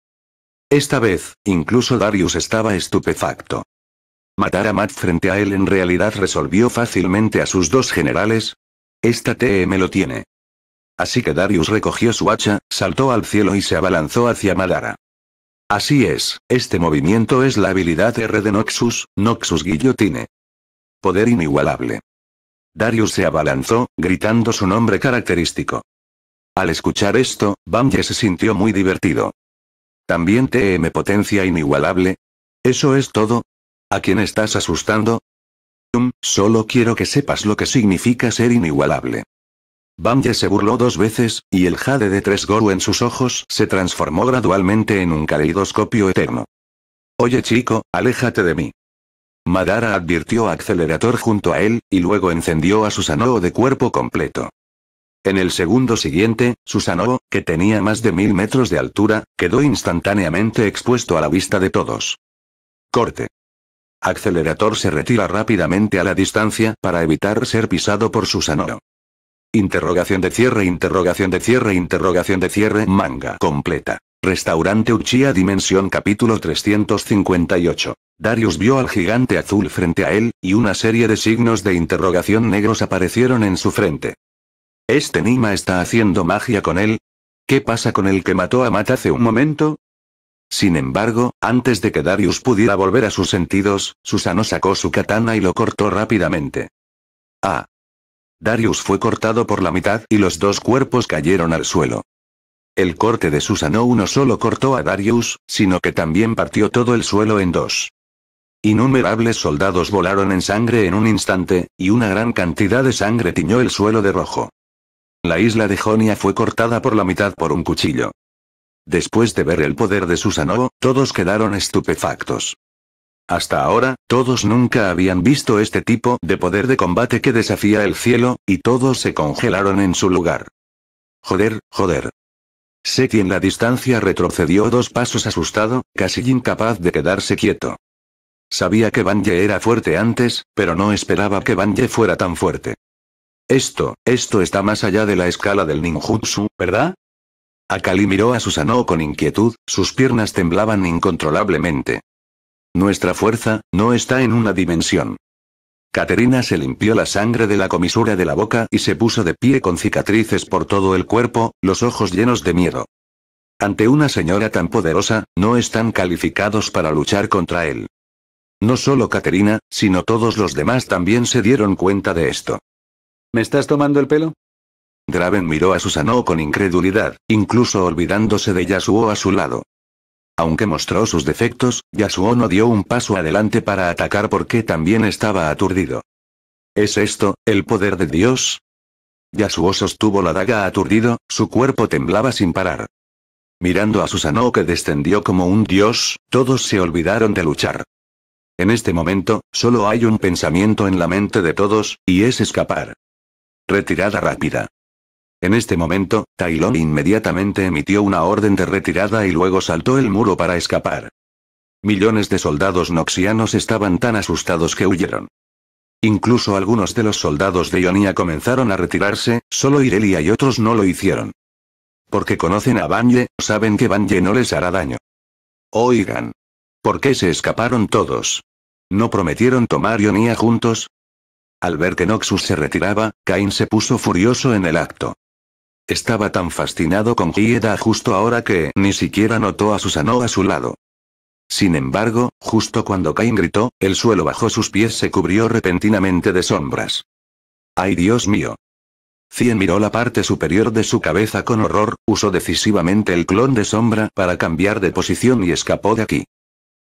Esta vez, incluso Darius estaba estupefacto. Matar a Matt frente a él en realidad resolvió fácilmente a sus dos generales. Esta TM lo tiene. Así que Darius recogió su hacha, saltó al cielo y se abalanzó hacia Madara. Así es, este movimiento es la habilidad R de Noxus, Noxus Guillotine. Poder inigualable. Darius se abalanzó, gritando su nombre característico. Al escuchar esto, Bamje se sintió muy divertido. ¿También TM potencia inigualable? Eso es todo, ¿A quién estás asustando? solo quiero que sepas lo que significa ser inigualable. Bamje se burló dos veces, y el jade de tres Goru en sus ojos se transformó gradualmente en un caleidoscopio eterno. Oye chico, aléjate de mí. Madara advirtió a Accelerator junto a él, y luego encendió a Susanoo de cuerpo completo. En el segundo siguiente, Susanoo, que tenía más de mil metros de altura, quedó instantáneamente expuesto a la vista de todos. Corte. Accelerator se retira rápidamente a la distancia para evitar ser pisado por Susanoo. Interrogación de cierre, interrogación de cierre, interrogación de cierre, manga completa. Restaurante Uchiha Dimensión capítulo 358. Darius vio al gigante azul frente a él, y una serie de signos de interrogación negros aparecieron en su frente. ¿Este Nima está haciendo magia con él? ¿Qué pasa con el que mató a Matt hace un momento? Sin embargo, antes de que Darius pudiera volver a sus sentidos, Susano sacó su katana y lo cortó rápidamente. ¡Ah! Darius fue cortado por la mitad y los dos cuerpos cayeron al suelo. El corte de Susano no solo cortó a Darius, sino que también partió todo el suelo en dos. Innumerables soldados volaron en sangre en un instante, y una gran cantidad de sangre tiñó el suelo de rojo. La isla de Jonia fue cortada por la mitad por un cuchillo. Después de ver el poder de Susanoo, todos quedaron estupefactos. Hasta ahora, todos nunca habían visto este tipo de poder de combate que desafía el cielo, y todos se congelaron en su lugar. Joder, joder. Seki en la distancia retrocedió dos pasos asustado, casi incapaz de quedarse quieto. Sabía que Banje era fuerte antes, pero no esperaba que Banje fuera tan fuerte. Esto, esto está más allá de la escala del ninjutsu, ¿verdad? Akali miró a Susanoo con inquietud, sus piernas temblaban incontrolablemente. Nuestra fuerza, no está en una dimensión. Caterina se limpió la sangre de la comisura de la boca y se puso de pie con cicatrices por todo el cuerpo, los ojos llenos de miedo. Ante una señora tan poderosa, no están calificados para luchar contra él. No solo Caterina, sino todos los demás también se dieron cuenta de esto. ¿Me estás tomando el pelo? Draven miró a Susanoo con incredulidad, incluso olvidándose de Yasuo a su lado. Aunque mostró sus defectos, Yasuo no dio un paso adelante para atacar porque también estaba aturdido. ¿Es esto, el poder de Dios? Yasuo sostuvo la daga aturdido, su cuerpo temblaba sin parar. Mirando a Susanoo que descendió como un dios, todos se olvidaron de luchar. En este momento, solo hay un pensamiento en la mente de todos, y es escapar. Retirada rápida. En este momento, Tylon inmediatamente emitió una orden de retirada y luego saltó el muro para escapar. Millones de soldados noxianos estaban tan asustados que huyeron. Incluso algunos de los soldados de Ionia comenzaron a retirarse, solo Irelia y otros no lo hicieron. Porque conocen a Banye, saben que Banye no les hará daño. Oigan. ¿Por qué se escaparon todos? ¿No prometieron tomar Ionia juntos? Al ver que Noxus se retiraba, Cain se puso furioso en el acto. Estaba tan fascinado con Hieda justo ahora que ni siquiera notó a Susano a su lado. Sin embargo, justo cuando Cain gritó, el suelo bajo sus pies se cubrió repentinamente de sombras. ¡Ay Dios mío! Cien miró la parte superior de su cabeza con horror, usó decisivamente el clon de sombra para cambiar de posición y escapó de aquí.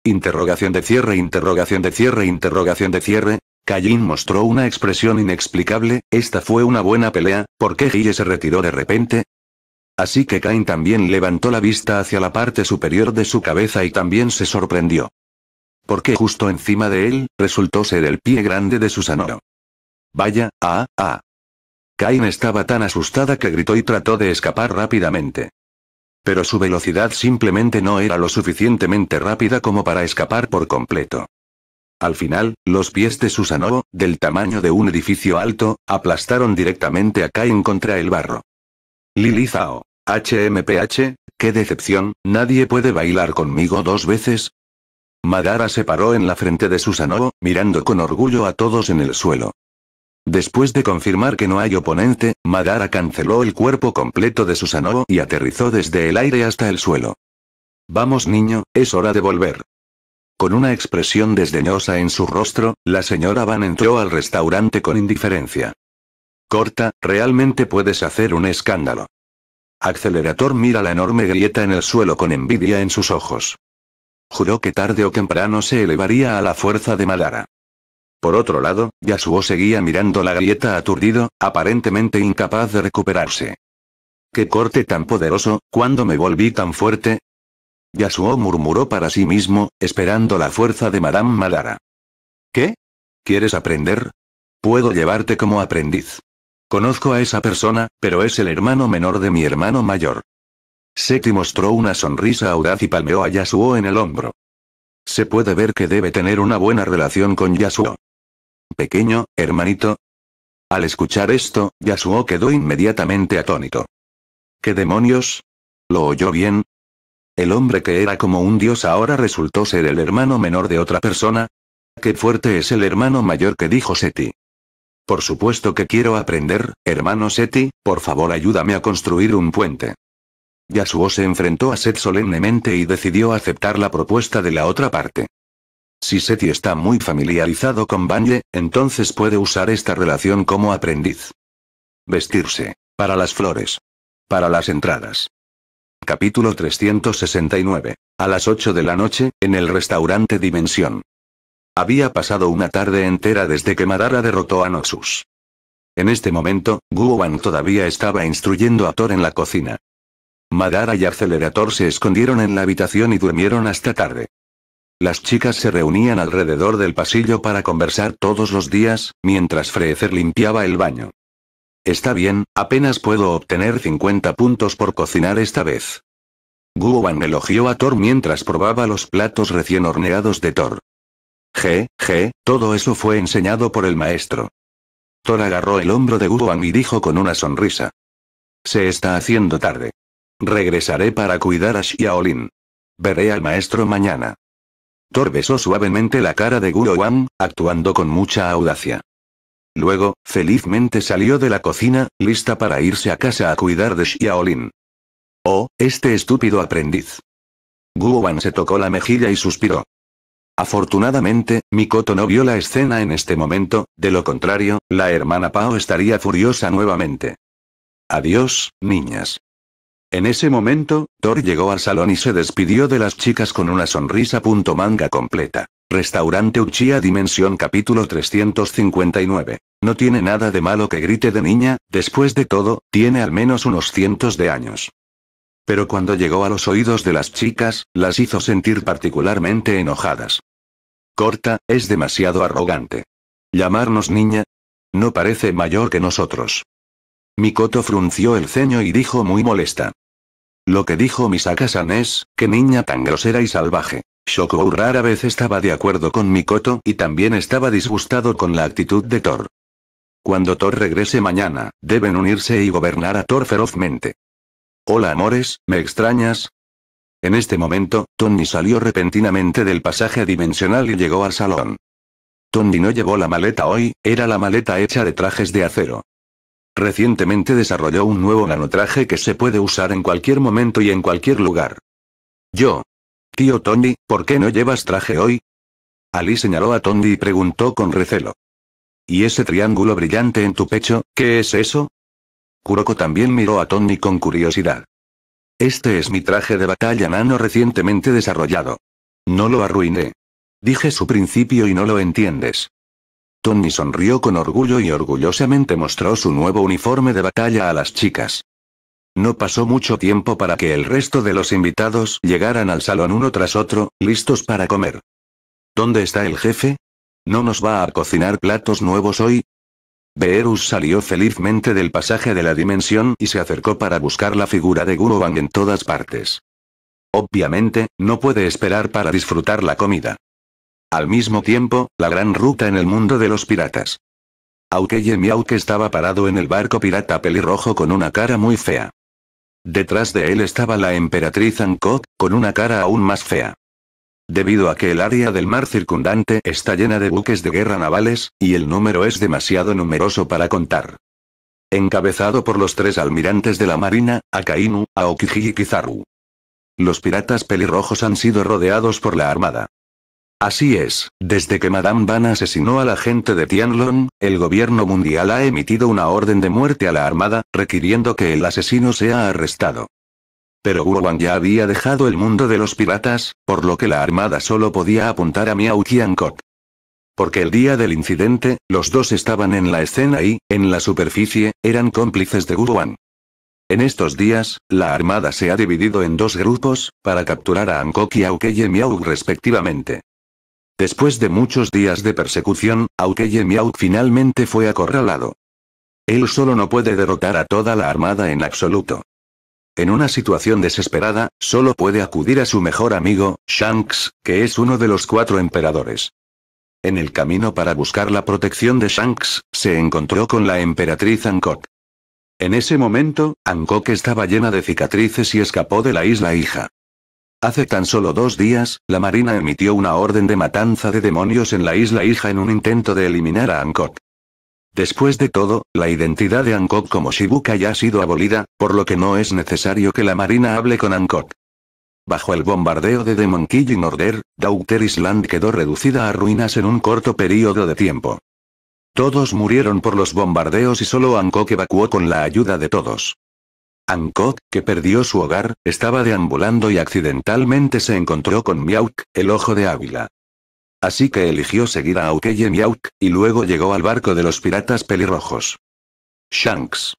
Interrogación de cierre, interrogación de cierre, interrogación de cierre, Callin mostró una expresión inexplicable, esta fue una buena pelea, ¿por qué Gille se retiró de repente? Así que Cain también levantó la vista hacia la parte superior de su cabeza y también se sorprendió. Porque justo encima de él, resultó ser el pie grande de Susanoo. Vaya, ah, ah. Cain estaba tan asustada que gritó y trató de escapar rápidamente. Pero su velocidad simplemente no era lo suficientemente rápida como para escapar por completo. Al final, los pies de Susanoo, del tamaño de un edificio alto, aplastaron directamente a Kain contra el barro. Lili Zao. HMPH, qué decepción, nadie puede bailar conmigo dos veces. Madara se paró en la frente de Susanoo, mirando con orgullo a todos en el suelo. Después de confirmar que no hay oponente, Madara canceló el cuerpo completo de Susanoo y aterrizó desde el aire hasta el suelo. Vamos niño, es hora de volver. Con una expresión desdeñosa en su rostro, la señora Van entró al restaurante con indiferencia. Corta, realmente puedes hacer un escándalo. Accelerator mira la enorme grieta en el suelo con envidia en sus ojos. Juró que tarde o temprano se elevaría a la fuerza de Malara. Por otro lado, Yasuo seguía mirando la grieta aturdido, aparentemente incapaz de recuperarse. Qué corte tan poderoso, cuando me volví tan fuerte, Yasuo murmuró para sí mismo, esperando la fuerza de Madame Madara. ¿Qué? ¿Quieres aprender? Puedo llevarte como aprendiz. Conozco a esa persona, pero es el hermano menor de mi hermano mayor. Seki mostró una sonrisa audaz y palmeó a Yasuo en el hombro. Se puede ver que debe tener una buena relación con Yasuo. Pequeño, hermanito. Al escuchar esto, Yasuo quedó inmediatamente atónito. ¿Qué demonios? ¿Lo oyó bien? El hombre que era como un dios ahora resultó ser el hermano menor de otra persona. Qué fuerte es el hermano mayor que dijo Seti. Por supuesto que quiero aprender, hermano Seti, por favor ayúdame a construir un puente. Yasuo se enfrentó a Set solemnemente y decidió aceptar la propuesta de la otra parte. Si Seti está muy familiarizado con Banye, entonces puede usar esta relación como aprendiz. Vestirse. Para las flores. Para las entradas. Capítulo 369. A las 8 de la noche, en el restaurante Dimensión. Había pasado una tarde entera desde que Madara derrotó a Noxus. En este momento, Gooan todavía estaba instruyendo a Thor en la cocina. Madara y Accelerator se escondieron en la habitación y durmieron hasta tarde. Las chicas se reunían alrededor del pasillo para conversar todos los días, mientras Frezer limpiaba el baño. Está bien, apenas puedo obtener 50 puntos por cocinar esta vez. Wan elogió a Thor mientras probaba los platos recién horneados de Thor. Je, je, todo eso fue enseñado por el maestro. Thor agarró el hombro de Wang y dijo con una sonrisa. Se está haciendo tarde. Regresaré para cuidar a Xiaolin. Veré al maestro mañana. Thor besó suavemente la cara de Wang, actuando con mucha audacia. Luego, felizmente salió de la cocina, lista para irse a casa a cuidar de Xiaolin. Oh, este estúpido aprendiz. Guowan se tocó la mejilla y suspiró. Afortunadamente, Mikoto no vio la escena en este momento, de lo contrario, la hermana Pao estaría furiosa nuevamente. Adiós, niñas. En ese momento, Thor llegó al salón y se despidió de las chicas con una sonrisa. Punto manga completa. Restaurante Uchiha Dimensión capítulo 359. No tiene nada de malo que grite de niña, después de todo, tiene al menos unos cientos de años. Pero cuando llegó a los oídos de las chicas, las hizo sentir particularmente enojadas. Corta, es demasiado arrogante. ¿Llamarnos niña? No parece mayor que nosotros. Mikoto frunció el ceño y dijo muy molesta. Lo que dijo Misaka-san es, que niña tan grosera y salvaje. Shokou rara vez estaba de acuerdo con Mikoto y también estaba disgustado con la actitud de Thor. Cuando Thor regrese mañana, deben unirse y gobernar a Thor ferozmente. Hola amores, ¿me extrañas? En este momento, Tony salió repentinamente del pasaje dimensional y llegó al salón. Tony no llevó la maleta hoy, era la maleta hecha de trajes de acero. Recientemente desarrolló un nuevo nanotraje que se puede usar en cualquier momento y en cualquier lugar. Yo, Tío Tony, ¿por qué no llevas traje hoy? Ali señaló a Tony y preguntó con recelo. ¿Y ese triángulo brillante en tu pecho, qué es eso? Kuroko también miró a Tony con curiosidad. Este es mi traje de batalla nano recientemente desarrollado. No lo arruiné. Dije su principio y no lo entiendes. Tony sonrió con orgullo y orgullosamente mostró su nuevo uniforme de batalla a las chicas. No pasó mucho tiempo para que el resto de los invitados llegaran al salón uno tras otro, listos para comer. ¿Dónde está el jefe? ¿No nos va a cocinar platos nuevos hoy? Beerus salió felizmente del pasaje de la dimensión y se acercó para buscar la figura de Gurubang en todas partes. Obviamente, no puede esperar para disfrutar la comida. Al mismo tiempo, la gran ruta en el mundo de los piratas. Aukeye Miauke estaba parado en el barco pirata pelirrojo con una cara muy fea. Detrás de él estaba la emperatriz Ankot, con una cara aún más fea. Debido a que el área del mar circundante está llena de buques de guerra navales, y el número es demasiado numeroso para contar. Encabezado por los tres almirantes de la marina, Akainu, Aokiji y Kizaru. Los piratas pelirrojos han sido rodeados por la armada. Así es, desde que Madame Van asesinó a la gente de Tianlong, el gobierno mundial ha emitido una orden de muerte a la Armada, requiriendo que el asesino sea arrestado. Pero Guruan ya había dejado el mundo de los piratas, por lo que la Armada solo podía apuntar a Miao Qiankok. Porque el día del incidente, los dos estaban en la escena y, en la superficie, eran cómplices de Guowan. En estos días, la Armada se ha dividido en dos grupos, para capturar a Ankok y a Ukeye Miao respectivamente. Después de muchos días de persecución, Aukeye Miao finalmente fue acorralado. Él solo no puede derrotar a toda la armada en absoluto. En una situación desesperada, solo puede acudir a su mejor amigo, Shanks, que es uno de los cuatro emperadores. En el camino para buscar la protección de Shanks, se encontró con la emperatriz Angkok. En ese momento, Angkok estaba llena de cicatrices y escapó de la isla hija. Hace tan solo dos días, la Marina emitió una orden de matanza de demonios en la isla Hija en un intento de eliminar a Ankok. Después de todo, la identidad de Ankok como Shibuka ya ha sido abolida, por lo que no es necesario que la Marina hable con Ankok. Bajo el bombardeo de Demon Killing Order, Daughter Island quedó reducida a ruinas en un corto periodo de tiempo. Todos murieron por los bombardeos y solo Ankok evacuó con la ayuda de todos. Ankok, que perdió su hogar, estaba deambulando y accidentalmente se encontró con Miauk, el ojo de Ávila. Así que eligió seguir a Aukeye Miauk, y luego llegó al barco de los piratas pelirrojos. Shanks.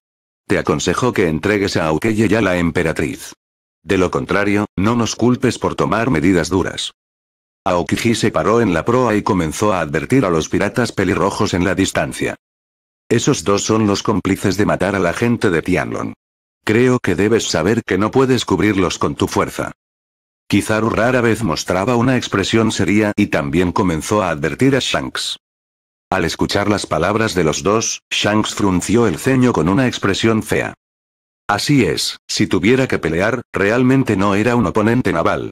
Te aconsejo que entregues a Aukeye ya la emperatriz. De lo contrario, no nos culpes por tomar medidas duras. Aukiji se paró en la proa y comenzó a advertir a los piratas pelirrojos en la distancia. Esos dos son los cómplices de matar a la gente de Tianlong. Creo que debes saber que no puedes cubrirlos con tu fuerza. Kizaru rara vez mostraba una expresión seria y también comenzó a advertir a Shanks. Al escuchar las palabras de los dos, Shanks frunció el ceño con una expresión fea. Así es, si tuviera que pelear, realmente no era un oponente naval.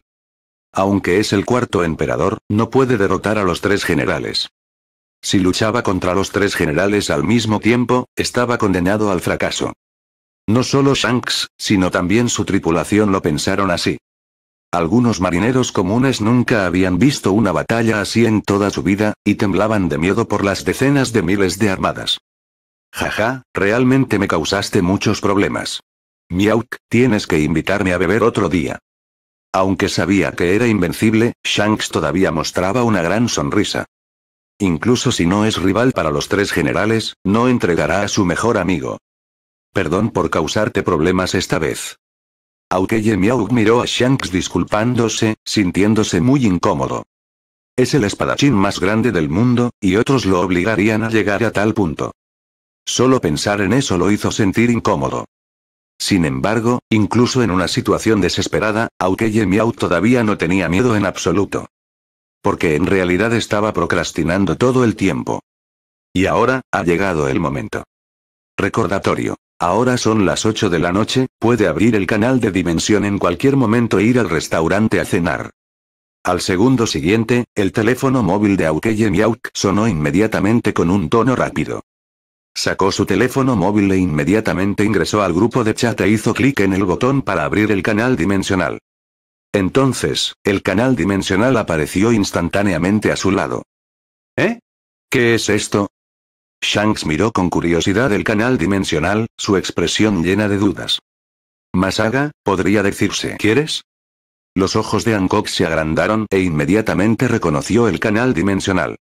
Aunque es el cuarto emperador, no puede derrotar a los tres generales. Si luchaba contra los tres generales al mismo tiempo, estaba condenado al fracaso. No solo Shanks, sino también su tripulación lo pensaron así. Algunos marineros comunes nunca habían visto una batalla así en toda su vida, y temblaban de miedo por las decenas de miles de armadas. Jaja, realmente me causaste muchos problemas. Miau, tienes que invitarme a beber otro día. Aunque sabía que era invencible, Shanks todavía mostraba una gran sonrisa. Incluso si no es rival para los tres generales, no entregará a su mejor amigo. Perdón por causarte problemas esta vez. Aukeye miró a Shanks disculpándose, sintiéndose muy incómodo. Es el espadachín más grande del mundo, y otros lo obligarían a llegar a tal punto. Solo pensar en eso lo hizo sentir incómodo. Sin embargo, incluso en una situación desesperada, Aukeye Miau todavía no tenía miedo en absoluto. Porque en realidad estaba procrastinando todo el tiempo. Y ahora, ha llegado el momento. Recordatorio. Ahora son las 8 de la noche, puede abrir el canal de dimensión en cualquier momento e ir al restaurante a cenar. Al segundo siguiente, el teléfono móvil de Aukeye Miauk sonó inmediatamente con un tono rápido. Sacó su teléfono móvil e inmediatamente ingresó al grupo de chat e hizo clic en el botón para abrir el canal dimensional. Entonces, el canal dimensional apareció instantáneamente a su lado. ¿Eh? ¿Qué es esto? Shanks miró con curiosidad el canal dimensional, su expresión llena de dudas. Masaga, podría decirse, ¿quieres? Los ojos de Hancock se agrandaron e inmediatamente reconoció el canal dimensional.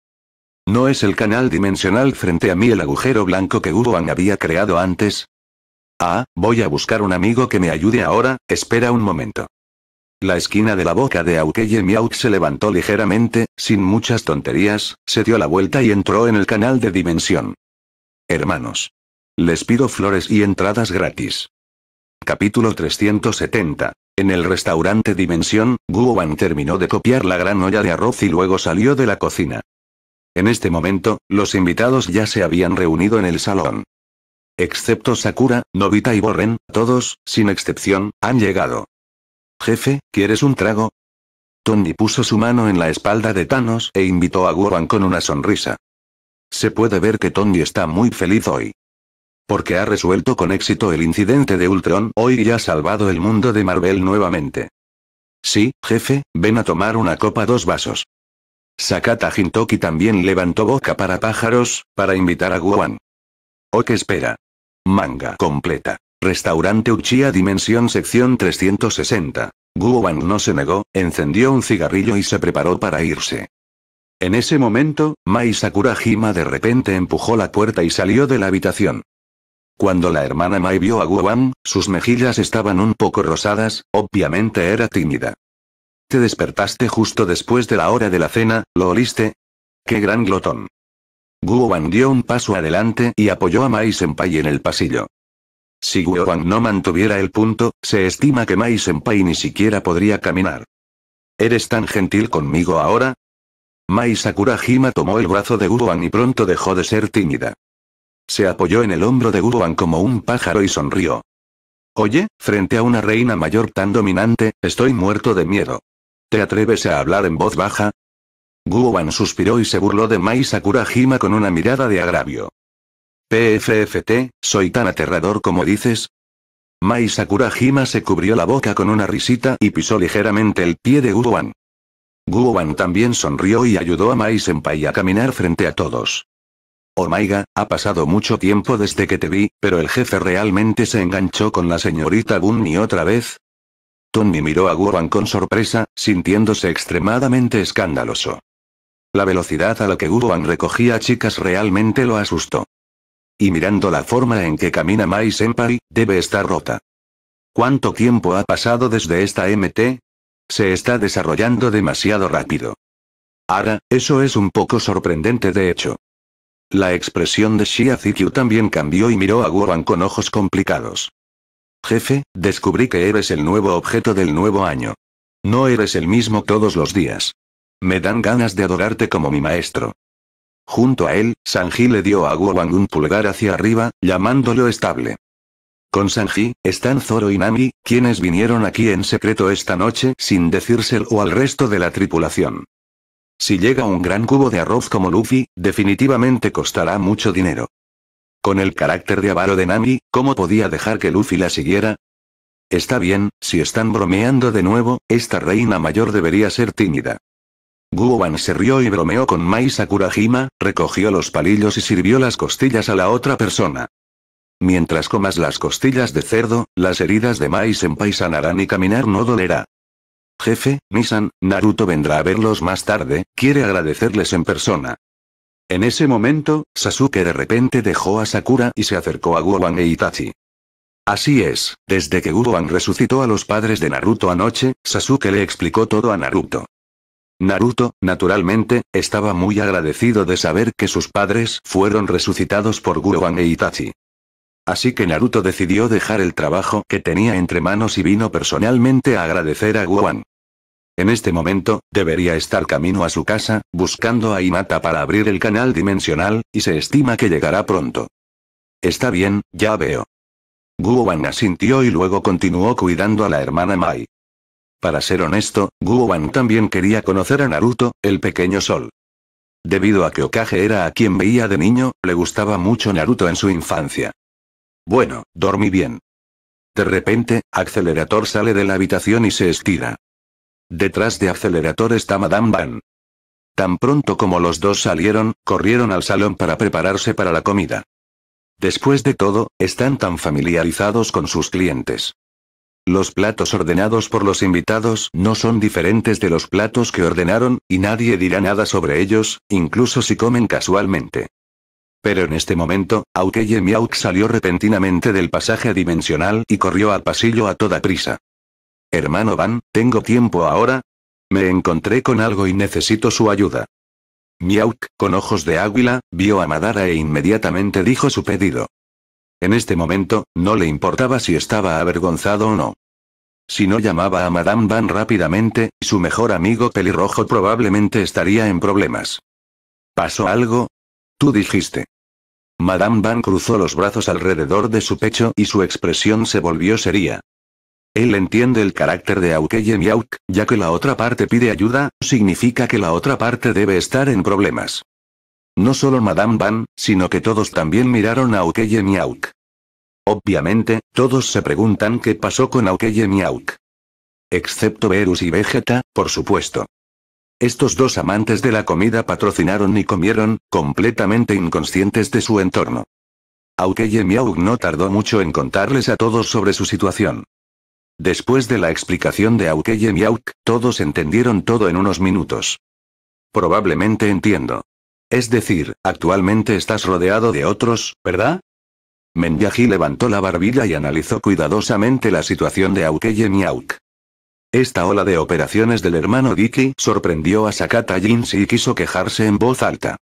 ¿No es el canal dimensional frente a mí el agujero blanco que Wu-Han había creado antes? Ah, voy a buscar un amigo que me ayude ahora, espera un momento. La esquina de la boca de Aukeye Miau se levantó ligeramente, sin muchas tonterías, se dio la vuelta y entró en el canal de dimensión. Hermanos. Les pido flores y entradas gratis. Capítulo 370. En el restaurante Dimensión, Wan terminó de copiar la gran olla de arroz y luego salió de la cocina. En este momento, los invitados ya se habían reunido en el salón. Excepto Sakura, Nobita y Borren, todos, sin excepción, han llegado. Jefe, ¿quieres un trago? Tony puso su mano en la espalda de Thanos e invitó a Wu-Wan con una sonrisa. Se puede ver que Tony está muy feliz hoy. Porque ha resuelto con éxito el incidente de Ultron hoy y ha salvado el mundo de Marvel nuevamente. Sí, jefe, ven a tomar una copa dos vasos. Sakata Hintoki también levantó boca para pájaros, para invitar a Guan. ¿O oh, qué espera? Manga completa. Restaurante Uchiha Dimensión sección 360. Guoban no se negó, encendió un cigarrillo y se preparó para irse. En ese momento, Mai Sakurajima de repente empujó la puerta y salió de la habitación. Cuando la hermana Mai vio a Guoban, sus mejillas estaban un poco rosadas, obviamente era tímida. Te despertaste justo después de la hora de la cena, ¿lo oliste? ¡Qué gran glotón! Guoban dio un paso adelante y apoyó a Mai Senpai en el pasillo. Si Guoan no mantuviera el punto, se estima que Mai Senpai ni siquiera podría caminar. ¿Eres tan gentil conmigo ahora? Mai tomó el brazo de Guoan y pronto dejó de ser tímida. Se apoyó en el hombro de Guoan como un pájaro y sonrió. Oye, frente a una reina mayor tan dominante, estoy muerto de miedo. ¿Te atreves a hablar en voz baja? Guoan suspiró y se burló de Mai con una mirada de agravio. PFFT, soy tan aterrador como dices. Mai Sakurajima se cubrió la boca con una risita y pisó ligeramente el pie de Guowan. Guowan también sonrió y ayudó a Mai Senpai a caminar frente a todos. Omaiga, ha pasado mucho tiempo desde que te vi, pero el jefe realmente se enganchó con la señorita Bunni otra vez. Tony miró a Guowan con sorpresa, sintiéndose extremadamente escandaloso. La velocidad a la que Guowan recogía chicas realmente lo asustó. Y mirando la forma en que camina Mai Senpai, debe estar rota. ¿Cuánto tiempo ha pasado desde esta MT? Se está desarrollando demasiado rápido. Ahora, eso es un poco sorprendente de hecho. La expresión de Shia Zikyu también cambió y miró a gowan con ojos complicados. Jefe, descubrí que eres el nuevo objeto del nuevo año. No eres el mismo todos los días. Me dan ganas de adorarte como mi maestro. Junto a él, Sanji le dio a Wawang un pulgar hacia arriba, llamándolo estable. Con Sanji, están Zoro y Nami, quienes vinieron aquí en secreto esta noche sin decírselo al resto de la tripulación. Si llega un gran cubo de arroz como Luffy, definitivamente costará mucho dinero. Con el carácter de avaro de Nami, ¿cómo podía dejar que Luffy la siguiera? Está bien, si están bromeando de nuevo, esta reina mayor debería ser tímida. Wan se rió y bromeó con Mai Sakurajima, recogió los palillos y sirvió las costillas a la otra persona. Mientras comas las costillas de cerdo, las heridas de Mai se sanarán y caminar no dolerá. Jefe, Misan, Naruto vendrá a verlos más tarde, quiere agradecerles en persona. En ese momento, Sasuke de repente dejó a Sakura y se acercó a Guan e Itachi. Así es, desde que Wan resucitó a los padres de Naruto anoche, Sasuke le explicó todo a Naruto. Naruto, naturalmente, estaba muy agradecido de saber que sus padres fueron resucitados por Guroban e Itachi. Así que Naruto decidió dejar el trabajo que tenía entre manos y vino personalmente a agradecer a Guroban. En este momento, debería estar camino a su casa, buscando a Imata para abrir el canal dimensional, y se estima que llegará pronto. Está bien, ya veo. Guoban asintió y luego continuó cuidando a la hermana Mai. Para ser honesto, Wan también quería conocer a Naruto, el pequeño sol. Debido a que Okage era a quien veía de niño, le gustaba mucho Naruto en su infancia. Bueno, dormí bien. De repente, Accelerator sale de la habitación y se estira. Detrás de Accelerator está Madame Van. Tan pronto como los dos salieron, corrieron al salón para prepararse para la comida. Después de todo, están tan familiarizados con sus clientes. Los platos ordenados por los invitados no son diferentes de los platos que ordenaron, y nadie dirá nada sobre ellos, incluso si comen casualmente. Pero en este momento, Aukeye Miauk salió repentinamente del pasaje dimensional y corrió al pasillo a toda prisa. Hermano Van, ¿tengo tiempo ahora? Me encontré con algo y necesito su ayuda. Miauk, con ojos de águila, vio a Madara e inmediatamente dijo su pedido. En este momento, no le importaba si estaba avergonzado o no. Si no llamaba a Madame Van rápidamente, su mejor amigo pelirrojo probablemente estaría en problemas. ¿Pasó algo? Tú dijiste. Madame Van cruzó los brazos alrededor de su pecho y su expresión se volvió seria. Él entiende el carácter de y Miouk, ya que la otra parte pide ayuda, significa que la otra parte debe estar en problemas. No solo Madame Van, sino que todos también miraron a Aukeye Miauk. Obviamente, todos se preguntan qué pasó con Aukeye Miauk. Excepto Verus y Vegeta, por supuesto. Estos dos amantes de la comida patrocinaron y comieron, completamente inconscientes de su entorno. Aukeye Miauk no tardó mucho en contarles a todos sobre su situación. Después de la explicación de Aukeye Miauk, todos entendieron todo en unos minutos. Probablemente entiendo. Es decir, actualmente estás rodeado de otros, ¿verdad? Menyahi levantó la barbilla y analizó cuidadosamente la situación de Aukeye Miauk. Esta ola de operaciones del hermano Diki sorprendió a Sakata Jinsi y quiso quejarse en voz alta.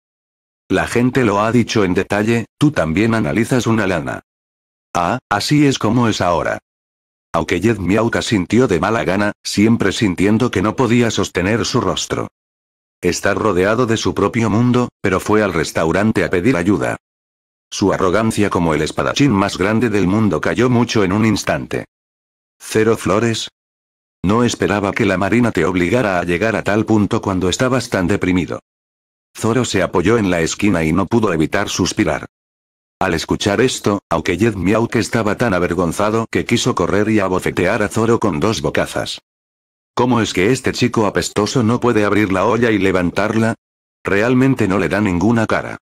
La gente lo ha dicho en detalle, tú también analizas una lana. Ah, así es como es ahora. Aunque Miauka sintió de mala gana, siempre sintiendo que no podía sostener su rostro. Estar rodeado de su propio mundo, pero fue al restaurante a pedir ayuda. Su arrogancia como el espadachín más grande del mundo cayó mucho en un instante. Cero flores. No esperaba que la marina te obligara a llegar a tal punto cuando estabas tan deprimido. Zoro se apoyó en la esquina y no pudo evitar suspirar. Al escuchar esto, aunque Jed que estaba tan avergonzado que quiso correr y abofetear a Zoro con dos bocazas. ¿Cómo es que este chico apestoso no puede abrir la olla y levantarla? Realmente no le da ninguna cara.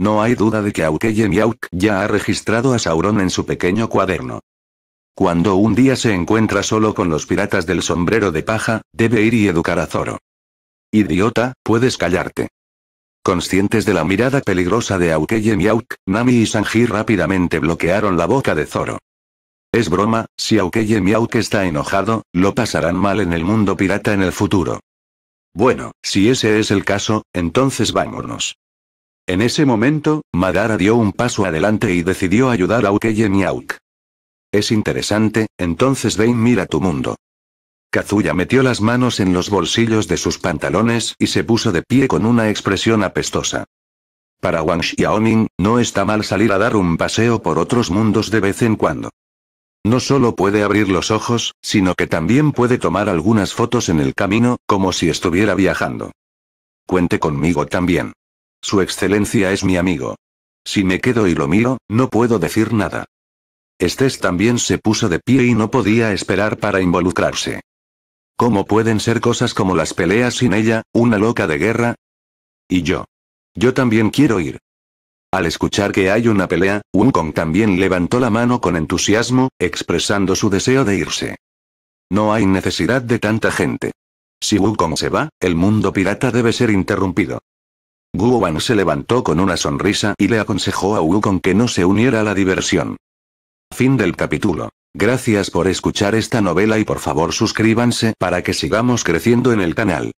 No hay duda de que Aukeye ya ha registrado a Sauron en su pequeño cuaderno. Cuando un día se encuentra solo con los piratas del sombrero de paja, debe ir y educar a Zoro. Idiota, puedes callarte. Conscientes de la mirada peligrosa de Aukeye Nami y Sanji rápidamente bloquearon la boca de Zoro. Es broma, si Aukeye que está enojado, lo pasarán mal en el mundo pirata en el futuro. Bueno, si ese es el caso, entonces vámonos. En ese momento, Madara dio un paso adelante y decidió ayudar a Aukeye Miauk. Es interesante, entonces ven mira tu mundo. Kazuya metió las manos en los bolsillos de sus pantalones y se puso de pie con una expresión apestosa. Para Wang Xiaoning, no está mal salir a dar un paseo por otros mundos de vez en cuando. No solo puede abrir los ojos, sino que también puede tomar algunas fotos en el camino, como si estuviera viajando. Cuente conmigo también. Su excelencia es mi amigo. Si me quedo y lo miro, no puedo decir nada. Estés también se puso de pie y no podía esperar para involucrarse. ¿Cómo pueden ser cosas como las peleas sin ella, una loca de guerra? Y yo. Yo también quiero ir. Al escuchar que hay una pelea, Wukong también levantó la mano con entusiasmo, expresando su deseo de irse. No hay necesidad de tanta gente. Si Wukong se va, el mundo pirata debe ser interrumpido. Wan se levantó con una sonrisa y le aconsejó a Wukong que no se uniera a la diversión. Fin del capítulo. Gracias por escuchar esta novela y por favor suscríbanse para que sigamos creciendo en el canal.